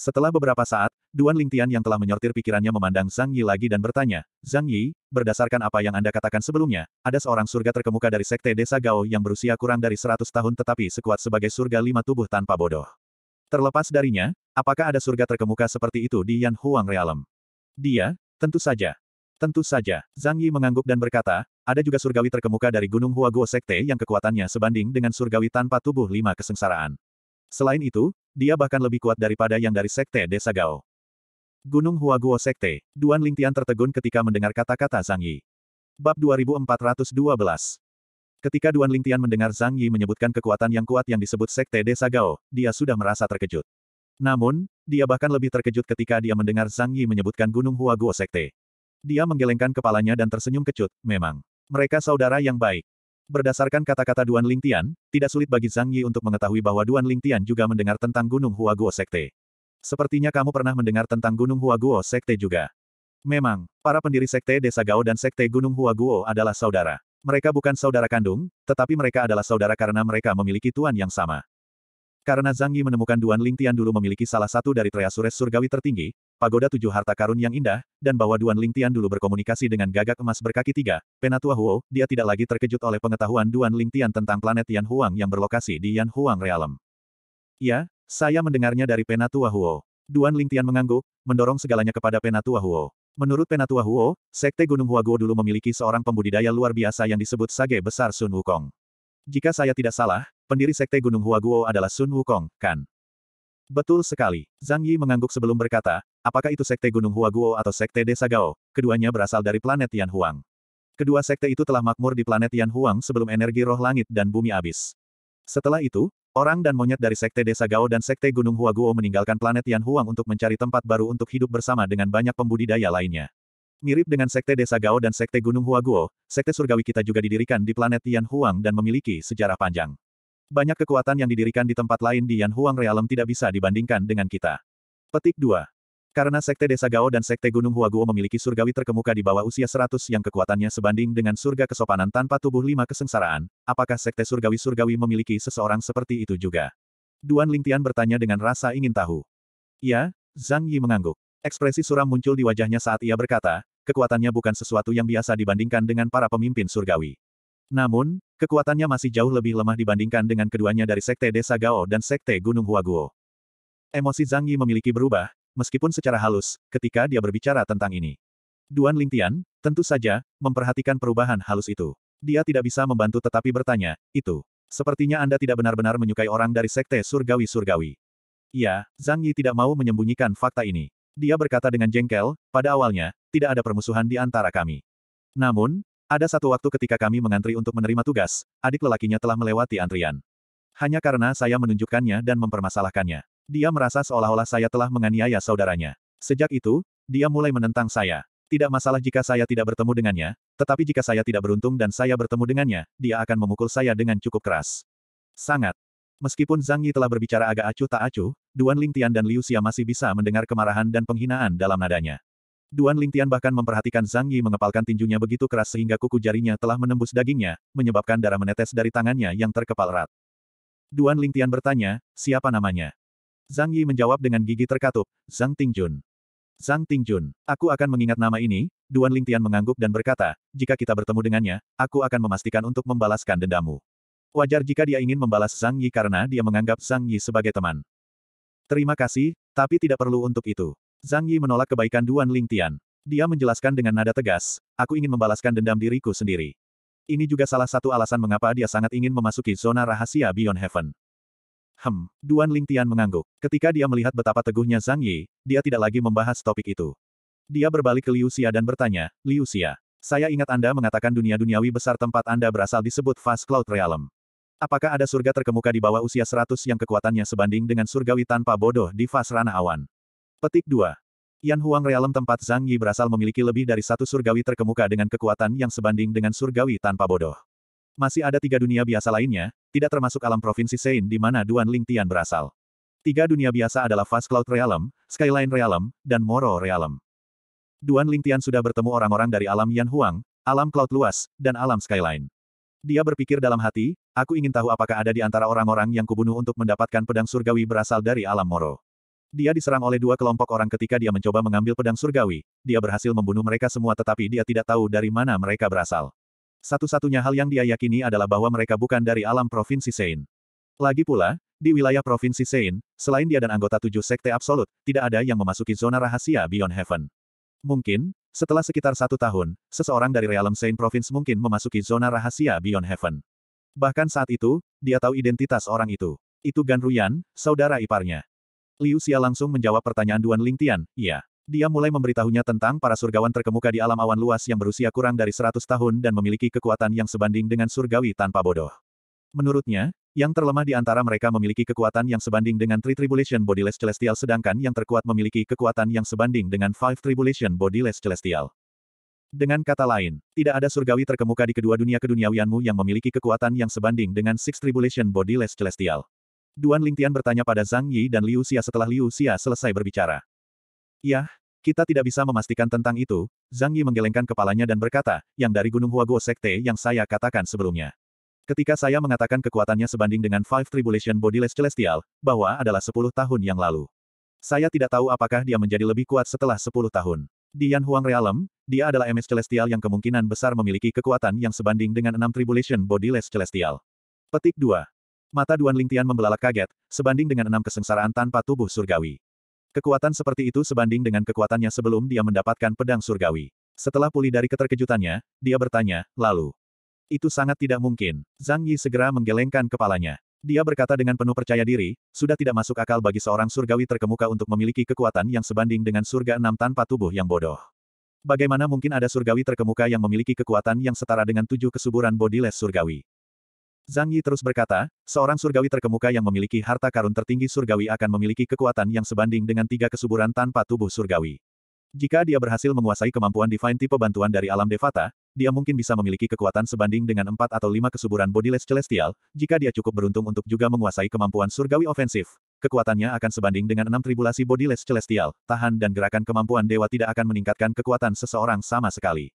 Setelah beberapa saat, Duan Ling Tian yang telah menyortir pikirannya memandang Zhang Yi lagi dan bertanya, Zhang Yi, berdasarkan apa yang Anda katakan sebelumnya, ada seorang surga terkemuka dari sekte desa Gao yang berusia kurang dari 100 tahun tetapi sekuat sebagai surga lima tubuh tanpa bodoh. Terlepas darinya, Apakah ada surga terkemuka seperti itu di Yan Huang Realm? Dia? Tentu saja. Tentu saja, Zhang Yi mengangguk dan berkata, ada juga surgawi terkemuka dari Gunung Huaguo Sekte yang kekuatannya sebanding dengan surgawi tanpa tubuh lima kesengsaraan. Selain itu, dia bahkan lebih kuat daripada yang dari Sekte Desa Gao. Gunung Huaguo Sekte, Duan Lingtian tertegun ketika mendengar kata-kata Zhang Yi. Bab 2412 Ketika Duan Lingtian mendengar Zhang Yi menyebutkan kekuatan yang kuat yang disebut Sekte Desa Gao, dia sudah merasa terkejut. Namun, dia bahkan lebih terkejut ketika dia mendengar Zhang Yi menyebutkan Gunung Huaguo Sekte. Dia menggelengkan kepalanya dan tersenyum kecut, memang. Mereka saudara yang baik. Berdasarkan kata-kata Duan Lingtian, tidak sulit bagi Zhang Yi untuk mengetahui bahwa Duan Lingtian juga mendengar tentang Gunung Huaguo Sekte. Sepertinya kamu pernah mendengar tentang Gunung Huaguo Sekte juga. Memang, para pendiri Sekte Desa Gao dan Sekte Gunung Huaguo adalah saudara. Mereka bukan saudara kandung, tetapi mereka adalah saudara karena mereka memiliki tuan yang sama. Karena Zhang Yi menemukan Duan Ling Tian dulu memiliki salah satu dari Treasures surgawi tertinggi, pagoda tujuh harta karun yang indah, dan bahwa Duan Ling Tian dulu berkomunikasi dengan gagak emas berkaki tiga, Penatua Huo, dia tidak lagi terkejut oleh pengetahuan Duan Ling Tian tentang planet Yan Huang yang berlokasi di Yan Huang Realm. Ya, saya mendengarnya dari Penatua Huo. Duan Ling Tian mengangguk, mendorong segalanya kepada Penatua Huo. Menurut Penatua Huo, Sekte Gunung Huaguo dulu memiliki seorang pembudidaya luar biasa yang disebut Sage Besar Sun Wukong. Jika saya tidak salah, Pendiri Sekte Gunung Huaguo adalah Sun Wukong, kan? Betul sekali. Zhang Yi mengangguk sebelum berkata, apakah itu Sekte Gunung Huaguo atau Sekte Desa Gao, keduanya berasal dari planet Yan Huang. Kedua sekte itu telah makmur di planet Yan Huang sebelum energi roh langit dan bumi habis. Setelah itu, orang dan monyet dari sekte Desa Gao dan sekte Gunung Huaguo meninggalkan planet Yan Huang untuk mencari tempat baru untuk hidup bersama dengan banyak pembudidaya lainnya. Mirip dengan sekte Desa Gao dan sekte Gunung Huaguo, sekte surgawi kita juga didirikan di planet Yan Huang dan memiliki sejarah panjang. Banyak kekuatan yang didirikan di tempat lain di Yan Huang Realm tidak bisa dibandingkan dengan kita. Petik 2. Karena Sekte Desa Gao dan Sekte Gunung Huaguo memiliki surgawi terkemuka di bawah usia 100 yang kekuatannya sebanding dengan surga kesopanan tanpa tubuh lima kesengsaraan, apakah Sekte Surgawi-Surgawi memiliki seseorang seperti itu juga? Duan Lingtian bertanya dengan rasa ingin tahu. Ya, Zhang Yi mengangguk. Ekspresi suram muncul di wajahnya saat ia berkata, kekuatannya bukan sesuatu yang biasa dibandingkan dengan para pemimpin surgawi. Namun, Kekuatannya masih jauh lebih lemah dibandingkan dengan keduanya dari Sekte Desa Gao dan Sekte Gunung Huaguo. Emosi Zhang Yi memiliki berubah, meskipun secara halus, ketika dia berbicara tentang ini. Duan Lingtian, tentu saja, memperhatikan perubahan halus itu. Dia tidak bisa membantu tetapi bertanya, itu. Sepertinya Anda tidak benar-benar menyukai orang dari Sekte Surgawi-Surgawi. Ya, Zhang Yi tidak mau menyembunyikan fakta ini. Dia berkata dengan jengkel, pada awalnya, tidak ada permusuhan di antara kami. Namun, ada satu waktu ketika kami mengantri untuk menerima tugas, adik lelakinya telah melewati antrian. Hanya karena saya menunjukkannya dan mempermasalahkannya. Dia merasa seolah-olah saya telah menganiaya saudaranya. Sejak itu, dia mulai menentang saya. Tidak masalah jika saya tidak bertemu dengannya, tetapi jika saya tidak beruntung dan saya bertemu dengannya, dia akan memukul saya dengan cukup keras. Sangat. Meskipun Zhang Yi telah berbicara agak acuh tak acuh, Duan Lingtian dan Liu Xia masih bisa mendengar kemarahan dan penghinaan dalam nadanya. Duan Lingtian bahkan memperhatikan Zhang Yi mengepalkan tinjunya begitu keras sehingga kuku jarinya telah menembus dagingnya, menyebabkan darah menetes dari tangannya yang terkepal erat. Duan Lingtian bertanya, siapa namanya? Zhang Yi menjawab dengan gigi terkatup, Zhang Tingjun. Zhang Tingjun, aku akan mengingat nama ini, Duan Lingtian mengangguk dan berkata, jika kita bertemu dengannya, aku akan memastikan untuk membalaskan dendamu. Wajar jika dia ingin membalas Zhang Yi karena dia menganggap Zhang Yi sebagai teman. Terima kasih, tapi tidak perlu untuk itu. Zhang Yi menolak kebaikan Duan Ling Tian. Dia menjelaskan dengan nada tegas, aku ingin membalaskan dendam diriku sendiri. Ini juga salah satu alasan mengapa dia sangat ingin memasuki zona rahasia Beyond Heaven. Hem, Duan Ling Tian mengangguk. Ketika dia melihat betapa teguhnya Zhang Yi, dia tidak lagi membahas topik itu. Dia berbalik ke Liu Xia dan bertanya, Liu Xia, saya ingat Anda mengatakan dunia duniawi besar tempat Anda berasal disebut Fast Cloud Realm. Apakah ada surga terkemuka di bawah usia 100 yang kekuatannya sebanding dengan surgawi tanpa bodoh di Fast Ranah Awan? Petik 2. Yan Huang realem tempat Zhang Yi berasal memiliki lebih dari satu surgawi terkemuka dengan kekuatan yang sebanding dengan surgawi tanpa bodoh. Masih ada tiga dunia biasa lainnya, tidak termasuk alam provinsi Sein di mana Duan Ling Tian berasal. Tiga dunia biasa adalah Fast Cloud Realem, Skyline Realem, dan Moro Realem. Duan Ling Tian sudah bertemu orang-orang dari alam Yan Huang, alam Cloud Luas, dan alam Skyline. Dia berpikir dalam hati, aku ingin tahu apakah ada di antara orang-orang yang kubunuh untuk mendapatkan pedang surgawi berasal dari alam Moro. Dia diserang oleh dua kelompok orang ketika dia mencoba mengambil pedang surgawi, dia berhasil membunuh mereka semua tetapi dia tidak tahu dari mana mereka berasal. Satu-satunya hal yang dia yakini adalah bahwa mereka bukan dari alam Provinsi Sein. Lagi pula, di wilayah Provinsi Sein, selain dia dan anggota tujuh sekte absolut, tidak ada yang memasuki zona rahasia Beyond Heaven. Mungkin, setelah sekitar satu tahun, seseorang dari Realm Sein Province mungkin memasuki zona rahasia Beyond Heaven. Bahkan saat itu, dia tahu identitas orang itu. Itu Gan Ruyan, saudara iparnya. Liu Xia langsung menjawab pertanyaan Duan Lingtian, iya. Dia mulai memberitahunya tentang para surgawan terkemuka di alam awan luas yang berusia kurang dari 100 tahun dan memiliki kekuatan yang sebanding dengan surgawi tanpa bodoh. Menurutnya, yang terlemah di antara mereka memiliki kekuatan yang sebanding dengan Three Tribulation Bodiless Celestial sedangkan yang terkuat memiliki kekuatan yang sebanding dengan Five Tribulation Bodiless Celestial. Dengan kata lain, tidak ada surgawi terkemuka di kedua dunia keduniawianmu yang memiliki kekuatan yang sebanding dengan Six Tribulation Bodiless Celestial. Duan Lingtian bertanya pada Zhang Yi dan Liu Xia setelah Liu Xia selesai berbicara. Yah, kita tidak bisa memastikan tentang itu, Zhang Yi menggelengkan kepalanya dan berkata, yang dari Gunung Huaguo Sekte yang saya katakan sebelumnya. Ketika saya mengatakan kekuatannya sebanding dengan Five Tribulation Bodiless Celestial, bahwa adalah 10 tahun yang lalu. Saya tidak tahu apakah dia menjadi lebih kuat setelah 10 tahun. Di Yan Huang Realm, dia adalah MS Celestial yang kemungkinan besar memiliki kekuatan yang sebanding dengan enam Tribulation Bodiless Celestial. Petik 2. Mata Duan Lingtian membelalak kaget, sebanding dengan enam kesengsaraan tanpa tubuh surgawi. Kekuatan seperti itu sebanding dengan kekuatannya sebelum dia mendapatkan pedang surgawi. Setelah pulih dari keterkejutannya, dia bertanya, lalu. Itu sangat tidak mungkin. Zhang Yi segera menggelengkan kepalanya. Dia berkata dengan penuh percaya diri, sudah tidak masuk akal bagi seorang surgawi terkemuka untuk memiliki kekuatan yang sebanding dengan surga enam tanpa tubuh yang bodoh. Bagaimana mungkin ada surgawi terkemuka yang memiliki kekuatan yang setara dengan tujuh kesuburan bodiless surgawi? Zhang Yi terus berkata, seorang surgawi terkemuka yang memiliki harta karun tertinggi surgawi akan memiliki kekuatan yang sebanding dengan tiga kesuburan tanpa tubuh surgawi. Jika dia berhasil menguasai kemampuan Divine tipe bantuan dari alam Devata, dia mungkin bisa memiliki kekuatan sebanding dengan empat atau lima kesuburan Bodiless Celestial, jika dia cukup beruntung untuk juga menguasai kemampuan surgawi ofensif. Kekuatannya akan sebanding dengan enam tribulasi Bodiless Celestial, tahan dan gerakan kemampuan dewa tidak akan meningkatkan kekuatan seseorang sama sekali.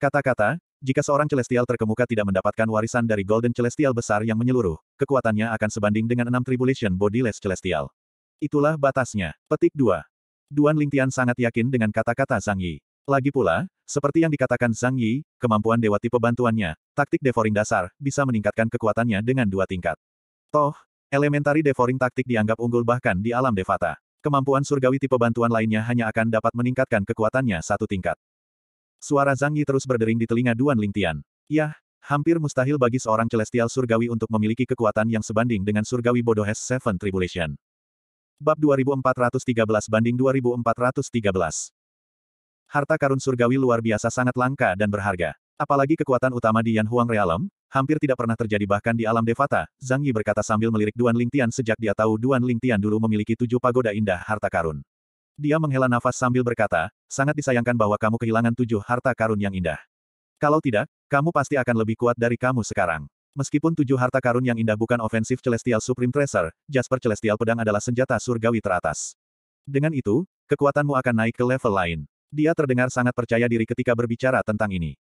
Kata-kata, jika seorang Celestial terkemuka tidak mendapatkan warisan dari Golden Celestial besar yang menyeluruh, kekuatannya akan sebanding dengan enam Tribulation Bodiless Celestial. Itulah batasnya. Petik 2. Duan Lingtian sangat yakin dengan kata-kata Zhang Yi. Lagi pula, seperti yang dikatakan Zhang Yi, kemampuan dewa tipe bantuannya, taktik devoring dasar, bisa meningkatkan kekuatannya dengan dua tingkat. Toh, elementari devoring taktik dianggap unggul bahkan di alam devata. Kemampuan surgawi tipe bantuan lainnya hanya akan dapat meningkatkan kekuatannya satu tingkat. Suara Zhang Yi terus berdering di telinga Duan Lingtian. Yah, hampir mustahil bagi seorang celestial surgawi untuk memiliki kekuatan yang sebanding dengan surgawi Bodohes Seven Tribulation. Bab 2413 banding 2413. Harta karun surgawi luar biasa sangat langka dan berharga. Apalagi kekuatan utama di Yan Huang Realm, hampir tidak pernah terjadi bahkan di alam Devata, Zhang Yi berkata sambil melirik Duan Lingtian sejak dia tahu Duan Lingtian dulu memiliki tujuh pagoda indah harta karun. Dia menghela nafas sambil berkata, sangat disayangkan bahwa kamu kehilangan tujuh harta karun yang indah. Kalau tidak, kamu pasti akan lebih kuat dari kamu sekarang. Meskipun tujuh harta karun yang indah bukan ofensif Celestial Supreme treasure, Jasper Celestial Pedang adalah senjata surgawi teratas. Dengan itu, kekuatanmu akan naik ke level lain. Dia terdengar sangat percaya diri ketika berbicara tentang ini.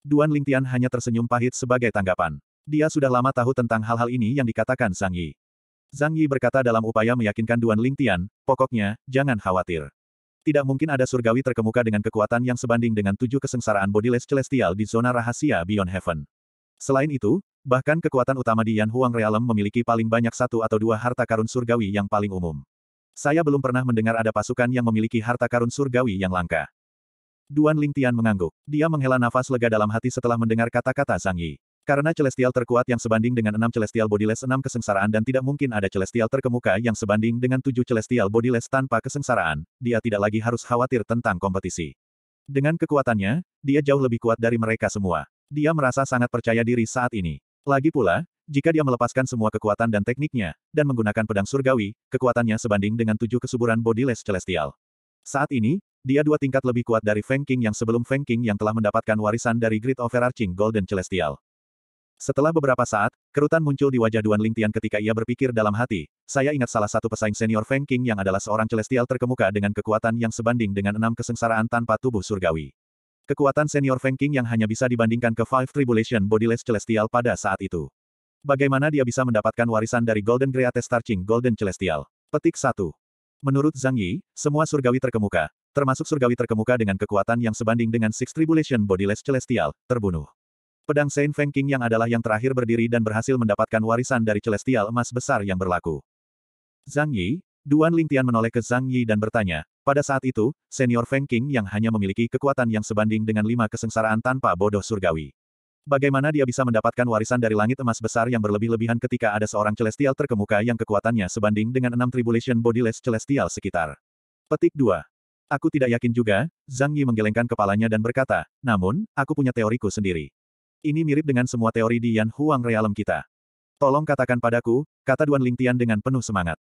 Duan Lingtian hanya tersenyum pahit sebagai tanggapan. Dia sudah lama tahu tentang hal-hal ini yang dikatakan Sang Yi. Zhang Yi berkata dalam upaya meyakinkan Duan Ling Tian, pokoknya, jangan khawatir. Tidak mungkin ada surgawi terkemuka dengan kekuatan yang sebanding dengan tujuh kesengsaraan bodiless celestial di zona rahasia Beyond Heaven. Selain itu, bahkan kekuatan utama di Yan Huang Realm memiliki paling banyak satu atau dua harta karun surgawi yang paling umum. Saya belum pernah mendengar ada pasukan yang memiliki harta karun surgawi yang langka. Duan Ling Tian mengangguk. Dia menghela nafas lega dalam hati setelah mendengar kata-kata Zhang Yi. Karena celestial terkuat yang sebanding dengan enam celestial bodiless enam kesengsaraan dan tidak mungkin ada celestial terkemuka yang sebanding dengan tujuh celestial bodiless tanpa kesengsaraan, dia tidak lagi harus khawatir tentang kompetisi. Dengan kekuatannya, dia jauh lebih kuat dari mereka semua. Dia merasa sangat percaya diri saat ini. Lagi pula, jika dia melepaskan semua kekuatan dan tekniknya, dan menggunakan pedang surgawi, kekuatannya sebanding dengan tujuh kesuburan bodiless celestial. Saat ini, dia dua tingkat lebih kuat dari Feng King yang sebelum Feng King yang telah mendapatkan warisan dari Great Overarching Golden Celestial. Setelah beberapa saat, kerutan muncul di wajah Duan Lingtian ketika ia berpikir dalam hati, saya ingat salah satu pesaing senior Feng King yang adalah seorang celestial terkemuka dengan kekuatan yang sebanding dengan enam kesengsaraan tanpa tubuh surgawi. Kekuatan senior Feng King yang hanya bisa dibandingkan ke Five Tribulation Bodiless Celestial pada saat itu. Bagaimana dia bisa mendapatkan warisan dari Golden Great Starching Golden Celestial? Petik 1. Menurut Zhang Yi, semua surgawi terkemuka, termasuk surgawi terkemuka dengan kekuatan yang sebanding dengan Six Tribulation Bodiless Celestial, terbunuh. Pedang Saint Feng King yang adalah yang terakhir berdiri dan berhasil mendapatkan warisan dari celestial emas besar yang berlaku. Zhang Yi, Duan Tian menoleh ke Zhang Yi dan bertanya, pada saat itu, senior Feng King yang hanya memiliki kekuatan yang sebanding dengan lima kesengsaraan tanpa bodoh surgawi. Bagaimana dia bisa mendapatkan warisan dari langit emas besar yang berlebih-lebihan ketika ada seorang celestial terkemuka yang kekuatannya sebanding dengan enam tribulation bodiless celestial sekitar. Petik 2. Aku tidak yakin juga, Zhang Yi menggelengkan kepalanya dan berkata, namun, aku punya teoriku sendiri. Ini mirip dengan semua teori di Yan Huang realem kita. Tolong katakan padaku, kata Duan Lingtian dengan penuh semangat.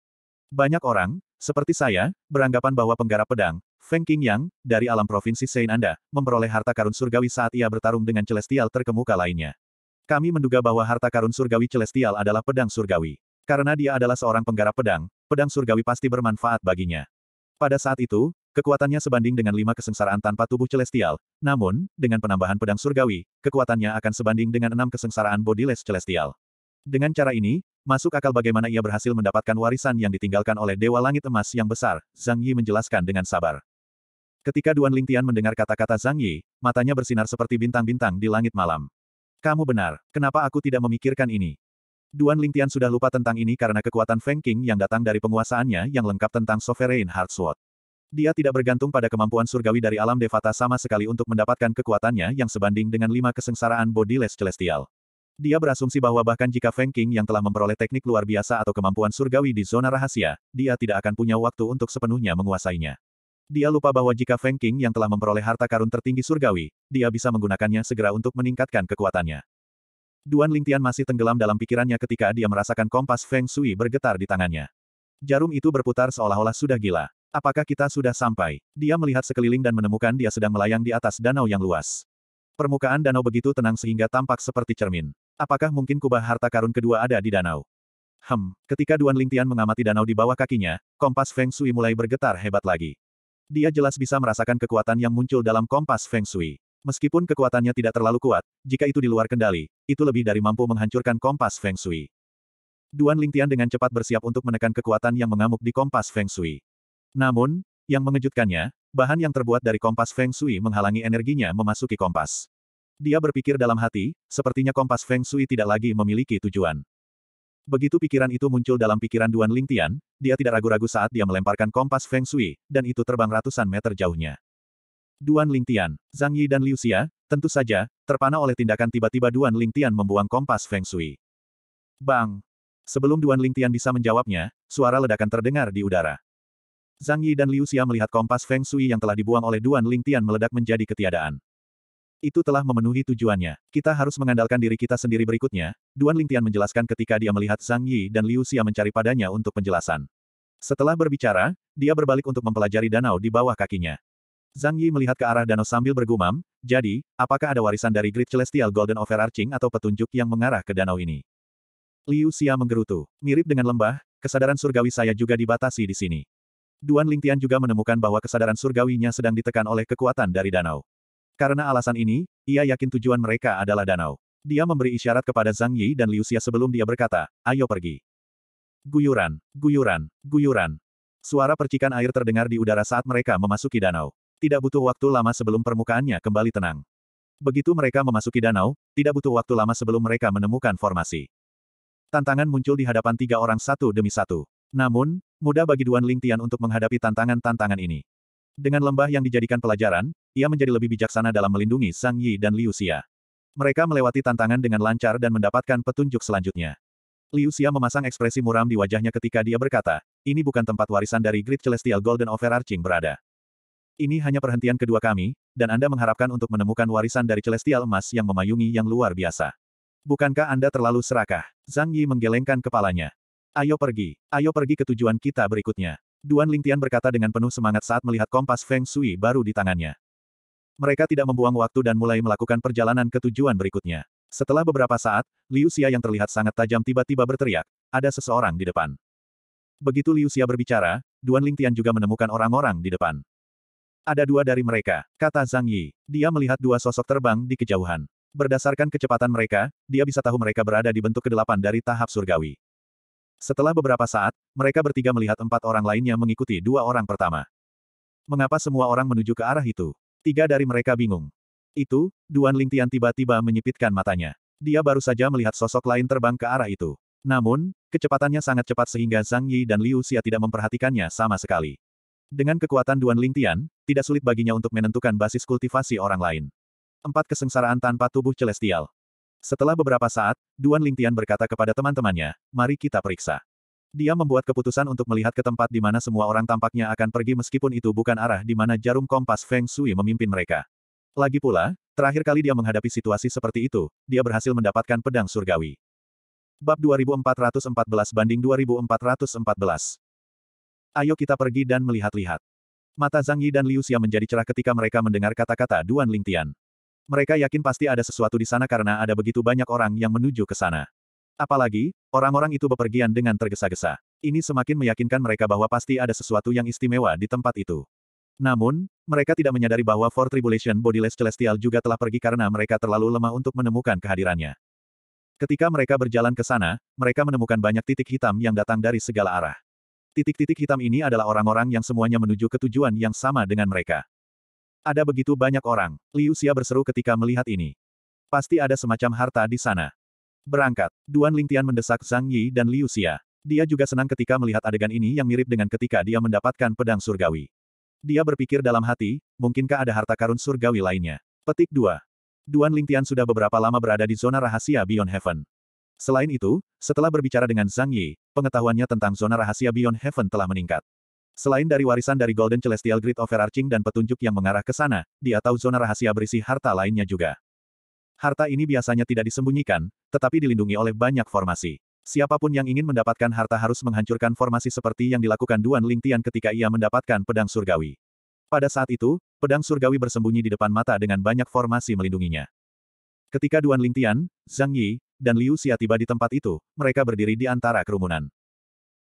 Banyak orang, seperti saya, beranggapan bahwa penggarap pedang, Feng Yang, dari alam provinsi Sein Anda, memperoleh harta karun surgawi saat ia bertarung dengan celestial terkemuka lainnya. Kami menduga bahwa harta karun surgawi celestial adalah pedang surgawi. Karena dia adalah seorang penggarap pedang, pedang surgawi pasti bermanfaat baginya. Pada saat itu, Kekuatannya sebanding dengan lima kesengsaraan tanpa tubuh celestial, namun, dengan penambahan pedang surgawi, kekuatannya akan sebanding dengan enam kesengsaraan bodiless celestial. Dengan cara ini, masuk akal bagaimana ia berhasil mendapatkan warisan yang ditinggalkan oleh Dewa Langit Emas yang besar, Zhang Yi menjelaskan dengan sabar. Ketika Duan Ling Tian mendengar kata-kata Zhang Yi, matanya bersinar seperti bintang-bintang di langit malam. Kamu benar, kenapa aku tidak memikirkan ini? Duan Ling Tian sudah lupa tentang ini karena kekuatan Feng King yang datang dari penguasaannya yang lengkap tentang Sovereign Heart Sword. Dia tidak bergantung pada kemampuan surgawi dari alam Devata sama sekali untuk mendapatkan kekuatannya yang sebanding dengan lima kesengsaraan bodiless celestial. Dia berasumsi bahwa bahkan jika Feng King yang telah memperoleh teknik luar biasa atau kemampuan surgawi di zona rahasia, dia tidak akan punya waktu untuk sepenuhnya menguasainya. Dia lupa bahwa jika Feng King yang telah memperoleh harta karun tertinggi surgawi, dia bisa menggunakannya segera untuk meningkatkan kekuatannya. Duan Lingtian masih tenggelam dalam pikirannya ketika dia merasakan kompas Feng Shui bergetar di tangannya. Jarum itu berputar seolah-olah sudah gila. Apakah kita sudah sampai? Dia melihat sekeliling dan menemukan dia sedang melayang di atas danau yang luas. Permukaan danau begitu tenang sehingga tampak seperti cermin. Apakah mungkin kubah harta karun kedua ada di danau? Hem, ketika Duan Lingtian mengamati danau di bawah kakinya, kompas Feng Shui mulai bergetar hebat lagi. Dia jelas bisa merasakan kekuatan yang muncul dalam kompas Feng Shui. Meskipun kekuatannya tidak terlalu kuat, jika itu di luar kendali, itu lebih dari mampu menghancurkan kompas Feng Shui. Duan Lingtian dengan cepat bersiap untuk menekan kekuatan yang mengamuk di kompas Feng Shui. Namun, yang mengejutkannya, bahan yang terbuat dari kompas Feng Shui menghalangi energinya memasuki kompas. Dia berpikir dalam hati, sepertinya kompas Feng Shui tidak lagi memiliki tujuan. Begitu pikiran itu muncul dalam pikiran Duan Lingtian, dia tidak ragu-ragu saat dia melemparkan kompas Feng Shui, dan itu terbang ratusan meter jauhnya. Duan Lingtian, Zhang Yi dan Liu Xia, tentu saja, terpana oleh tindakan tiba-tiba Duan Lingtian membuang kompas Feng Shui. Bang! Sebelum Duan Lingtian bisa menjawabnya, suara ledakan terdengar di udara. Zhang Yi dan Liu Xia melihat kompas Feng Shui yang telah dibuang oleh Duan Ling Tian meledak menjadi ketiadaan. Itu telah memenuhi tujuannya. Kita harus mengandalkan diri kita sendiri berikutnya, Duan Ling Tian menjelaskan ketika dia melihat Zhang Yi dan Liu Xia mencari padanya untuk penjelasan. Setelah berbicara, dia berbalik untuk mempelajari danau di bawah kakinya. Zhang Yi melihat ke arah danau sambil bergumam, jadi, apakah ada warisan dari Great Celestial Golden Overarching atau petunjuk yang mengarah ke danau ini? Liu Xia menggerutu. Mirip dengan lembah, kesadaran surgawi saya juga dibatasi di sini. Duan Lingtian juga menemukan bahwa kesadaran surgawinya sedang ditekan oleh kekuatan dari danau. Karena alasan ini, ia yakin tujuan mereka adalah danau. Dia memberi isyarat kepada Zhang Yi dan Liu Xia sebelum dia berkata, ayo pergi. Guyuran, guyuran, guyuran. Suara percikan air terdengar di udara saat mereka memasuki danau. Tidak butuh waktu lama sebelum permukaannya kembali tenang. Begitu mereka memasuki danau, tidak butuh waktu lama sebelum mereka menemukan formasi. Tantangan muncul di hadapan tiga orang satu demi satu. Namun, mudah bagi Duan Ling Tian untuk menghadapi tantangan-tantangan ini. Dengan lembah yang dijadikan pelajaran, ia menjadi lebih bijaksana dalam melindungi Sang Yi dan Liu Xia. Mereka melewati tantangan dengan lancar dan mendapatkan petunjuk selanjutnya. Liu Xia memasang ekspresi muram di wajahnya ketika dia berkata, ini bukan tempat warisan dari Great Celestial Golden Overarching berada. Ini hanya perhentian kedua kami, dan Anda mengharapkan untuk menemukan warisan dari Celestial Emas yang memayungi yang luar biasa. Bukankah Anda terlalu serakah? Zhang Yi menggelengkan kepalanya. Ayo pergi, ayo pergi ke tujuan kita berikutnya. Duan Lingtian berkata dengan penuh semangat saat melihat kompas Feng Shui baru di tangannya. Mereka tidak membuang waktu dan mulai melakukan perjalanan ke tujuan berikutnya. Setelah beberapa saat, Liu Xia yang terlihat sangat tajam tiba-tiba berteriak, ada seseorang di depan. Begitu Liu Xia berbicara, Duan Lingtian juga menemukan orang-orang di depan. Ada dua dari mereka, kata Zhang Yi. Dia melihat dua sosok terbang di kejauhan. Berdasarkan kecepatan mereka, dia bisa tahu mereka berada di bentuk kedelapan dari tahap surgawi. Setelah beberapa saat, mereka bertiga melihat empat orang lainnya mengikuti dua orang pertama. Mengapa semua orang menuju ke arah itu? Tiga dari mereka bingung. Itu, Duan Lingtian tiba-tiba menyipitkan matanya. Dia baru saja melihat sosok lain terbang ke arah itu. Namun, kecepatannya sangat cepat sehingga Zhang Yi dan Liu Xia tidak memperhatikannya sama sekali. Dengan kekuatan Duan Lingtian, tidak sulit baginya untuk menentukan basis kultivasi orang lain. Empat kesengsaraan tanpa tubuh celestial. Setelah beberapa saat, Duan Lingtian berkata kepada teman-temannya, mari kita periksa. Dia membuat keputusan untuk melihat ke tempat di mana semua orang tampaknya akan pergi meskipun itu bukan arah di mana jarum kompas Feng Shui memimpin mereka. Lagi pula, terakhir kali dia menghadapi situasi seperti itu, dia berhasil mendapatkan pedang surgawi. Bab 2414 banding 2414 Ayo kita pergi dan melihat-lihat. Mata Zhang Yi dan Liu Xia menjadi cerah ketika mereka mendengar kata-kata Duan Lingtian. Mereka yakin pasti ada sesuatu di sana karena ada begitu banyak orang yang menuju ke sana. Apalagi, orang-orang itu bepergian dengan tergesa-gesa. Ini semakin meyakinkan mereka bahwa pasti ada sesuatu yang istimewa di tempat itu. Namun, mereka tidak menyadari bahwa Four Tribulation Bodiless Celestial juga telah pergi karena mereka terlalu lemah untuk menemukan kehadirannya. Ketika mereka berjalan ke sana, mereka menemukan banyak titik hitam yang datang dari segala arah. Titik-titik hitam ini adalah orang-orang yang semuanya menuju ke tujuan yang sama dengan mereka. Ada begitu banyak orang, Liu Xia berseru ketika melihat ini. Pasti ada semacam harta di sana. Berangkat, Duan Lingtian mendesak Zhang Yi dan Liu Xia. Dia juga senang ketika melihat adegan ini yang mirip dengan ketika dia mendapatkan pedang surgawi. Dia berpikir dalam hati, mungkinkah ada harta karun surgawi lainnya? Petik 2. Duan Lingtian sudah beberapa lama berada di zona rahasia Beyond Heaven. Selain itu, setelah berbicara dengan Zhang Yi, pengetahuannya tentang zona rahasia Beyond Heaven telah meningkat. Selain dari warisan dari Golden Celestial Grid Overarching dan petunjuk yang mengarah ke sana, dia tahu zona rahasia berisi harta lainnya juga. Harta ini biasanya tidak disembunyikan, tetapi dilindungi oleh banyak formasi. Siapapun yang ingin mendapatkan harta harus menghancurkan formasi seperti yang dilakukan Duan Ling Tian ketika ia mendapatkan pedang surgawi. Pada saat itu, pedang surgawi bersembunyi di depan mata dengan banyak formasi melindunginya. Ketika Duan Ling Tian, Zhang Yi, dan Liu Xia tiba di tempat itu, mereka berdiri di antara kerumunan.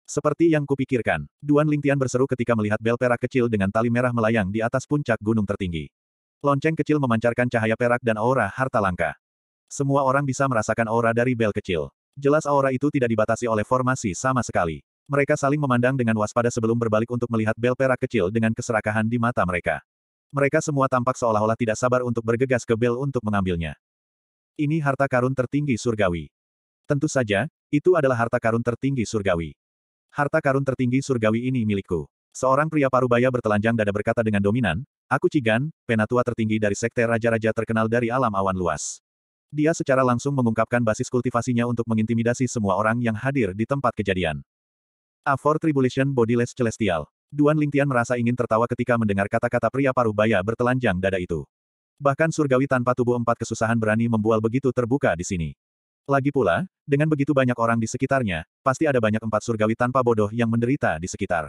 Seperti yang kupikirkan, Duan Lingtian berseru ketika melihat bel perak kecil dengan tali merah melayang di atas puncak gunung tertinggi. Lonceng kecil memancarkan cahaya perak dan aura harta langka. Semua orang bisa merasakan aura dari bel kecil. Jelas aura itu tidak dibatasi oleh formasi sama sekali. Mereka saling memandang dengan waspada sebelum berbalik untuk melihat bel perak kecil dengan keserakahan di mata mereka. Mereka semua tampak seolah-olah tidak sabar untuk bergegas ke bel untuk mengambilnya. Ini harta karun tertinggi surgawi. Tentu saja, itu adalah harta karun tertinggi surgawi. Harta karun tertinggi surgawi ini milikku. Seorang pria parubaya bertelanjang dada berkata dengan dominan, Aku Cigan, penatua tertinggi dari sekte raja-raja terkenal dari alam awan luas. Dia secara langsung mengungkapkan basis kultivasinya untuk mengintimidasi semua orang yang hadir di tempat kejadian. a for Tribulation Bodiless Celestial. Duan Lingtian merasa ingin tertawa ketika mendengar kata-kata pria parubaya bertelanjang dada itu. Bahkan surgawi tanpa tubuh empat kesusahan berani membual begitu terbuka di sini. Lagi pula, dengan begitu banyak orang di sekitarnya, pasti ada banyak empat surgawi tanpa bodoh yang menderita di sekitar.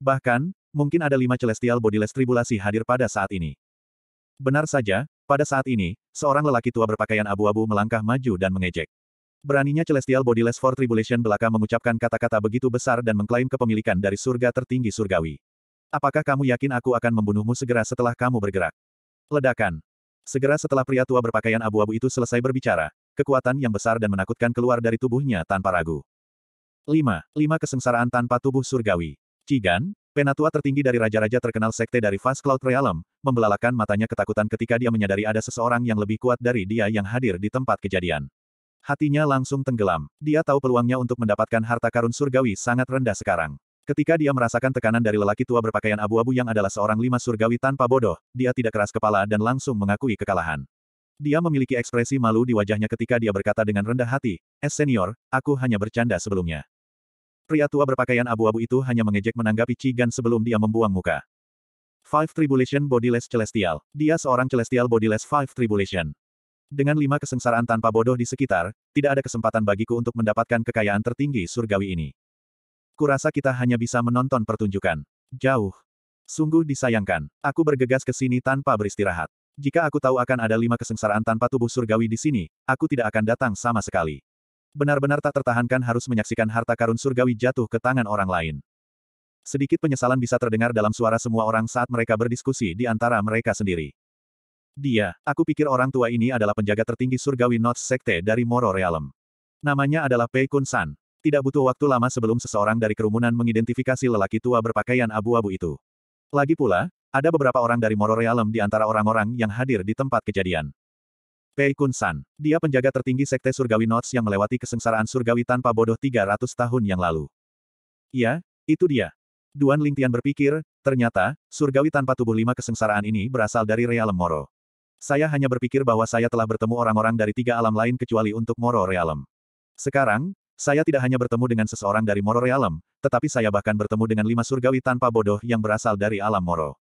Bahkan, mungkin ada lima celestial bodiless tribulasi hadir pada saat ini. Benar saja, pada saat ini, seorang lelaki tua berpakaian abu-abu melangkah maju dan mengejek. Beraninya Celestial Bodiless for Tribulation belaka mengucapkan kata-kata begitu besar dan mengklaim kepemilikan dari surga tertinggi surgawi. Apakah kamu yakin aku akan membunuhmu segera setelah kamu bergerak? Ledakan. Segera setelah pria tua berpakaian abu-abu itu selesai berbicara, kekuatan yang besar dan menakutkan keluar dari tubuhnya tanpa ragu. 5. Lima kesengsaraan tanpa tubuh surgawi. Cigan, penatua tertinggi dari raja-raja terkenal sekte dari Fast Cloud Realm, membelalakan matanya ketakutan ketika dia menyadari ada seseorang yang lebih kuat dari dia yang hadir di tempat kejadian. Hatinya langsung tenggelam. Dia tahu peluangnya untuk mendapatkan harta karun surgawi sangat rendah sekarang. Ketika dia merasakan tekanan dari lelaki tua berpakaian abu-abu yang adalah seorang lima surgawi tanpa bodoh, dia tidak keras kepala dan langsung mengakui kekalahan. Dia memiliki ekspresi malu di wajahnya ketika dia berkata dengan rendah hati, Es eh, senior, aku hanya bercanda sebelumnya. Pria tua berpakaian abu-abu itu hanya mengejek menanggapi Cigan sebelum dia membuang muka. Five Tribulation Bodiless Celestial. Dia seorang Celestial Bodiless Five Tribulation. Dengan lima kesengsaraan tanpa bodoh di sekitar, tidak ada kesempatan bagiku untuk mendapatkan kekayaan tertinggi surgawi ini. Kurasa kita hanya bisa menonton pertunjukan. Jauh. Sungguh disayangkan. Aku bergegas ke sini tanpa beristirahat. Jika aku tahu akan ada lima kesengsaraan tanpa tubuh surgawi di sini, aku tidak akan datang sama sekali. Benar-benar tak tertahankan harus menyaksikan harta karun surgawi jatuh ke tangan orang lain. Sedikit penyesalan bisa terdengar dalam suara semua orang saat mereka berdiskusi di antara mereka sendiri. Dia, aku pikir orang tua ini adalah penjaga tertinggi surgawi Notch Sekte dari Moro Realm. Namanya adalah Pei Kun San. Tidak butuh waktu lama sebelum seseorang dari kerumunan mengidentifikasi lelaki tua berpakaian abu-abu itu. Lagi pula, ada beberapa orang dari Moro Realm di antara orang-orang yang hadir di tempat kejadian. Pei Kun San. Dia penjaga tertinggi Sekte Surgawi Notes yang melewati kesengsaraan surgawi tanpa bodoh 300 tahun yang lalu. Ya, itu dia. Duan Ling Tian berpikir, ternyata, surgawi tanpa tubuh lima kesengsaraan ini berasal dari Realm Moro. Saya hanya berpikir bahwa saya telah bertemu orang-orang dari tiga alam lain kecuali untuk Moro Realm. Sekarang, saya tidak hanya bertemu dengan seseorang dari Moro Realm, tetapi saya bahkan bertemu dengan lima surgawi tanpa bodoh yang berasal dari alam Moro.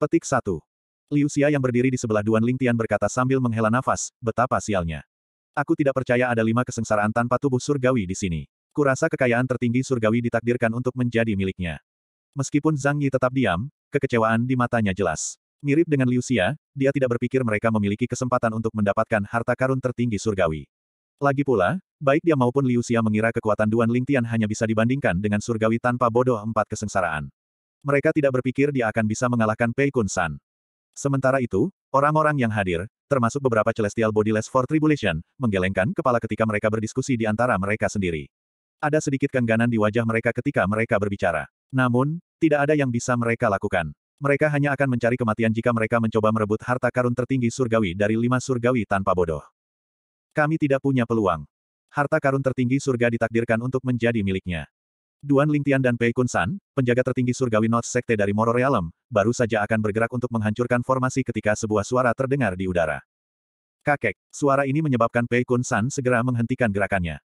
Petik 1. Liu Xia yang berdiri di sebelah Duan Lingtian berkata sambil menghela nafas, betapa sialnya. Aku tidak percaya ada lima kesengsaraan tanpa tubuh surgawi di sini. Kurasa kekayaan tertinggi surgawi ditakdirkan untuk menjadi miliknya. Meskipun Zhang Yi tetap diam, kekecewaan di matanya jelas. Mirip dengan Liu Xia, dia tidak berpikir mereka memiliki kesempatan untuk mendapatkan harta karun tertinggi surgawi. Lagi pula, baik dia maupun Liu Xia mengira kekuatan Duan Lingtian hanya bisa dibandingkan dengan surgawi tanpa bodoh empat kesengsaraan. Mereka tidak berpikir dia akan bisa mengalahkan Pei Kun San. Sementara itu, orang-orang yang hadir, termasuk beberapa Celestial Bodiless for Tribulation, menggelengkan kepala ketika mereka berdiskusi di antara mereka sendiri. Ada sedikit kengganan di wajah mereka ketika mereka berbicara. Namun, tidak ada yang bisa mereka lakukan. Mereka hanya akan mencari kematian jika mereka mencoba merebut harta karun tertinggi surgawi dari lima surgawi tanpa bodoh. Kami tidak punya peluang. Harta karun tertinggi surga ditakdirkan untuk menjadi miliknya. Duan Lingtian dan Pei Kunsan, penjaga tertinggi surgawi North Sekte dari Moro Realm, baru saja akan bergerak untuk menghancurkan formasi ketika sebuah suara terdengar di udara. Kakek, suara ini menyebabkan Pei Kunsan segera menghentikan gerakannya.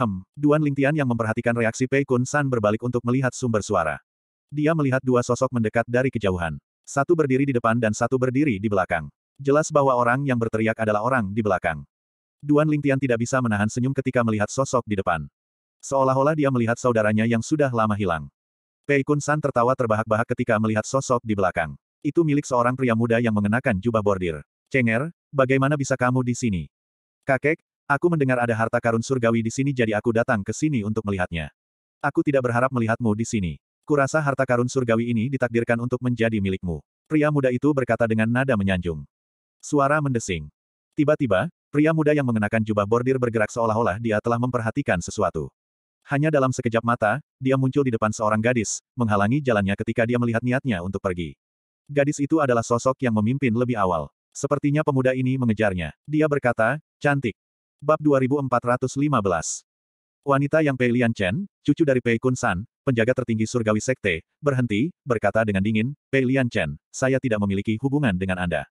Hem, Duan Lingtian yang memperhatikan reaksi Pei Kunsan berbalik untuk melihat sumber suara. Dia melihat dua sosok mendekat dari kejauhan. Satu berdiri di depan dan satu berdiri di belakang. Jelas bahwa orang yang berteriak adalah orang di belakang. Duan Lingtian tidak bisa menahan senyum ketika melihat sosok di depan. Seolah-olah dia melihat saudaranya yang sudah lama hilang. Pei Kun San tertawa terbahak-bahak ketika melihat sosok di belakang. Itu milik seorang pria muda yang mengenakan jubah bordir. Cenger, bagaimana bisa kamu di sini? Kakek, aku mendengar ada harta karun surgawi di sini jadi aku datang ke sini untuk melihatnya. Aku tidak berharap melihatmu di sini. Kurasa harta karun surgawi ini ditakdirkan untuk menjadi milikmu. Pria muda itu berkata dengan nada menyanjung. Suara mendesing. Tiba-tiba, pria muda yang mengenakan jubah bordir bergerak seolah-olah dia telah memperhatikan sesuatu. Hanya dalam sekejap mata, dia muncul di depan seorang gadis, menghalangi jalannya ketika dia melihat niatnya untuk pergi. Gadis itu adalah sosok yang memimpin lebih awal. Sepertinya pemuda ini mengejarnya. Dia berkata, cantik. Bab 2415 Wanita yang Pei Lian Chen, cucu dari Pei Kun San, penjaga tertinggi surgawi sekte, berhenti, berkata dengan dingin, Pei Lian Chen, saya tidak memiliki hubungan dengan Anda.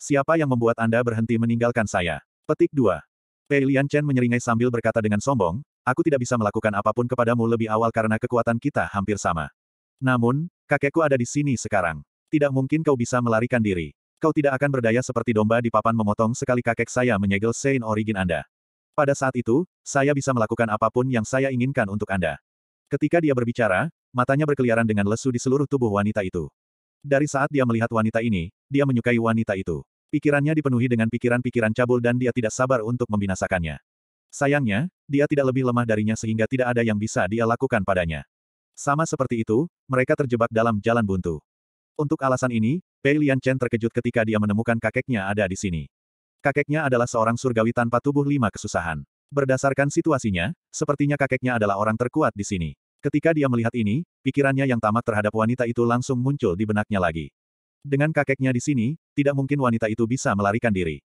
Siapa yang membuat Anda berhenti meninggalkan saya? Petik 2. Pei Lian Chen menyeringai sambil berkata dengan sombong, aku tidak bisa melakukan apapun kepadamu lebih awal karena kekuatan kita hampir sama. Namun, kakekku ada di sini sekarang. Tidak mungkin kau bisa melarikan diri. Kau tidak akan berdaya seperti domba di papan memotong sekali kakek saya menyegel Saint Origin Anda. Pada saat itu, saya bisa melakukan apapun yang saya inginkan untuk Anda. Ketika dia berbicara, matanya berkeliaran dengan lesu di seluruh tubuh wanita itu. Dari saat dia melihat wanita ini, dia menyukai wanita itu. Pikirannya dipenuhi dengan pikiran-pikiran cabul dan dia tidak sabar untuk membinasakannya. Sayangnya, dia tidak lebih lemah darinya sehingga tidak ada yang bisa dia lakukan padanya. Sama seperti itu, mereka terjebak dalam jalan buntu. Untuk alasan ini, Pei Lian Chen terkejut ketika dia menemukan kakeknya ada di sini. Kakeknya adalah seorang surgawi tanpa tubuh lima kesusahan. Berdasarkan situasinya, sepertinya kakeknya adalah orang terkuat di sini. Ketika dia melihat ini, pikirannya yang tamak terhadap wanita itu langsung muncul di benaknya lagi. Dengan kakeknya di sini, tidak mungkin wanita itu bisa melarikan diri.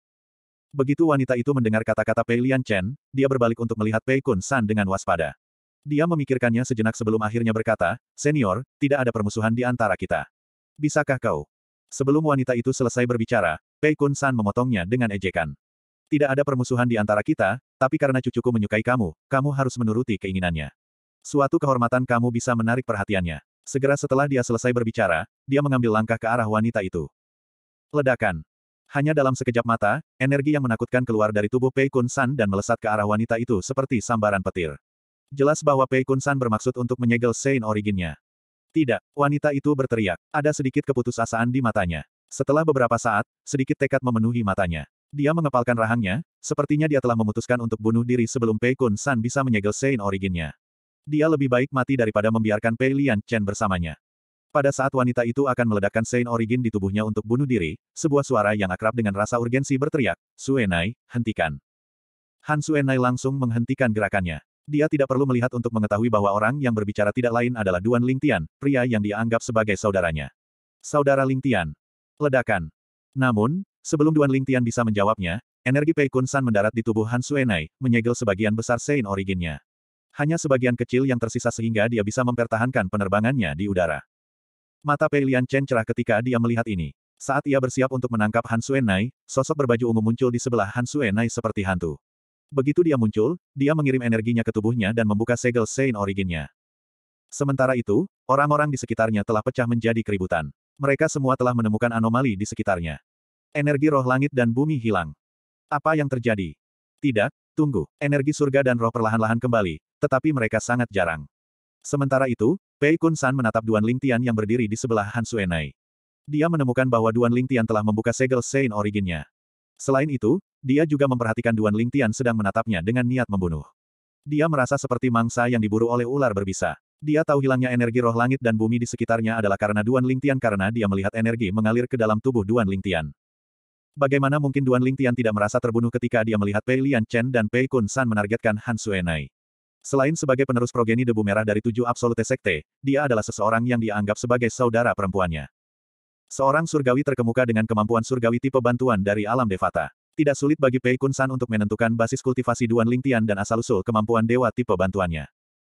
Begitu wanita itu mendengar kata-kata Pei Lian Chen, dia berbalik untuk melihat Pei Kun San dengan waspada. Dia memikirkannya sejenak sebelum akhirnya berkata, Senior, tidak ada permusuhan di antara kita. Bisakah kau? Sebelum wanita itu selesai berbicara, Pei Kun San memotongnya dengan ejekan. Tidak ada permusuhan di antara kita, tapi karena cucuku menyukai kamu, kamu harus menuruti keinginannya. Suatu kehormatan kamu bisa menarik perhatiannya. Segera setelah dia selesai berbicara, dia mengambil langkah ke arah wanita itu. Ledakan. Hanya dalam sekejap mata, energi yang menakutkan keluar dari tubuh Pei Kun San dan melesat ke arah wanita itu seperti sambaran petir. Jelas bahwa Pei Kun San bermaksud untuk menyegel Saint Originnya. Tidak, wanita itu berteriak. Ada sedikit keputusasaan di matanya. Setelah beberapa saat, sedikit tekad memenuhi matanya. Dia mengepalkan rahangnya, sepertinya dia telah memutuskan untuk bunuh diri sebelum Pei Kun San bisa menyegel Saint Originnya. Dia lebih baik mati daripada membiarkan Pei Lian Chen bersamanya. Pada saat wanita itu akan meledakkan Saint Origin di tubuhnya untuk bunuh diri, sebuah suara yang akrab dengan rasa urgensi berteriak, Suenai, hentikan. Han Suenai langsung menghentikan gerakannya. Dia tidak perlu melihat untuk mengetahui bahwa orang yang berbicara tidak lain adalah Duan Lingtian, pria yang dianggap sebagai saudaranya. Saudara Lingtian. Ledakan. Namun, sebelum Duan Lingtian bisa menjawabnya, energi Pei Kun San mendarat di tubuh Han Suenai, menyegel sebagian besar Sein originnya. Hanya sebagian kecil yang tersisa sehingga dia bisa mempertahankan penerbangannya di udara. Mata Pei Lian Chen cerah ketika dia melihat ini. Saat ia bersiap untuk menangkap Han Nai, sosok berbaju ungu muncul di sebelah Han Nai seperti hantu. Begitu dia muncul, dia mengirim energinya ke tubuhnya dan membuka segel Sein Originnya. Sementara itu, orang-orang di sekitarnya telah pecah menjadi keributan. Mereka semua telah menemukan anomali di sekitarnya. Energi roh langit dan bumi hilang. Apa yang terjadi? Tidak, tunggu. Energi surga dan roh perlahan-lahan kembali, tetapi mereka sangat jarang. Sementara itu, Pei Kun San menatap Duan Ling Tian yang berdiri di sebelah Han Suenai. Dia menemukan bahwa Duan Ling Tian telah membuka segel Sein Originnya. Selain itu, dia juga memperhatikan Duan Ling Tian sedang menatapnya dengan niat membunuh. Dia merasa seperti mangsa yang diburu oleh ular berbisa. Dia tahu hilangnya energi roh langit dan bumi di sekitarnya adalah karena Duan Ling Tian karena dia melihat energi mengalir ke dalam tubuh Duan Ling Tian. Bagaimana mungkin Duan Ling Tian tidak merasa terbunuh ketika dia melihat Pei Lian Chen dan Pei Kun San menargetkan Han Suenai? Selain sebagai penerus progeni debu merah dari tujuh absolute sekte, dia adalah seseorang yang dianggap sebagai saudara perempuannya. Seorang surgawi terkemuka dengan kemampuan surgawi tipe bantuan dari alam devata. Tidak sulit bagi Pei Kun San untuk menentukan basis kultivasi Duan Lingtian dan asal-usul kemampuan dewa tipe bantuannya.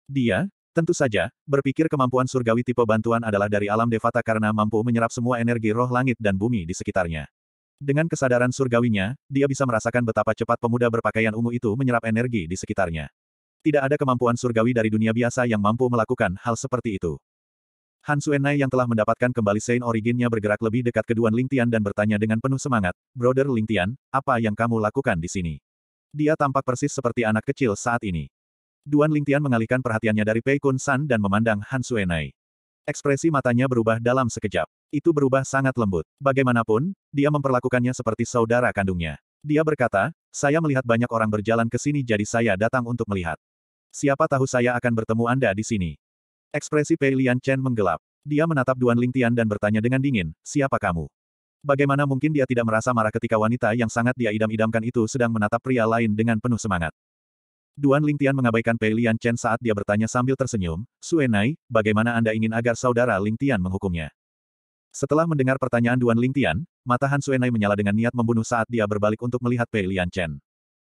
Dia, tentu saja, berpikir kemampuan surgawi tipe bantuan adalah dari alam devata karena mampu menyerap semua energi roh langit dan bumi di sekitarnya. Dengan kesadaran surgawinya, dia bisa merasakan betapa cepat pemuda berpakaian ungu itu menyerap energi di sekitarnya. Tidak ada kemampuan surgawi dari dunia biasa yang mampu melakukan hal seperti itu. Han Suenai yang telah mendapatkan kembali Sein Originnya bergerak lebih dekat ke Ling Tian dan bertanya dengan penuh semangat, Brother Ling Tian, apa yang kamu lakukan di sini? Dia tampak persis seperti anak kecil saat ini. Duan Ling Tian mengalihkan perhatiannya dari Pei Kun San dan memandang Han Suenai. Ekspresi matanya berubah dalam sekejap. Itu berubah sangat lembut. Bagaimanapun, dia memperlakukannya seperti saudara kandungnya. Dia berkata, saya melihat banyak orang berjalan ke sini jadi saya datang untuk melihat. Siapa tahu saya akan bertemu Anda di sini. Ekspresi Pei Lian Chen menggelap. Dia menatap Duan Ling Tian dan bertanya dengan dingin, siapa kamu? Bagaimana mungkin dia tidak merasa marah ketika wanita yang sangat dia idam-idamkan itu sedang menatap pria lain dengan penuh semangat? Duan Ling Tian mengabaikan Pei Lian Chen saat dia bertanya sambil tersenyum, Suenai, bagaimana Anda ingin agar saudara Ling Tian menghukumnya? Setelah mendengar pertanyaan Duan Ling Tian, mata Han Suenai menyala dengan niat membunuh saat dia berbalik untuk melihat Pei Lian Chen.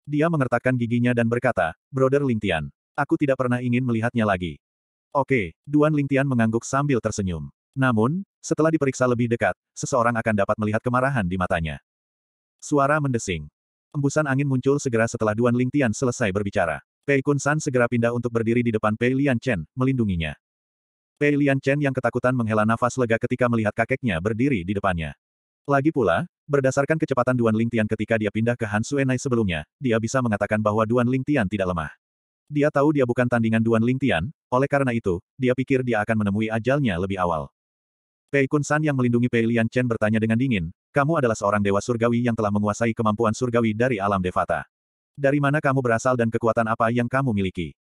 Dia mengertakkan giginya dan berkata, Brother Ling Tian. Aku tidak pernah ingin melihatnya lagi. Oke, Duan Lingtian mengangguk sambil tersenyum. Namun, setelah diperiksa lebih dekat, seseorang akan dapat melihat kemarahan di matanya. Suara mendesing. Embusan angin muncul segera setelah Duan Lingtian selesai berbicara. Pei Kun San segera pindah untuk berdiri di depan Pei Lian Chen, melindunginya. Pei Lian Chen yang ketakutan menghela nafas lega ketika melihat kakeknya berdiri di depannya. Lagi pula, berdasarkan kecepatan Duan Lingtian ketika dia pindah ke Han Suenai sebelumnya, dia bisa mengatakan bahwa Duan Lingtian tidak lemah. Dia tahu dia bukan tandingan Duan Lingtian, oleh karena itu, dia pikir dia akan menemui ajalnya lebih awal. Pei Kun San yang melindungi Pei Lian Chen bertanya dengan dingin, kamu adalah seorang dewa surgawi yang telah menguasai kemampuan surgawi dari alam devata. Dari mana kamu berasal dan kekuatan apa yang kamu miliki?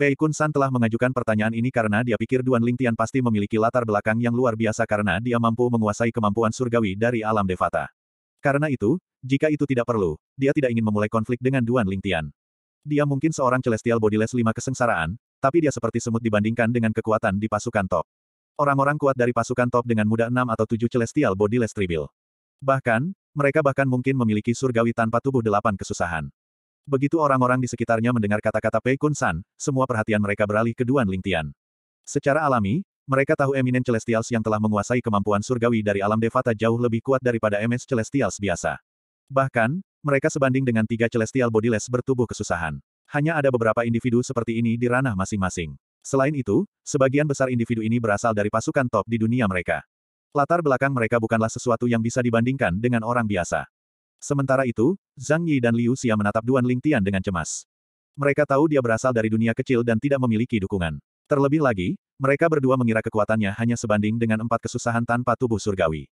Pei Kun San telah mengajukan pertanyaan ini karena dia pikir Duan Lingtian pasti memiliki latar belakang yang luar biasa karena dia mampu menguasai kemampuan surgawi dari alam devata. Karena itu, jika itu tidak perlu, dia tidak ingin memulai konflik dengan Duan Lingtian. Dia mungkin seorang Celestial Bodiless lima kesengsaraan, tapi dia seperti semut dibandingkan dengan kekuatan di pasukan top. Orang-orang kuat dari pasukan top dengan mudah enam atau tujuh Celestial Bodiless Tribil. Bahkan, mereka bahkan mungkin memiliki surgawi tanpa tubuh delapan kesusahan. Begitu orang-orang di sekitarnya mendengar kata-kata Pei Kun San, semua perhatian mereka beralih ke Duan Lingtian. Secara alami, mereka tahu eminen Celestials yang telah menguasai kemampuan surgawi dari alam Devata jauh lebih kuat daripada MS Celestials biasa. Bahkan, mereka sebanding dengan tiga celestial bodiless bertubuh kesusahan. Hanya ada beberapa individu seperti ini di ranah masing-masing. Selain itu, sebagian besar individu ini berasal dari pasukan top di dunia mereka. Latar belakang mereka bukanlah sesuatu yang bisa dibandingkan dengan orang biasa. Sementara itu, Zhang Yi dan Liu Xia menatap Duan Ling Tian dengan cemas. Mereka tahu dia berasal dari dunia kecil dan tidak memiliki dukungan. Terlebih lagi, mereka berdua mengira kekuatannya hanya sebanding dengan empat kesusahan tanpa tubuh surgawi.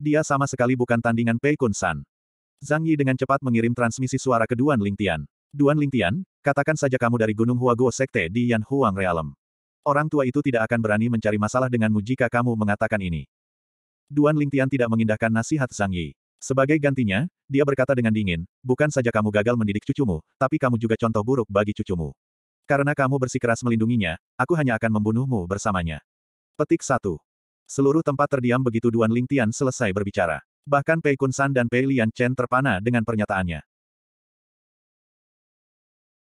Dia sama sekali bukan tandingan Pei Kun San. Zhang Yi dengan cepat mengirim transmisi suara ke Duan Lingtian. Duan Lingtian, katakan saja kamu dari Gunung Huaguo Sekte di Yan Huang Realm. Orang tua itu tidak akan berani mencari masalah denganmu jika kamu mengatakan ini. Duan Lingtian tidak mengindahkan nasihat Zhang Yi. Sebagai gantinya, dia berkata dengan dingin, bukan saja kamu gagal mendidik cucumu, tapi kamu juga contoh buruk bagi cucumu. Karena kamu bersikeras melindunginya, aku hanya akan membunuhmu bersamanya. Petik 1. Seluruh tempat terdiam begitu Duan Lingtian
selesai berbicara. Bahkan Pei Kun dan Pei Lian Chen terpana dengan pernyataannya.